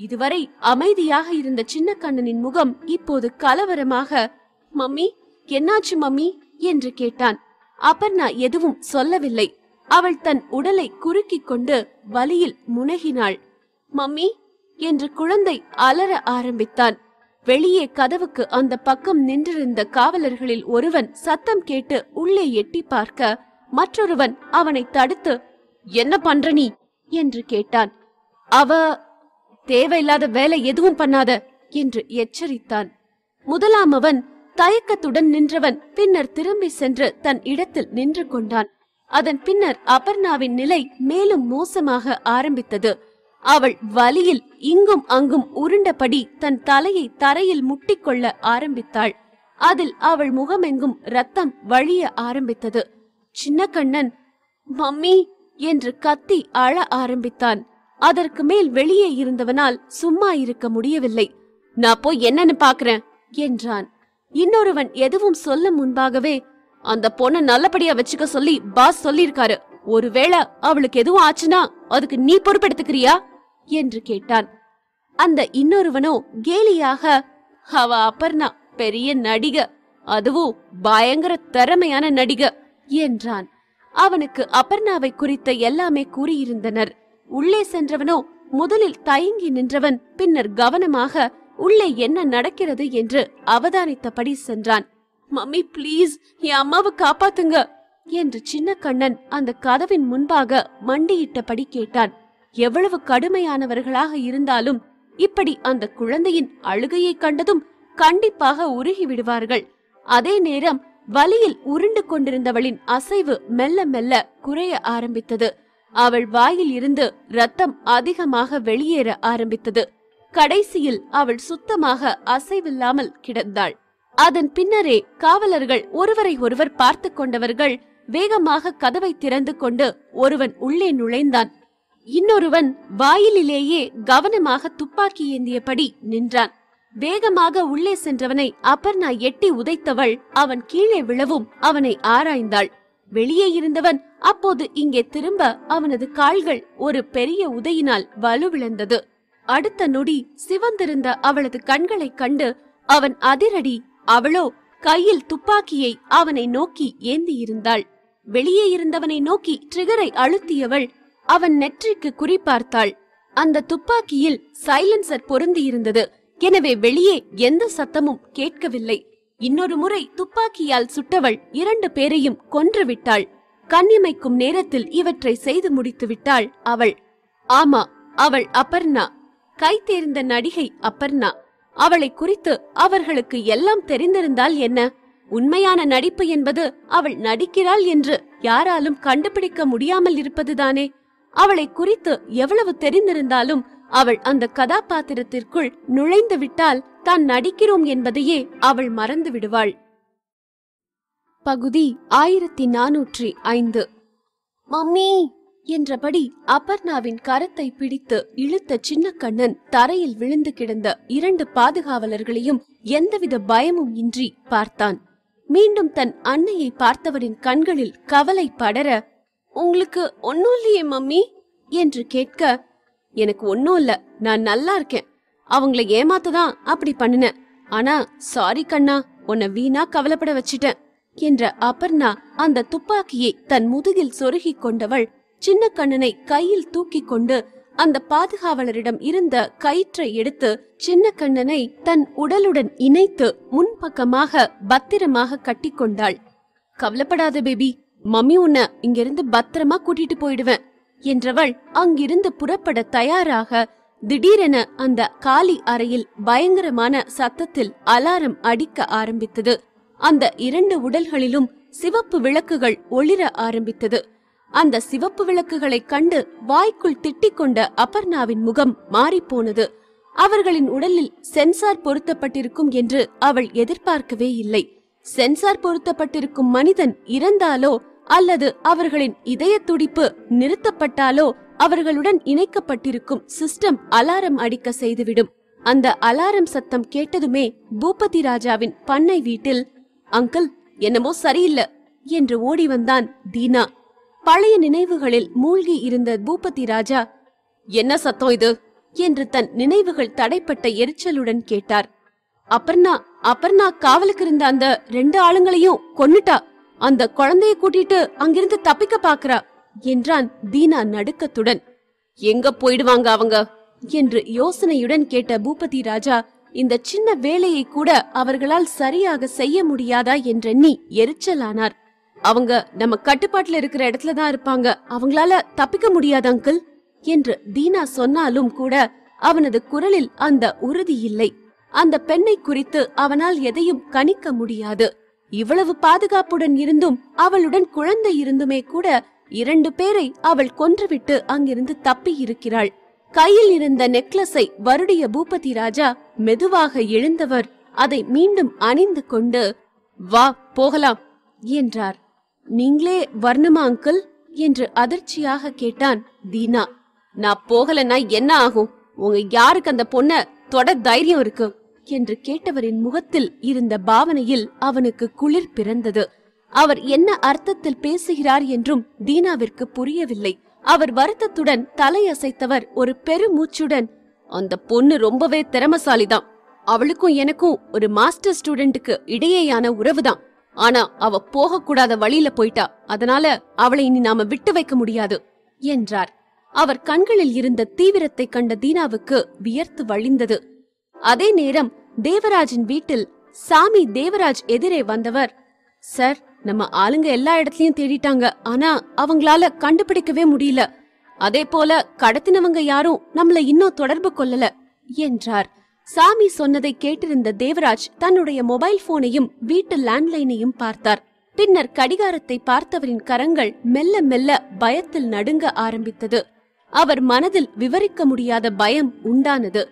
இதுவரை அமைதியாக இருந்த சின்ன கண்ணனின் முகம் இப்போது கலவரமாக மம்மி என்னாச்சு மம்மி என்று கேட்டான் அபர்ணா எதுவும் சொல்லவில்லை அவள் தன் உடலை குறுக்கிக் கொண்டு வலியில் முனகினாள் மம்மி என்று குழந்தை அலற ஆரம்பித்தான் வெளியே கதவுக்கு அந்த பக்கம் நின்றிருந்த காவலர்களில் ஒருவன் சத்தம் கேட்டு உள்ளே எட்டி பார்க்க மற்றொருவன் அவனை தடுத்து என்ன பண்ற நீ என்று கேட்டான் அவ தேவையில்லாத வேலை எதுவும் பண்ணாத என்று எச்சரித்தான் முதலாமவன் தயக்கத்துடன் நின்றவன் பின்னர் திரும்பி சென்று தன் இடத்தில் நின்று கொண்டான் அதன் பின்னர் அபர்ணாவின் நிலை மேலும் மோசமாக ஆரம்பித்தது அவள் வலியில் இங்கும் அங்கும் உருண்டபடி தன் தலையை தரையில் முட்டிக்கொள்ள ஆரம்பித்தாள் அதில் அவள் முகமெங்கும் ரத்தம் வழிய ஆரம்பித்தது சின்ன கண்ணன் மம்மி என்று கத்தி அழ ஆரம்பித்தான் அதற்கு மேல் வெளியே இருந்தவனால் சும்மா இருக்க முடியவில்லை நான் போய் என்னன்னு பாக்குறேன் என்றான் இன்னொருவன் எதுவும் சொல்ல முன்பாகவே அந்த பொண்ண நல்லபடியா வச்சுக்க சொல்லி பாஸ் சொல்லியிருக்காரு ஒருவேளை அவளுக்கு எதுவும் ஆச்சுன்னா அதுக்கு நீ பொறுப்பெடுத்துக்கிறியா என்று கேட்டான் அந்த இன்னொருவனோ கேலியாக அவ அபர்ணா பெரிய நடிக அதுவும் பயங்கர திறமையான நடிக என்றான் அவனுக்கு அபர்ணாவை குறித்த எல்லாமே கூறியிருந்தனர் உள்ளே சென்றவனோ முதலில் தயங்கி நின்றவன் பின்னர் கவனமாக உள்ளே என்ன நடக்கிறது என்று அவதானித்தபடி சென்றான் மம்மி ப்ளீஸ் என் அம்மாவை காப்பாத்துங்க என்று சின்ன கண்ணன் அந்த கதவின் முன்பாக மண்டியிட்டபடி கேட்டான் எவ்வளவு கடுமையானவர்களாக இருந்தாலும் இப்படி அந்த குழந்தையின் அழுகையை கண்டதும் கண்டிப்பாக உருகி விடுவார்கள் அதே நேரம் வலியில் உருண்டு கொண்டிருந்தவளின் அசைவு மெல்ல மெல்ல குறைய ஆரம்பித்தது அவள் வாயில் இருந்து ரத்தம் அதிகமாக வெளியேற ஆரம்பித்தது கடைசியில் அவள் சுத்தமாக அசைவில்லாமல் கிடந்தாள் அதன் பின்னரே காவலர்கள் ஒருவரை ஒருவர் பார்த்து கொண்டவர்கள் வேகமாக கதவை திறந்து கொண்டு ஒருவன் உள்ளே நுழைந்தான் இன்னொருவன் வாயிலிலேயே கவனமாக துப்பாக்கி ஏந்தியபடி நின்றான் வேகமாக உள்ளே சென்றவனை அப்பர்ணா எட்டி உதைத்தவள் அவன் கீழே விழவும் அவனை ஆராய்ந்தாள் வெளியே இருந்தவன் அப்போது இங்கே திரும்ப அவனது கால்கள் ஒரு பெரிய உதையினால் வலுவிழந்தது அடுத்த நொடி சிவந்திருந்த அவளது கண்களைக் கண்டு அவன் அதிரடி அவளோ கையில் துப்பாக்கியை அவனை நோக்கி ஏந்தியிருந்தாள் வெளியே இருந்தவனை நோக்கி ட்ரிகரை அழுத்தியவள் அவன் நெற்றிக்கு குறிப்பார்த்தாள் அந்த துப்பாக்கியில் சைலன்சர் பொருந்தி இருந்தது எனவே வெளியே எந்த சத்தமும் கேட்கவில்லை இன்னொரு முறை துப்பாக்கியால் சுட்டவள் இரண்டு பேரையும் கொன்று விட்டாள் கண்ணிமைக்கும் நேரத்தில் இவற்றை செய்து முடித்து விட்டாள் அவள் ஆமா அவள் அப்பர்ணா கை தேர்ந்த நடிகை அப்பர்ணா அவளை குறித்து அவர்களுக்கு எல்லாம் தெரிந்திருந்தால் என்ன உண்மையான நடிப்பு என்பது அவள் நடிக்கிறாள் என்று யாராலும் கண்டுபிடிக்க முடியாமல் இருப்பதுதானே அவளை குறித்து எவ்வளவு தெரிந்திருந்தாலும் அவள் அந்த கதாபாத்திரத்திற்குள் நுழைந்து விட்டால் தான் நடிக்கிறோம் என்பதையே அவள் மறந்து விடுவாள் பகுதி ஆயிரத்தி நானூற்றி ஐந்து மம்மி என்றபடி அபர்ணாவின் கரத்தை பிடித்து இழுத்த சின்ன கண்ணன் தரையில் விழுந்து கிடந்த இரண்டு பாதுகாவலர்களையும் எந்தவித பயமும் இன்றி பார்த்தான் மீண்டும் தன் அன்னையை பார்த்தவரின் கண்களில் கவலை படர உங்களுக்கு ஒன்னும் இல்லையே மம்மி என்று கேட்க எனக்கு ஒன்னும் இல்ல நான் நல்லா இருக்கேன் அவங்கள ஏமாத்ததான் அப்படி பண்ணுனேன் ஆனா சாரி கண்ணா உன்னை வீணா கவலைப்பட வச்சிட்டேன் என்ற அபர்ணா அந்த துப்பாக்கியை தன் முதுகில் சொருகி கொண்டவள் சின்ன கண்ணனை கையில் தூக்கி கொண்டு அந்த பாதுகாவலரிடம் இருந்த கயிற்றை எடுத்து சின்ன கண்ணனை தன் உடலுடன் இணைத்து முன்பக்கமாக பத்திரமாக கட்டி கொண்டாள் கவலைப்படாத பேபி மம்மி உன்னை இங்கிருந்து பத்திரமா கூட்டிட்டு போயிடுவேன் என்றவள் அங்கிருந்து புறப்பட தயாராக திடீரென அந்த காலி அறையில் பயங்கரமான சத்தத்தில் அலாரம் அடிக்க ஆரம்பித்தது அந்த இரண்டு உடல்களிலும் சிவப்பு விளக்குகள் ஒளிர ஆரம்பித்தது அந்த சிவப்பு விளக்குகளைக் கண்டு வாய்க்குள் திட்டிக் கொண்ட அபர்ணாவின் முகம் மாறிப்போனது அவர்களின் உடலில் சென்சார் பொருத்தப்பட்டிருக்கும் என்று அவள் எதிர்பார்க்கவே இல்லை சென்சார் பொருத்தப்பட்டிருக்கும் மனிதன் இறந்தாலோ அல்லது அவர்களின் இதய துடிப்பு நிறுத்தப்பட்டாலோ அவர்களுடன் இணைக்கப்பட்டிருக்கும் சிஸ்டம் அலாரம் அடிக்க செய்துவிடும் அந்த அலாரம் சத்தம் கேட்டதுமே பூபதி ராஜாவின் பண்ணை வீட்டில் அங்கிள் என்னமோ சரியில்லை என்று ஓடி வந்தான் தீனா பழைய நினைவுகளில் மூழ்கி இருந்த பூபதி ராஜா என்ன சத்தம் இது என்று தன் நினைவுகள் தடைப்பட்ட எரிச்சலுடன் கேட்டார் அப்பர்ணா அபர்ணா காவலுக்கு இருந்த அந்த ரெண்டு ஆளுங்களையும் கொன்னுட்டா அந்த குழந்தைய கூட்டிட்டு அங்கிருந்து தப்பிக்க பாக்குறா என்றான் தீனா நடுக்கத்துடன் எங்க போயிடுவாங்க அவங்க என்று யோசனையுடன் கேட்ட பூபதி ராஜா இந்த சின்ன வேலையை கூட அவர்களால் சரியாக செய்ய முடியாதா என்றெண்ணி எரிச்சலானார் அவங்க நம்ம கட்டுப்பாட்டுல இருக்கிற இடத்துல தான் இருப்பாங்க அவங்களால தப்பிக்க முடியாது அங்கிள் என்று தீனா சொன்னாலும் கூட அவனது குரலில் அந்த உறுதி இல்லை அந்த பெண்ணை குறித்து அவனால் எதையும் கணிக்க முடியாது இவ்வளவு பாதுகாப்புடன் இருந்தும் அவளுடன் குழந்தை இருந்துமே கூட இரண்டு பேரை அவள் கொன்றுவிட்டு அங்கிருந்து தப்பி இருக்கிறாள் கையில் இருந்த நெக்லஸை வருடிய பூபதி ராஜா மெதுவாக எழுந்தவர் அதை மீண்டும் அணிந்து கொண்டு வா போகலாம் என்றார் நீங்களே வர்ணமா அங்கிள் என்று அதிர்ச்சியாக கேட்டான் தீனா நான் போகலன்னா என்ன ஆகும் உங்க யாருக்கு அந்த பொண்ண தொட தைரியம் இருக்கு என்று கேட்டவரின் முகத்தில் இருந்த பாவனையில் அவனுக்கு குளிர் பிறந்தது அவர் என்ன அர்த்தத்தில் பேசுகிறார் என்றும் தீனாவிற்கு புரியவில்லை அவர் வருத்தத்துடன் தலையசைத்தவர் ஒரு பெருமூச்சுடன் அந்த பொண்ணு ரொம்பவே திறமசாலிதான் அவளுக்கும் எனக்கும் ஒரு மாஸ்டர் ஸ்டூடெண்ட்டுக்கு இடையேயான உறவுதான் ஆனா அவ போகக்கூடாத வழியில போயிட்டா அதனால அவளை இனி நாம விட்டு வைக்க முடியாது என்றார் அவர் கண்களில் இருந்த தீவிரத்தை கண்ட தீனாவுக்கு வியர்த்து வழிந்தது அதே நேரம் தேவராஜின் வீட்டில் சாமி தேவராஜ் எதிரே வந்தவர் சார் நம்ம ஆளுங்க எல்லா இடத்துலயும் தேடிட்டாங்க ஆனா அவங்களால கண்டுபிடிக்கவே முடியல அதே போல கடத்தினவங்க யாரும் நம்மள இன்னும் தொடர்பு கொள்ளல என்றார் சாமி சொன்னதை கேட்டிருந்த தேவராஜ் தன்னுடைய மொபைல் போனையும் வீட்டு லேண்ட்லைனையும் பார்த்தார் பின்னர் கடிகாரத்தை பார்த்தவரின் கரங்கள் மெல்ல மெல்ல பயத்தில் நடுங்க ஆரம்பித்தது அவர் மனதில் விவரிக்க முடியாத பயம் உண்டானது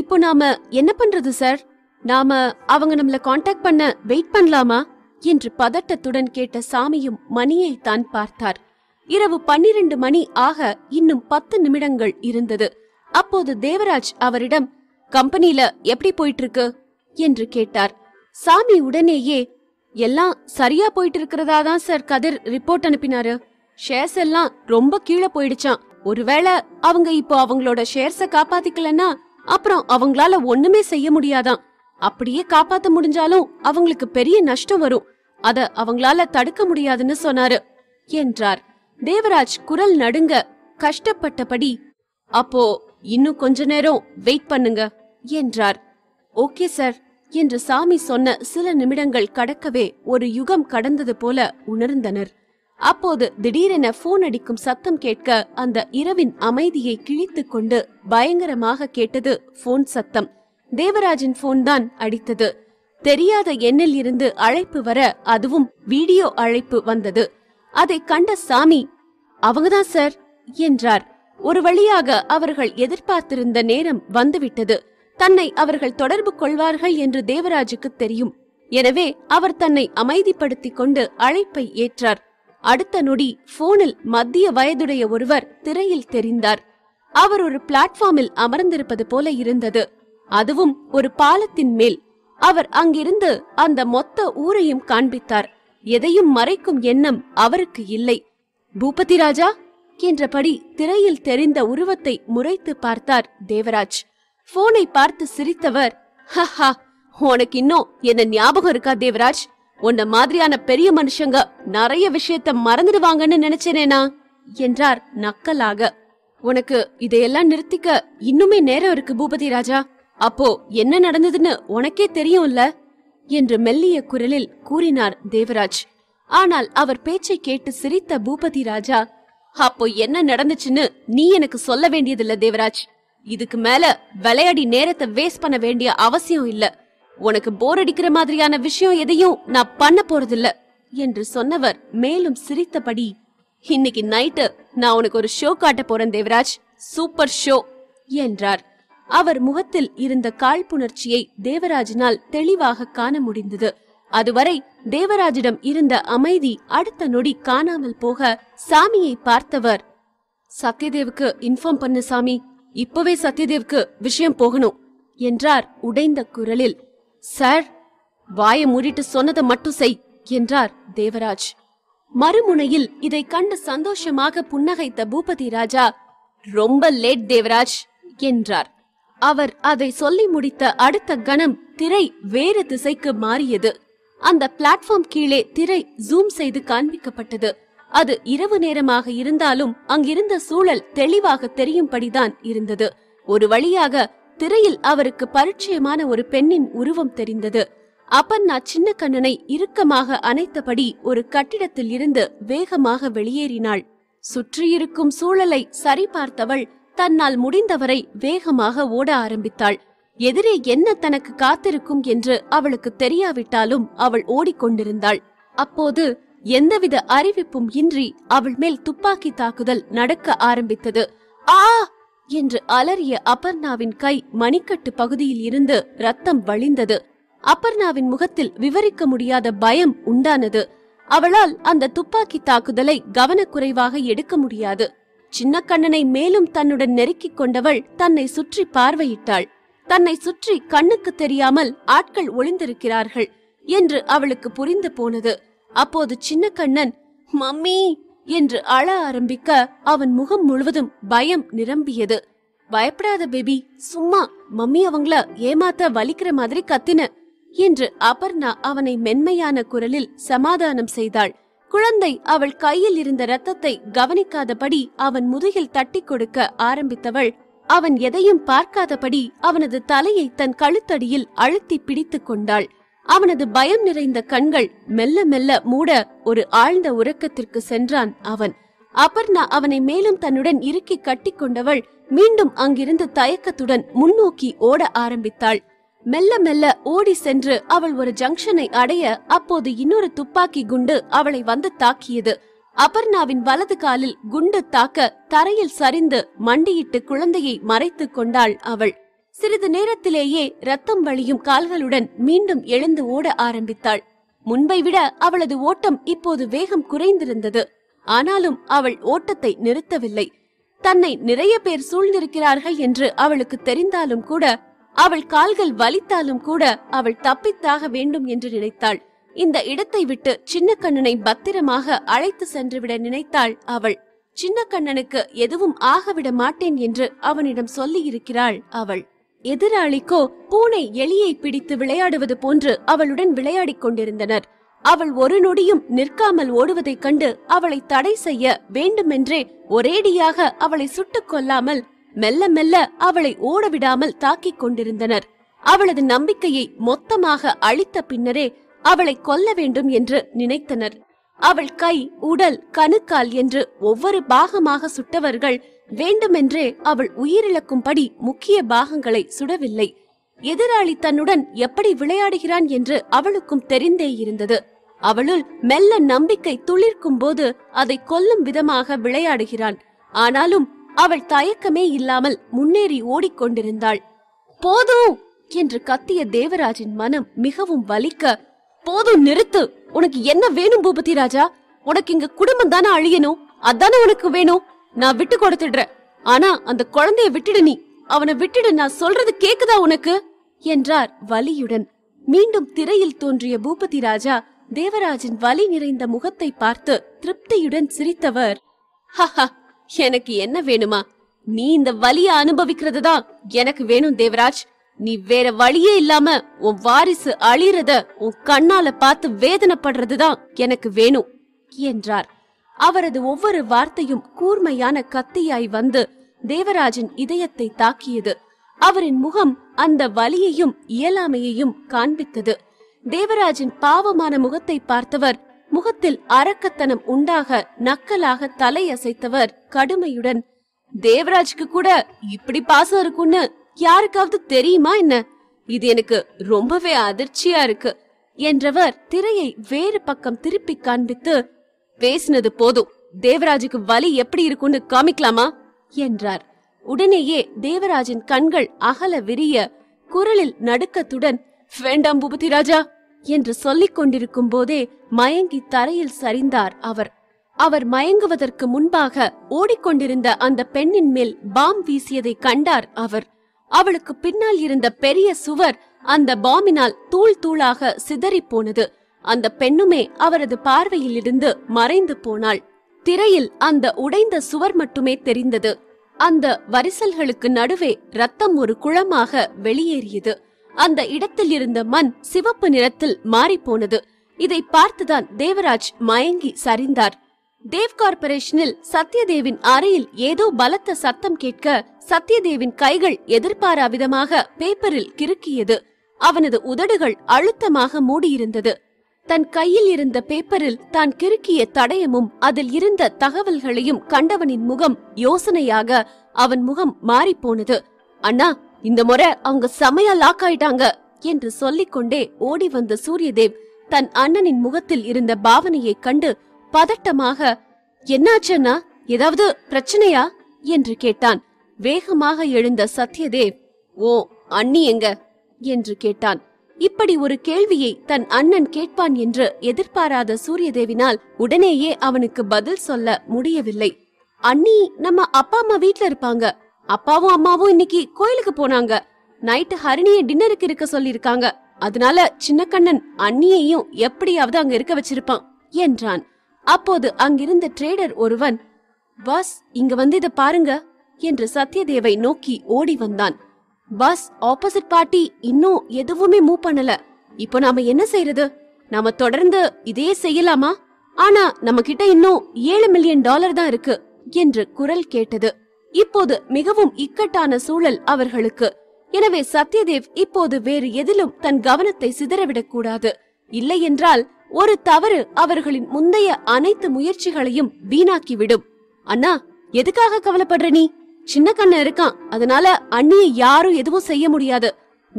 இப்போ நாம என்ன பண்றது சார் நாம அவங்க நம்மள காண்டாக்ட் பண்ண வெயிட் பண்ணலாமா என்று பதட்டத்துடன் கேட்ட சாமியும் மணியை தான் பார்த்தார் இரவு பன்னிரண்டு மணி ஆக இன்னும் பத்து நிமிடங்கள் இருந்தது அப்போது தேவராஜ் அவரிடம் கம்பெனில எப்படி போயிட்டு இருக்கு என்று கேட்டார் சாமி உடனேயே எல்லாம் சரியா போயிட்டு இருக்கிறதா தான் சார் கதிர் ரிப்போர்ட் அனுப்பினாரு ஷேர்ஸ் எல்லாம் ரொம்ப கீழே போயிடுச்சான் ஒருவேளை அவங்க இப்போ அவங்களோட ஷேர்ஸ காப்பாத்திக்கலன்னா அப்புறம் அவங்களால ஒண்ணுமே செய்ய முடியாதான் அப்படியே காப்பாத்த முடிஞ்சாலும் அவங்களுக்கு பெரிய நஷ்டம் வரும் அத அவங்களால தடுக்க முடியாதுன்னு சொன்னாரு என்றார் தேவராஜ் குரல் நடுங்க கஷ்டப்பட்டபடி அப்போ இன்னும் கொஞ்ச நேரம் வெயிட் பண்ணுங்க என்றார் ஓகே சார் என்று சாமி சொன்ன சில நிமிடங்கள் கடக்கவே ஒரு யுகம் கடந்தது போல உணர்ந்தனர் அப்போது திடீரென போன் அடிக்கும் சத்தம் கேட்க அந்த இரவின் அமைதியை கிழித்து கொண்டு பயங்கரமாக கேட்டது போன் சத்தம் தேவராஜின் போன் தான் அடித்தது தெரியாத எண்ணில் இருந்து அழைப்பு வர அதுவும் வீடியோ அழைப்பு வந்தது அதை கண்ட சாமி அவங்கதான் சார் என்றார் ஒரு வழியாக அவர்கள் எதிர்பார்த்திருந்த நேரம் வந்துவிட்டது தன்னை அவர்கள் தொடர்பு கொள்வார்கள் என்று தேவராஜுக்கு தெரியும் எனவே அவர் தன்னை அமைதிப்படுத்திக் கொண்டு அழைப்பை ஏற்றார் அடுத்த நொடி போனில் மத்திய வயதுடைய ஒருவர் திரையில் தெரிந்தார் அவர் ஒரு பிளாட்ஃபார்மில் அமர்ந்திருப்பது போல இருந்தது அதுவும் ஒரு பாலத்தின் மேல் அவர் அங்கிருந்து அந்த மொத்த ஊரையும் காண்பித்தார் எதையும் மறைக்கும் எண்ணம் அவருக்கு இல்லை பூபதி ராஜா என்றபடி திரையில் தெரிந்த உருவத்தை முறைத்து பார்த்தார் தேவராஜ் போனை பார்த்து சிரித்தவர் உனக்கு இன்னும் என்ன ஞாபகம் இருக்கா தேவராஜ் உன்ன மாதிரியான பெரிய மனுஷங்க நிறைய விஷயத்த மறந்துடுவாங்கன்னு நினைச்சேனேனா என்றார் நக்கலாக உனக்கு இதையெல்லாம் நிறுத்திக்க இன்னுமே நேரம் இருக்கு பூபதி ராஜா அப்போ என்ன நடந்ததுன்னு உனக்கே இல்ல என்று மெல்லிய குரலில் கூறினார் தேவராஜ் ஆனால் அவர் பேச்சை கேட்டு சிரித்த பூபதி ராஜா அப்போ என்ன நடந்துச்சுன்னு நீ எனக்கு சொல்ல வேண்டியதில்ல தேவராஜ் இதுக்கு மேல விளையாடி நேரத்தை வேஸ்ட் பண்ண வேண்டிய அவசியம் இல்ல உனக்கு போர் அடிக்கிற மாதிரியான விஷயம் எதையும் நான் பண்ண போறதில்ல என்று சொன்னவர் மேலும் சிரித்தபடி இன்னைக்கு நைட்டு நான் உனக்கு ஒரு ஷோ காட்ட போறேன் தேவராஜ் சூப்பர் ஷோ என்றார் அவர் முகத்தில் இருந்த காழ்ப்புணர்ச்சியை தேவராஜினால் தெளிவாக காண முடிந்தது அதுவரை தேவராஜிடம் இருந்த அமைதி அடுத்த நொடி காணாமல் போக சாமியை பார்த்தவர் சத்யதேவுக்கு இன்ஃபார்ம் பண்ண சாமி இப்பவே சத்யதேவுக்கு விஷயம் போகணும் என்றார் உடைந்த குரலில் சார் வாயை மூடிட்டு சொன்னதை மட்டும் செய் என்றார் தேவராஜ் மறுமுனையில் இதை கண்டு சந்தோஷமாக புன்னகைத்த பூபதி ராஜா ரொம்ப லேட் தேவராஜ் என்றார் அவர் அதை சொல்லி முடித்த அடுத்த கணம் திரை வேறு திசைக்கு மாறியது அந்த பிளாட்ஃபார்ம் கீழே திரை ஜூம் செய்து காண்பிக்கப்பட்டது அது இரவு நேரமாக இருந்தாலும் அங்கிருந்த சூழல் தெளிவாக தெரியும்படிதான் இருந்தது ஒரு வழியாக திரையில் அவருக்கு பரிச்சயமான ஒரு பெண்ணின் உருவம் தெரிந்தது அப்பன்னா சின்ன கண்ணனை இறுக்கமாக அணைத்தபடி ஒரு கட்டிடத்தில் இருந்து வேகமாக வெளியேறினாள் சுற்றியிருக்கும் சூழலை சரிபார்த்தவள் தன்னால் முடிந்தவரை வேகமாக ஓட ஆரம்பித்தாள் எதிரே என்ன தனக்கு காத்திருக்கும் என்று அவளுக்கு தெரியாவிட்டாலும் அவள் ஓடிக்கொண்டிருந்தாள் அப்போது எந்தவித அறிவிப்பும் இன்றி அவள் மேல் துப்பாக்கி தாக்குதல் நடக்க ஆரம்பித்தது ஆ என்று அலறிய அபர்ணாவின் கை மணிக்கட்டு பகுதியில் இருந்து ரத்தம் வழிந்தது அபர்ணாவின் முகத்தில் விவரிக்க முடியாத பயம் உண்டானது அவளால் அந்த துப்பாக்கி தாக்குதலை கவனக்குறைவாக எடுக்க முடியாது சின்ன கண்ணனை மேலும் தன்னுடன் நெருக்கிக் கொண்டவள் தன்னை சுற்றி பார்வையிட்டாள் தன்னை சுற்றி கண்ணுக்கு தெரியாமல் ஆட்கள் ஒளிந்திருக்கிறார்கள் என்று அவளுக்கு புரிந்து போனது அப்போது சின்ன கண்ணன் மம்மி என்று அழ ஆரம்பிக்க அவன் முகம் முழுவதும் பயம் நிரம்பியது பயப்படாத பேபி சும்மா மம்மி அவங்கள ஏமாத்த வலிக்கிற மாதிரி கத்தின என்று அபர்ணா அவனை மென்மையான குரலில் சமாதானம் செய்தாள் குழந்தை அவள் கையில் இருந்த ரத்தத்தை கவனிக்காதபடி அவன் முதுகில் தட்டி கொடுக்க ஆரம்பித்தவள் அவன் எதையும் பார்க்காதபடி அவனது தலையை தன் கழுத்தடியில் அழுத்தி பிடித்துக் கொண்டாள் அவனது பயம் நிறைந்த கண்கள் மெல்ல மெல்ல மூட ஒரு ஆழ்ந்த உறக்கத்திற்கு சென்றான் அவன் அபர்ணா அவனை மேலும் தன்னுடன் இறுக்கி கட்டிக்கொண்டவள் மீண்டும் அங்கிருந்து தயக்கத்துடன் முன்னோக்கி ஓட ஆரம்பித்தாள் மெல்ல மெல்ல ஓடி சென்று அவள் ஒரு ஜங்ஷனை அடைய அப்போது இன்னொரு துப்பாக்கி குண்டு அவளை வந்து தாக்கியது அபர்ணாவின் வலது காலில் குண்டு தாக்க தரையில் சரிந்து மண்டியிட்டு குழந்தையை மறைத்து கொண்டாள் அவள் சிறிது நேரத்திலேயே ரத்தம் வழியும் கால்களுடன் மீண்டும் எழுந்து ஓட ஆரம்பித்தாள் முன்பை விட அவளது ஓட்டம் இப்போது வேகம் குறைந்திருந்தது ஆனாலும் அவள் ஓட்டத்தை நிறுத்தவில்லை தன்னை நிறைய பேர் சூழ்ந்திருக்கிறார்கள் என்று அவளுக்கு தெரிந்தாலும் கூட அவள் கால்கள் வலித்தாலும் கூட அவள் தப்பித்தாக வேண்டும் என்று நினைத்தாள் இந்த இடத்தை விட்டு சின்னக்கண்ணனை பத்திரமாக அழைத்து சென்றுவிட நினைத்தாள் அவள் சின்னக்கண்ணனுக்கு கண்ணனுக்கு எதுவும் ஆகவிட மாட்டேன் என்று அவனிடம் சொல்லியிருக்கிறாள் அவள் எதிராளிக்கோ பூனை எலியை பிடித்து விளையாடுவது போன்று அவளுடன் விளையாடிக் கொண்டிருந்தனர் அவள் ஒரு நொடியும் நிற்காமல் ஓடுவதைக் கண்டு அவளை தடை செய்ய வேண்டுமென்றே ஒரேடியாக அவளை சுட்டுக் கொல்லாமல் மெல்ல மெல்ல அவளை ஓடவிடாமல் தாக்கிக் கொண்டிருந்தனர் அவளது நம்பிக்கையை மொத்தமாக அழித்த பின்னரே அவளை கொல்ல வேண்டும் என்று நினைத்தனர் அவள் கை உடல் கணுக்கால் என்று ஒவ்வொரு பாகமாக சுட்டவர்கள் வேண்டுமென்றே அவள் உயிரிழக்கும்படி முக்கிய பாகங்களை சுடவில்லை எதிராளி தன்னுடன் எப்படி விளையாடுகிறான் என்று அவளுக்கும் தெரிந்தே இருந்தது அவளுள் மெல்ல நம்பிக்கை துளிர்க்கும் போது அதை கொல்லும் விதமாக விளையாடுகிறான் ஆனாலும் அவள் தயக்கமே இல்லாமல் முன்னேறி ஓடிக்கொண்டிருந்தாள் போதும் என்று கத்திய தேவராஜின் மனம் மிகவும் வலிக்க போதும் நிறுத்து உனக்கு என்ன வேணும் பூபதி ராஜா உனக்கு இங்க குடும்பம் தானே அழியணும் அதானே உனக்கு வேணும் நான் விட்டு கொடுத்துடுறேன் ஆனா அந்த குழந்தைய விட்டுடு நீ அவனை விட்டுடு நான் சொல்றது கேக்குதா உனக்கு என்றார் வலியுடன் மீண்டும் திரையில் தோன்றிய பூபதி ராஜா தேவராஜின் வலி நிறைந்த முகத்தை பார்த்து திருப்தியுடன் சிரித்தவர் எனக்கு என்ன வேணுமா நீ இந்த வலிய அனுபவிக்கிறது தான் எனக்கு வேணும் தேவராஜ் நீ வேற வழியே இல்லாம உன் வாரிசு அழியறத உன் கண்ணால பார்த்து வேதனைப்படுறதுதான் எனக்கு வேணும் என்றார் அவரது ஒவ்வொரு வார்த்தையும் கூர்மையான கத்தியாய் வந்து தேவராஜன் இதயத்தை தாக்கியது அவரின் முகம் அந்த வலியையும் இயலாமையையும் காண்பித்தது தேவராஜின் பாவமான முகத்தை பார்த்தவர் முகத்தில் அரக்கத்தனம் உண்டாக நக்கலாக தலையசைத்தவர் கடுமையுடன் தேவராஜுக்கு கூட இப்படி பாசம் இருக்கும்னு யாருக்காவது தெரியுமா என்ன இது எனக்கு ரொம்பவே அதிர்ச்சியா இருக்கு என்றவர் திரையை வேறு பக்கம் திருப்பி காண்பித்து பேசினது போதும் தேவராஜுக்கு வலி எப்படி இருக்கும்னு காமிக்கலாமா என்றார் உடனேயே தேவராஜின் கண்கள் அகல விரிய குரலில் நடுக்கத்துடன் வேண்டாம் பூபதி ராஜா என்று சொல்லிக் கொண்டிருக்கும் போதே மயங்கி தரையில் சரிந்தார் அவர் அவர் மயங்குவதற்கு முன்பாக ஓடிக்கொண்டிருந்த அந்த பெண்ணின் மேல் பாம் வீசியதை கண்டார் அவர் அவளுக்கு பின்னால் இருந்த பெரிய சுவர் அந்த பாமினால் தூள் தூளாக சிதறி போனது அந்த பெண்ணுமே அவரது பார்வையிலிருந்து மறைந்து போனாள் திரையில் அந்த உடைந்த சுவர் மட்டுமே தெரிந்தது அந்த வரிசல்களுக்கு நடுவே ரத்தம் ஒரு குளமாக வெளியேறியது அந்த இடத்தில் இருந்த மண் சிவப்பு நிறத்தில் மாறிப்போனது இதை பார்த்துதான் தேவராஜ் மயங்கி சரிந்தார் தேவ் கார்பரேஷனில் சத்யதேவின் அறையில் ஏதோ பலத்த சத்தம் கேட்க சத்யதேவின் கைகள் எதிர்பாரா விதமாக பேப்பரில் கிறுக்கியது அவனது உதடுகள் அழுத்தமாக மூடியிருந்தது தன் கையில் இருந்த பேப்பரில் தான் கிறுக்கிய தடயமும் அதில் இருந்த தகவல்களையும் கண்டவனின் முகம் யோசனையாக அவன் முகம் மாறிப்போனது அண்ணா இந்த முறை அவங்க செமையா லாக் ஆயிட்டாங்க என்று சொல்லிக்கொண்டே ஓடி வந்த சூரியதேவ் தன் அண்ணனின் முகத்தில் இருந்த பாவனையைக் கண்டு பதட்டமாக என்னாச்சன்னா ஏதாவது பிரச்சனையா என்று கேட்டான் வேகமாக எழுந்த சத்யதேவ் ஓ அண்ணி எங்க என்று கேட்டான் இப்படி ஒரு கேள்வியை தன் அண்ணன் கேட்பான் என்று எதிர்பாராத சூரியதேவினால் உடனேயே அவனுக்கு பதில் சொல்ல முடியவில்லை அண்ணி நம்ம அப்பா அம்மா வீட்ல இருப்பாங்க அப்பாவும் அம்மாவும் இன்னைக்கு கோயிலுக்கு போனாங்க நைட்டு ஹரிணிய டின்னருக்கு இருக்க சொல்லிருக்காங்க அதனால சின்ன கண்ணன் அண்ணியையும் எப்படியாவது அங்க இருக்க வச்சிருப்பான் என்றான் அப்போது அங்கிருந்த ட்ரேடர் ஒருவன் பாஸ் இங்க வந்து இத பாருங்க என்று சத்யதேவை நோக்கி ஓடி வந்தான் பஸ் ஆப்போசிட் பார்ட்டி இன்னும் எதுவுமே மூவ் பண்ணல இப்போ நாம என்ன செய்யறது நாம தொடர்ந்து இதே செய்யலாமா ஆனா நம்ம கிட்ட இன்னும் ஏழு மில்லியன் டாலர் தான் இருக்கு என்று குரல் கேட்டது இப்போது மிகவும் இக்கட்டான சூழல் அவர்களுக்கு எனவே சத்யதேவ் இப்போது வேறு எதிலும் தன் கவனத்தை சிதறவிடக் கூடாது இல்லை என்றால் ஒரு தவறு அவர்களின் முந்தைய அனைத்து முயற்சிகளையும் வீணாக்கிவிடும் அண்ணா எதுக்காக கவலைப்படுற நீ சின்ன கண்ண இருக்கான் அதனால அண்ணிய யாரும் எதுவும் செய்ய முடியாது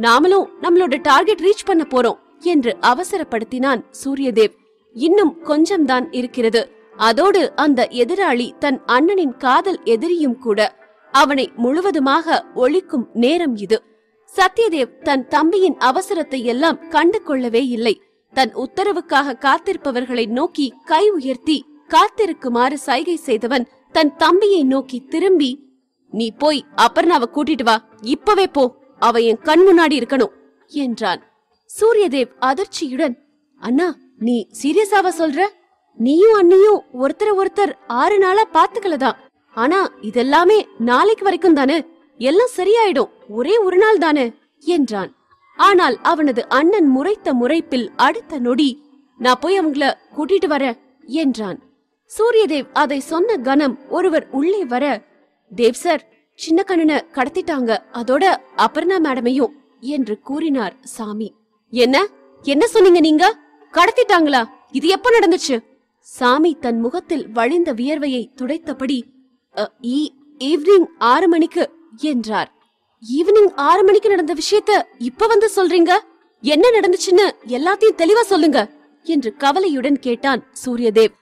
நாமளும் நம்மளோட டார்கெட் ரீச் பண்ண போறோம் என்று அவசரப்படுத்தினான் சூரியதேவ் இன்னும் கொஞ்சம்தான் இருக்கிறது அதோடு அந்த எதிராளி தன் அண்ணனின் காதல் எதிரியும் கூட அவனை முழுவதுமாக ஒழிக்கும் நேரம் இது சத்யதேவ் தன் தம்பியின் அவசரத்தை எல்லாம் கண்டு கொள்ளவே இல்லை தன் உத்தரவுக்காக காத்திருப்பவர்களை நோக்கி கை உயர்த்தி காத்திருக்குமாறு சைகை செய்தவன் தன் தம்பியை நோக்கி திரும்பி நீ போய் அவ கூட்டிட்டு வா இப்பவே போ அவ என் கண் முன்னாடி இருக்கணும் என்றான் சூரியதேவ் அதிர்ச்சியுடன் அண்ணா நீ சீரியஸாவ சொல்ற நீயும் அண்ணியும் ஒருத்தர ஒருத்தர் ஆறு நாளா பாத்துக்கலதான் ஆனா இதெல்லாமே நாளைக்கு வரைக்கும் தானே எல்லாம் சரியாயிடும் ஒரே ஒரு நாள் தானே என்றான் ஆனால் அவனது அண்ணன் முறைத்த முறைப்பில் அடுத்த நொடி நான் போய் அவங்கள கூட்டிட்டு வர என்றான் சூரியதேவ் அதை சொன்ன கணம் ஒருவர் உள்ளே வர தேவ் சார் சின்ன கண்ணன கடத்திட்டாங்க அதோட அபர்ணா மேடமையும் என்று கூறினார் சாமி என்ன என்ன சொன்னீங்க நீங்க கடத்திட்டாங்களா இது எப்ப நடந்துச்சு சாமி தன் முகத்தில் வழிந்த வியர்வையை துடைத்தபடி ஈவினிங் ஆறு மணிக்கு என்றார் ஈவினிங் ஆறு மணிக்கு நடந்த விஷயத்த இப்ப வந்து சொல்றீங்க என்ன நடந்துச்சுன்னு எல்லாத்தையும் தெளிவா சொல்லுங்க என்று கவலையுடன் கேட்டான் சூரியதேவ்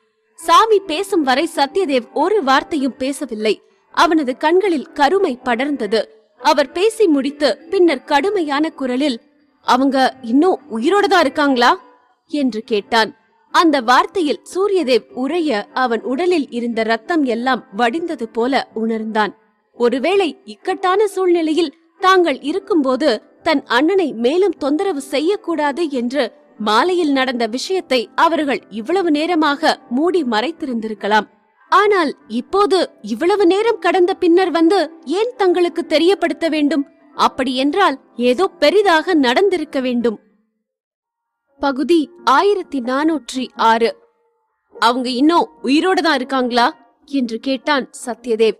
சாமி பேசும் வரை சத்யதேவ் ஒரு வார்த்தையும் பேசவில்லை அவனது கண்களில் கருமை படர்ந்தது அவர் பேசி முடித்து பின்னர் கடுமையான குரலில் அவங்க இன்னும் உயிரோட தான் இருக்காங்களா என்று கேட்டான் அந்த வார்த்தையில் சூரியதேவ் உறைய அவன் உடலில் இருந்த ரத்தம் எல்லாம் வடிந்தது போல உணர்ந்தான் ஒருவேளை இக்கட்டான சூழ்நிலையில் தாங்கள் இருக்கும்போது தன் அண்ணனை மேலும் தொந்தரவு செய்யக்கூடாது என்று மாலையில் நடந்த விஷயத்தை அவர்கள் இவ்வளவு நேரமாக மூடி மறைத்திருந்திருக்கலாம் ஆனால் இப்போது இவ்வளவு நேரம் கடந்த பின்னர் வந்து ஏன் தங்களுக்கு தெரியப்படுத்த வேண்டும் அப்படியென்றால் ஏதோ பெரிதாக நடந்திருக்க வேண்டும் பகுதி ஆயிரத்தி நானூற்றி ஆறு அவங்க இன்னும் உயிரோடு தான் இருக்காங்களா என்று கேட்டான் சத்யதேவ்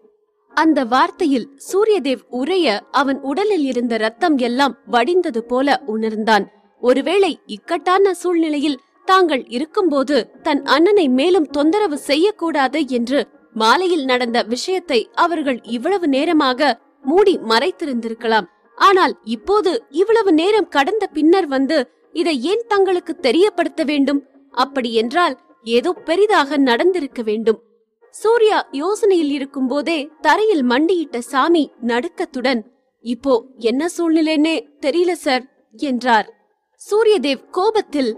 அந்த வார்த்தையில் சூரியதேவ் உரைய அவன் உடலில் இருந்த ரத்தம் எல்லாம் வடிந்தது போல உணர்ந்தான் ஒருவேளை இக்கட்டான சூழ்நிலையில் தாங்கள் இருக்கும்போது தன் அண்ணனை மேலும் தொந்தரவு செய்யக்கூடாது என்று மாலையில் நடந்த விஷயத்தை அவர்கள் இவ்வளவு நேரமாக மூடி மறைத்திருந்திருக்கலாம் ஆனால் இப்போது இவ்வளவு நேரம் கடந்த பின்னர் வந்து இதை ஏன் தங்களுக்கு தெரியப்படுத்த வேண்டும் அப்படி என்றால் ஏதோ பெரிதாக நடந்திருக்க வேண்டும் சூர்யா யோசனையில் இருக்கும் போதே தரையில் மண்டியிட்ட சாமி நடுக்கத்துடன் இப்போ என்ன சூழ்நிலைன்னே தெரியல சார் என்றார் சூரியதேவ் கோபத்தில்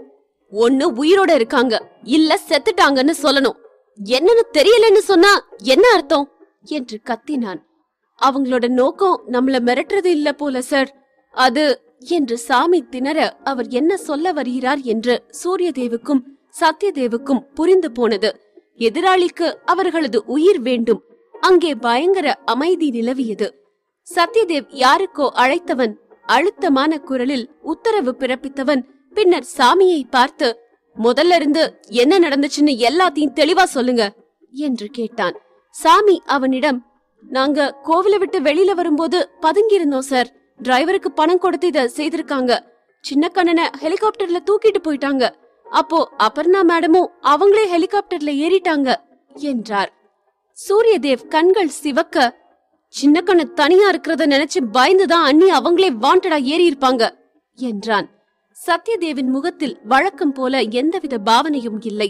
ஒண்ணு உயிரோட இருக்காங்க இல்ல செத்துட்டாங்கன்னு சொல்லணும் என்னன்னு தெரியலன்னு சொன்னா என்ன அர்த்தம் என்று கத்தினான் அவங்களோட நோக்கம் நம்மள மிரட்டுறது இல்ல போல சார் அது என்று சாமி திணற அவர் என்ன சொல்ல வருகிறார் என்று சூரியதேவுக்கும் சத்யதேவுக்கும் புரிந்து போனது எதிராளிக்கு அவர்களது உயிர் வேண்டும் அங்கே பயங்கர அமைதி நிலவியது சத்யதேவ் யாருக்கோ அழைத்தவன் அழுத்தமான குரலில் உத்தரவு பிறப்பித்தவன் பின்னர் சாமியை பார்த்து முதல்ல இருந்து என்ன நடந்துச்சுன்னு எல்லாத்தையும் தெளிவா சொல்லுங்க என்று கேட்டான் சாமி அவனிடம் நாங்க கோவில விட்டு வெளியில வரும்போது பதுங்கியிருந்தோம் சார் டிரைவருக்கு பணம் கொடுத்து இத செய்திருக்காங்க சின்ன கண்ணனை ஹெலிகாப்டர்ல தூக்கிட்டு போயிட்டாங்க அப்போ அபர்ணா மேடமும் அவங்களே ஹெலிகாப்டர்ல ஏறிட்டாங்க என்றார் சூரியதேவ் கண்கள் சிவக்க சின்ன கண்ணு தனியா இருக்கிறத நினைச்சு பயந்துதான் அண்ணி அவங்களே வாண்டடா ஏறி இருப்பாங்க என்றான் சத்யதேவின் முகத்தில் வழக்கம் போல எந்தவித பாவனையும் இல்லை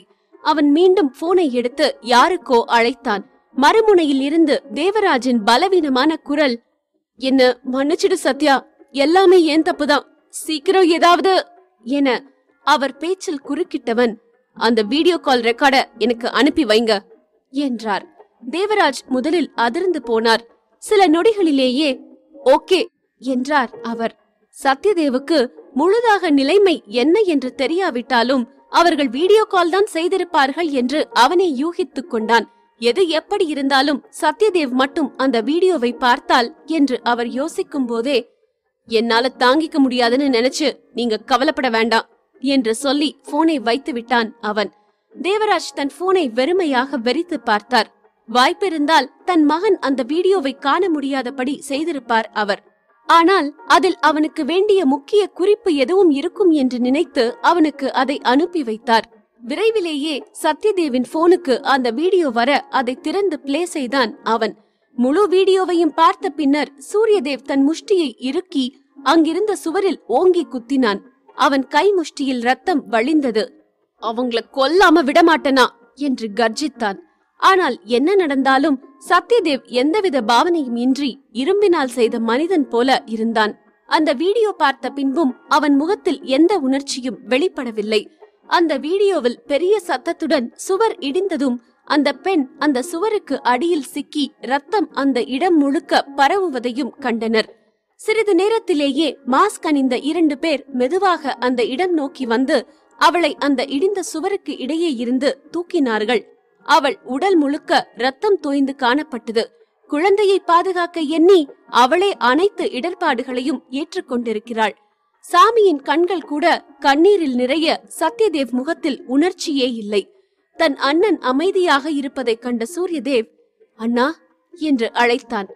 அவன் மீண்டும் போனை எடுத்து யாருக்கோ அழைத்தான் மறுமுனையில் இருந்து தேவராஜின் பலவீனமான குரல் என்ன மன்னிச்சிடு சத்யா எல்லாமே ஏன் தப்புதான் சீக்கிரம் ஏதாவது என அவர் பேச்சில் குறுக்கிட்டவன் அந்த வீடியோ கால் ரெக்கார்ட எனக்கு அனுப்பி வைங்க என்றார் தேவராஜ் முதலில் அதிர்ந்து போனார் சில நொடிகளிலேயே ஓகே என்றார் அவர் சத்யதேவுக்கு முழுதாக நிலைமை என்ன என்று தெரியாவிட்டாலும் அவர்கள் வீடியோ கால் தான் செய்திருப்பார்கள் என்று அவனே யூகித்துக் கொண்டான் எது எப்படி இருந்தாலும் சத்யதேவ் மட்டும் அந்த வீடியோவை பார்த்தால் என்று அவர் யோசிக்கும் போதே என்னால தாங்கிக்க முடியாதுன்னு நினைச்சு நீங்க கவலைப்பட வேண்டாம் என்று சொல்லி போனை வைத்து விட்டான் அவன் தேவராஜ் தன் போனை வெறுமையாக வெறித்து பார்த்தார் வாய்ப்பிருந்தால் தன் மகன் அந்த வீடியோவை காண முடியாதபடி செய்திருப்பார் அவர் ஆனால் அதில் அவனுக்கு வேண்டிய முக்கிய குறிப்பு எதுவும் இருக்கும் என்று நினைத்து அவனுக்கு அதை அனுப்பி வைத்தார் விரைவிலேயே சத்யதேவின் போனுக்கு அந்த வீடியோ வர அதை திறந்து பிளே செய்தான் அவன் முழு வீடியோவையும் பார்த்த பின்னர் சூரியதேவ் தன் முஷ்டியை இறுக்கி அங்கிருந்த சுவரில் ஓங்கி குத்தினான் அவன் கை முஷ்டியில் ரத்தம் வழிந்தது அவங்கள கொல்லாம விடமாட்டனா என்று கர்ஜித்தான் ஆனால் என்ன நடந்தாலும் சத்யதேவ் எந்தவித பாவனையும் இன்றி இரும்பினால் செய்த மனிதன் போல இருந்தான் அந்த வீடியோ பார்த்த பின்பும் அவன் முகத்தில் எந்த உணர்ச்சியும் வெளிப்படவில்லை அந்த வீடியோவில் பெரிய சத்தத்துடன் சுவர் இடிந்ததும் அந்த பெண் அந்த சுவருக்கு அடியில் சிக்கி ரத்தம் அந்த இடம் முழுக்க பரவுவதையும் கண்டனர் சிறிது நேரத்திலேயே மாஸ்க் அணிந்த இரண்டு பேர் மெதுவாக அந்த இடம் நோக்கி வந்து அவளை அந்த இடிந்த சுவருக்கு இடையே இருந்து தூக்கினார்கள் அவள் உடல் முழுக்க ரத்தம் தோய்ந்து காணப்பட்டது குழந்தையை பாதுகாக்க எண்ணி அவளே அனைத்து இடர்பாடுகளையும் ஏற்றுக்கொண்டிருக்கிறாள் சாமியின் கண்கள் கூட கண்ணீரில் நிறைய சத்யதேவ் முகத்தில் உணர்ச்சியே இல்லை தன் அண்ணன் அமைதியாக இருப்பதைக் கண்ட சூரியதேவ் அண்ணா என்று அழைத்தான்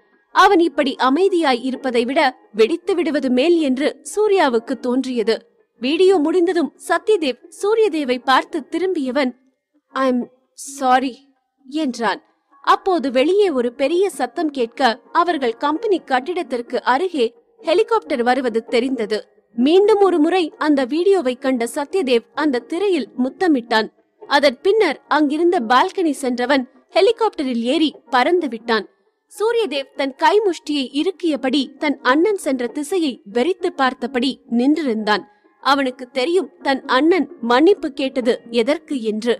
அவன் இப்படி அமைதியாய் இருப்பதை விட வெடித்து விடுவது மேல் என்று சூர்யாவுக்கு தோன்றியது வீடியோ முடிந்ததும் சத்யதேவ் சூரியதேவை பார்த்து திரும்பியவன் ஐ எம் சாரி என்றான் அப்போது வெளியே ஒரு பெரிய சத்தம் கேட்க அவர்கள் கம்பெனி கட்டிடத்திற்கு அருகே ஹெலிகாப்டர் வருவது தெரிந்தது மீண்டும் ஒரு முறை அந்த வீடியோவை கண்ட சத்யதேவ் அந்த திரையில் முத்தமிட்டான் அதன் பின்னர் அங்கிருந்த பால்கனி சென்றவன் ஹெலிகாப்டரில் ஏறி பறந்து விட்டான் சூரியதேவ் தன் கை முஷ்டியை இறுக்கியபடி தன் அண்ணன் சென்ற திசையை வெறித்து பார்த்தபடி நின்றிருந்தான் அவனுக்கு தெரியும் தன் அண்ணன் மன்னிப்பு கேட்டது எதற்கு என்று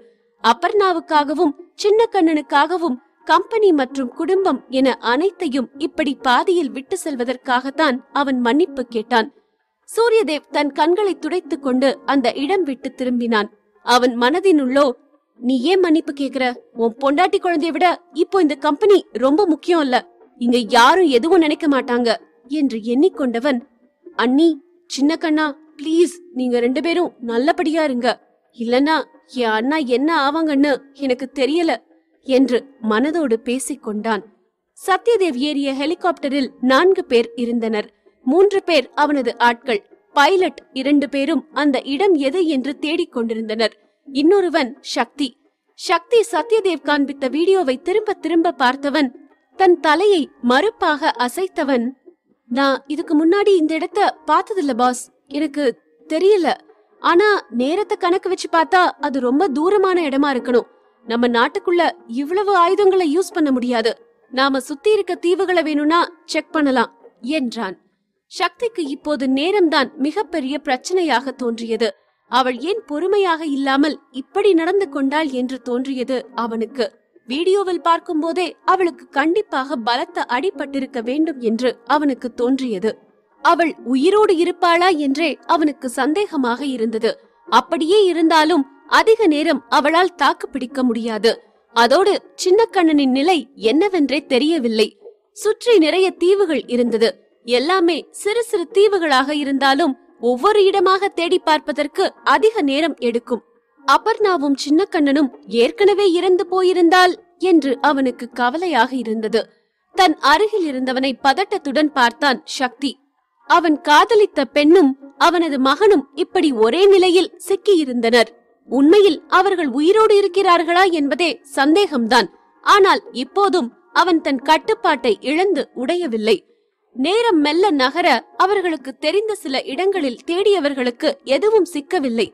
அபர்ணாவுக்காகவும் சின்ன கண்ணனுக்காகவும் கம்பெனி மற்றும் குடும்பம் என அனைத்தையும் இப்படி பாதியில் விட்டு செல்வதற்காகத்தான் அவன் மன்னிப்பு கேட்டான் சூரியதேவ் தன் கண்களை துடைத்துக் கொண்டு அந்த இடம் விட்டு திரும்பினான் அவன் மனதினுள்ளோ நீ ஏன் மன்னிப்பு கேக்குற உன் பொண்டாட்டி குழந்தைய விட இப்போ இந்த கம்பெனி ரொம்ப முக்கியம் இல்ல இங்க யாரும் எதுவும் நினைக்க மாட்டாங்க என்று எண்ணிக்கொண்டவன் அண்ணி சின்ன கண்ணா ப்ளீஸ் நீங்க ரெண்டு பேரும் நல்லபடியா இருங்க இல்லனா என் அண்ணா என்ன ஆவாங்கன்னு எனக்கு தெரியல என்று மனதோடு பேசிக்கொண்டான் சத்யதேவ் ஏறிய ஹெலிகாப்டரில் நான்கு பேர் இருந்தனர் மூன்று பேர் அவனது ஆட்கள் பைலட் இரண்டு பேரும் அந்த இடம் எது என்று தேடிக் கொண்டிருந்தனர் இன்னொருவன் சக்தி சக்தி சத்யதேவ் காண்பித்த வீடியோவை திரும்ப திரும்ப பார்த்தவன் தன் தலையை மறுப்பாக அசைத்தவன் நான் இதுக்கு முன்னாடி இந்த இடத்த பார்த்ததில்ல பாஸ் எனக்கு தெரியல ஆனா நேரத்தை கணக்கு வச்சு பார்த்தா அது ரொம்ப தூரமான இடமா இருக்கணும் நம்ம நாட்டுக்குள்ள இவ்வளவு ஆயுதங்களை யூஸ் பண்ண முடியாது நாம சுத்தி இருக்க தீவுகளை வேணும்னா செக் பண்ணலாம் என்றான் சக்திக்கு இப்போது நேரம்தான் மிகப்பெரிய பிரச்சனையாக தோன்றியது அவள் ஏன் பொறுமையாக இல்லாமல் இப்படி நடந்து கொண்டாள் என்று தோன்றியது அவனுக்கு வீடியோவில் போதே அவளுக்கு கண்டிப்பாக பலத்த அடிபட்டிருக்க வேண்டும் என்று அவனுக்கு தோன்றியது அவள் உயிரோடு இருப்பாளா என்றே அவனுக்கு சந்தேகமாக இருந்தது அப்படியே இருந்தாலும் அதிக நேரம் அவளால் தாக்கு பிடிக்க முடியாது அதோடு சின்னக்கண்ணனின் நிலை என்னவென்றே தெரியவில்லை சுற்றி நிறைய தீவுகள் இருந்தது எல்லாமே சிறு சிறு தீவுகளாக இருந்தாலும் ஒவ்வொரு இடமாக தேடி பார்ப்பதற்கு அதிக நேரம் எடுக்கும் அபர்ணாவும் சின்னக்கண்ணனும் ஏற்கனவே இறந்து போயிருந்தால் என்று அவனுக்கு கவலையாக இருந்தது தன் அருகில் இருந்தவனை பதட்டத்துடன் பார்த்தான் சக்தி அவன் காதலித்த பெண்ணும் அவனது மகனும் இப்படி ஒரே நிலையில் சிக்கியிருந்தனர் உண்மையில் அவர்கள் உயிரோடு இருக்கிறார்களா என்பதே சந்தேகம்தான் ஆனால் இப்போதும் அவன் தன் கட்டுப்பாட்டை இழந்து உடையவில்லை நேரம் மெல்ல நகர அவர்களுக்கு தெரிந்த சில இடங்களில் தேடியவர்களுக்கு எதுவும் சிக்கவில்லை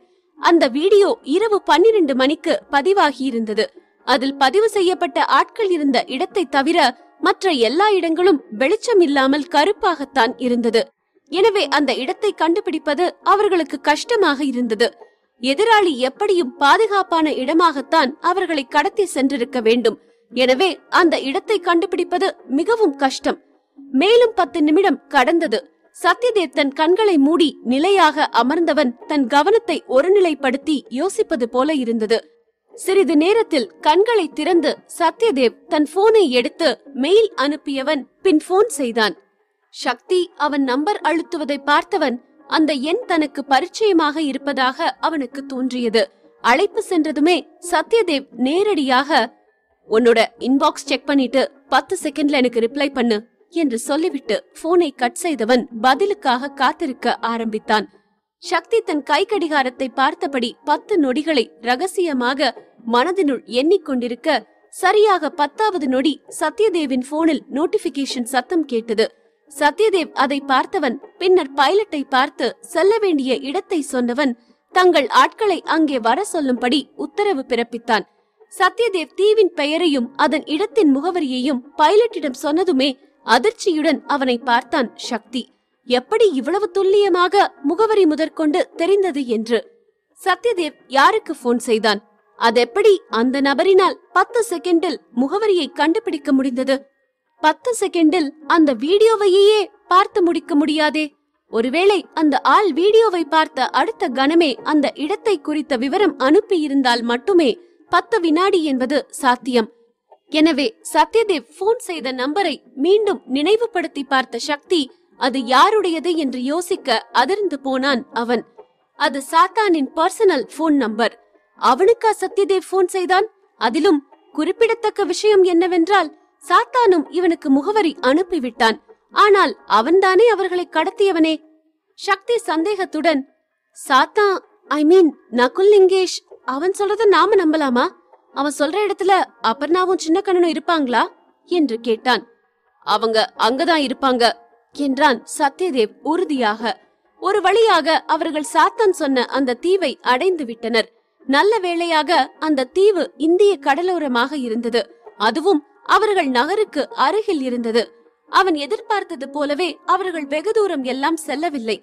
அந்த வீடியோ இரவு பன்னிரண்டு மணிக்கு பதிவாகியிருந்தது அதில் பதிவு செய்யப்பட்ட ஆட்கள் இருந்த இடத்தை தவிர மற்ற எல்லா இடங்களும் வெளிச்சம் இல்லாமல் கருப்பாகத்தான் இருந்தது எனவே அந்த இடத்தை கண்டுபிடிப்பது அவர்களுக்கு கஷ்டமாக இருந்தது எதிராளி எப்படியும் பாதுகாப்பான இடமாகத்தான் அவர்களை கடத்தி சென்றிருக்க வேண்டும் எனவே அந்த இடத்தை கண்டுபிடிப்பது மிகவும் கஷ்டம் மேலும் பத்து நிமிடம் கடந்தது சத்யதேவ் தன் கண்களை மூடி நிலையாக அமர்ந்தவன் தன் கவனத்தை ஒருநிலைப்படுத்தி யோசிப்பது போல இருந்தது சிறிது நேரத்தில் கண்களை திறந்து சத்யதேவ் தன் போனை எடுத்து மெயில் அனுப்பியவன் பின் போன் செய்தான் சக்தி அவன் நம்பர் அழுத்துவதை பார்த்தவன் அந்த எண் தனக்கு பரிச்சயமாக இருப்பதாக அவனுக்கு தோன்றியது அழைப்பு சென்றதுமே சத்யதேவ் நேரடியாக உன்னோட இன்பாக்ஸ் செக் பண்ணிட்டு பத்து செகண்ட்ல எனக்கு ரிப்ளை பண்ணு என்று சொல்லிவிட்டு போனை கட் செய்தவன் பதிலுக்காக காத்திருக்க ஆரம்பித்தான் சக்தி தன் கை கடிகாரத்தை பார்த்தபடி பத்து நொடிகளை ரகசியமாக மனதினுள் எண்ணிக்கொண்டிருக்க சரியாக பத்தாவது நொடி சத்யதேவின் போனில் நோட்டிபிகேஷன் சத்தம் கேட்டது சத்யதேவ் அதை பார்த்தவன் பின்னர் பைலட்டை பார்த்து செல்ல வேண்டிய இடத்தை சொன்னவன் தங்கள் ஆட்களை அங்கே வர சொல்லும்படி உத்தரவு பிறப்பித்தான் சத்யதேவ் தீவின் பெயரையும் அதன் இடத்தின் முகவரியையும் பைலட்டிடம் சொன்னதுமே அதிர்ச்சியுடன் அவனை பார்த்தான் சக்தி எப்படி இவ்வளவு துல்லியமாக முகவரி முதற்கொண்டு தெரிந்தது என்று சத்யதேவ் யாருக்கு போன் செய்தான் அதெப்படி அந்த நபரினால் பத்து செகண்டில் முகவரியை கண்டுபிடிக்க முடிந்தது பத்து செகண்டில் அந்த வீடியோவையே பார்த்து முடிக்க முடியாதே ஒருவேளை அந்த ஆள் வீடியோவை பார்த்த அடுத்த கணமே அந்த இடத்தை குறித்த விவரம் அனுப்பியிருந்தால் மட்டுமே பத்து வினாடி என்பது சாத்தியம் எனவே சத்யதேவ் போன் செய்த நம்பரை மீண்டும் நினைவுபடுத்தி பார்த்த சக்தி அது யாருடையது என்று யோசிக்க அதிர்ந்து போனான் அவன் அது சாத்தானின் பர்சனல் போன் நம்பர் அவனுக்கா சத்யதேவ் போன் செய்தான் அதிலும் குறிப்பிடத்தக்க விஷயம் என்னவென்றால் சாத்தானும் இவனுக்கு முகவரி அனுப்பிவிட்டான் ஆனால் அவன்தானே அவர்களை கடத்தியவனே சக்தி சந்தேகத்துடன் சாத்தா ஐ மீன் நகுல் லிங்கேஷ் அவன் சொல்றத நாம நம்பலாமா அவன் சொல்ற இடத்துல அபர்ணாவும் சின்ன கண்ணனும் இருப்பாங்களா என்று கேட்டான் அவங்க அங்கதான் இருப்பாங்க என்றான் சத்யதேவ் உறுதியாக ஒரு வழியாக அவர்கள் சாத்தான் சொன்ன அந்த தீவை அடைந்து விட்டனர் நல்ல வேளையாக அந்த தீவு இந்திய கடலோரமாக இருந்தது அதுவும் அவர்கள் நகருக்கு அருகில் இருந்தது அவன் எதிர்பார்த்தது போலவே அவர்கள் வெகு தூரம் எல்லாம் செல்லவில்லை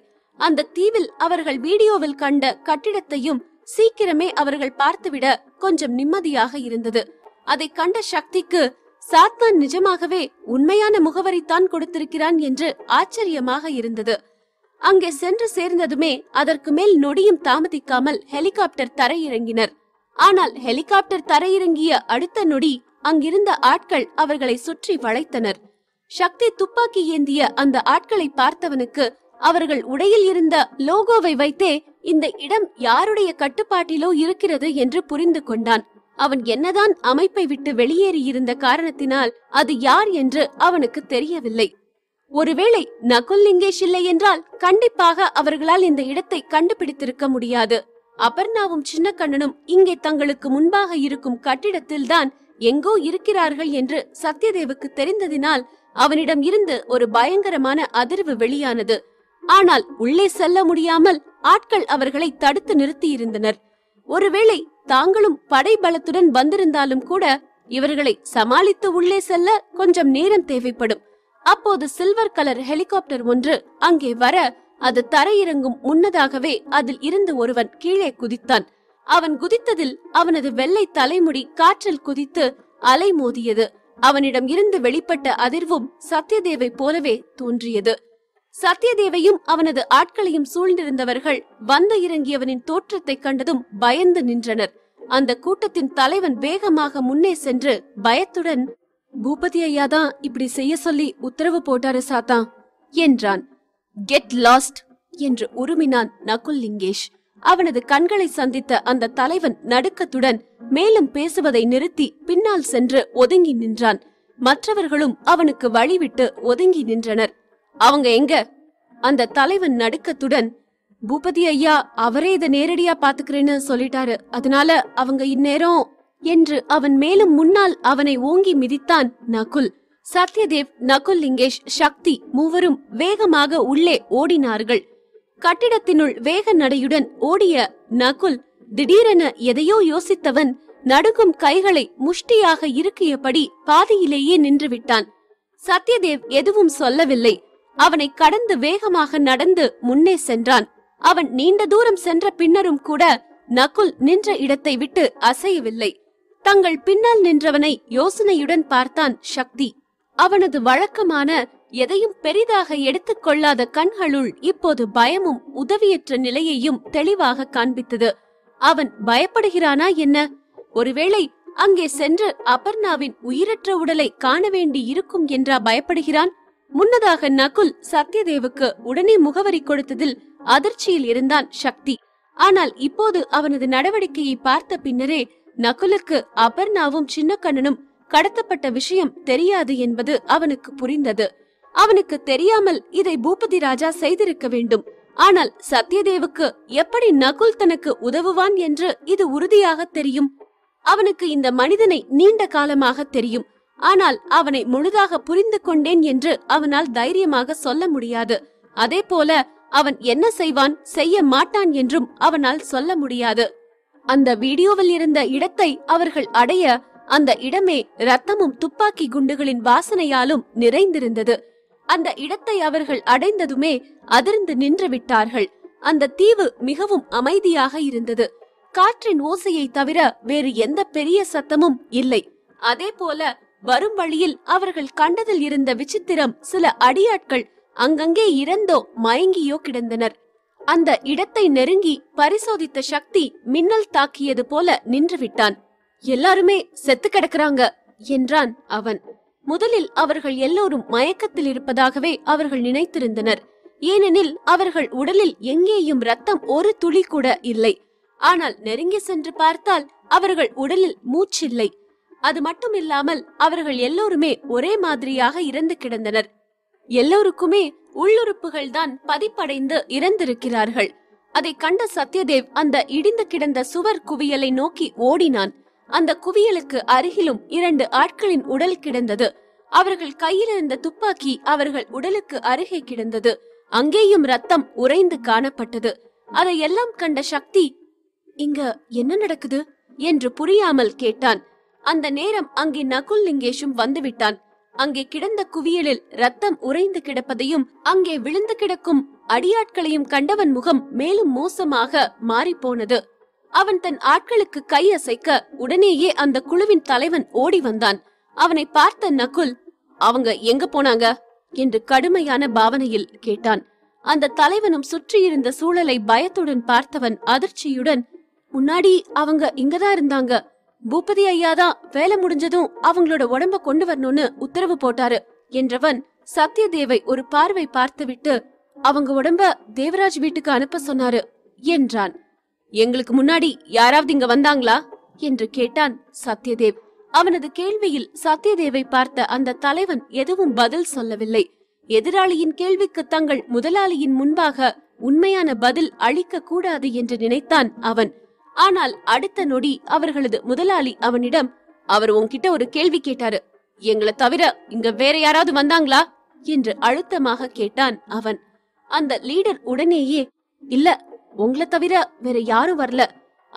அந்த தீவில் அவர்கள் வீடியோவில் கண்ட கட்டிடத்தையும் சீக்கிரமே அவர்கள் பார்த்துவிட கொஞ்சம் நிம்மதியாக இருந்தது அதை கண்ட சக்திக்கு சாத்தான் நிஜமாகவே உண்மையான முகவரி தான் கொடுத்திருக்கிறான் என்று ஆச்சரியமாக இருந்தது அங்கே சென்று சேர்ந்ததுமே அதற்கு மேல் நொடியும் தாமதிக்காமல் ஹெலிகாப்டர் தரையிறங்கினர் ஆனால் ஹெலிகாப்டர் தரையிறங்கிய அடுத்த நொடி அங்கிருந்த ஆட்கள் அவர்களை சுற்றி வளைத்தனர் சக்தி துப்பாக்கி ஏந்திய அந்த ஆட்களை பார்த்தவனுக்கு அவர்கள் உடையில் இருந்த லோகோவை வைத்தே இந்த இடம் யாருடைய கட்டுப்பாட்டிலோ இருக்கிறது என்று புரிந்து கொண்டான் அவன் என்னதான் அமைப்பை விட்டு வெளியேறி இருந்த காரணத்தினால் அது யார் என்று அவனுக்கு தெரியவில்லை ஒருவேளை நகுல் லிங்கேஷ் இல்லை என்றால் கண்டிப்பாக அவர்களால் இந்த இடத்தை கண்டுபிடித்திருக்க முடியாது அபர்ணாவும் சின்னக்கண்ணனும் இங்கே தங்களுக்கு முன்பாக இருக்கும் கட்டிடத்தில்தான் எங்கோ இருக்கிறார்கள் என்று சத்யதேவுக்கு தெரிந்ததினால் அவனிடம் இருந்து ஒரு பயங்கரமான அதிர்வு வெளியானது ஆனால் உள்ளே செல்ல முடியாமல் ஆட்கள் அவர்களை தடுத்து நிறுத்தியிருந்தனர் ஒருவேளை தாங்களும் படை பலத்துடன் வந்திருந்தாலும் கூட இவர்களை சமாளித்து உள்ளே செல்ல கொஞ்சம் நேரம் தேவைப்படும் அப்போது சில்வர் கலர் ஹெலிகாப்டர் ஒன்று அங்கே வர அது தரையிறங்கும் முன்னதாகவே அதில் இருந்து ஒருவன் கீழே குதித்தான் அவன் குதித்ததில் அவனது வெள்ளை தலைமுடி காற்றில் குதித்து அலை மோதியது அவனிடம் இருந்து வெளிப்பட்ட அதிர்வும் சத்யதேவை போலவே தோன்றியது சத்யதேவையும் அவனது ஆட்களையும் சூழ்ந்திருந்தவர்கள் வந்து இறங்கியவனின் தோற்றத்தை கண்டதும் பயந்து நின்றனர் அந்த கூட்டத்தின் தலைவன் வேகமாக முன்னே சென்று பயத்துடன் பூபதி ஐயா தான் இப்படி செய்ய சொல்லி உத்தரவு போட்டாரு சாத்தா என்றான் கெட் லாஸ்ட் என்று உருமினான் நகுல் லிங்கேஷ் அவனது கண்களை சந்தித்த அந்த தலைவன் நடுக்கத்துடன் மேலும் பேசுவதை நிறுத்தி பின்னால் சென்று ஒதுங்கி நின்றான் மற்றவர்களும் அவனுக்கு வழிவிட்டு ஒதுங்கி நின்றனர் அவங்க எங்க அந்த தலைவன் நடுக்கத்துடன் பூபதி ஐயா அவரே இதை நேரடியா பாத்துக்கிறேன்னு சொல்லிட்டாரு அதனால அவங்க இந்நேரம் என்று அவன் மேலும் முன்னால் அவனை ஓங்கி மிதித்தான் நகுல் சத்யதேவ் நகுல் லிங்கேஷ் சக்தி மூவரும் வேகமாக உள்ளே ஓடினார்கள் கட்டிடத்தினுள் வேக நடையுடன் ஓடிய நகுல் திடீரென எதையோ யோசித்தவன் நடுக்கும் கைகளை முஷ்டியாக இருக்கியபடி பாதியிலேயே நின்றுவிட்டான் சத்யதேவ் எதுவும் சொல்லவில்லை அவனை கடந்து வேகமாக நடந்து முன்னே சென்றான் அவன் நீண்ட தூரம் சென்ற பின்னரும் கூட நகுல் நின்ற இடத்தை விட்டு அசையவில்லை தங்கள் பின்னால் நின்றவனை யோசனையுடன் பார்த்தான் சக்தி அவனது வழக்கமான எதையும் பெரிதாக எடுத்துக்கொள்ளாத கண்களுள் இப்போது பயமும் உதவியற்ற நிலையையும் தெளிவாக காண்பித்தது அவன் பயப்படுகிறானா என்ன ஒருவேளை அங்கே சென்று அபர்ணாவின் உயிரற்ற உடலை காண வேண்டி இருக்கும் என்றா பயப்படுகிறான் முன்னதாக நகுல் சத்யதேவுக்கு உடனே முகவரி கொடுத்ததில் அதிர்ச்சியில் இருந்தான் சக்தி ஆனால் இப்போது அவனது நடவடிக்கையை பார்த்த பின்னரே நகுலுக்கு அபர்ணாவும் சின்னக்கண்ணனும் கடத்தப்பட்ட விஷயம் தெரியாது என்பது அவனுக்கு புரிந்தது அவனுக்கு தெரியாமல் இதை பூபதி ராஜா செய்திருக்க வேண்டும் ஆனால் சத்யதேவுக்கு எப்படி நகுல் தனக்கு உதவுவான் என்று இது உறுதியாக தெரியும் அவனுக்கு இந்த மனிதனை நீண்ட காலமாக தெரியும் ஆனால் அவனை முழுதாக புரிந்து கொண்டேன் என்று அவனால் தைரியமாக சொல்ல முடியாது அதே போல அவன் என்ன செய்வான் செய்ய மாட்டான் என்றும் அவனால் சொல்ல முடியாது அந்த வீடியோவில் இருந்த இடத்தை அவர்கள் அடைய அந்த இடமே ரத்தமும் துப்பாக்கி குண்டுகளின் வாசனையாலும் நிறைந்திருந்தது அந்த இடத்தை அவர்கள் அடைந்ததுமே அதிர்ந்து நின்று விட்டார்கள் அந்த தீவு மிகவும் அமைதியாக இருந்தது காற்றின் ஓசையை தவிர வேறு எந்த பெரிய சத்தமும் இல்லை அதே போல வரும் வழியில் அவர்கள் கண்டதில் இருந்த விசித்திரம் சில அடியாட்கள் அங்கங்கே இறந்தோ மயங்கியோ கிடந்தனர் அந்த இடத்தை நெருங்கி பரிசோதித்த சக்தி மின்னல் தாக்கியது போல நின்றுவிட்டான் எல்லாருமே செத்து கிடக்குறாங்க என்றான் அவன் முதலில் அவர்கள் எல்லோரும் மயக்கத்தில் இருப்பதாகவே அவர்கள் நினைத்திருந்தனர் ஏனெனில் அவர்கள் உடலில் எங்கேயும் ரத்தம் ஒரு துளி கூட இல்லை ஆனால் நெருங்கி சென்று பார்த்தால் அவர்கள் உடலில் மூச்சில்லை அது மட்டுமில்லாமல் அவர்கள் எல்லோருமே ஒரே மாதிரியாக இறந்து கிடந்தனர் எல்லோருக்குமே உள்ளுறுப்புகள் தான் பதிப்படைந்து இறந்திருக்கிறார்கள் அதை கண்ட சத்யதேவ் அந்த இடிந்து கிடந்த சுவர் குவியலை நோக்கி ஓடினான் அந்த குவியலுக்கு அருகிலும் இரண்டு ஆட்களின் உடல் கிடந்தது அவர்கள் கையில் இருந்த துப்பாக்கி அவர்கள் உடலுக்கு அருகே கிடந்தது அங்கேயும் ரத்தம் உறைந்து காணப்பட்டது அதையெல்லாம் கண்ட சக்தி இங்க என்ன நடக்குது என்று புரியாமல் கேட்டான் அந்த நேரம் அங்கே நகுல் லிங்கேஷும் வந்துவிட்டான் அங்கே கிடந்த குவியலில் ரத்தம் உறைந்து கிடப்பதையும் அங்கே விழுந்து கிடக்கும் அடியாட்களையும் கண்டவன் முகம் மேலும் மோசமாக மாறிப்போனது அவன் தன் ஆட்களுக்கு கை அசைக்க உடனேயே அந்த குழுவின் தலைவன் ஓடி வந்தான் அவனை பார்த்த நகுல் அவங்க எங்க போனாங்க என்று கடுமையான பாவனையில் கேட்டான் அந்த தலைவனும் சுற்றியிருந்த சூழலை பயத்துடன் பார்த்தவன் அதிர்ச்சியுடன் முன்னாடி அவங்க இங்கதான் இருந்தாங்க பூபதி ஐயா தான் வேலை முடிஞ்சதும் அவங்களோட உடம்ப கொண்டு வரணும்னு உத்தரவு போட்டாரு என்றவன் சத்யதேவை ஒரு பார்வை பார்த்துவிட்டு அவங்க உடம்ப தேவராஜ் வீட்டுக்கு அனுப்ப சொன்னாரு என்றான் எங்களுக்கு முன்னாடி யாராவது இங்க வந்தாங்களா என்று கேட்டான் சத்யதேவ் அவனது கேள்வியில் சத்யதேவை பார்த்த அந்த தலைவன் எதுவும் பதில் சொல்லவில்லை எதிராளியின் கேள்விக்கு தங்கள் முதலாளியின் முன்பாக உண்மையான பதில் அளிக்க கூடாது என்று நினைத்தான் அவன் ஆனால் அடுத்த நொடி அவர்களது முதலாளி அவனிடம் அவர் உன்கிட்ட ஒரு கேள்வி கேட்டாரு எங்களை தவிர இங்க வேற யாராவது வந்தாங்களா என்று அழுத்தமாக கேட்டான் அவன் அந்த லீடர் உடனேயே இல்ல உங்களை தவிர வேற யாரும் வரல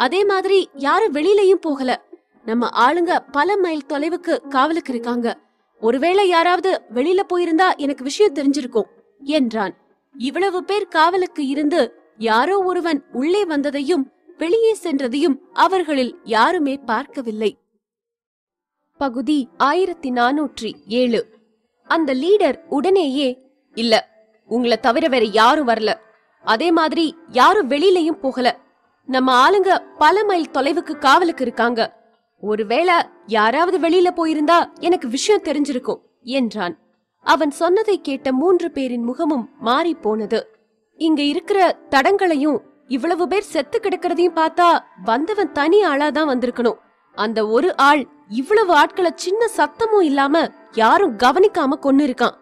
அதே மாதிரி யாரும் வெளியிலயும் போகல நம்ம ஆளுங்க பல மைல் தொலைவுக்கு காவலுக்கு இருக்காங்க ஒருவேளை யாராவது வெளியில போயிருந்தா எனக்கு விஷயம் தெரிஞ்சிருக்கும் என்றான் இவ்வளவு பேர் காவலுக்கு இருந்து யாரோ ஒருவன் உள்ளே வந்ததையும் வெளியே சென்றதையும் அவர்களில் யாருமே பார்க்கவில்லை பகுதி ஆயிரத்தி நானூற்றி ஏழு அந்த லீடர் உடனேயே இல்ல உங்களை தவிர வேற யாரும் வரல அதே மாதிரி யாரும் வெளியிலயும் போகல நம்ம ஆளுங்க பல மைல் தொலைவுக்கு காவலுக்கு இருக்காங்க ஒருவேளை யாராவது வெளியில போயிருந்தா எனக்கு விஷயம் தெரிஞ்சிருக்கும் என்றான் அவன் சொன்னதை கேட்ட மூன்று பேரின் முகமும் மாறி போனது இங்க இருக்கிற தடங்களையும் இவ்வளவு பேர் செத்து கிடக்கிறதையும் பார்த்தா வந்தவன் தனி ஆளாதான் வந்திருக்கணும் அந்த ஒரு ஆள் இவ்வளவு ஆட்களை சின்ன சத்தமும் இல்லாம யாரும் கவனிக்காம கொன்னு இருக்கான்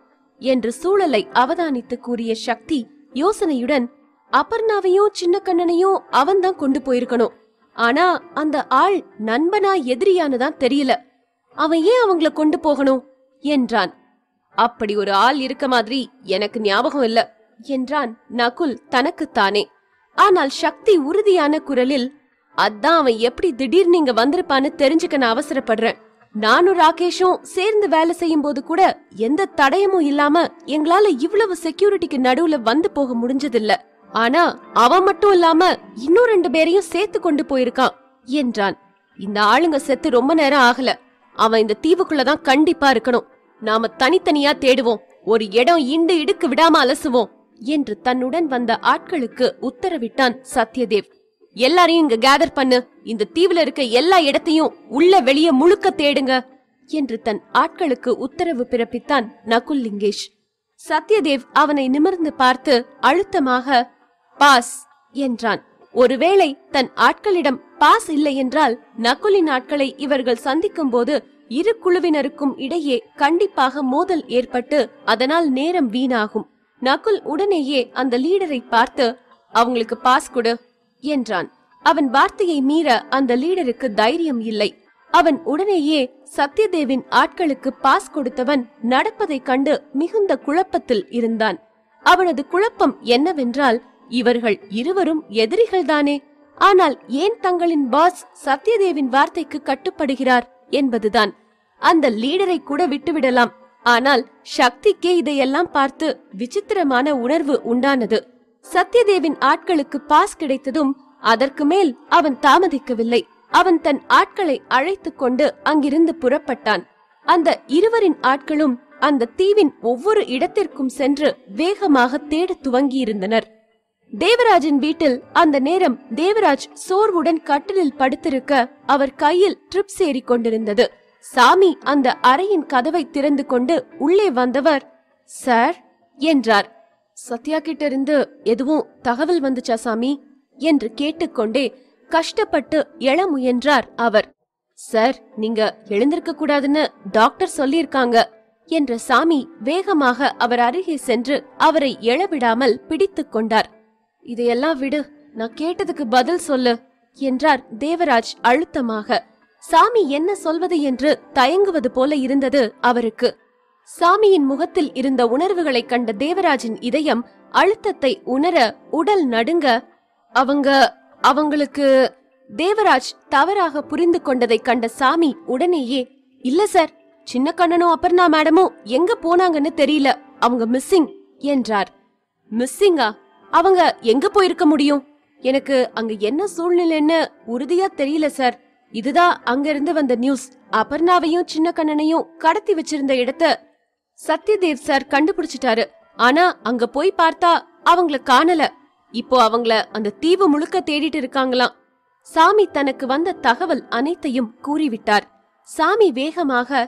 என்று சூழலை அவதானித்து கூறிய சக்தி யோசனையுடன் அபர்ணாவையும் சின்ன கண்ணனையும் அவன் தான் கொண்டு போயிருக்கணும் ஆனா அந்த ஆள் நண்பனா எதிரியானதான் தெரியல அவன் ஏன் அவங்கள கொண்டு போகணும் என்றான் அப்படி ஒரு ஆள் இருக்க மாதிரி எனக்கு ஞாபகம் இல்ல என்றான் நகுல் தனக்குத்தானே ஆனால் சக்தி உறுதியான குரலில் அதான் அவன் எப்படி திடீர்னு இங்க வந்திருப்பான்னு தெரிஞ்சுக்க நான் அவசரப்படுறேன் நானும் ராகேஷும் சேர்ந்து வேலை செய்யும் போது கூட எந்த தடயமும் இல்லாம எங்களால இவ்வளவு செக்யூரிட்டிக்கு நடுவுல வந்து போக முடிஞ்சதில்ல ஆனா அவன் மட்டும் இல்லாம இன்னும் ரெண்டு பேரையும் சேர்த்து கொண்டு போயிருக்கான் என்றான் இந்த ஆளுங்க செத்து ரொம்ப நேரம் ஆகல அவன் இந்த தீவுக்குள்ளதான் கண்டிப்பா இருக்கணும் நாம தனித்தனியா தேடுவோம் ஒரு இடம் இண்டு இடுக்கு விடாம அலசுவோம் என்று தன்னுடன் வந்த ஆட்களுக்கு உத்தரவிட்டான் சத்யதேவ் எல்லாரையும் இங்க கேதர் பண்ணு இந்த தீவுல இருக்க எல்லா இடத்தையும் உள்ள வெளிய முழுக்க தேடுங்க என்று தன் ஆட்களுக்கு உத்தரவு பிறப்பித்தான் நகுல் லிங்கேஷ் சத்யதேவ் அவனை நிமிர்ந்து பார்த்து அழுத்தமாக பாஸ் என்றான் ஒருவேளை தன் ஆட்களிடம் பாஸ் இல்லை என்றால் நகுலின் ஆட்களை இவர்கள் சந்திக்கும் போது இரு குழுவினருக்கும் இடையே கண்டிப்பாக மோதல் ஏற்பட்டு அதனால் நேரம் வீணாகும் நகுல் உடனேயே அந்த லீடரை பார்த்து அவங்களுக்கு பாஸ் கொடு என்றான் அவன் வார்த்தையை மீற அந்த லீடருக்கு தைரியம் இல்லை அவன் உடனேயே சத்யதேவின் ஆட்களுக்கு பாஸ் கொடுத்தவன் நடப்பதை கண்டு மிகுந்த குழப்பத்தில் இருந்தான் அவனது குழப்பம் என்னவென்றால் இவர்கள் இருவரும் எதிரிகள்தானே ஆனால் ஏன் தங்களின் பாஸ் சத்யதேவின் வார்த்தைக்கு கட்டுப்படுகிறார் என்பதுதான் அந்த லீடரை கூட விட்டுவிடலாம் ஆனால் சக்திக்கே இதையெல்லாம் பார்த்து விசித்திரமான உணர்வு உண்டானது சத்யதேவின் ஆட்களுக்கு பாஸ் கிடைத்ததும் அதற்கு மேல் அவன் தாமதிக்கவில்லை அவன் தன் ஆட்களை அழைத்து கொண்டு அங்கிருந்து புறப்பட்டான் அந்த இருவரின் ஆட்களும் அந்த தீவின் ஒவ்வொரு இடத்திற்கும் சென்று வேகமாக தேட துவங்கியிருந்தனர் தேவராஜின் வீட்டில் அந்த நேரம் தேவராஜ் சோர்வுடன் கட்டிலில் படுத்திருக்க அவர் கையில் ட்ரிப் சேரி கொண்டிருந்தது சாமி அந்த அறையின் கதவை திறந்து கொண்டு உள்ளே வந்தவர் சார் என்றார் சத்யா கிட்ட இருந்து எதுவும் தகவல் வந்துச்சா சாமி என்று கேட்டுக்கொண்டே கஷ்டப்பட்டு எழ முயன்றார் அவர் சார் நீங்க எழுந்திருக்க கூடாதுன்னு டாக்டர் சொல்லியிருக்காங்க என்ற சாமி வேகமாக அவர் அருகே சென்று அவரை எழவிடாமல் பிடித்து கொண்டார் இதையெல்லாம் விடு நான் கேட்டதுக்கு பதில் சொல்லு என்றார் தேவராஜ் அழுத்தமாக சாமி என்ன சொல்வது என்று தயங்குவது போல இருந்தது அவருக்கு சாமியின் முகத்தில் இருந்த உணர்வுகளை கண்ட தேவராஜின் இதயம் அழுத்தத்தை உணர உடல் நடுங்க அவங்க அவங்களுக்கு தேவராஜ் தவறாக புரிந்து கொண்டதை கண்ட சாமி உடனேயே இல்ல சார் சின்ன கண்ணனும் அபர்ணா மேடமும் எங்க போனாங்கன்னு தெரியல அவங்க மிஸ்ஸிங் என்றார் மிஸ்ஸிங்கா அவங்க எங்க போயிருக்க முடியும் எனக்கு அங்க என்ன சூழ்நிலைன்னு உறுதியா தெரியல சார் இதுதான் அங்க இருந்து வந்த நியூஸ் அபர்ணாவையும் சின்ன கண்ணனையும் கடத்தி வச்சிருந்த இடத்த சத்யதேவ் சார் கண்டுபிடிச்சிட்டாரு ஆனா அங்க போய் பார்த்தா அவங்கள காணல இப்போ அவங்கள அந்த தீவு முழுக்க தேடிட்டு இருக்காங்களாம் சாமி தனக்கு வந்த தகவல் அனைத்தையும் கூறிவிட்டார் சாமி வேகமாக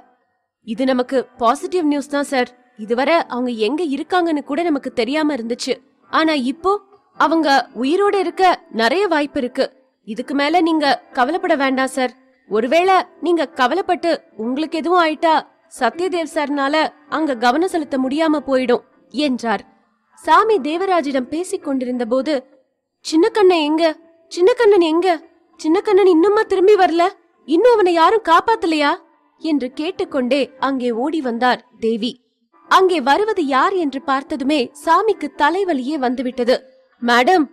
இது நமக்கு பாசிட்டிவ் நியூஸ் தான் சார் இதுவரை அவங்க எங்க இருக்காங்கன்னு கூட நமக்கு தெரியாம இருந்துச்சு ஆனா இப்போ அவங்க உயிரோட இருக்க நிறைய வாய்ப்பு இருக்கு இதுக்கு மேல நீங்க கவலைப்பட வேண்டாம் சார் ஒருவேளை நீங்க கவலைப்பட்டு உங்களுக்கு எதுவும் ஆயிட்டா சத்யதேவ் சார்னால அங்க கவனம் செலுத்த முடியாம போயிடும் என்றார் சாமி தேவராஜிடம் பேசிக் கொண்டிருந்த போது சின்ன எங்க சின்ன கண்ணன் எங்க சின்னக்கண்ணன் இன்னுமா திரும்பி வரல இன்னும் அவனை யாரும் காப்பாத்தலையா என்று கேட்டுக்கொண்டே அங்கே ஓடி வந்தார் தேவி அங்கே வருவது யார் என்று பார்த்ததுமே சாமிக்கு தலைவலியே வந்துவிட்டது மேடம்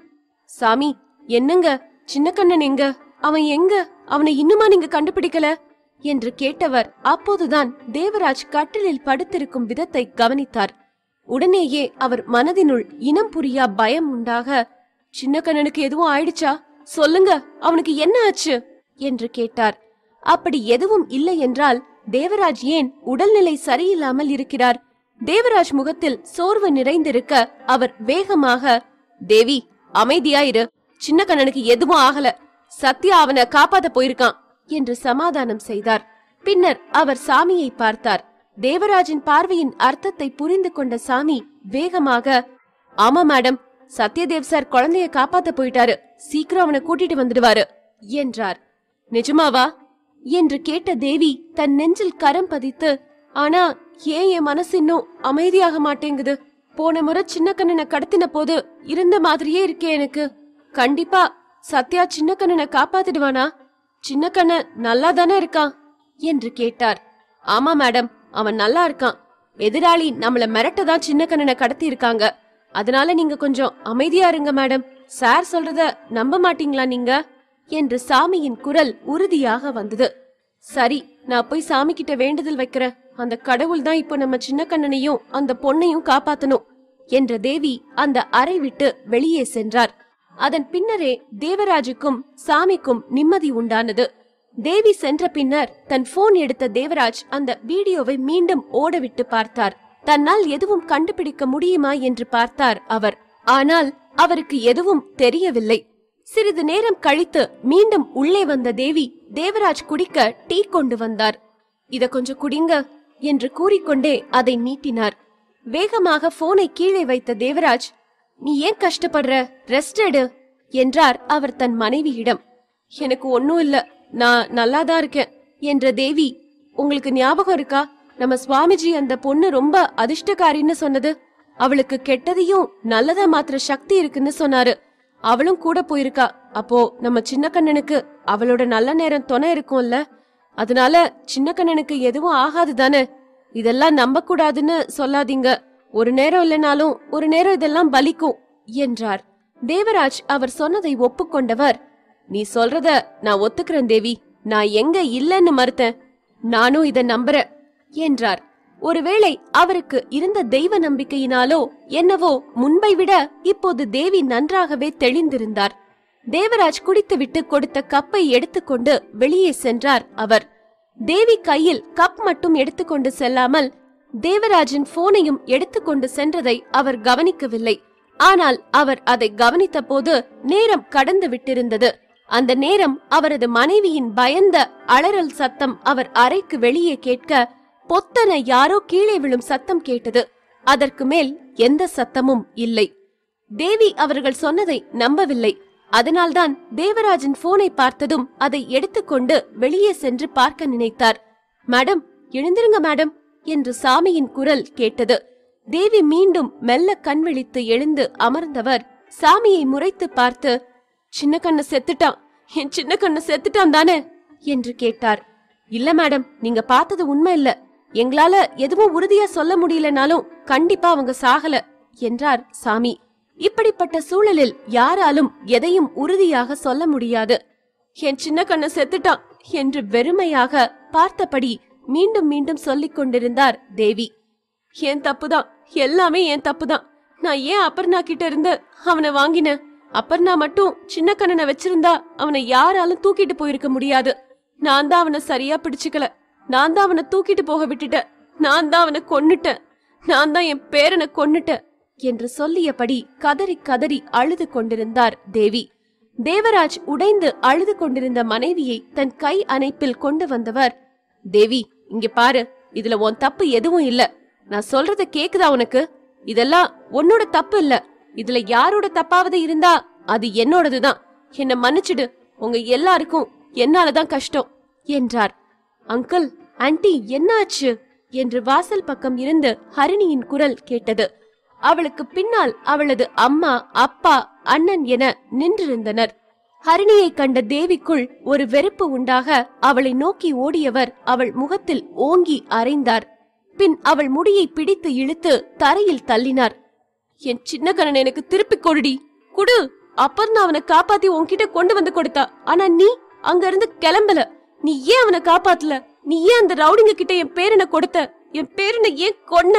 சாமி என்னங்க சின்ன கண்ணன் எங்க அவன் எங்க அவனை இன்னுமா நீங்க கண்டுபிடிக்கல என்று கேட்டவர் அப்போதுதான் தேவராஜ் கட்டிலில் படுத்திருக்கும் விதத்தை கவனித்தார் உடனேயே அவர் மனதினுள் இனம் புரியா பயம் உண்டாக சின்ன கண்ணனுக்கு எதுவும் ஆயிடுச்சா சொல்லுங்க அவனுக்கு என்ன ஆச்சு என்று கேட்டார் அப்படி எதுவும் இல்லை என்றால் தேவராஜ் ஏன் உடல்நிலை சரியில்லாமல் இருக்கிறார் தேவராஜ் முகத்தில் சோர்வு நிறைந்திருக்க அவர் வேகமாக தேவி அமைதியாயிரு சின்ன கண்ணனுக்கு எதுவும் ஆகல சத்யா அவனை காப்பாத்த போயிருக்கான் என்று சமாதானம் செய்தார் பின்னர் அவர் சாமியை பார்த்தார் தேவராஜின் பார்வையின் அர்த்தத்தை புரிந்து கொண்ட சாமி வேகமாக ஆமா மேடம் சத்யதேவ் சார் குழந்தைய காப்பாத்த போயிட்டாரு சீக்கிரம் அவனை கூட்டிட்டு வந்துடுவாரு என்றார் நிஜமாவா என்று கேட்ட தேவி தன் நெஞ்சில் கரம் பதித்து ஆனா ஏன் என் மனசு இன்னும் அமைதியாக மாட்டேங்குது போன முறை சின்ன கண்ணனை கடத்தின போது இருந்த மாதிரியே இருக்கே எனக்கு கண்டிப்பா சத்யா சின்ன கண்ணனை காப்பாத்திடுவானா சின்ன கண்ணன் நல்லா தானே இருக்கான் என்று கேட்டார் ஆமா மேடம் அவன் நல்லா இருக்கான் எதிராளி நம்மள மிரட்ட தான் சின்ன கண்ணனை கடத்தி இருக்காங்க அதனால நீங்க கொஞ்சம் அமைதியா இருங்க மேடம் சார் சொல்றத நம்ப மாட்டீங்களா நீங்க என்று சாமியின் குரல் உறுதியாக வந்தது சரி நான் போய் சாமி கிட்ட வேண்டுதல் வைக்கிறேன் அந்த கடவுள் தான் இப்போ நம்ம சின்ன கண்ணனையும் அந்த பொண்ணையும் காப்பாத்தணும் என்ற தேவி அந்த அறை விட்டு வெளியே சென்றார் அதன் பின்னரே தேவராஜுக்கும் சாமிக்கும் நிம்மதி உண்டானது தேவி சென்ற பின்னர் தன் போன் எடுத்த தேவராஜ் அந்த வீடியோவை மீண்டும் ஓடவிட்டு பார்த்தார் தன்னால் எதுவும் கண்டுபிடிக்க முடியுமா என்று பார்த்தார் அவர் ஆனால் அவருக்கு எதுவும் தெரியவில்லை சிறிது நேரம் கழித்து மீண்டும் உள்ளே வந்த தேவி தேவராஜ் குடிக்க டீ கொண்டு வந்தார் இத கொஞ்சம் குடிங்க என்று கூறிக்கொண்டே அதை நீட்டினார் வேகமாக போனை கீழே வைத்த தேவராஜ் நீ ஏன் கஷ்டப்படுற ரெஸ்ட் எடு என்றார் அவர் தன் மனைவியிடம் எனக்கு ஒன்னும் இல்ல நான் நல்லா தான் இருக்கேன் என்ற தேவி உங்களுக்கு ஞாபகம் இருக்கா நம்ம சுவாமிஜி அந்த பொண்ணு ரொம்ப அதிர்ஷ்டக்காரின்னு சொன்னது அவளுக்கு கெட்டதையும் நல்லதா மாத்திர சக்தி இருக்குன்னு சொன்னாரு அவளும் கூட போயிருக்கா அப்போ நம்ம சின்ன கண்ணனுக்கு அவளோட நல்ல நேரம் துணை இருக்கும்ல அதனால சின்ன கண்ணனுக்கு எதுவும் ஆகாது தானே இதெல்லாம் நம்ப கூடாதுன்னு சொல்லாதீங்க ஒரு நேரம் இல்லைனாலும் ஒரு நேரம் இதெல்லாம் பலிக்கும் என்றார் தேவராஜ் அவர் சொன்னதை ஒப்புக்கொண்டவர் நீ சொல்றத நான் ஒத்துக்கிறேன் தேவி நான் எங்க இல்லைன்னு மறுத்தேன் நானும் இத நம்புற என்றார் ஒருவேளை அவருக்கு இருந்த தெய்வ நம்பிக்கையினாலோ என்னவோ முன்பை விட இப்போது தேவி நன்றாகவே தெளிந்திருந்தார் தேவராஜ் குடித்துவிட்டு கொடுத்த கப்பை எடுத்துக்கொண்டு வெளியே சென்றார் அவர் தேவி கையில் கப் மட்டும் எடுத்துக்கொண்டு செல்லாமல் தேவராஜின் போனையும் எடுத்துக்கொண்டு சென்றதை அவர் கவனிக்கவில்லை ஆனால் அவர் அதை கவனித்த போது நேரம் கடந்து விட்டிருந்தது அந்த நேரம் அவரது மனைவியின் பயந்த அலறல் சத்தம் அவர் அறைக்கு வெளியே கேட்க பொத்தன யாரோ கீழே விழும் சத்தம் கேட்டது அதற்கு மேல் எந்த சத்தமும் இல்லை தேவி அவர்கள் சொன்னதை நம்பவில்லை அதனால்தான் தேவராஜன் போனை பார்த்ததும் அதை எடுத்துக்கொண்டு வெளியே சென்று பார்க்க நினைத்தார் மேடம் எழுந்திருங்க மேடம் என்று சாமியின் குரல் கேட்டது தேவி மீண்டும் மெல்ல கண்விழித்து எழுந்து அமர்ந்தவர் சாமியை முறைத்து பார்த்து சின்ன கண்ணு செத்துட்டான் என் சின்ன கண்ணு செத்துட்டான் தானே என்று கேட்டார் இல்ல மேடம் நீங்க பார்த்தது உண்மை இல்ல எங்களால எதுவும் உறுதியா சொல்ல முடியலனாலும் கண்டிப்பா அவங்க சாகல என்றார் சாமி இப்படிப்பட்ட சூழலில் யாராலும் எதையும் உறுதியாக சொல்ல முடியாது என் சின்ன கண்ணு செத்துட்டான் என்று வெறுமையாக பார்த்தபடி மீண்டும் மீண்டும் சொல்லிக் கொண்டிருந்தார் தேவி என் தப்புதான் எல்லாமே என் தப்புதான் நான் ஏன் அப்பர்ணா கிட்ட இருந்து அவனை வாங்கினேன் அப்பர்ணா மட்டும் சின்ன கண்ணனை வச்சிருந்தா அவனை யாராலும் தூக்கிட்டு போயிருக்க முடியாது நான் தான் அவனை சரியா பிடிச்சுக்கல நான் தான் அவனை தூக்கிட்டு போக விட்டுட்டேன் நான் தான் அவனை கொன்னுட்டேன் நான் தான் என் பேரனை கொன்னுட்டேன் என்று சொல்லியபடி கதறி கதறி அழுது கொண்டிருந்தார் தேவி தேவராஜ் உடைந்து அழுது கொண்டிருந்த மனைவியை தன் கை அணைப்பில் கொண்டு வந்தவர் தேவி இங்க பாரு இதுல உன் தப்பு எதுவும் இல்ல நான் சொல்றத கேக்குதா உனக்கு இதெல்லாம் உன்னோட தப்பு இல்ல இதுல யாரோட தப்பாவது இருந்தா அது என்னோடதுதான் என்ன மன்னிச்சிடு உங்க எல்லாருக்கும் என்னாலதான் கஷ்டம் என்றார் அங்கிள் ஆன்டி என்னாச்சு என்று வாசல் பக்கம் இருந்து ஹரிணியின் குரல் கேட்டது அவளுக்கு பின்னால் அவளது அம்மா அப்பா அண்ணன் என நின்றிருந்தனர் ஹரிணியை கண்ட தேவிக்குள் ஒரு வெறுப்பு உண்டாக அவளை நோக்கி ஓடியவர் அவள் முகத்தில் ஓங்கி அரைந்தார் பின் அவள் முடியை பிடித்து இழுத்து தரையில் தள்ளினார் என் சின்னகணன் எனக்கு திருப்பி கொடுடி குடு அப்பர்ணா அவனை காப்பாத்தி உன்கிட்ட கொண்டு வந்து கொடுத்தா ஆனா நீ அங்க இருந்து கிளம்பல நீ ஏன் அவனை காப்பாத்தல நீ ஏன் அந்த ரவுடிங்க கிட்ட என் பேரனை கொடுத்த என் பேரனை ஏன் கொன்ன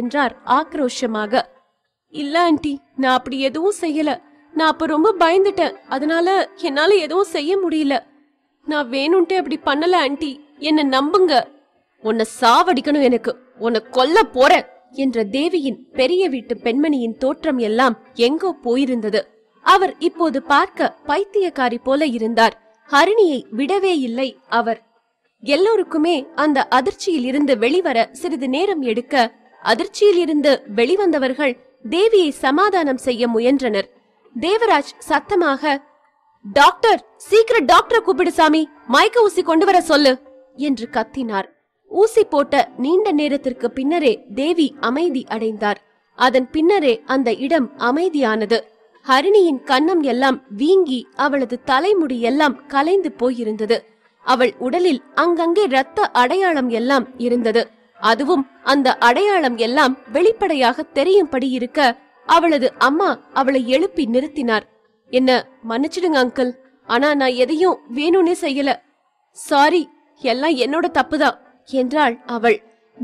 என்றார் ஆக்ரோஷமாக இல்ல ஆண்டி நான் அப்படி எதுவும் செய்யல நான் அப்ப ரொம்ப பயந்துட்டேன் அதனால என்னால எதுவும் செய்ய முடியல நான் வேணும்ட்டே அப்படி பண்ணல ஆண்டி என்ன நம்புங்க உன்னை சாவடிக்கணும் எனக்கு உன்னை கொல்ல போற என்ற தேவியின் பெரிய வீட்டு பெண்மணியின் தோற்றம் எல்லாம் எங்கோ போயிருந்தது அவர் இப்போது பார்க்க பைத்தியக்காரி போல இருந்தார் ஹரிணியை விடவே இல்லை அவர் எல்லோருக்குமே அந்த அதிர்ச்சியில் இருந்து வெளிவர சிறிது நேரம் எடுக்க அதிர்ச்சியில் இருந்து வெளிவந்தவர்கள் தேவியை சமாதானம் செய்ய முயன்றனர் தேவராஜ் சத்தமாக டாக்டர் சீக்கிரம் டாக்டரை கூப்பிடு சாமி மயக்க ஊசி கொண்டு வர சொல்லு என்று கத்தினார் ஊசி போட்ட நீண்ட நேரத்திற்கு பின்னரே தேவி அமைதி அடைந்தார் அதன் பின்னரே அந்த இடம் அமைதியானது ஹரிணியின் கன்னம் எல்லாம் வீங்கி அவளது தலைமுடி எல்லாம் கலைந்து போயிருந்தது அவள் உடலில் அங்கங்கே இரத்த அடையாளம் எல்லாம் இருந்தது அதுவும் அந்த அடையாளம் எல்லாம் வெளிப்படையாக தெரியும்படி இருக்க அவளது அம்மா அவளை எழுப்பி நிறுத்தினார் என்ன மன்னிச்சிடுங்க அங்கிள் ஆனா நான் எதையும் வேணும்னே செய்யல சாரி எல்லாம் என்னோட தப்புதான் என்றாள் அவள்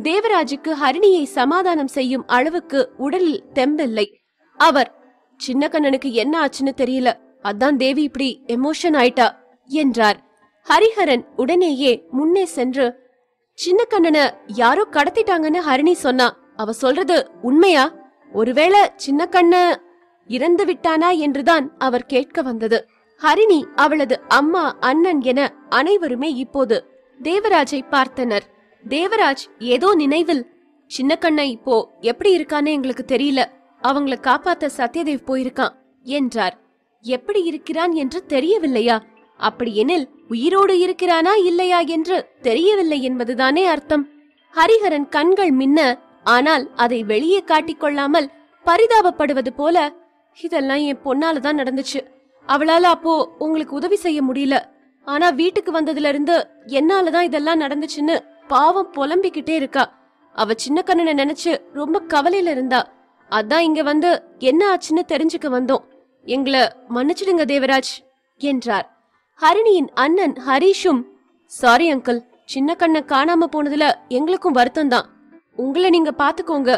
தேவராஜுக்கு ஹரிணியை சமாதானம் செய்யும் அளவுக்கு உடலில் தெம்பில்லை அவர் சின்ன கண்ணனுக்கு என்ன ஆச்சுன்னு தெரியல அதான் தேவி இப்படி எமோஷன் ஆயிட்டா என்றார் ஹரிஹரன் உடனேயே முன்னே சென்று சின்ன கண்ணனை யாரோ கடத்திட்டாங்கன்னு ஹரிணி சொன்னா அவ சொல்றது உண்மையா ஒருவேளை சின்ன கண்ண இறந்து விட்டானா என்றுதான் அவர் கேட்க வந்தது ஹரிணி அவளது அம்மா அண்ணன் என அனைவருமே இப்போது தேவராஜை பார்த்தனர் தேவராஜ் ஏதோ நினைவில் சின்ன கண்ணை இப்போ எப்படி இருக்கானே எங்களுக்கு தெரியல அவங்கள காப்பாத்த சத்யதேவ் போயிருக்கான் என்றார் எப்படி இருக்கிறான் என்று தெரியவில்லையா அப்படியெனில் உயிரோடு இருக்கிறானா இல்லையா என்று தெரியவில்லை என்பதுதானே அர்த்தம் ஹரிஹரன் கண்கள் மின்ன ஆனால் அதை வெளியே காட்டிக்கொள்ளாமல் பரிதாபப்படுவது போல இதெல்லாம் என் பொண்ணால தான் நடந்துச்சு அவளால அப்போ உங்களுக்கு உதவி செய்ய முடியல ஆனா வீட்டுக்கு வந்ததுல இருந்து என்னாலதான் இதெல்லாம் நடந்துச்சுன்னு பாவம் புலம்பிக்கிட்டே இருக்கா அவ சின்ன கண்ணனை நினைச்சு ரொம்ப கவலையில இருந்தா அதான் இங்க வந்து என்ன ஆச்சுன்னு தெரிஞ்சுக்க வந்தோம் எங்களை மன்னிச்சிடுங்க தேவராஜ் என்றார் ஹரிணியின் அண்ணன் ஹரீஷும் சாரி அங்கிள் சின்ன கண்ணை காணாம போனதுல எங்களுக்கும் வருத்தம் தான் உங்களை நீங்க பாத்துக்கோங்க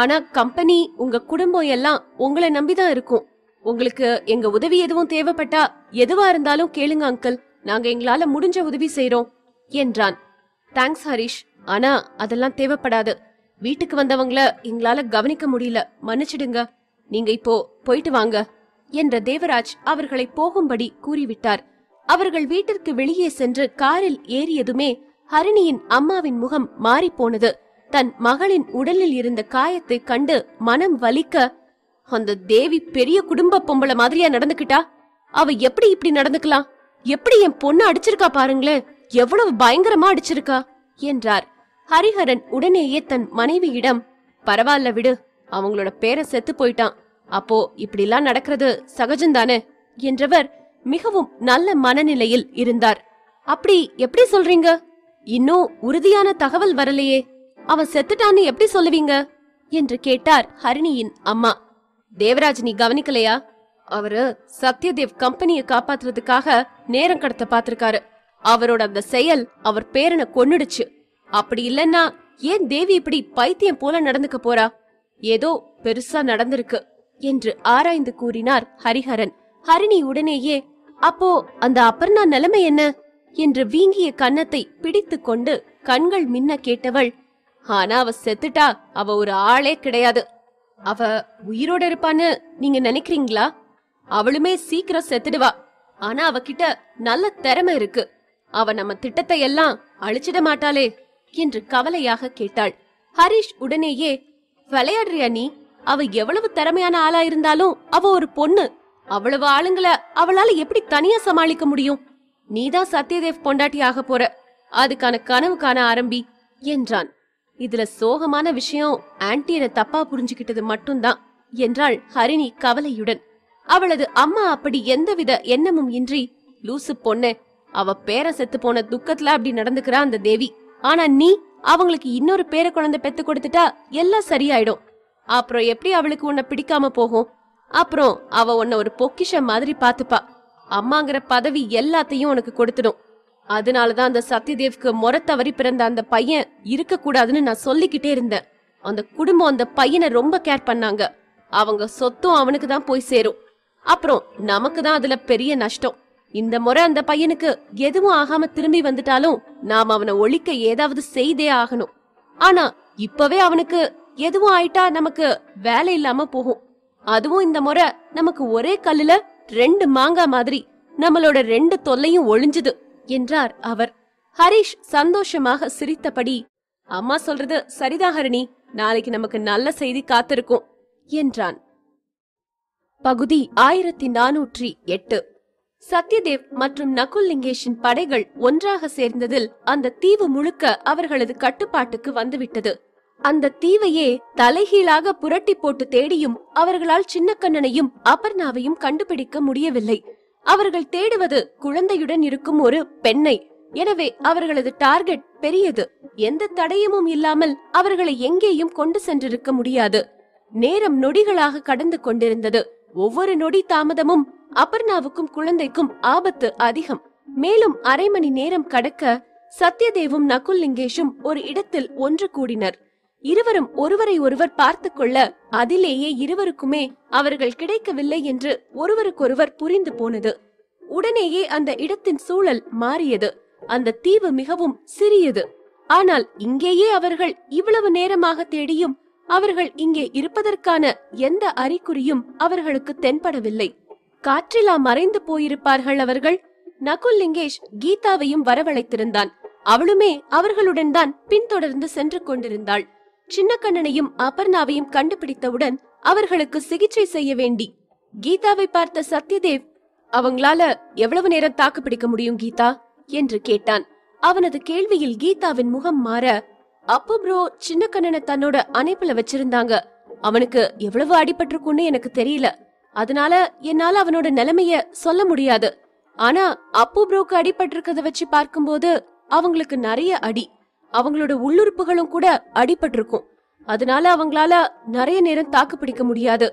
ஆனா கம்பெனி உங்க குடும்பம் எல்லாம் உங்களை நம்பிதான் இருக்கும் உங்களுக்கு எங்க உதவி எதுவும் தேவைப்பட்டா எதுவா இருந்தாலும் கேளுங்க அங்கிள் நாங்க எங்களால முடிஞ்ச உதவி செய்யறோம் என்றான் தேங்க்ஸ் ஹரிஷ் ஆனா அதெல்லாம் தேவைப்படாது வீட்டுக்கு வந்தவங்கள எங்களால கவனிக்க முடியல மன்னிச்சிடுங்க நீங்க இப்போ போயிட்டு வாங்க என்ற தேவராஜ் அவர்களை போகும்படி கூறிவிட்டார் அவர்கள் வீட்டிற்கு வெளியே சென்று காரில் ஏறியதுமே ஹரிணியின் அம்மாவின் முகம் மாறிப்போனது தன் மகளின் உடலில் இருந்த காயத்தை கண்டு மனம் வலிக்க அந்த தேவி பெரிய குடும்ப பொம்பளை மாதிரியா நடந்துகிட்டா அவ எப்படி இப்படி நடந்துக்கலாம் எப்படி என் பொண்ணு அடிச்சிருக்கா பாருங்களேன் எவ்வளவு பயங்கரமா அடிச்சிருக்கா என்றார் ஹரிஹரன் உடனேயே தன் மனைவியிடம் பரவாயில்ல விடு அவங்களோட பேர செத்து போயிட்டான் அப்போ இப்படிலாம் நடக்கிறது சகஜம்தானே என்றவர் மிகவும் நல்ல மனநிலையில் இருந்தார் அப்படி எப்படி சொல்றீங்க இன்னும் உறுதியான தகவல் வரலையே அவ செத்துட்டான்னு எப்படி சொல்லுவீங்க என்று கேட்டார் ஹரிணியின் அம்மா தேவராஜ் நீ கவனிக்கலையா அவரு சத்யதேவ் கம்பெனியை காப்பாத்துறதுக்காக நேரம் கடத்த பாத்திருக்காரு அவரோட அந்த செயல் அவர் பேரனை கொன்னுடுச்சு அப்படி இல்லைன்னா ஏன் தேவி இப்படி பைத்தியம் போல நடந்துக்க போறா ஏதோ பெருசா நடந்திருக்கு என்று ஆராய்ந்து கூறினார் ஹரிஹரன் ஹரிணி உடனேயே அப்போ அந்த அபர்ணா நிலைமை என்ன என்று வீங்கிய கன்னத்தை பிடித்து கொண்டு கண்கள் மின்ன கேட்டவள் ஆனா அவ செத்துட்டா அவ ஒரு ஆளே கிடையாது அவ உயிரோட இருப்பான்னு நீங்க நினைக்கிறீங்களா அவளுமே சீக்கிரம் செத்துடுவா ஆனா அவகிட்ட நல்ல திறமை இருக்கு அவ நம்ம திட்டத்தை எல்லாம் அழிச்சிட மாட்டாளே என்று கவலையாக கேட்டாள் ஹரிஷ் உடனேயே விளையாடுறியா நீ அவ எவ்வளவு திறமையான ஆளா இருந்தாலும் அவ ஒரு பொண்ணு அவ்வளவு ஆளுங்களை அவளால எப்படி தனியா சமாளிக்க முடியும் நீதான் சத்யதேவ் பொண்டாட்டி ஆக போற அதுக்கான கனவு காண ஆரம்பி என்றான் இதுல சோகமான விஷயம் ஆன்டி என தப்பா புரிஞ்சுகிட்டது மட்டும்தான் என்றாள் ஹரிணி கவலையுடன் அவளது அம்மா அப்படி எந்தவித எண்ணமும் இன்றி லூசு பொண்ணு அவ பேர செத்து போன துக்கத்துல அப்படி நடந்துக்கிறா அந்த தேவி ஆனா நீ அவங்களுக்கு இன்னொரு பேர குழந்தை பெத்து கொடுத்துட்டா எல்லாம் சரியாயிடும் அப்புறம் எப்படி அவளுக்கு உன்னை பிடிக்காம போகும் அப்புறம் அவ உன்னை ஒரு பொக்கிஷ மாதிரி பாத்துப்பா அம்மாங்கிற பதவி எல்லாத்தையும் உனக்கு கொடுத்துடும் அதனாலதான் அந்த சத்யதேவ்க்கு முறை தவறி பிறந்த அந்த பையன் இருக்க கூடாதுன்னு நான் சொல்லிக்கிட்டே இருந்தேன் அந்த குடும்பம் அந்த பையனை ரொம்ப கேர் பண்ணாங்க அவங்க சொத்தும் அவனுக்கு தான் போய் சேரும் அப்புறம் நமக்கு தான் அதுல பெரிய நஷ்டம் இந்த முறை அந்த பையனுக்கு எதுவும் ஆகாம திரும்பி வந்துட்டாலும் நாம் அவனை ஒழிக்க ஏதாவது செய்தே ஆகணும் ஆனா இப்பவே அவனுக்கு எதுவும் ஆயிட்டா நமக்கு வேலை இல்லாம போகும் அதுவும் இந்த முறை நமக்கு ஒரே கல்லுல ரெண்டு மாங்கா மாதிரி நம்மளோட ரெண்டு தொல்லையும் ஒழிஞ்சுது என்றார் அவர் ஹரீஷ் சந்தோஷமாக சிரித்தபடி அம்மா சொல்றது சரிதான் ஹரிணி நாளைக்கு நமக்கு நல்ல செய்தி காத்திருக்கும் என்றான் பகுதி ஆயிரத்தி நானூற்றி எட்டு சத்யதேவ் மற்றும் நகுல் லிங்கேஷின் படைகள் ஒன்றாக சேர்ந்ததில் அந்த தீவு முழுக்க அவர்களது கட்டுப்பாட்டுக்கு வந்துவிட்டது அந்த தீவையே தலைகீழாக புரட்டி போட்டு தேடியும் அவர்களால் சின்னக்கண்ணனையும் அபர்ணாவையும் கண்டுபிடிக்க முடியவில்லை அவர்கள் தேடுவது குழந்தையுடன் இருக்கும் ஒரு பெண்ணை எனவே அவர்களது டார்கெட் பெரியது எந்த தடயமும் இல்லாமல் அவர்களை எங்கேயும் கொண்டு சென்றிருக்க முடியாது நேரம் நொடிகளாக கடந்து கொண்டிருந்தது ஒவ்வொரு நொடி தாமதமும் அபர்ணாவுக்கும் குழந்தைக்கும் ஆபத்து அதிகம் மேலும் அரை மணி நேரம் கடக்க சத்யதேவும் நகுல் லிங்கேஷும் ஒரு இடத்தில் ஒன்று கூடினர் இருவரும் ஒருவரை ஒருவர் பார்த்து கொள்ள அதிலேயே இருவருக்குமே அவர்கள் கிடைக்கவில்லை என்று ஒருவருக்கொருவர் புரிந்து போனது உடனேயே அந்த இடத்தின் சூழல் மாறியது அந்த தீவு மிகவும் சிறியது ஆனால் இங்கேயே அவர்கள் இவ்வளவு நேரமாக தேடியும் அவர்கள் இங்கே இருப்பதற்கான எந்த அறிகுறியும் அவர்களுக்கு தென்படவில்லை காற்றிலா மறைந்து போயிருப்பார்கள் அவர்கள் நகுல் லிங்கேஷ் கீதாவையும் வரவழைத்திருந்தான் அவளுமே அவர்களுடன் தான் பின்தொடர்ந்து சென்று கொண்டிருந்தாள் சின்னக்கண்ணனையும் அபர்ணாவையும் கண்டுபிடித்தவுடன் அவர்களுக்கு சிகிச்சை செய்ய வேண்டி கீதாவை பார்த்த சத்யதேவ் அவங்களால எவ்வளவு நேரம் தாக்கு பிடிக்க முடியும் கீதா என்று கேட்டான் அவனது கேள்வியில் கீதாவின் முகம் மாற அப்பு ப்ரோ சின்ன கண்ணனை தன்னோட அணைப்புல வச்சிருந்தாங்க அவனுக்கு எவ்வளவு அடிபட்டிருக்கும்னு எனக்கு தெரியல அதனால என்னால அவனோட நிலைமைய சொல்ல முடியாது ஆனா அப்பு ப்ரோக்கு அடிபட்டிருக்கத வச்சு பார்க்கும்போது அவங்களுக்கு நிறைய அடி அவங்களோட உள்ளுறுப்புகளும் கூட அடிபட்டிருக்கும் அதனால அவங்களால நிறைய நேரம் தாக்கு பிடிக்க முடியாது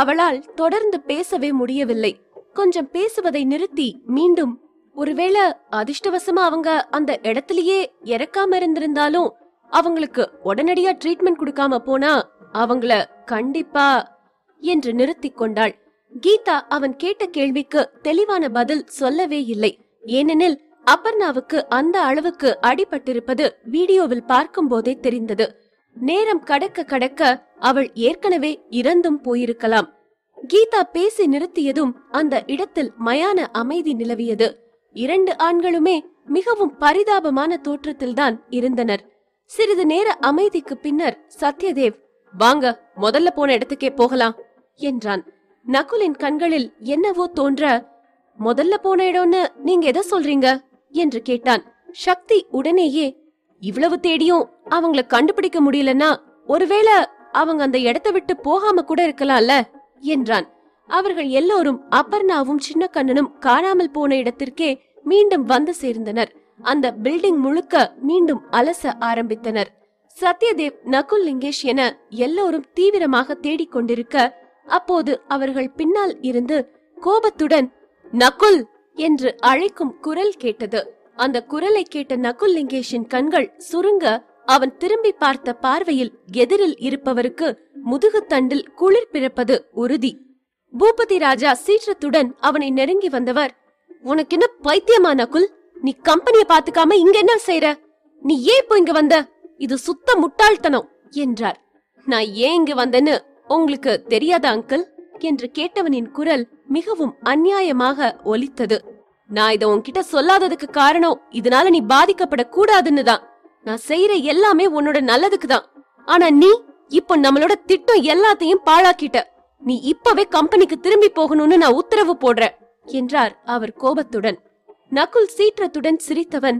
அவளால் தொடர்ந்து பேசவே முடியவில்லை கொஞ்சம் பேசுவதை நிறுத்தி மீண்டும் ஒருவேளை அதிர்ஷ்டவசமா அவங்க அந்த இடத்துலயே இறக்காம இருந்திருந்தாலும் அவங்களுக்கு உடனடியா ட்ரீட்மெண்ட் கொடுக்காம போனா அவங்கள கண்டிப்பா என்று நிறுத்தி கொண்டாள் கீதா அவன் கேட்ட கேள்விக்கு தெளிவான பதில் சொல்லவே இல்லை ஏனெனில் அபர்ணாவுக்கு அந்த அளவுக்கு அடிபட்டிருப்பது வீடியோவில் பார்க்கும் போதே தெரிந்தது நேரம் கடக்க கடக்க அவள் ஏற்கனவே இறந்தும் போயிருக்கலாம் கீதா பேசி நிறுத்தியதும் அந்த இடத்தில் மயான அமைதி நிலவியது இரண்டு ஆண்களுமே மிகவும் பரிதாபமான தோற்றத்தில்தான் இருந்தனர் சிறிது நேர அமைதிக்கு பின்னர் சத்யதேவ் வாங்க முதல்ல போன இடத்துக்கே போகலாம் என்றான் நகுலின் கண்களில் என்னவோ தோன்ற முதல்ல போன இடம்னு நீங்க எதை சொல்றீங்க என்று கேட்டான் சக்தி உடனேயே இவ்வளவு தேடியும் அவங்கள கண்டுபிடிக்க முடியலன்னா ஒருவேளை அவங்க அந்த இடத்தை விட்டு போகாம கூட இருக்கலாம்ல என்றான் அவர்கள் எல்லோரும் அப்பர்ணாவும் சின்ன கண்ணனும் காணாமல் போன இடத்திற்கே மீண்டும் வந்து சேர்ந்தனர் அந்த பில்டிங் முழுக்க மீண்டும் அலச ஆரம்பித்தனர் சத்யதேவ் நகுல் லிங்கேஷ் என எல்லோரும் தீவிரமாக தேடிக் கொண்டிருக்க அப்போது அவர்கள் பின்னால் இருந்து கோபத்துடன் நகுல் என்று அழைக்கும் குரல் கேட்டது அந்த குரலை கேட்ட நகுல் லிங்கேஷின் கண்கள் சுருங்க அவன் திரும்பி பார்த்த பார்வையில் எதிரில் இருப்பவருக்கு தண்டில் குளிர் பிறப்பது உறுதி பூபதி ராஜா சீற்றத்துடன் அவனை நெருங்கி வந்தவர் உனக்கு என்ன பைத்தியமா நகுல் நீ கம்பெனிய பாத்துக்காம இங்க என்ன செய்ற நீ ஏன் இப்போ இங்க வந்த இது சுத்த முட்டாள்தனம் என்றார் நான் ஏன் இங்க வந்தேன்னு உங்களுக்கு தெரியாதா அங்கிள் என்று கேட்டவனின் குரல் மிகவும் அநியாயமாக ஒலித்தது நான் இத உன்கிட்ட சொல்லாததுக்கு காரணம் இதனால நீ பாதிக்கப்பட தான் நான் செய்யற எல்லாமே உன்னோட நல்லதுக்கு தான் ஆனா நீ இப்ப நம்மளோட திட்டம் எல்லாத்தையும் பாழாக்கிட்ட நீ இப்பவே கம்பெனிக்கு திரும்பி போகணும்னு நான் உத்தரவு போடுறேன் என்றார் அவர் கோபத்துடன் நகுல் சீற்றத்துடன் சிரித்தவன்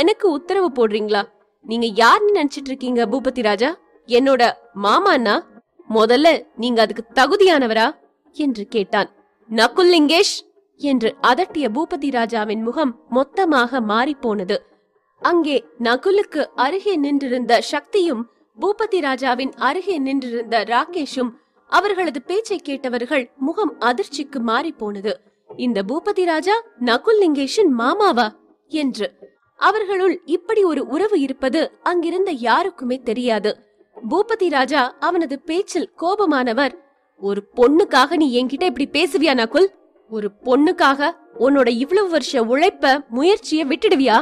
எனக்கு உத்தரவு போடுறீங்களா நீங்க யாருன்னு நினைச்சிட்டு இருக்கீங்க பூபதி ராஜா என்னோட மாமான்னா முதல்ல நீங்க அதுக்கு தகுதியானவரா என்று கேட்டான் நக்குல் லிங்கேஷ் என்று அதட்டிய பூபதி ராஜாவின் முகம் மொத்தமாக மாறிப்போனது அங்கே நகுலுக்கு அருகே நின்றிருந்த சக்தியும் பூபதி ராஜாவின் அருகே நின்றிருந்த ராகேஷும் அவர்களது பேச்சை கேட்டவர்கள் முகம் அதிர்ச்சிக்கு மாறி போனது இந்த பூபதி ராஜா நகுல் லிங்கேஷின் மாமாவா என்று அவர்களுள் இப்படி ஒரு உறவு இருப்பது அங்கிருந்த யாருக்குமே தெரியாது பூபதி ராஜா அவனது பேச்சில் கோபமானவர் ஒரு பொண்ணுக்காக நீ என்கிட்ட இப்படி பேசுவியா நகுல் ஒரு பொண்ணுக்காக உன்னோட இவ்வளவு வருஷ உழைப்ப முயற்சிய விட்டுடுவியா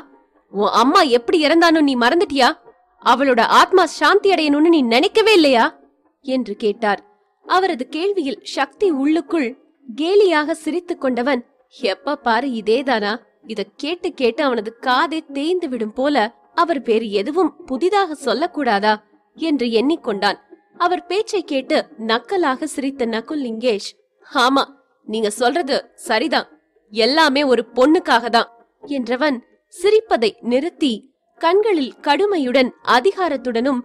உன் அம்மா எப்படி இறந்தானு நீ மறந்துட்டியா அவளோட ஆத்மா சாந்தி அடையணும்னு நீ நினைக்கவே இல்லையா என்று கேட்டார் அவரது கேள்வியில் சக்தி உள்ளுக்குள் கேலியாக சிரித்து கொண்டவன் எப்ப பாரு இதேதானா இத கேட்டு கேட்டு அவனது காதை தேய்ந்து விடும் போல அவர் வேறு எதுவும் புதிதாக சொல்லக்கூடாதா என்று எண்ணிக்கொண்டான் அவர் பேச்சை கேட்டு நக்கலாக சிரித்த நகுல் லிங்கேஷ் ஆமா நீங்க சொல்றது சரிதான் எல்லாமே ஒரு பொண்ணுக்காக தான் என்றவன் சிரிப்பதை நிறுத்தி கண்களில் கடுமையுடன் அதிகாரத்துடனும்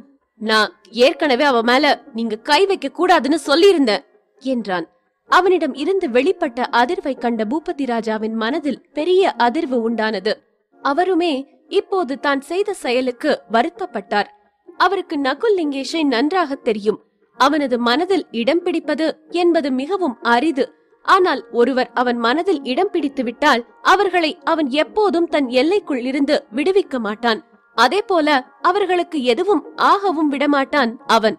நான் ஏற்கனவே அவ மேல நீங்க கை வைக்க கூடாதுன்னு சொல்லியிருந்தேன் என்றான் அவனிடம் இருந்து வெளிப்பட்ட அதிர்வை கண்ட பூபதி ராஜாவின் மனதில் பெரிய அதிர்வு உண்டானது அவருமே இப்போது தான் செய்த செயலுக்கு வருத்தப்பட்டார் அவருக்கு நகுல் லிங்கேஷை நன்றாக தெரியும் அவனது மனதில் இடம் பிடிப்பது என்பது மிகவும் அரிது ஆனால் ஒருவர் அவன் மனதில் இடம் பிடித்து விட்டால் அவர்களை அவன் எப்போதும் தன் எல்லைக்குள் இருந்து விடுவிக்க மாட்டான் அதே போல அவர்களுக்கு எதுவும் ஆகவும் விடமாட்டான் அவன்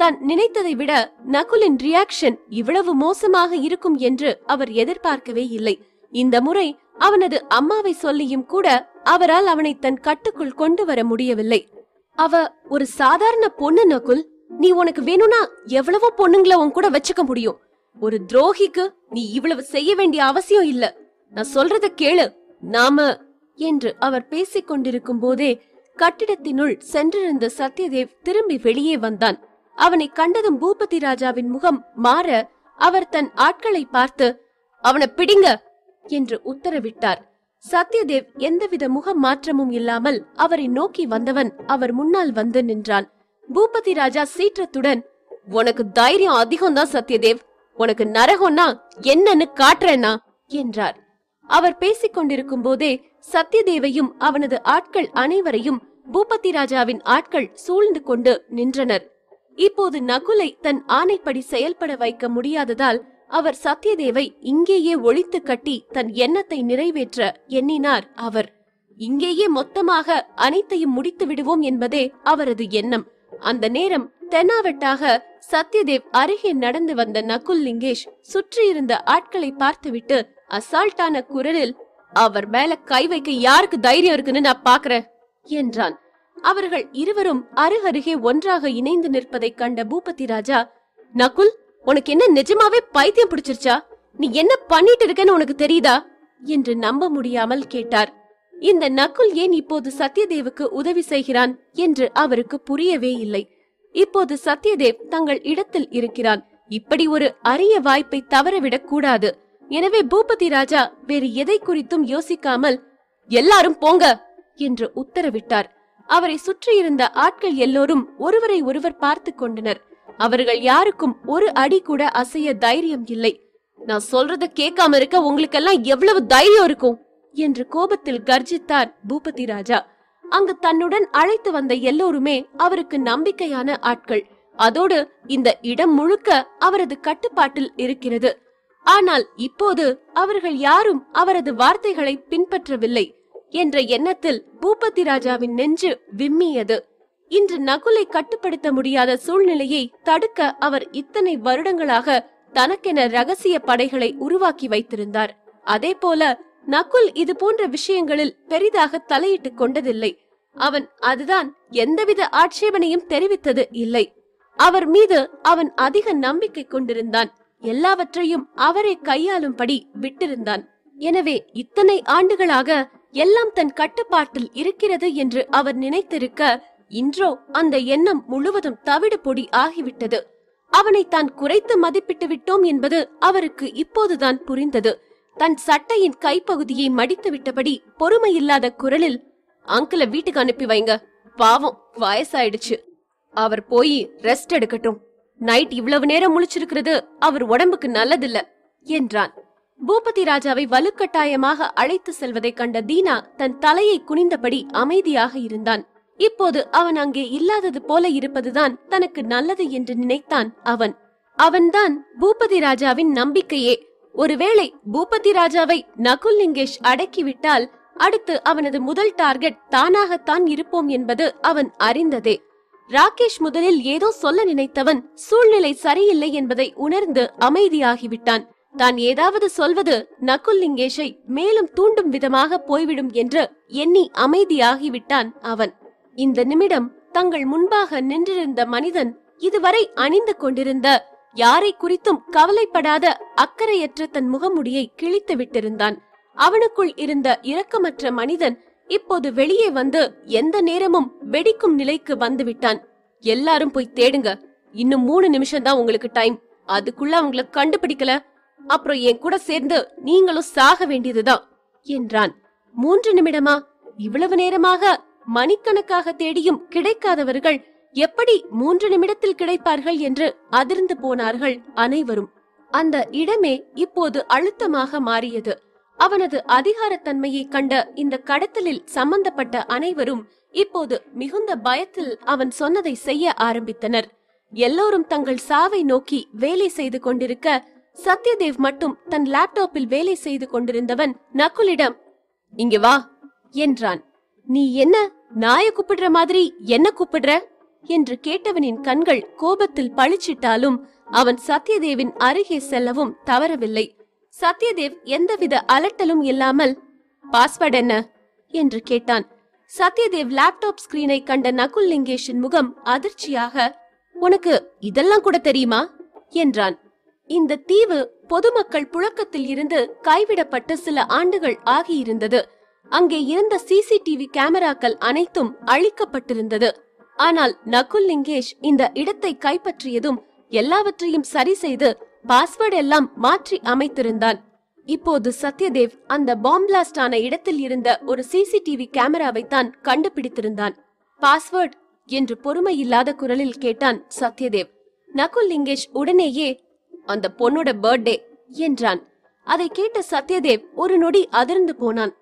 தான் நினைத்ததை விட நகுலின் ரியாக்ஷன் இவ்வளவு மோசமாக இருக்கும் என்று அவர் எதிர்பார்க்கவே இல்லை இந்த முறை அவனது அம்மாவை சொல்லியும் கூட அவரால் அவனை தன் கட்டுக்குள் கொண்டு வர முடியவில்லை அவ ஒரு சாதாரண பொண்ணு நகுல் நீ உனக்கு வேணும்னா எவ்வளவோ பொண்ணுங்கள உன் கூட வச்சுக்க முடியும் ஒரு துரோகிக்கு நீ இவ்வளவு செய்ய வேண்டிய அவசியம் இல்ல நான் சொல்றத கேளு நாம என்று அவர் பேசிக் கொண்டிருக்கும் போதே கட்டிடத்தினுள் சென்றிருந்த சத்யதேவ் திரும்பி வெளியே வந்தான் அவனை கண்டதும் பூபதி ராஜாவின் முகம் மாற அவர் தன் ஆட்களை பார்த்து அவனை பிடிங்க என்று உத்தரவிட்டார் சத்யதேவ் எந்தவித முக மாற்றமும் இல்லாமல் அவரை நோக்கி வந்தவன் அவர் முன்னால் வந்து நின்றான் பூபதி ராஜா சீற்றத்துடன் உனக்கு தைரியம் அதிகம் தான் சத்யதேவ் உனக்கு நரகம்னா என்னன்னு காட்டுறேனா என்றார் அவர் பேசிக் கொண்டிருக்கும் போதே சத்யதேவையும் அவனது ஆட்கள் அனைவரையும் பூபதி ராஜாவின் ஆட்கள் சூழ்ந்து கொண்டு நின்றனர் இப்போது நகுலை தன் ஆணைப்படி செயல்பட வைக்க முடியாததால் அவர் சத்யதேவை இங்கேயே ஒழித்து கட்டி தன் எண்ணத்தை நிறைவேற்ற எண்ணினார் அவர் இங்கேயே மொத்தமாக அனைத்தையும் முடித்து விடுவோம் என்பதே அவரது எண்ணம் அந்த நேரம் தென்னாவட்டாக சத்யதேவ் அருகே நடந்து வந்த நகுல் லிங்கேஷ் சுற்றி இருந்த ஆட்களை பார்த்துவிட்டு அசால்ட்டான குரலில் அவர் மேல கை வைக்க யாருக்கு தைரியம் இருக்குன்னு நான் பாக்குறேன் என்றான் அவர்கள் இருவரும் அருகருகே ஒன்றாக இணைந்து நிற்பதைக் கண்ட பூபதி ராஜா நகுல் உனக்கு என்ன நிஜமாவே பைத்தியம் பிடிச்சிருச்சா நீ என்ன பண்ணிட்டு இருக்கன்னு உனக்கு தெரியுதா என்று நம்ப முடியாமல் கேட்டார் இந்த நக்குல் ஏன் இப்போது சத்யதேவுக்கு உதவி செய்கிறான் என்று அவருக்கு புரியவே இல்லை இப்போது சத்யதேவ் தங்கள் இடத்தில் இருக்கிறான் இப்படி ஒரு அரிய வாய்ப்பை தவறவிடக் கூடாது எனவே பூபதி ராஜா வேறு எதை குறித்தும் யோசிக்காமல் எல்லாரும் போங்க என்று உத்தரவிட்டார் அவரை சுற்றியிருந்த ஆட்கள் எல்லோரும் ஒருவரை ஒருவர் பார்த்து கொண்டனர் அவர்கள் யாருக்கும் ஒரு அடி கூட அசைய தைரியம் இல்லை நான் சொல்றத கேட்காம இருக்க உங்களுக்கெல்லாம் எவ்வளவு தைரியம் இருக்கும் என்று கோபத்தில் கர்ஜித்தார் பூபதி ராஜா அங்கு தன்னுடன் அழைத்து வந்த எல்லோருமே அவருக்கு நம்பிக்கையான ஆட்கள் அதோடு இந்த இடம் முழுக்க அவரது கட்டுப்பாட்டில் இருக்கிறது ஆனால் இப்போது அவர்கள் யாரும் அவரது வார்த்தைகளை பின்பற்றவில்லை என்ற எண்ணத்தில் பூபதி ராஜாவின் நெஞ்சு விம்மியது இன்று நகுலை கட்டுப்படுத்த முடியாத சூழ்நிலையை தடுக்க அவர் இத்தனை வருடங்களாக தனக்கென ரகசிய படைகளை உருவாக்கி வைத்திருந்தார் அதே போல நகுல் இது போன்ற விஷயங்களில் பெரிதாக தலையிட்டுக் கொண்டதில்லை அவன் அதுதான் எந்தவித ஆட்சேபனையும் தெரிவித்தது இல்லை அவர் மீது அவன் அதிக நம்பிக்கை கொண்டிருந்தான் எல்லாவற்றையும் அவரை கையாளும்படி விட்டிருந்தான் எனவே இத்தனை ஆண்டுகளாக எல்லாம் தன் கட்டுப்பாட்டில் இருக்கிறது என்று அவர் நினைத்திருக்க இன்றோ அந்த எண்ணம் முழுவதும் தவிடு பொடி ஆகிவிட்டது அவனை தான் குறைத்து மதிப்பிட்டு விட்டோம் என்பது அவருக்கு இப்போதுதான் புரிந்தது தன் சட்டையின் கைப்பகுதியை மடித்து விட்டபடி பொறுமையில்லாத குரலில் அங்கிளை வீட்டுக்கு அனுப்பி வைங்க பாவம் வயசாயிடுச்சு அவர் போய் ரெஸ்ட் எடுக்கட்டும் நைட் இவ்வளவு நேரம் முழிச்சிருக்கிறது அவர் உடம்புக்கு நல்லதில்ல என்றான் பூபதி ராஜாவை வலுக்கட்டாயமாக அழைத்து செல்வதை கண்ட தீனா தன் தலையை குனிந்தபடி அமைதியாக இருந்தான் இப்போது அவன் அங்கே இல்லாதது போல இருப்பதுதான் தனக்கு நல்லது என்று நினைத்தான் அவன் அவன்தான் பூபதி ராஜாவின் நம்பிக்கையே ஒருவேளை பூபதி ராஜாவை நகுல் லிங்கேஷ் அடக்கிவிட்டால் அடுத்து அவனது முதல் டார்கெட் தானாகத்தான் இருப்போம் என்பது அவன் அறிந்ததே ராகேஷ் முதலில் ஏதோ சொல்ல நினைத்தவன் சூழ்நிலை சரியில்லை என்பதை உணர்ந்து அமைதியாகிவிட்டான் தான் ஏதாவது சொல்வது நகுல் லிங்கேஷை மேலும் தூண்டும் விதமாக போய்விடும் என்று எண்ணி அமைதியாகிவிட்டான் அவன் இந்த நிமிடம் தங்கள் முன்பாக நின்றிருந்த மனிதன் இதுவரை அணிந்து கொண்டிருந்த யாரை குறித்தும் கவலைப்படாத அக்கறையற்ற தன் முகமுடியை கிழித்து விட்டிருந்தான் அவனுக்குள் இருந்த இரக்கமற்ற மனிதன் இப்போது வெளியே வந்து எந்த நேரமும் வெடிக்கும் நிலைக்கு வந்துவிட்டான் எல்லாரும் போய் தேடுங்க இன்னும் மூணு நிமிஷம் தான் உங்களுக்கு டைம் அதுக்குள்ள அவங்கள கண்டுபிடிக்கல அப்புறம் என் கூட சேர்ந்து நீங்களும் சாக வேண்டியதுதான் என்றான் மூன்று நிமிடமா இவ்வளவு நேரமாக மணிக்கணக்காக தேடியும் கிடைக்காதவர்கள் எப்படி மூன்று நிமிடத்தில் கிடைப்பார்கள் என்று அதிர்ந்து போனார்கள் அனைவரும் அந்த இடமே இப்போது அழுத்தமாக மாறியது அவனது அதிகாரத்தன்மையை கண்ட இந்த கடத்தலில் சம்பந்தப்பட்ட அனைவரும் இப்போது மிகுந்த பயத்தில் அவன் சொன்னதை செய்ய ஆரம்பித்தனர் எல்லோரும் தங்கள் சாவை நோக்கி வேலை செய்து கொண்டிருக்க சத்யதேவ் மட்டும் தன் லேப்டாப்பில் வேலை செய்து கொண்டிருந்தவன் நக்குலிடம் இங்கே வா என்றான் நீ என்ன நாய கூப்பிடுற மாதிரி என்ன கூப்பிடுற என்று கேட்டவனின் கண்கள் கோபத்தில் பளிச்சிட்டாலும் அவன் சத்யதேவின் அருகே செல்லவும் தவறவில்லை சத்யதேவ் எந்தவித அலட்டலும் இல்லாமல் பாஸ்வேர்ட் என்ன என்று கேட்டான் சத்யதேவ் லேப்டாப் ஸ்கிரீனை கண்ட நகுல் லிங்கேஷின் முகம் அதிர்ச்சியாக உனக்கு இதெல்லாம் கூட தெரியுமா என்றான் இந்த தீவு பொதுமக்கள் புழக்கத்தில் இருந்து கைவிடப்பட்ட சில ஆண்டுகள் ஆகியிருந்தது அங்கே இருந்த சிசிடிவி கேமராக்கள் அனைத்தும் அழிக்கப்பட்டிருந்தது ஆனால் நகுல் லிங்கேஷ் இந்த இடத்தை கைப்பற்றியதும் எல்லாவற்றையும் சரி செய்து பாஸ்வேர்டு எல்லாம் மாற்றி அமைத்திருந்தான் இப்போது சத்யதேவ் அந்த பாம் பிளாஸ்ட் ஆன இடத்தில் இருந்த ஒரு சிசிடிவி கேமராவை தான் கண்டுபிடித்திருந்தான் பாஸ்வேர்ட் என்று பொறுமை இல்லாத குரலில் கேட்டான் சத்யதேவ் நகுல் லிங்கேஷ் உடனேயே அந்த பொண்ணோட பர்த்டே என்றான் அதை கேட்ட சத்யதேவ் ஒரு நொடி அதிர்ந்து போனான்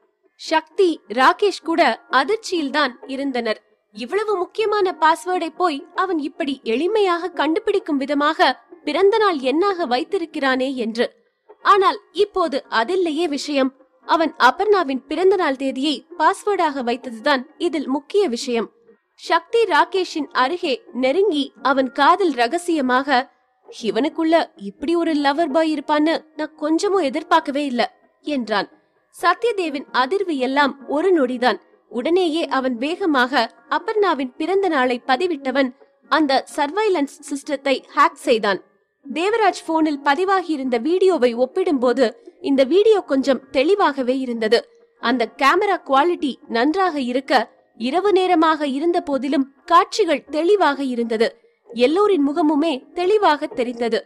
சக்தி ராகேஷ் கூட அதிர்ச்சியில் தான் இருந்தனர் இவ்வளவு முக்கியமான பாஸ்வேர்டை போய் அவன் இப்படி எளிமையாக கண்டுபிடிக்கும் விதமாக பிறந்த நாள் என்னாக வைத்திருக்கிறானே என்று ஆனால் இப்போது அதில்லையே விஷயம் அவன் அபர்ணாவின் பிறந்த நாள் தேதியை பாஸ்வேர்டாக வைத்ததுதான் இதில் முக்கிய விஷயம் சக்தி ராகேஷின் அருகே நெருங்கி அவன் காதில் ரகசியமாக இவனுக்குள்ள இப்படி ஒரு லவர் பாய் இருப்பான்னு நான் கொஞ்சமும் எதிர்பார்க்கவே இல்ல என்றான் சத்யதேவின் அதிர்வு எல்லாம் ஒரு நொடிதான் உடனேயே அவன் வேகமாக அப்பர்ணாவின் பிறந்த நாளை பதிவிட்டவன் அந்த சர்வைலன்ஸ் சிஸ்டத்தை ஹேக் செய்தான் தேவராஜ் போனில் பதிவாகி இருந்த வீடியோவை ஒப்பிடும்போது இந்த வீடியோ கொஞ்சம் தெளிவாகவே இருந்தது அந்த கேமரா குவாலிட்டி நன்றாக இருக்க இரவு நேரமாக இருந்த போதிலும் காட்சிகள் தெளிவாக இருந்தது எல்லோரின் முகமுமே தெளிவாக தெரிந்தது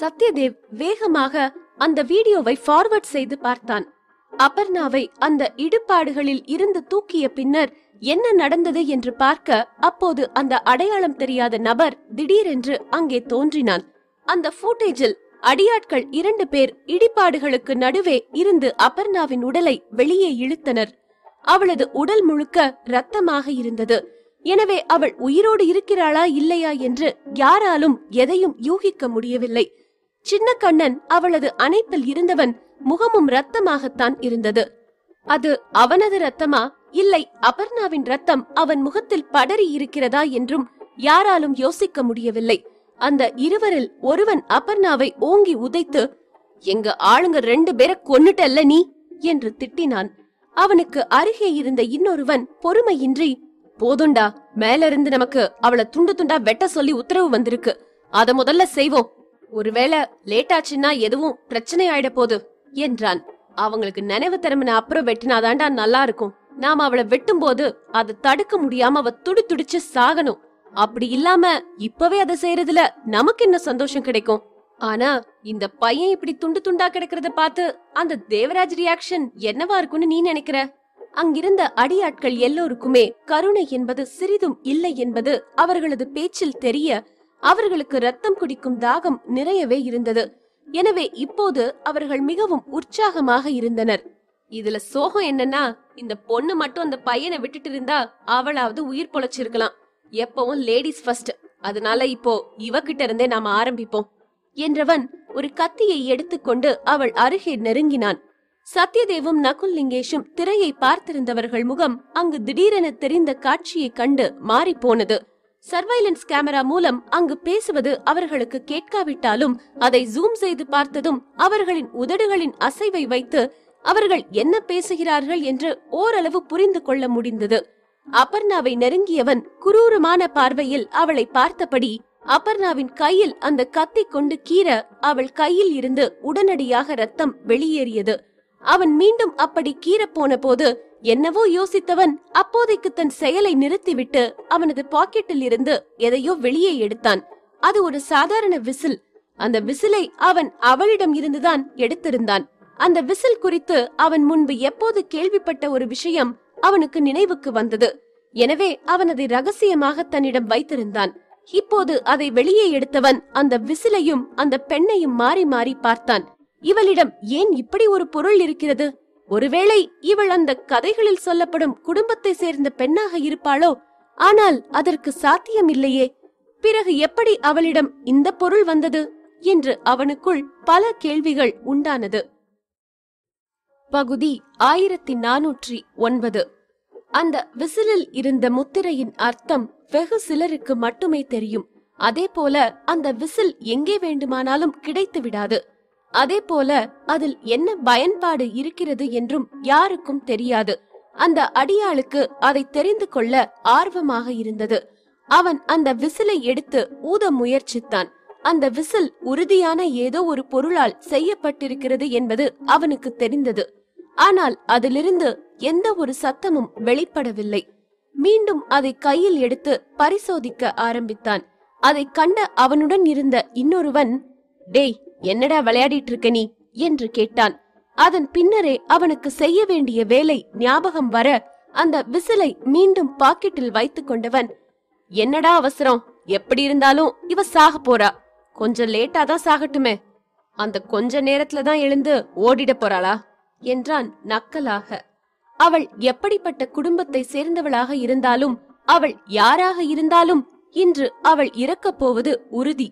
சத்யதேவ் வேகமாக அந்த வீடியோவை ஃபார்வர்ட் செய்து பார்த்தான் அபர்ணாவை அந்த இடுபாடுகளில் இருந்து தூக்கிய பின்னர் என்ன நடந்தது என்று பார்க்க அப்போது அந்த அடையாளம் தெரியாத நபர் திடீரென்று அங்கே தோன்றினான் அந்த ஃபூட்டேஜில் அடியாட்கள் இரண்டு பேர் இடிபாடுகளுக்கு நடுவே இருந்து அபர்ணாவின் உடலை வெளியே இழுத்தனர் அவளது உடல் முழுக்க ரத்தமாக இருந்தது எனவே அவள் உயிரோடு இருக்கிறாளா இல்லையா என்று யாராலும் எதையும் யூகிக்க முடியவில்லை சின்ன கண்ணன் அவளது அணைப்பில் இருந்தவன் முகமும் ரத்தமாகத்தான் இருந்தது அது அவனது ரத்தமா இல்லை அபர்ணாவின் ரத்தம் அவன் முகத்தில் படறி இருக்கிறதா என்றும் யாராலும் யோசிக்க முடியவில்லை அந்த இருவரில் ஒருவன் அபர்ணாவை ஓங்கி உதைத்து எங்க ஆளுங்க ரெண்டு பேரை கொன்னுட்டல்ல நீ என்று திட்டினான் அவனுக்கு அருகே இருந்த இன்னொருவன் பொறுமையின்றி போதுண்டா மேல இருந்து நமக்கு அவளை துண்டு துண்டா வெட்ட சொல்லி உத்தரவு வந்திருக்கு அத முதல்ல செய்வோம் ஒருவேளை லேட் ஆச்சுன்னா எதுவும் பிரச்சனை ஆயிட போகுது என்றான் அவங்களுக்கு நினைவு திரும்பின அப்புறம் வெட்டினாதாண்டா நல்லா இருக்கும் நாம அவளை வெட்டும் போது அதை தடுக்க முடியாம அவ துடி துடிச்சு சாகணும் அப்படி இல்லாம இப்பவே அதை செய்யறதுல நமக்கு என்ன சந்தோஷம் கிடைக்கும் ஆனா இந்த பையன் இப்படி துண்டு துண்டா கிடைக்கிறத பார்த்து அந்த தேவராஜ் ரியாக்ஷன் என்னவா இருக்கும்னு நீ நினைக்கிற அங்கிருந்த அடியாட்கள் எல்லோருக்குமே கருணை என்பது சிறிதும் இல்லை என்பது அவர்களது பேச்சில் தெரிய அவர்களுக்கு ரத்தம் குடிக்கும் தாகம் நிறையவே இருந்தது எனவே இப்போது அவர்கள் மிகவும் உற்சாகமாக இருந்தனர் இதுல சோகம் என்னன்னா இந்த பொண்ணு மட்டும் அந்த பையனை விட்டுட்டு இருந்தா அவளாவது உயிர் பொழைச்சிருக்கலாம் எப்பவும் லேடிஸ் ஃபர்ஸ்ட் அதனால இப்போ இவகிட்ட இருந்தே நாம ஆரம்பிப்போம் என்றவன் ஒரு கத்தியை எடுத்துக்கொண்டு அவள் அருகே நெருங்கினான் சத்யதேவும் நகுல் லிங்கேஷும் திரையை பார்த்திருந்தவர்கள் முகம் அங்கு திடீரென தெரிந்த காட்சியை கண்டு மாறிப்போனது சர்வைலன்ஸ் கேமரா மூலம் அங்கு பேசுவது அவர்களுக்கு கேட்காவிட்டாலும் அதை ஜூம் செய்து பார்த்ததும் அவர்களின் உதடுகளின் அசைவை வைத்து அவர்கள் என்ன பேசுகிறார்கள் என்று ஓரளவு புரிந்து கொள்ள முடிந்தது அபர்ணாவை நெருங்கியவன் குரூரமான பார்வையில் அவளை பார்த்தபடி அபர்ணாவின் கையில் அந்த கத்தி கொண்டு கீற அவள் கையில் இருந்து உடனடியாக ரத்தம் வெளியேறியது அவன் மீண்டும் அப்படி கீற போன போது என்னவோ யோசித்தவன் அப்போதைக்கு தன் செயலை நிறுத்திவிட்டு அவனது பாக்கெட்டில் இருந்து எதையோ வெளியே எடுத்தான் அது ஒரு சாதாரண விசில் அந்த விசிலை அவன் அவளிடம் இருந்துதான் எடுத்திருந்தான் அந்த விசில் குறித்து அவன் முன்பு எப்போது கேள்விப்பட்ட ஒரு விஷயம் அவனுக்கு நினைவுக்கு வந்தது எனவே அவன் அதை ரகசியமாக தன்னிடம் வைத்திருந்தான் இப்போது அதை வெளியே எடுத்தவன் அந்த விசிலையும் அந்த பெண்ணையும் மாறி மாறி பார்த்தான் இவளிடம் ஏன் இப்படி ஒரு பொருள் இருக்கிறது ஒருவேளை இவள் அந்த கதைகளில் சொல்லப்படும் குடும்பத்தை சேர்ந்த பெண்ணாக இருப்பாளோ ஆனால் அதற்கு சாத்தியம் இல்லையே பிறகு எப்படி அவளிடம் இந்த பொருள் வந்தது என்று அவனுக்குள் பல கேள்விகள் உண்டானது பகுதி ஆயிரத்தி நானூற்றி ஒன்பது அந்த விசிலில் இருந்த முத்திரையின் அர்த்தம் வெகு சிலருக்கு மட்டுமே தெரியும் அதே போல அந்த விசில் எங்கே வேண்டுமானாலும் கிடைத்து விடாது அதே போல அதில் என்ன பயன்பாடு இருக்கிறது என்றும் யாருக்கும் தெரியாது அந்த அடியாளுக்கு அதை தெரிந்து கொள்ள ஆர்வமாக இருந்தது அவன் அந்த விசிலை எடுத்து ஊத முயற்சித்தான் அந்த விசில் உறுதியான ஏதோ ஒரு பொருளால் செய்யப்பட்டிருக்கிறது என்பது அவனுக்கு தெரிந்தது ஆனால் அதிலிருந்து எந்த ஒரு சத்தமும் வெளிப்படவில்லை மீண்டும் அதை கையில் எடுத்து பரிசோதிக்க ஆரம்பித்தான் அதை கண்ட அவனுடன் இருந்த இன்னொருவன் டேய் என்னடா விளையாடிட்டு இருக்க நீ என்று கேட்டான் அதன் பின்னரே அவனுக்கு செய்ய வேண்டிய வேலை ஞாபகம் வர அந்த விசிலை மீண்டும் பாக்கெட்டில் வைத்துக் கொண்டவன் என்னடா அவசரம் எப்படி இருந்தாலும் இவ சாக போறா கொஞ்சம் லேட்டா தான் சாகட்டுமே அந்த கொஞ்ச நேரத்துல தான் எழுந்து ஓடிட போறாளா என்றான் நக்கலாக அவள் எப்படிப்பட்ட குடும்பத்தை சேர்ந்தவளாக இருந்தாலும் அவள் யாராக இருந்தாலும் இன்று அவள் இறக்கப் போவது உறுதி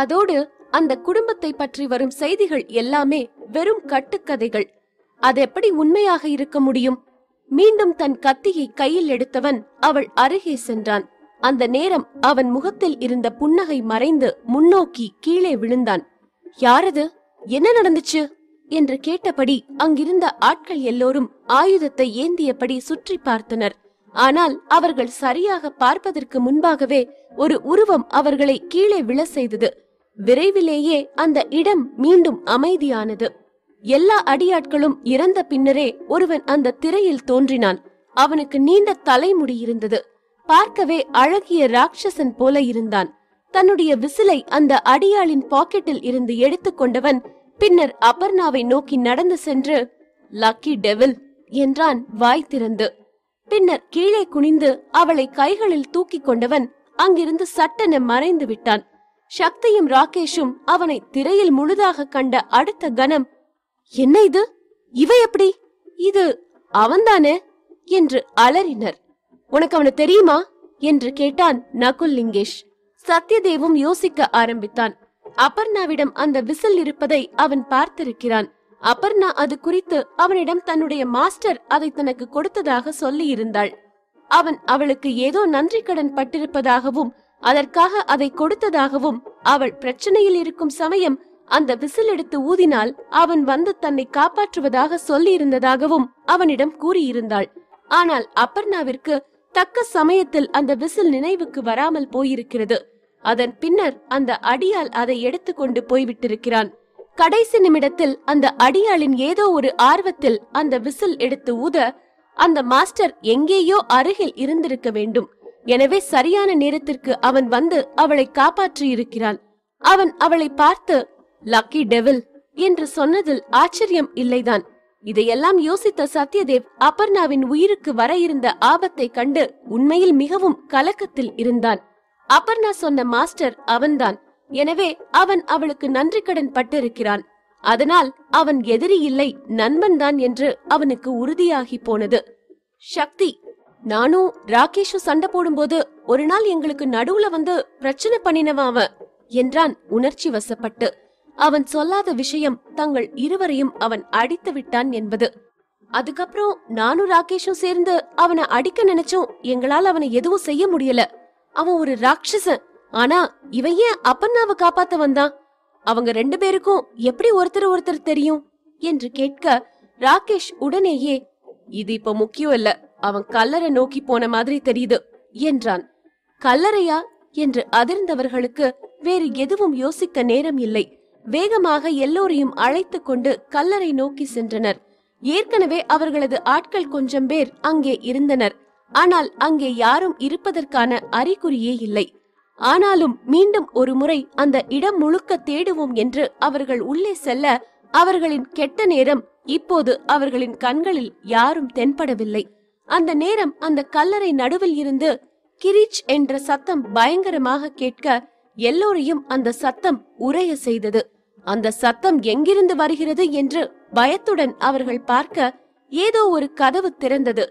அதோடு அந்த குடும்பத்தை பற்றி வரும் செய்திகள் எல்லாமே வெறும் கட்டுக்கதைகள் அது எப்படி உண்மையாக இருக்க முடியும் மீண்டும் தன் கத்தியை கையில் எடுத்தவன் அவள் அருகே சென்றான் அந்த நேரம் அவன் முகத்தில் இருந்த புன்னகை மறைந்து முன்னோக்கி கீழே விழுந்தான் யாரது என்ன நடந்துச்சு என்று கேட்டபடி அங்கிருந்த ஆட்கள் எல்லோரும் ஆயுதத்தை ஏந்தியபடி சுற்றி பார்த்தனர் ஆனால் அவர்கள் சரியாக பார்ப்பதற்கு முன்பாகவே ஒரு உருவம் அவர்களை கீழே விழ செய்தது விரைவிலேயே அந்த இடம் மீண்டும் அமைதியானது எல்லா அடியாட்களும் இறந்த பின்னரே ஒருவன் அந்த திரையில் தோன்றினான் அவனுக்கு நீண்ட தலைமுடி இருந்தது பார்க்கவே அழகிய ராட்சசன் போல இருந்தான் தன்னுடைய விசிலை அந்த அடியாளின் பாக்கெட்டில் இருந்து எடுத்துக்கொண்டவன் பின்னர் அபர்ணாவை நோக்கி நடந்து சென்று லக்கி டெவில் என்றான் வாய் திறந்து பின்னர் கீழே குனிந்து அவளை கைகளில் தூக்கி கொண்டவன் அங்கிருந்து சட்டென மறைந்து விட்டான் சக்தியும் ராகேஷும் அவனை திரையில் முழுதாக கண்ட அடுத்த கணம் என்ன இது இவ எப்படி இது அவன்தானே என்று அலறினர் உனக்கு அவனை தெரியுமா என்று கேட்டான் நகுல் லிங்கேஷ் சத்யதேவும் யோசிக்க ஆரம்பித்தான் அபர்ணாவிடம் அந்த விசில் இருப்பதை அவன் பார்த்திருக்கிறான் அபர்ணா அது குறித்து அவனிடம் தன்னுடைய மாஸ்டர் அதை தனக்கு கொடுத்ததாக சொல்லி இருந்தாள் அவன் அவளுக்கு ஏதோ நன்றி கடன் பட்டிருப்பதாகவும் அதற்காக அதை கொடுத்ததாகவும் அவள் பிரச்சனையில் இருக்கும் சமயம் அந்த விசில் எடுத்து ஊதினால் அவன் வந்து தன்னை காப்பாற்றுவதாக சொல்லி இருந்ததாகவும் அவனிடம் கூறியிருந்தாள் ஆனால் அப்பர்ணாவிற்கு தக்க சமயத்தில் அந்த விசில் நினைவுக்கு வராமல் போயிருக்கிறது அதன் பின்னர் அந்த அடியால் அதை எடுத்துக்கொண்டு போய்விட்டிருக்கிறான் கடைசி நிமிடத்தில் அந்த அடியாளின் ஏதோ ஒரு ஆர்வத்தில் அந்த விசில் எடுத்து ஊத அந்த மாஸ்டர் எங்கேயோ அருகில் இருந்திருக்க வேண்டும் எனவே சரியான நேரத்திற்கு அவன் வந்து அவளை காப்பாற்றி இருக்கிறான் அவன் அவளை பார்த்து லக்கி டெவில் என்று சொன்னதில் ஆச்சரியம் இல்லைதான் இதையெல்லாம் யோசித்த சத்யதேவ் அபர்ணாவின் உயிருக்கு வர இருந்த ஆபத்தை கண்டு உண்மையில் மிகவும் கலக்கத்தில் இருந்தான் அபர்ணா சொன்ன மாஸ்டர் அவன்தான் எனவே அவன் அவளுக்கு நன்றி கடன் பட்டிருக்கிறான் அதனால் அவன் எதிரி இல்லை நண்பன்தான் என்று அவனுக்கு உறுதியாகி போனது சக்தி நானும் ராகேஷும் சண்டை போடும்போது ஒரு நாள் எங்களுக்கு நடுவுல வந்து பிரச்சனை பண்ணினவன் என்றான் உணர்ச்சி வசப்பட்டு அவன் சொல்லாத விஷயம் தங்கள் இருவரையும் அவன் அடித்து விட்டான் என்பது அதுக்கப்புறம் நானும் ராகேஷும் சேர்ந்து அவனை அடிக்க நினைச்சும் எங்களால அவனை எதுவும் செய்ய முடியல அவன் ஒரு ராட்சசன் ஆனா இவன் ஏன் அப்பண்ணாவை காப்பாத்த வந்தான் அவங்க ரெண்டு பேருக்கும் எப்படி ஒருத்தர் ஒருத்தர் தெரியும் என்று கேட்க ராகேஷ் உடனேயே இது இப்ப முக்கியம் இல்ல அவன் கல்லறை நோக்கி போன மாதிரி தெரியுது என்றான் கல்லறையா என்று அதிர்ந்தவர்களுக்கு வேறு எதுவும் யோசிக்க நேரம் இல்லை வேகமாக எல்லோரையும் அழைத்து கொண்டு கல்லறை நோக்கி சென்றனர் ஏற்கனவே அவர்களது ஆட்கள் கொஞ்சம் பேர் அங்கே இருந்தனர் ஆனால் அங்கே யாரும் இருப்பதற்கான அறிகுறியே இல்லை ஆனாலும் மீண்டும் ஒரு முறை அந்த இடம் முழுக்க தேடுவோம் என்று அவர்கள் உள்ளே செல்ல அவர்களின் கெட்ட நேரம் இப்போது அவர்களின் கண்களில் யாரும் தென்படவில்லை அந்த நேரம் அந்த கல்லறை நடுவில் இருந்து கிரிச் என்ற சத்தம் பயங்கரமாக கேட்க எல்லோரையும் அந்த சத்தம் உரைய செய்தது அந்த சத்தம் எங்கிருந்து வருகிறது என்று பயத்துடன் அவர்கள் பார்க்க ஏதோ ஒரு கதவு திறந்தது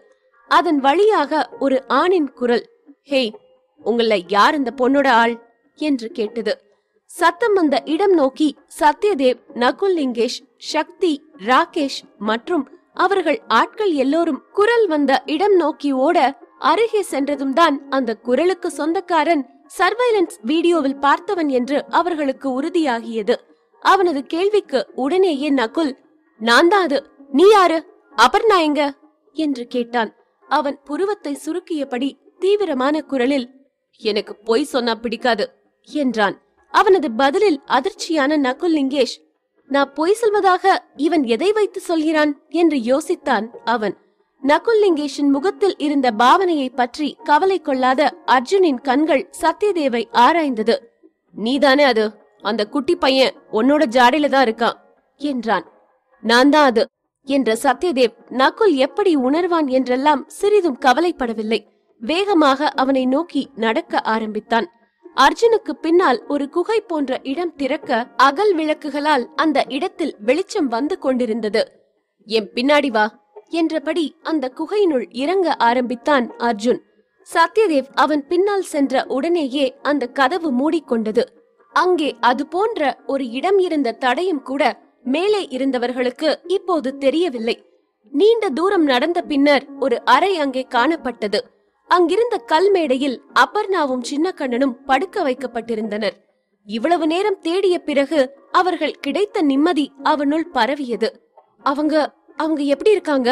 அதன் வழியாக ஒரு ஆணின் குரல் ஹேய் உங்கள யார் இந்த பொண்ணோட ஆள் என்று கேட்டது சத்தம் அந்த இடம் நோக்கி சத்யதேவ் நகுல் லிங்கேஷ் சக்தி ராகேஷ் மற்றும் அவர்கள் ஆட்கள் எல்லோரும் குரல் வந்த இடம் நோக்கி ஓட அருகே சென்றதும் தான் அந்த குரலுக்கு சொந்தக்காரன் சர்வைலன்ஸ் வீடியோவில் பார்த்தவன் என்று அவர்களுக்கு உறுதியாகியது அவனது கேள்விக்கு உடனேயே நகுல் நான் தான் அது நீ யாரு அபர்ணா எங்க என்று கேட்டான் அவன் புருவத்தை சுருக்கியபடி தீவிரமான குரலில் எனக்கு பொய் சொன்னா பிடிக்காது என்றான் அவனது பதிலில் அதிர்ச்சியான நகுல் லிங்கேஷ் நான் பொய் சொல்வதாக இவன் எதை வைத்து சொல்கிறான் என்று யோசித்தான் அவன் நகுல் லிங்கேஷின் முகத்தில் இருந்த பாவனையை பற்றி கவலை கொள்ளாத அர்ஜுனின் கண்கள் சத்யதேவை ஆராய்ந்தது நீதானே அது அந்த குட்டி பையன் உன்னோட ஜாடையில தான் இருக்கான் என்றான் நான் தான் அது என்ற சத்யதேவ் நகுல் எப்படி உணர்வான் என்றெல்லாம் சிறிதும் கவலைப்படவில்லை வேகமாக அவனை நோக்கி நடக்க ஆரம்பித்தான் அர்ஜுனுக்கு பின்னால் ஒரு குகை போன்ற இடம் திறக்க அகல் விளக்குகளால் அந்த இடத்தில் வெளிச்சம் வந்து கொண்டிருந்தது என் பின்னாடி வா என்றபடி அந்த குகையினுள் இறங்க ஆரம்பித்தான் அர்ஜுன் சத்யதேவ் அவன் பின்னால் சென்ற உடனேயே அந்த கதவு மூடிக்கொண்டது அங்கே அது போன்ற ஒரு இடம் இருந்த தடையும் கூட மேலே இருந்தவர்களுக்கு இப்போது தெரியவில்லை நீண்ட தூரம் நடந்த பின்னர் ஒரு அறை அங்கே காணப்பட்டது அங்கிருந்த கல்மேடையில் அபர்ணாவும் சின்னக்கண்ணனும் படுக்க வைக்கப்பட்டிருந்தனர் இவ்வளவு நேரம் தேடிய பிறகு அவர்கள் கிடைத்த நிம்மதி அவனுள் பரவியது அவங்க அவங்க எப்படி இருக்காங்க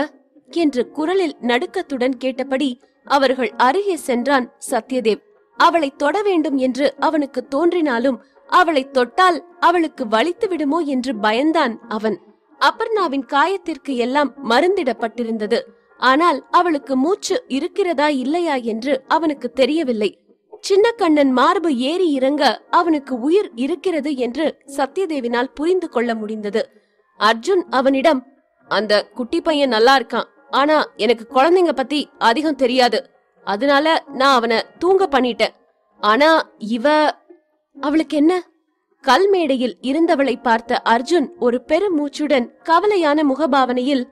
என்று குரலில் நடுக்கத்துடன் கேட்டபடி அவர்கள் அருகே சென்றான் சத்யதேவ் அவளை தொட வேண்டும் என்று அவனுக்கு தோன்றினாலும் அவளை தொட்டால் அவளுக்கு வலித்து விடுமோ என்று பயந்தான் அவன் அபர்ணாவின் காயத்திற்கு எல்லாம் மருந்திடப்பட்டிருந்தது ஆனால் அவளுக்கு மூச்சு இருக்கிறதா இல்லையா என்று அவனுக்கு தெரியவில்லை சின்ன கண்ணன் மார்பு ஏறி இறங்க அவனுக்கு உயிர் இருக்கிறது என்று சத்யதேவினால் புரிந்து கொள்ள முடிந்தது அர்ஜுன் அவனிடம் அந்த குட்டி பையன் நல்லா இருக்கான் ஆனா எனக்கு குழந்தைங்க பத்தி அதிகம் தெரியாது அதனால நான் அவனை தூங்க பண்ணிட்டேன் ஆனா இவ அவளுக்கு என்ன கல்மேடையில் இருந்தவளை பார்த்த அர்ஜுன் ஒரு பெருமூச்சுடன் கவலையான முகபாவனையில்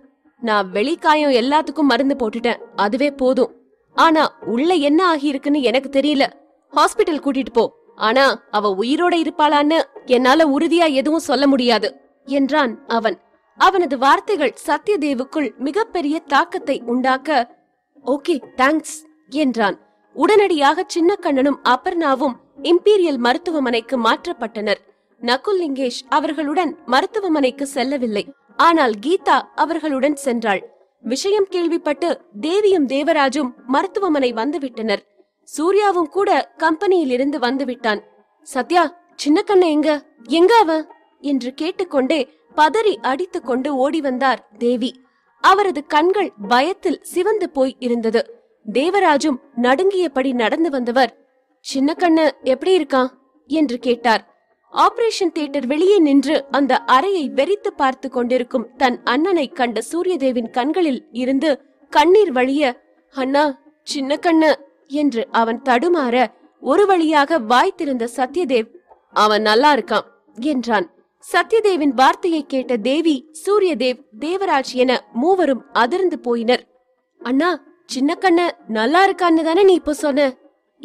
நான் வெளிக்காயம் எல்லாத்துக்கும் மருந்து போட்டுட்டேன் அதுவே போதும் ஆனா உள்ள என்ன இருக்குன்னு எனக்கு தெரியல ஹாஸ்பிட்டல் கூட்டிட்டு போ ஆனா அவ உயிரோட இருப்பாளான்னு என்னால உறுதியா எதுவும் சொல்ல முடியாது என்றான் அவன் அவனது வார்த்தைகள் சத்யதேவுக்குள் மிகப்பெரிய தாக்கத்தை உண்டாக்க ஓகே தேங்க்ஸ் என்றான் உடனடியாக சின்ன கண்ணனும் அபர்ணாவும் இம்பீரியல் மருத்துவமனைக்கு மாற்றப்பட்டனர் நகுல் லிங்கேஷ் அவர்களுடன் மருத்துவமனைக்கு செல்லவில்லை ஆனால் கீதா அவர்களுடன் சென்றாள் விஷயம் கேள்விப்பட்டு தேவியும் தேவராஜும் மருத்துவமனை வந்துவிட்டனர் சூர்யாவும் கூட கம்பெனியிலிருந்து வந்துவிட்டான் சத்யா சின்ன எங்க எங்க அவ என்று கேட்டுக்கொண்டே பதறி அடித்துக் கொண்டு ஓடி வந்தார் தேவி அவரது கண்கள் பயத்தில் சிவந்து போய் இருந்தது தேவராஜும் நடுங்கியபடி நடந்து வந்தவர் சின்ன கண்ணு எப்படி இருக்கான் என்று கேட்டார் ஆபரேஷன் தியேட்டர் வெளியே நின்று அந்த அறையை வெறித்து பார்த்து கொண்டிருக்கும் தன் அண்ணனை கண்ட சூரியதேவின் கண்களில் இருந்து கண்ணீர் வழிய அண்ணா சின்ன கண்ணு என்று அவன் தடுமாற ஒரு வழியாக வாய்த்திருந்த சத்யதேவ் அவன் நல்லா இருக்கான் என்றான் சத்யதேவின் வார்த்தையை கேட்ட தேவி சூரியதேவ் தேவராஜ் என மூவரும் அதிர்ந்து போயினர் அண்ணா சின்ன கண்ண நல்லா இருக்கான்னு தானே நீ இப்போ சொன்ன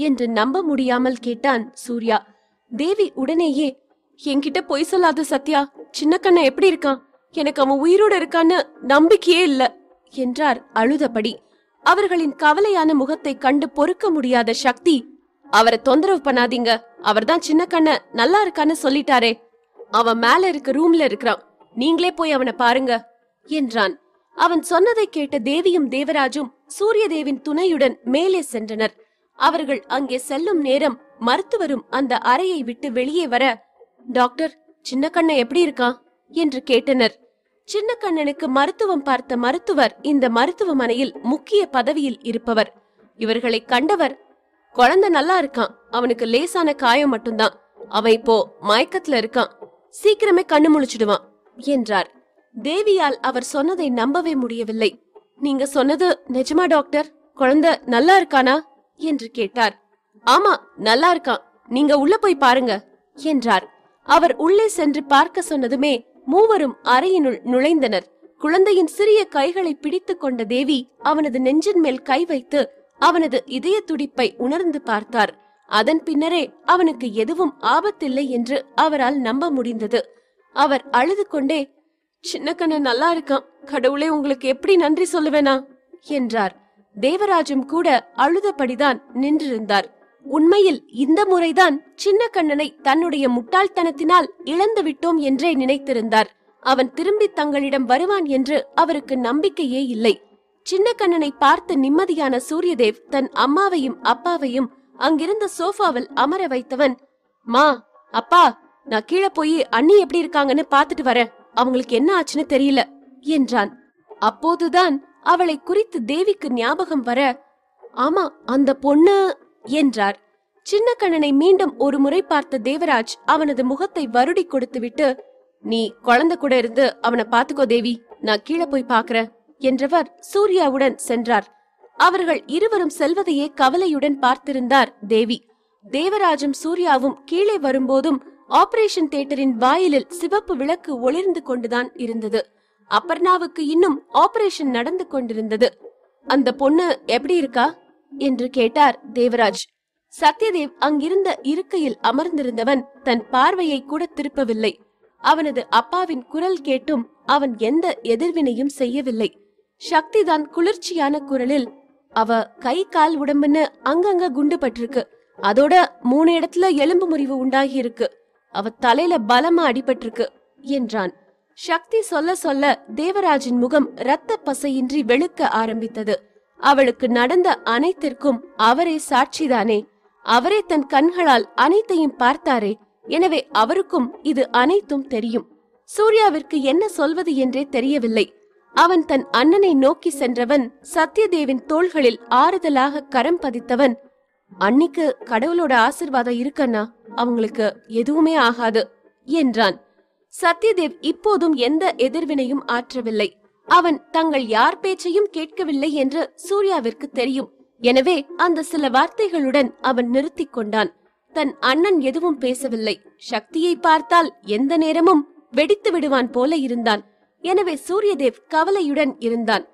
என்று நம்ப முடியாமல் கேட்டான் சூர்யா தேவி உடனேயே என்கிட்ட பொய் சொல்லாத சத்யா சின்ன கண்ண எப்படி இருக்கான் எனக்கு அவன் உயிரோடு இருக்கான்னு நம்பிக்கையே இல்ல என்றார் அழுதபடி அவர்களின் கவலையான முகத்தை கண்டு பொறுக்க முடியாத சக்தி அவரை தொந்தரவு பண்ணாதீங்க அவர்தான் சின்ன கண்ண நல்லா இருக்கான்னு சொல்லிட்டாரே அவன் மேல இருக்க ரூம்ல இருக்கிறான் நீங்களே போய் அவனை பாருங்க என்றான் அவன் சொன்னதை கேட்ட தேவியும் தேவராஜும் சூரியதேவின் துணையுடன் மேலே சென்றனர் அவர்கள் அங்கே செல்லும் நேரம் மருத்துவரும் அந்த அறையை விட்டு வெளியே வர டாக்டர் சின்னக்கண்ணன் எப்படி இருக்கான் என்று கேட்டனர் சின்னக்கண்ணனுக்கு மருத்துவம் பார்த்த மருத்துவர் இந்த மருத்துவமனையில் முக்கிய பதவியில் இருப்பவர் இவர்களை கண்டவர் குழந்தை நல்லா இருக்கான் அவனுக்கு லேசான காயம் மட்டும்தான் அவன் இப்போ மயக்கத்துல இருக்கான் சீக்கிரமே கண்ணு முழிச்சிடுவான் என்றார் தேவியால் அவர் சொன்னதை நம்பவே முடியவில்லை நீங்க சொன்னது நிஜமா டாக்டர் குழந்தை நல்லா இருக்கானா என்று கேட்டார் ஆமா நல்லா இருக்கான் நீங்க உள்ள போய் பாருங்க என்றார் அவர் உள்ளே சென்று பார்க்க சொன்னதுமே மூவரும் அறையினுள் நுழைந்தனர் குழந்தையின் சிறிய கைகளை பிடித்து கொண்ட தேவி அவனது நெஞ்சின் மேல் கை வைத்து அவனது இதய துடிப்பை உணர்ந்து பார்த்தார் அதன் பின்னரே அவனுக்கு எதுவும் ஆபத்தில்லை என்று அவரால் நம்ப முடிந்தது அவர் அழுது கொண்டே சின்னக்கண்ணன் நல்லா இருக்கான் கடவுளே உங்களுக்கு எப்படி நன்றி சொல்லுவேனா என்றார் தேவராஜும் கூட அழுதபடிதான் நின்றிருந்தார் உண்மையில் இந்த முறைதான் சின்ன கண்ணனை தன்னுடைய முட்டாள்தனத்தினால் இழந்து விட்டோம் என்றே நினைத்திருந்தார் அவன் திரும்பி தங்களிடம் வருவான் என்று அவருக்கு நம்பிக்கையே இல்லை சின்ன கண்ணனை பார்த்து நிம்மதியான சூரியதேவ் தன் அம்மாவையும் அப்பாவையும் அங்கிருந்த சோஃபாவில் அமர வைத்தவன் மா அப்பா நான் கீழே போய் அண்ணி எப்படி இருக்காங்கன்னு பாத்துட்டு வர அவங்களுக்கு என்ன ஆச்சுன்னு தெரியல என்றான் அப்போதுதான் அவளை குறித்து தேவிக்கு ஞாபகம் வர ஆமா அந்த பொண்ணு என்றார் சின்னக்கண்ணனை மீண்டும் ஒரு முறை பார்த்த தேவராஜ் அவனது முகத்தை வருடி கொடுத்துவிட்டு நீ குழந்தை கூட இருந்து அவனை பாத்துக்கோ தேவி நான் கீழே போய் பாக்குறேன் என்றவர் சூர்யாவுடன் சென்றார் அவர்கள் இருவரும் செல்வதையே கவலையுடன் பார்த்திருந்தார் தேவி தேவராஜும் சூர்யாவும் கீழே வரும்போதும் ஆபரேஷன் தியேட்டரின் வாயிலில் சிவப்பு விளக்கு ஒளிர்ந்து கொண்டுதான் இருந்தது அப்பர்ணாவுக்கு இன்னும் ஆபரேஷன் நடந்து கொண்டிருந்தது அந்த பொண்ணு எப்படி இருக்கா என்று கேட்டார் தேவராஜ் சத்யதேவ் அங்கிருந்த இருக்கையில் அமர்ந்திருந்தவன் தன் பார்வையை கூட திருப்பவில்லை அவனது அப்பாவின் குரல் கேட்டும் அவன் எந்த எதிர்வினையும் செய்யவில்லை சக்திதான் குளிர்ச்சியான குரலில் அவ கை கால் உடம்புன்னு அங்கங்க குண்டு பட்டிருக்கு அதோட மூணு இடத்துல எலும்பு முறிவு உண்டாகி இருக்கு அவ தலையில பலமா அடிபட்டிருக்கு என்றான் சக்தி சொல்ல சொல்ல தேவராஜின் முகம் இரத்த பசையின்றி வெளுக்க ஆரம்பித்தது அவளுக்கு நடந்த அனைத்திற்கும் அவரே சாட்சிதானே அவரே தன் கண்களால் அனைத்தையும் பார்த்தாரே எனவே அவருக்கும் இது அனைத்தும் தெரியும் சூர்யாவிற்கு என்ன சொல்வது என்றே தெரியவில்லை அவன் தன் அண்ணனை நோக்கி சென்றவன் சத்யதேவின் தோள்களில் ஆறுதலாக கரம் பதித்தவன் அன்னிக்கு கடவுளோட ஆசிர்வாதம் இருக்கண்ணா அவங்களுக்கு எதுவுமே ஆகாது என்றான் சத்யதேவ் இப்போதும் எந்த எதிர்வினையும் ஆற்றவில்லை அவன் தங்கள் யார் பேச்சையும் கேட்கவில்லை என்று சூர்யாவிற்கு தெரியும் எனவே அந்த சில வார்த்தைகளுடன் அவன் நிறுத்தி கொண்டான் தன் அண்ணன் எதுவும் பேசவில்லை சக்தியை பார்த்தால் எந்த நேரமும் வெடித்து விடுவான் போல இருந்தான் எனவே சூரியதேவ் கவலையுடன் இருந்தான்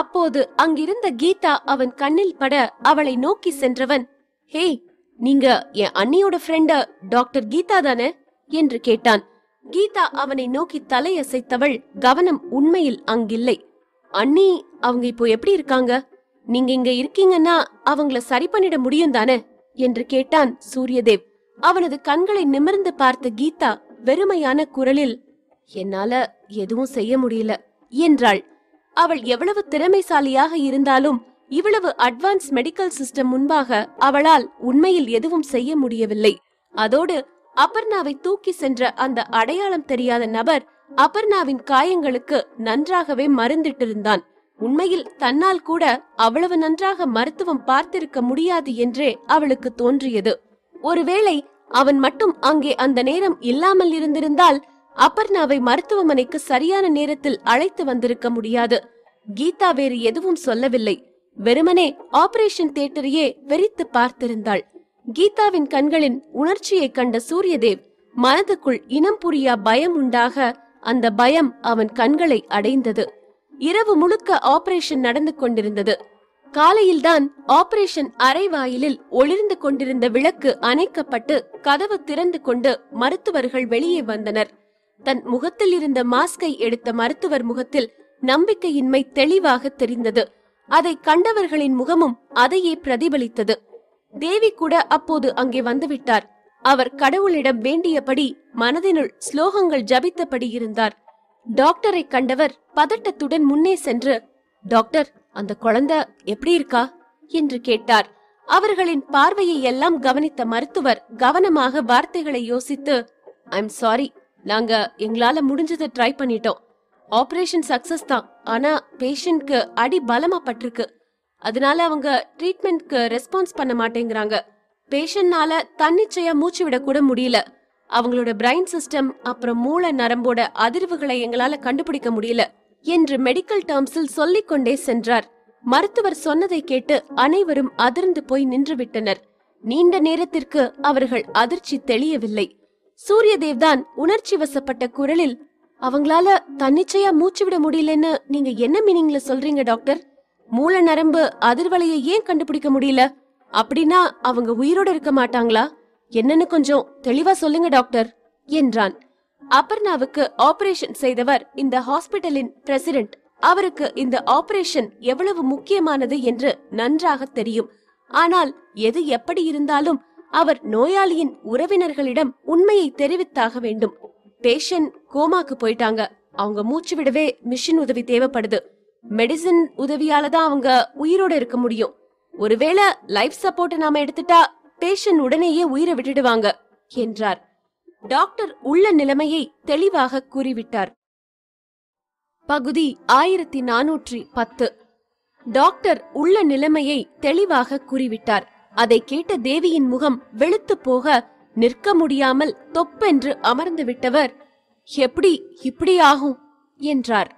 அப்போது அங்கிருந்த கீதா அவன் கண்ணில் பட அவளை நோக்கி சென்றவன் ஹே நீங்க என் அண்ணியோட ஃப்ரெண்ட டாக்டர் கீதா தானே என்று கேட்டான் கீதா அவனை நோக்கி தலையசைத்தவள் கவனம் உண்மையில் அங்கில்லை அண்ணி அவங்க இப்போ எப்படி இருக்காங்க நீங்க இங்க இருக்கீங்கன்னா அவங்கள சரி பண்ணிட முடியும் தானே என்று கேட்டான் சூரியதேவ் அவனது கண்களை நிமிர்ந்து பார்த்த கீதா வெறுமையான குரலில் என்னால எதுவும் செய்ய முடியல என்றாள் அவள் எவ்வளவு திறமைசாலியாக இருந்தாலும் இவ்வளவு அட்வான்ஸ் மெடிக்கல் சிஸ்டம் முன்பாக அவளால் உண்மையில் எதுவும் செய்ய முடியவில்லை அதோடு அபர்ணாவை தூக்கி சென்ற அந்த அடையாளம் தெரியாத நபர் அபர்ணாவின் காயங்களுக்கு நன்றாகவே மருந்திட்டிருந்தான் உண்மையில் தன்னால் கூட அவ்வளவு நன்றாக மருத்துவம் பார்த்திருக்க முடியாது என்றே அவளுக்கு தோன்றியது ஒருவேளை அவன் மட்டும் அங்கே அந்த நேரம் இல்லாமல் இருந்திருந்தால் அபர்ணாவை மருத்துவமனைக்கு சரியான நேரத்தில் அழைத்து வந்திருக்க முடியாது கீதா வேறு எதுவும் சொல்லவில்லை வெறுமனே ஆபரேஷன் தியேட்டரையே வெறித்து பார்த்திருந்தாள் கீதாவின் கண்களின் உணர்ச்சியை கண்ட சூரியதேவ் மனதுக்குள் இனம் புரியா பயம் உண்டாக அந்த பயம் அவன் கண்களை அடைந்தது இரவு முழுக்க ஆபரேஷன் நடந்து கொண்டிருந்தது காலையில்தான் ஆபரேஷன் அரைவாயிலில் ஒளிர்ந்து கொண்டிருந்த விளக்கு அணைக்கப்பட்டு கதவு திறந்து கொண்டு மருத்துவர்கள் வெளியே வந்தனர் தன் முகத்தில் இருந்த மாஸ்கை எடுத்த மருத்துவர் முகத்தில் நம்பிக்கையின்மை தெளிவாக தெரிந்தது அதை கண்டவர்களின் முகமும் அதையே பிரதிபலித்தது தேவி கூட அப்போது அங்கே வந்துவிட்டார் அவர் கடவுளிடம் வேண்டியபடி மனதினுள் ஸ்லோகங்கள் ஜபித்தபடி இருந்தார் டாக்டரை கண்டவர் பதட்டத்துடன் முன்னே சென்று டாக்டர் அந்த குழந்தை எப்படி இருக்கா என்று கேட்டார் அவர்களின் பார்வையை எல்லாம் கவனித்த மருத்துவர் கவனமாக வார்த்தைகளை யோசித்து ஐம் சாரி நாங்க எங்களால முடிஞ்சதை ட்ரை பண்ணிட்டோம் ஆபரேஷன் சக்சஸ் தான் ஆனா பேஷண்ட்க்கு அடி பலமா பட்டிருக்கு அதனால அவங்க ட்ரீட்மெண்ட்க்கு ரெஸ்பான்ஸ் பண்ண மாட்டேங்கிறாங்க பேஷண்ட்னால தன்னிச்சையா மூச்சு விட கூட முடியல அவங்களோட பிரைன் சிஸ்டம் அப்புறம் மூளை நரம்போட அதிர்வுகளை எங்களால கண்டுபிடிக்க முடியல என்று மெடிக்கல் டேர்ம்ஸில் சொல்லிக் கொண்டே சென்றார் மருத்துவர் சொன்னதை கேட்டு அனைவரும் அதிர்ந்து போய் நின்று விட்டனர் நீண்ட நேரத்திற்கு அவர்கள் அதிர்ச்சி தெளியவில்லை சூரியதேவ் தான் உணர்ச்சி வசப்பட்ட குரலில் அவங்களால தன்னிச்சையா மூச்சு விட முடியலன்னு நீங்க என்ன மீனிங்ல சொல்றீங்க டாக்டர் மூல நரம்பு அதிர்வலையை ஏன் கண்டுபிடிக்க முடியல அப்படின்னா அவங்க உயிரோட இருக்க மாட்டாங்களா என்னன்னு கொஞ்சம் தெளிவா சொல்லுங்க டாக்டர் என்றான் அபர்ணாவுக்கு ஆபரேஷன் செய்தவர் இந்த ஹாஸ்பிட்டலின் பிரசிடென்ட் அவருக்கு இந்த ஆபரேஷன் எவ்வளவு முக்கியமானது என்று நன்றாக தெரியும் ஆனால் எது எப்படி இருந்தாலும் அவர் நோயாளியின் உறவினர்களிடம் உண்மையை தெரிவித்தாக வேண்டும் பேஷண்ட் கோமாக்கு போயிட்டாங்க அவங்க மூச்சு விடவே மிஷின் உதவி தேவைப்படுது மெடிசின் உதவியால தான் அவங்க உயிரோட இருக்க முடியும் ஒருவேளை லைஃப் சப்போர்ட்டை நாம எடுத்துட்டா பேஷண்ட் உடனேயே உயிரை விட்டுடுவாங்க என்றார் டாக்டர் உள்ள நிலைமையை தெளிவாக கூறிவிட்டார் பகுதி ஆயிரத்தி நானூற்றி பத்து டாக்டர் உள்ள நிலைமையை தெளிவாக கூறிவிட்டார் அதை கேட்ட தேவியின் முகம் வெளுத்து போக நிற்க முடியாமல் தொப்பென்று அமர்ந்து விட்டவர் எப்படி இப்படி ஆகும் என்றார்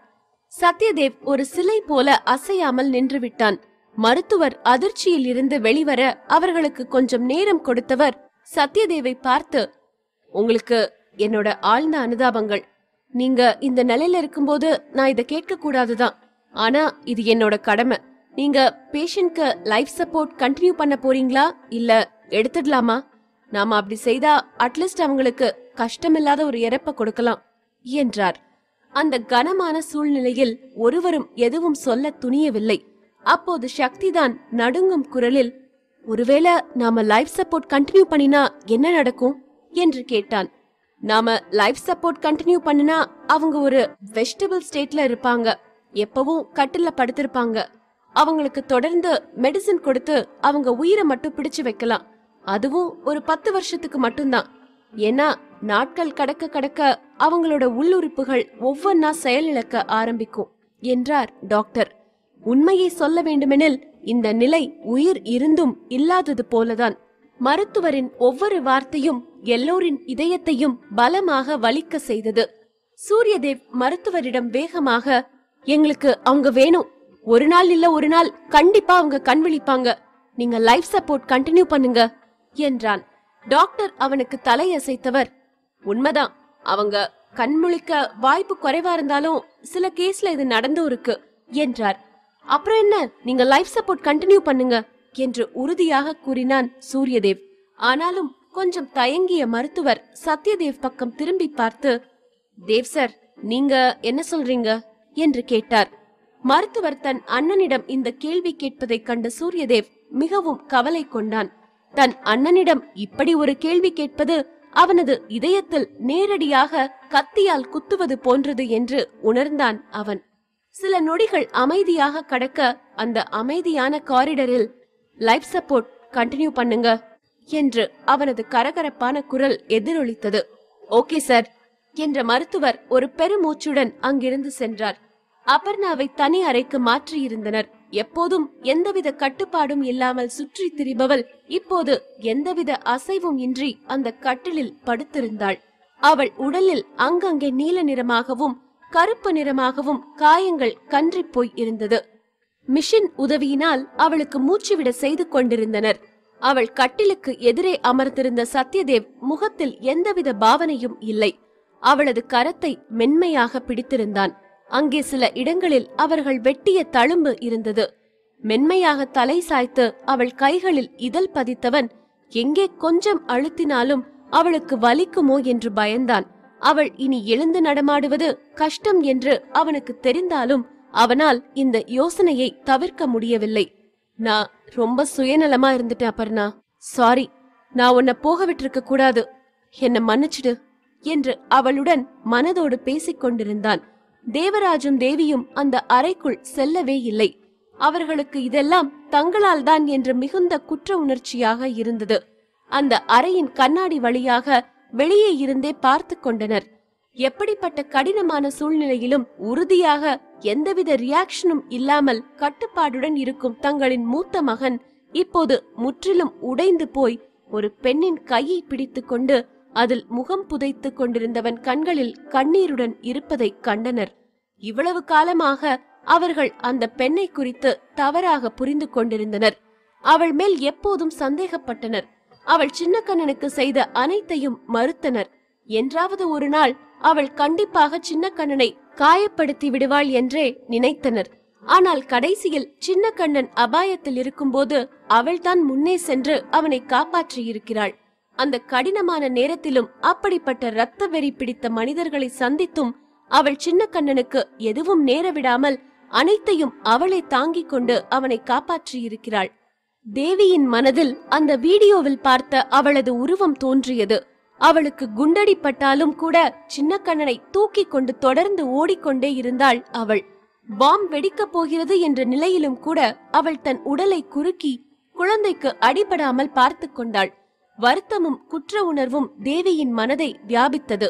சத்யதேவ் ஒரு சிலை போல அசையாமல் நின்றுவிட்டான் மருத்துவர் அதிர்ச்சியில் இருந்து வெளிவர அவர்களுக்கு கொஞ்சம் நேரம் கொடுத்தவர் சத்யதேவை பார்த்து உங்களுக்கு என்னோட ஆழ்ந்த அனுதாபங்கள் நீங்க இந்த நிலையில இருக்கும்போது நான் இதை கேட்க கூடாதுதான் ஆனா இது என்னோட கடமை நீங்க பேஷண்ட்க்கு லைஃப் சப்போர்ட் கண்டினியூ பண்ண போறீங்களா இல்ல எடுத்துடலாமா நாம அப்படி செய்தா அட்லீஸ்ட் அவங்களுக்கு கஷ்டமில்லாத ஒரு இறப்ப கொடுக்கலாம் என்றார் அந்த கனமான சூழ்நிலையில் ஒருவரும் எதுவும் சொல்ல துணியவில்லை அப்போது சக்திதான் நடுங்கும் குரலில் ஒருவேளை நாம லைஃப் சப்போர்ட் கண்டினியூ பண்ணினா என்ன நடக்கும் என்று கேட்டான் நாம லைஃப் சப்போர்ட் கண்டினியூ பண்ணினா அவங்க ஒரு வெஜிடபிள் ஸ்டேட்ல இருப்பாங்க எப்பவும் கட்டில படுத்திருப்பாங்க அவங்களுக்கு தொடர்ந்து மெடிசன் கொடுத்து அவங்க உயிரை மட்டும் பிடிச்சு வைக்கலாம் அதுவும் ஒரு பத்து வருஷத்துக்கு மட்டும்தான் ஏன்னா நாட்கள் கடக்க கடக்க அவங்களோட உள்ளுறுப்புகள் ஒவ்வொன்னா செயலிழக்க ஆரம்பிக்கும் என்றார் டாக்டர் உண்மையை சொல்ல வேண்டுமெனில் இந்த நிலை உயிர் இருந்தும் இல்லாதது போலதான் மருத்துவரின் ஒவ்வொரு வார்த்தையும் எல்லோரின் இதயத்தையும் பலமாக வலிக்க செய்தது சூரியதேவ் மருத்துவரிடம் வேகமாக எங்களுக்கு அவங்க வேணும் ஒரு நாள் இல்ல ஒரு நாள் கண்டிப்பா அவங்க கண் விழிப்பாங்க நீங்க லைஃப் சப்போர்ட் கண்டினியூ பண்ணுங்க என்றான் டாக்டர் அவனுக்கு தலையசைத்தவர் உண்மைதான் அவங்க கண்முழிக்க வாய்ப்பு குறைவா இருந்தாலும் சில கேஸ்ல இது நடந்தும் இருக்கு என்றார் அப்புறம் என்ன நீங்க லைஃப் சப்போர்ட் கண்டினியூ பண்ணுங்க என்று உறுதியாக கூறினான் சூரியதேவ் ஆனாலும் கொஞ்சம் தயங்கிய மருத்துவர் சத்யதேவ் பக்கம் திரும்பி பார்த்து தேவ் சார் நீங்க என்ன சொல்றீங்க என்று கேட்டார் மருத்துவர் தன் அண்ணனிடம் இந்த கேள்வி கேட்பதைக் கண்ட சூரியதேவ் மிகவும் கவலை கொண்டான் தன் அண்ணனிடம் இப்படி ஒரு கேள்வி கேட்பது அவனது இதயத்தில் நேரடியாக கத்தியால் குத்துவது போன்றது என்று உணர்ந்தான் அவன் சில நொடிகள் அமைதியாக கடக்க அந்த அமைதியான காரிடரில் லைஃப் சப்போர்ட் கண்டினியூ பண்ணுங்க என்று அவனது கரகரப்பான குரல் எதிரொலித்தது ஓகே சார் என்ற மருத்துவர் ஒரு பெருமூச்சுடன் அங்கிருந்து சென்றார் அபர்ணாவை தனி அறைக்கு மாற்றியிருந்தனர் எப்போதும் எந்தவித கட்டுப்பாடும் இல்லாமல் சுற்றி திரிபவள் இப்போது எந்தவித அசைவும் இன்றி அந்த கட்டிலில் படுத்திருந்தாள் அவள் உடலில் அங்கங்கே நீல நிறமாகவும் கருப்பு நிறமாகவும் காயங்கள் கன்றி போய் இருந்தது மிஷின் உதவியினால் அவளுக்கு மூச்சுவிட செய்து கொண்டிருந்தனர் அவள் கட்டிலுக்கு எதிரே அமர்ந்திருந்த சத்யதேவ் முகத்தில் எந்தவித பாவனையும் இல்லை அவளது கரத்தை மென்மையாக பிடித்திருந்தான் அங்கே சில இடங்களில் அவர்கள் வெட்டிய தழும்பு இருந்தது மென்மையாக தலை சாய்த்து அவள் கைகளில் இதழ் பதித்தவன் எங்கே கொஞ்சம் அழுத்தினாலும் அவளுக்கு வலிக்குமோ என்று பயந்தான் அவள் இனி எழுந்து நடமாடுவது கஷ்டம் என்று அவனுக்கு தெரிந்தாலும் அவனால் இந்த யோசனையை தவிர்க்க முடியவில்லை நான் ரொம்ப சுயநலமா இருந்துட்டேன் அப்பர்ணா சாரி நான் உன்னை போக விட்டுருக்க கூடாது என்ன மன்னிச்சிடு என்று அவளுடன் மனதோடு பேசிக் கொண்டிருந்தான் தேவராஜும் தேவியும் அந்த அறைக்குள் செல்லவே இல்லை அவர்களுக்கு இதெல்லாம் தங்களால் தான் என்று மிகுந்த குற்ற உணர்ச்சியாக இருந்தது அந்த அறையின் கண்ணாடி வழியாக வெளியே இருந்தே பார்த்து கொண்டனர் எப்படிப்பட்ட கடினமான சூழ்நிலையிலும் உறுதியாக எந்தவித ரியாக்ஷனும் இல்லாமல் கட்டுப்பாடுடன் இருக்கும் தங்களின் மூத்த மகன் இப்போது முற்றிலும் உடைந்து போய் ஒரு பெண்ணின் கையை பிடித்துக்கொண்டு அதில் முகம் புதைத்துக் கொண்டிருந்தவன் கண்களில் கண்ணீருடன் இருப்பதை கண்டனர் இவ்வளவு காலமாக அவர்கள் அந்த பெண்ணை குறித்து தவறாக புரிந்து கொண்டிருந்தனர் அவள் மேல் எப்போதும் சந்தேகப்பட்டனர் அவள் சின்னக்கண்ணனுக்கு செய்த அனைத்தையும் மறுத்தனர் என்றாவது ஒரு நாள் அவள் கண்டிப்பாக சின்னக்கண்ணனை காயப்படுத்தி விடுவாள் என்றே நினைத்தனர் ஆனால் கடைசியில் சின்னக்கண்ணன் அபாயத்தில் இருக்கும்போது அவள்தான் முன்னே சென்று அவனை காப்பாற்றியிருக்கிறாள் அந்த கடினமான நேரத்திலும் அப்படிப்பட்ட ரத்த வெறி பிடித்த மனிதர்களை சந்தித்தும் அவள் சின்ன கண்ணனுக்கு எதுவும் நேர விடாமல் அனைத்தையும் அவளை தாங்கிக் கொண்டு அவனை காப்பாற்றியிருக்கிறாள் தேவியின் மனதில் அந்த வீடியோவில் பார்த்த அவளது உருவம் தோன்றியது அவளுக்கு குண்டடிப்பட்டாலும் கூட சின்ன கண்ணனை தூக்கி கொண்டு தொடர்ந்து ஓடிக்கொண்டே இருந்தாள் அவள் பாம் வெடிக்கப் போகிறது என்ற நிலையிலும் கூட அவள் தன் உடலை குறுக்கி குழந்தைக்கு அடிபடாமல் பார்த்து கொண்டாள் வருத்தமும் குற்ற உணர்வும் தேவியின் மனதை வியாபித்தது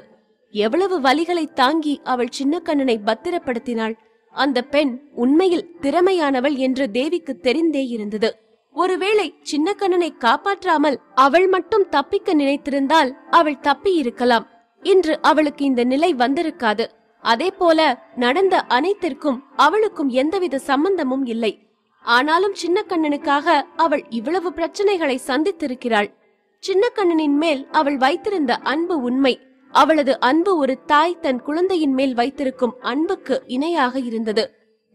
எவ்வளவு வலிகளை தாங்கி அவள் சின்னக்கண்ணனை பத்திரப்படுத்தினாள் அந்த பெண் உண்மையில் திறமையானவள் என்று தேவிக்கு தெரிந்தே இருந்தது ஒருவேளை சின்னக்கண்ணனை காப்பாற்றாமல் அவள் மட்டும் தப்பிக்க நினைத்திருந்தால் அவள் தப்பி இருக்கலாம் இன்று அவளுக்கு இந்த நிலை வந்திருக்காது அதே போல நடந்த அனைத்திற்கும் அவளுக்கும் எந்தவித சம்பந்தமும் இல்லை ஆனாலும் சின்னக்கண்ணனுக்காக அவள் இவ்வளவு பிரச்சனைகளை சந்தித்திருக்கிறாள் சின்ன கண்ணனின் மேல் அவள் வைத்திருந்த அன்பு உண்மை அவளது அன்பு ஒரு தாய் தன் குழந்தையின் மேல் வைத்திருக்கும் அன்புக்கு இணையாக இருந்தது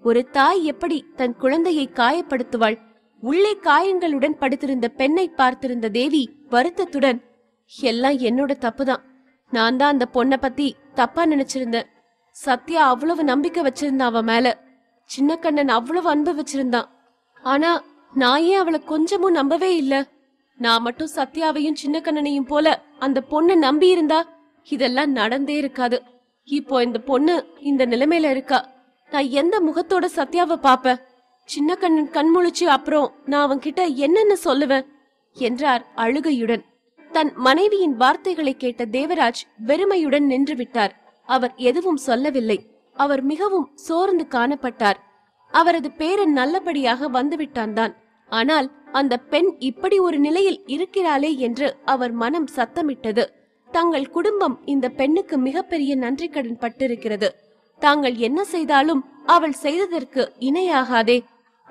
ஒரு தாய் எப்படி தன் குழந்தையை காயப்படுத்துவாள் உள்ளே காயங்களுடன் படுத்திருந்த பெண்ணை பார்த்திருந்த தேவி வருத்தத்துடன் எல்லாம் என்னோட தப்புதான் நான் தான் அந்த பொண்ணை பத்தி தப்பா நினைச்சிருந்தேன் சத்யா அவ்வளவு நம்பிக்கை வச்சிருந்தான் அவன் மேல சின்ன கண்ணன் அவ்வளவு அன்பு வச்சிருந்தான் ஆனா நான் ஏன் அவளை கொஞ்சமும் நம்பவே இல்லை நான் மட்டும் சத்யாவையும் சின்ன கண்ணனையும் போல அந்த பொண்ணை நம்பி இருந்தா இதெல்லாம் நடந்தே இருக்காது இப்போ இந்த பொண்ணு இந்த நிலைமையில இருக்கா நான் எந்த முகத்தோட சத்யாவை பாப்ப சின்ன கண்ணன் கண் முழிச்சு அப்புறம் நான் கிட்ட என்னென்ன சொல்லுவேன் என்றார் அழுகையுடன் தன் மனைவியின் வார்த்தைகளை கேட்ட தேவராஜ் வெறுமையுடன் நின்று விட்டார் அவர் எதுவும் சொல்லவில்லை அவர் மிகவும் சோர்ந்து காணப்பட்டார் அவரது பேரன் நல்லபடியாக வந்துவிட்டான் தான் ஆனால் அந்த பெண் இப்படி ஒரு நிலையில் இருக்கிறாளே என்று அவர் மனம் சத்தமிட்டது தங்கள் குடும்பம் இந்த பெண்ணுக்கு மிகப்பெரிய நன்றி கடன் பட்டிருக்கிறது தாங்கள் என்ன செய்தாலும் அவள் செய்ததற்கு இணையாகாதே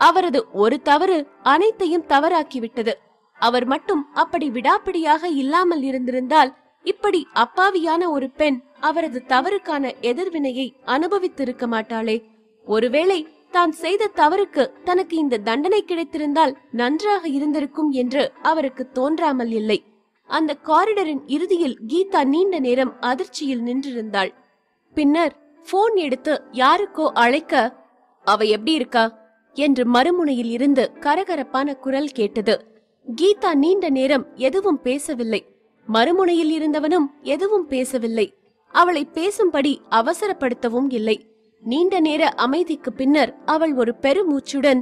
அவரது ஒரு தவறு அனைத்தையும் தவறாக்கிவிட்டது அவர் மட்டும் அப்படி விடாப்பிடியாக இல்லாமல் இருந்திருந்தால் இப்படி அப்பாவியான ஒரு பெண் அவரது தவறுக்கான எதிர்வினையை அனுபவித்திருக்க மாட்டாளே ஒருவேளை தான் செய்த தவறுக்கு தனக்கு இந்த தண்டனை கிடைத்திருந்தால் நன்றாக இருந்திருக்கும் என்று அவருக்கு தோன்றாமல் இல்லை அந்த காரிடரின் இறுதியில் கீதா நீண்ட நேரம் அதிர்ச்சியில் நின்றிருந்தாள் பின்னர் போன் எடுத்து யாருக்கோ அழைக்க அவ எப்படி இருக்கா என்று மறுமுனையில் இருந்து கரகரப்பான குரல் கேட்டது கீதா நீண்ட நேரம் எதுவும் பேசவில்லை மறுமுனையில் இருந்தவனும் எதுவும் பேசவில்லை அவளை பேசும்படி அவசரப்படுத்தவும் இல்லை நீண்ட நேர அமைதிக்கு பின்னர் அவள் ஒரு பெருமூச்சுடன்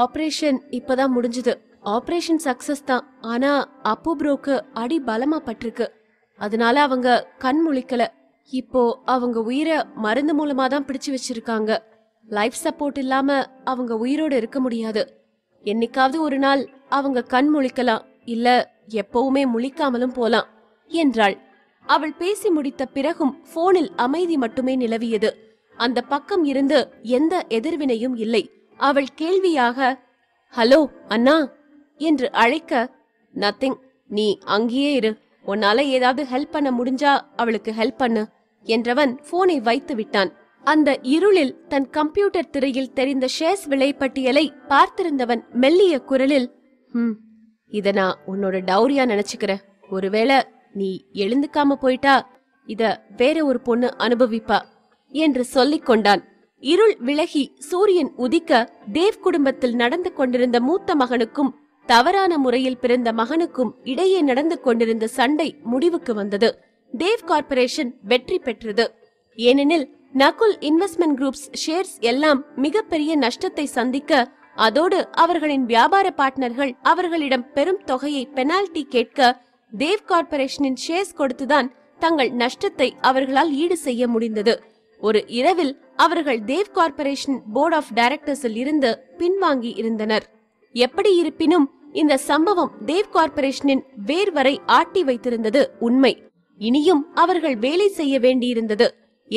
ஆபரேஷன் இப்பதான் முடிஞ்சது ஆபரேஷன் சக்சஸ் தான் ஆனா அப்பு ப்ரோக்கு அடி பலமா பட்டிருக்கு அதனால அவங்க கண் முழிக்கல இப்போ அவங்க உயிரை மருந்து மூலமா தான் பிடிச்சு வச்சிருக்காங்க லைஃப் சப்போர்ட் இல்லாம அவங்க உயிரோட இருக்க முடியாது என்னைக்காவது ஒரு நாள் அவங்க கண் முழிக்கலாம் இல்ல எப்பவுமே முழிக்காமலும் போலாம் என்றாள் அவள் பேசி முடித்த பிறகும் போனில் அமைதி மட்டுமே நிலவியது அந்த பக்கம் இருந்து எந்த எதிர்வினையும் இல்லை அவள் கேள்வியாக ஹலோ அண்ணா என்று அழைக்க நத்திங் நீ அங்கேயே இரு உன்னால ஏதாவது ஹெல்ப் பண்ண முடிஞ்சா அவளுக்கு ஹெல்ப் பண்ணு என்றவன் போனை வைத்து விட்டான் அந்த இருளில் தன் கம்ப்யூட்டர் திரையில் தெரிந்த ஷேர்ஸ் விலை பட்டியலை பார்த்திருந்தவன் மெல்லிய குரலில் ஹம் இத நான் உன்னோட டௌரியா நினைச்சுக்கிற ஒருவேளை நீ எழுந்துக்காம போயிட்டா இத வேற ஒரு பொண்ணு அனுபவிப்பா என்று சொல்லிக் கொண்டான் இருள் விலகி சூரியன் உதிக்க தேவ் குடும்பத்தில் நடந்து கொண்டிருந்த மூத்த மகனுக்கும் தவறான முறையில் பிறந்த மகனுக்கும் இடையே நடந்து கொண்டிருந்த சண்டை முடிவுக்கு வந்தது தேவ் கார்பரேஷன் வெற்றி பெற்றது ஏனெனில் நகுல் இன்வெஸ்ட்மெண்ட் குரூப்ஸ் ஷேர்ஸ் எல்லாம் மிகப்பெரிய நஷ்டத்தை சந்திக்க அதோடு அவர்களின் வியாபார பார்ட்னர்கள் அவர்களிடம் பெரும் தொகையை பெனால்டி கேட்க தேவ் கார்பரேஷனின் ஷேர்ஸ் கொடுத்துதான் தங்கள் நஷ்டத்தை அவர்களால் ஈடு செய்ய முடிந்தது ஒரு இரவில் அவர்கள் தேவ் கார்பரேஷன் போர்ட் ஆஃப் டைரக்டர்ஸில் இருந்து பின்வாங்கி இருந்தனர் எப்படி இருப்பினும் இந்த சம்பவம் தேவ் கார்பரேஷனின் வேர்வரை ஆட்டி வைத்திருந்தது உண்மை இனியும் அவர்கள் வேலை செய்ய வேண்டியிருந்தது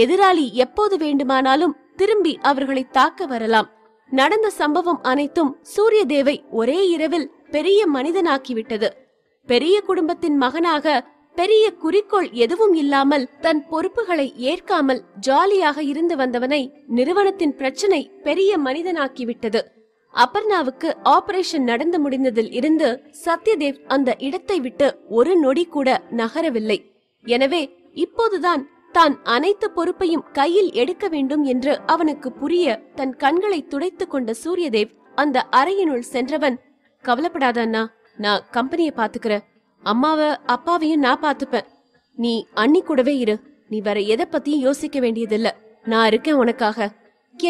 எதிராளி எப்போது வேண்டுமானாலும் திரும்பி அவர்களை தாக்க வரலாம் நடந்த சம்பவம் அனைத்தும் சூரிய தேவை ஒரே இரவில் பெரிய மனிதனாக்கிவிட்டது பெரிய குடும்பத்தின் மகனாக பெரிய குறிக்கோள் எதுவும் இல்லாமல் தன் பொறுப்புகளை ஏற்காமல் ஜாலியாக இருந்து வந்தவனை நிறுவனத்தின் பிரச்சனை பெரிய மனிதனாக்கிவிட்டது அபர்ணாவுக்கு ஆபரேஷன் நடந்து முடிந்ததில் இருந்து சத்யதேவ் அந்த இடத்தை விட்டு ஒரு நொடி கூட நகரவில்லை எனவே இப்போதுதான் தான் அனைத்து பொறுப்பையும் கையில் எடுக்க வேண்டும் என்று அவனுக்கு புரிய தன் கண்களை துடைத்து கொண்ட சூரியதேவ் அந்த அறையினுள் சென்றவன் கவலைப்படாத அண்ணா நான் கம்பெனியை பாத்துக்கிறேன் அம்மாவ அப்பாவையும் நான் பாத்துப்பேன் நீ அண்ணி கூடவே இரு நீ வேற எதை பத்தியும் யோசிக்க வேண்டியதில்ல நான் இருக்கேன் உனக்காக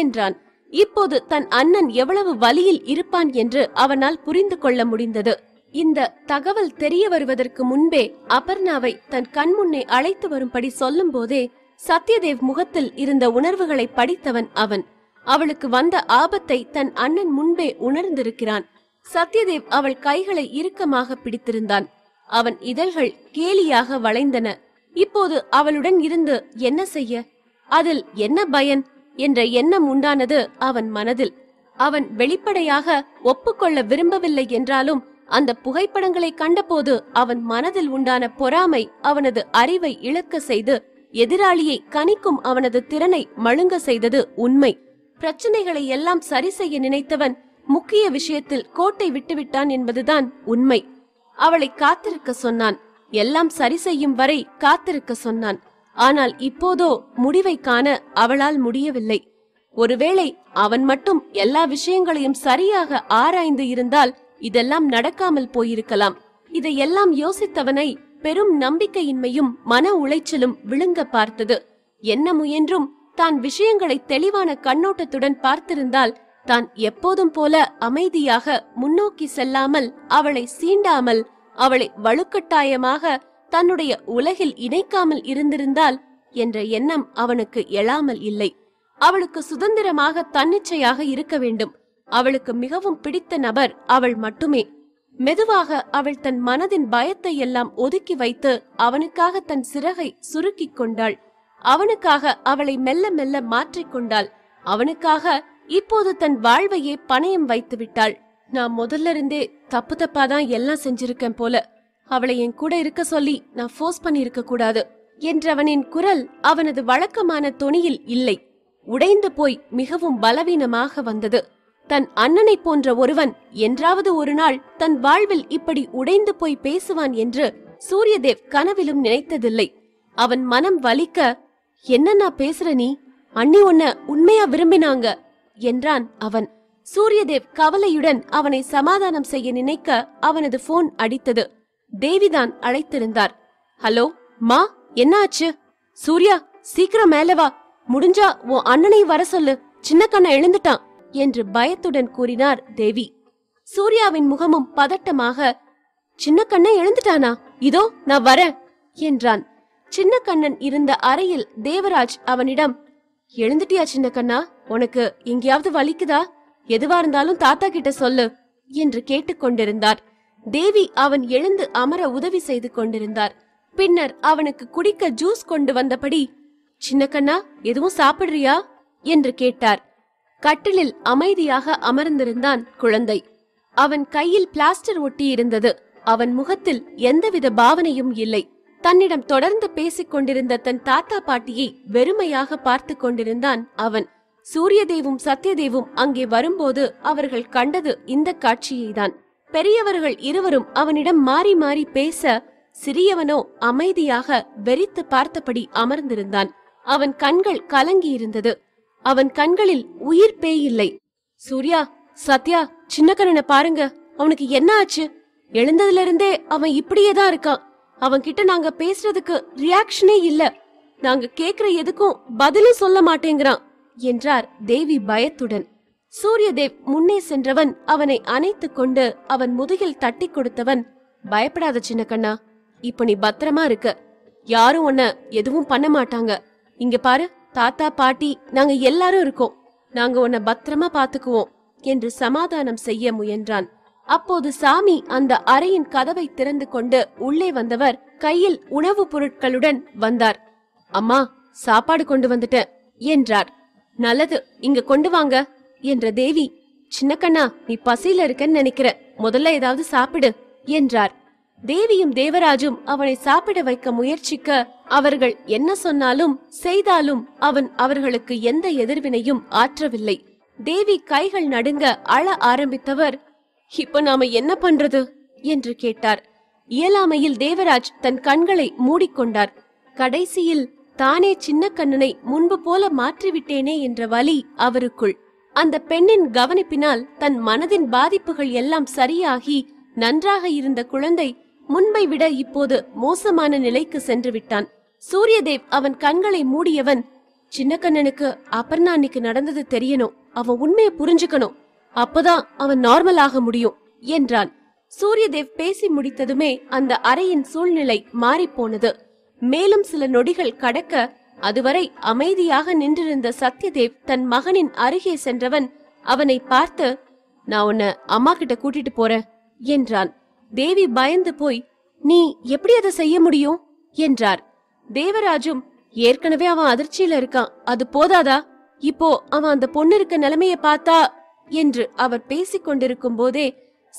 என்றான் இப்போது தன் அண்ணன் எவ்வளவு வலியில் இருப்பான் என்று அவனால் புரிந்து கொள்ள முடிந்தது இந்த தகவல் தெரிய வருவதற்கு முன்பே அபர்ணாவை தன் கண்முன்னே அழைத்து வரும்படி சொல்லும் போதே சத்யதேவ் முகத்தில் இருந்த உணர்வுகளை படித்தவன் அவன் அவளுக்கு வந்த ஆபத்தை தன் அண்ணன் முன்பே உணர்ந்திருக்கிறான் சத்யதேவ் அவள் கைகளை இறுக்கமாக பிடித்திருந்தான் அவன் இதழ்கள் கேலியாக வளைந்தன இப்போது அவளுடன் இருந்து என்ன செய்ய அதில் என்ன பயன் என்ற எண்ணம் உண்டானது அவன் மனதில் அவன் வெளிப்படையாக ஒப்புக்கொள்ள விரும்பவில்லை என்றாலும் அந்த புகைப்படங்களை கண்டபோது அவன் மனதில் உண்டான பொறாமை அவனது அறிவை இழக்க செய்து எதிராளியை கணிக்கும் அவனது திறனை மழுங்க செய்தது உண்மை பிரச்சனைகளை எல்லாம் சரி செய்ய நினைத்தவன் முக்கிய விஷயத்தில் கோட்டை விட்டுவிட்டான் என்பதுதான் உண்மை அவளை காத்திருக்க சொன்னான் எல்லாம் சரி செய்யும் வரை காத்திருக்க சொன்னான் ஆனால் இப்போதோ முடிவை காண அவளால் முடியவில்லை ஒருவேளை அவன் மட்டும் எல்லா விஷயங்களையும் சரியாக ஆராய்ந்து இருந்தால் இதெல்லாம் நடக்காமல் போயிருக்கலாம் இதையெல்லாம் யோசித்தவனை பெரும் நம்பிக்கையின்மையும் மன உளைச்சலும் விழுங்க பார்த்தது என்ன முயன்றும் தான் விஷயங்களை தெளிவான கண்ணோட்டத்துடன் பார்த்திருந்தால் தான் எப்போதும் போல அமைதியாக முன்னோக்கி செல்லாமல் அவளை சீண்டாமல் அவளை வலுக்கட்டாயமாக தன்னுடைய உலகில் இணைக்காமல் இருந்திருந்தால் என்ற எண்ணம் அவனுக்கு எழாமல் இல்லை அவளுக்கு சுதந்திரமாக தன்னிச்சையாக இருக்க வேண்டும் அவளுக்கு மிகவும் பிடித்த நபர் அவள் மட்டுமே மெதுவாக அவள் தன் மனதின் பயத்தை எல்லாம் ஒதுக்கி வைத்து அவனுக்காக தன் சிறகை சுருக்கிக் கொண்டாள் அவனுக்காக அவளை மெல்ல மெல்ல மாற்றிக்கொண்டாள் அவனுக்காக இப்போது தன் வாழ்வையே பணயம் வைத்து விட்டாள் நான் முதல்ல இருந்தே தப்பு தப்பா தான் எல்லாம் செஞ்சிருக்கேன் போல அவளை என் கூட இருக்க சொல்லி நான் ஃபோர்ஸ் பண்ணிருக்க கூடாது என்றவனின் குரல் அவனது வழக்கமான தொனியில் இல்லை உடைந்து போய் மிகவும் பலவீனமாக வந்தது தன் அண்ணனை போன்ற ஒருவன் என்றாவது ஒரு நாள் தன் வாழ்வில் இப்படி உடைந்து போய் பேசுவான் என்று சூரியதேவ் கனவிலும் நினைத்ததில்லை அவன் மனம் வலிக்க என்ன நான் பேசுற நீ அண்ணி உன்ன உண்மையா விரும்பினாங்க என்றான் அவன் சூரியதேவ் கவலையுடன் அவனை சமாதானம் செய்ய நினைக்க அவனது போன் அடித்தது தேவிதான் அழைத்திருந்தார் ஹலோ மா என்ன ஆச்சு சூர்யா சீக்கிரம் மேல வா முடிஞ்சா உன் அண்ணனை வர சொல்லு சின்ன கண்ண எழுந்துட்டான் என்று பயத்துடன் கூறினார் தேவி சூர்யாவின் முகமும் பதட்டமாக சின்ன கண்ணை எழுந்துட்டானா இதோ நான் வரேன் என்றான் சின்ன கண்ணன் இருந்த அறையில் தேவராஜ் அவனிடம் எழுந்துட்டியா சின்ன கண்ணா உனக்கு எங்கேயாவது வலிக்குதா எதுவா இருந்தாலும் தாத்தா கிட்ட சொல்லு என்று கேட்டுக்கொண்டிருந்தார் தேவி அவன் எழுந்து அமர உதவி செய்து கொண்டிருந்தார் பின்னர் அவனுக்கு குடிக்க ஜூஸ் கொண்டு வந்தபடி சின்ன கண்ணா எதுவும் சாப்பிடுறியா என்று கேட்டார் கட்டிலில் அமைதியாக அமர்ந்திருந்தான் குழந்தை அவன் கையில் பிளாஸ்டர் ஒட்டி இருந்தது அவன் முகத்தில் எந்தவித பாவனையும் இல்லை தன்னிடம் தொடர்ந்து பேசிக் கொண்டிருந்த தன் தாத்தா பாட்டியை வெறுமையாக பார்த்து கொண்டிருந்தான் அவன் சூரியதேவும் சத்யதேவும் அங்கே வரும்போது அவர்கள் கண்டது இந்த காட்சியை தான் பெரியவர்கள் இருவரும் அவனிடம் மாறி மாறி பேச சிறியவனோ அமைதியாக வெறித்து பார்த்தபடி அமர்ந்திருந்தான் அவன் கண்கள் கலங்கியிருந்தது அவன் கண்களில் உயிர் பேயில்லை சூர்யா சத்யா சின்னக்கரனை பாருங்க அவனுக்கு என்ன ஆச்சு எழுந்ததுல இருந்தே அவன் இப்படியே தான் இருக்கான் அவன் கிட்ட நாங்க பேசுறதுக்கு ரியாக்ஷனே இல்ல நாங்க கேக்குற எதுக்கும் பதிலும் சொல்ல மாட்டேங்கிறான் என்றார் தேவி பயத்துடன் சூரியதேவ் முன்னே சென்றவன் அவனை அணைத்துக் கொண்டு அவன் முதுகில் தட்டி கொடுத்தவன் பயப்படாத சின்ன கண்ணா இப்ப நீ பத்திரமா இருக்க யாரும் உன்ன எதுவும் பண்ண மாட்டாங்க இங்க பாரு தாத்தா பாட்டி நாங்க எல்லாரும் இருக்கோம் நாங்க உன்ன பத்திரமா பாத்துக்குவோம் என்று சமாதானம் செய்ய முயன்றான் அப்போது சாமி அந்த அறையின் கதவை திறந்து கொண்டு உள்ளே வந்தவர் கையில் உணவுப் பொருட்களுடன் வந்தார் அம்மா சாப்பாடு கொண்டு வந்துட்டேன் என்றார் நல்லது இங்க கொண்டு வாங்க என்ற தேவி சின்னக்கண்ணா நீ பசியில இருக்கன்னு நினைக்கிற முதல்ல ஏதாவது சாப்பிடு என்றார் தேவியும் தேவராஜும் அவனை சாப்பிட வைக்க முயற்சிக்க அவர்கள் என்ன சொன்னாலும் செய்தாலும் அவன் அவர்களுக்கு எந்த எதிர்வினையும் ஆற்றவில்லை தேவி கைகள் நடுங்க அழ ஆரம்பித்தவர் இப்ப நாம என்ன பண்றது என்று கேட்டார் இயலாமையில் தேவராஜ் தன் கண்களை மூடிக்கொண்டார் கடைசியில் தானே சின்ன கண்ணனை முன்பு போல மாற்றிவிட்டேனே என்ற வலி அவருக்குள் அந்த பெண்ணின் கவனிப்பினால் தன் மனதின் பாதிப்புகள் எல்லாம் சரியாகி நன்றாக இருந்த குழந்தை முன்பை விட இப்போது மோசமான நிலைக்கு சென்று விட்டான் சூரியதேவ் அவன் கண்களை மூடியவன் சின்ன கண்ணனுக்கு அன்னைக்கு நடந்தது தெரியணும் அவன் உண்மையை புரிஞ்சுக்கணும் அப்பதான் அவன் நார்மல் ஆக முடியும் என்றான் சூரியதேவ் பேசி முடித்ததுமே அந்த அறையின் சூழ்நிலை மாறிப்போனது மேலும் சில நொடிகள் கடக்க அதுவரை அமைதியாக நின்றிருந்த சத்யதேவ் தன் மகனின் அருகே சென்றவன் அவனை பார்த்து நான் உன்னை அம்மா கிட்ட கூட்டிட்டு போறேன் என்றான் தேவி பயந்து போய் நீ எப்படி அதை செய்ய முடியும் என்றார் தேவராஜும் ஏற்கனவே அவன் அதிர்ச்சியில இருக்கான் அது போதாதா இப்போ அவன் அந்த பொண்ணு இருக்க நிலைமைய பார்த்தா என்று அவர் பேசிக் கொண்டிருக்கும் போதே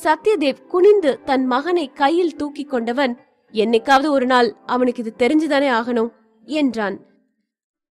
சத்யதேவ் குனிந்து தன் மகனை கையில் தூக்கி கொண்டவன் என்னைக்காவது ஒரு நாள் அவனுக்கு இது தெரிஞ்சுதானே ஆகணும் என்றான்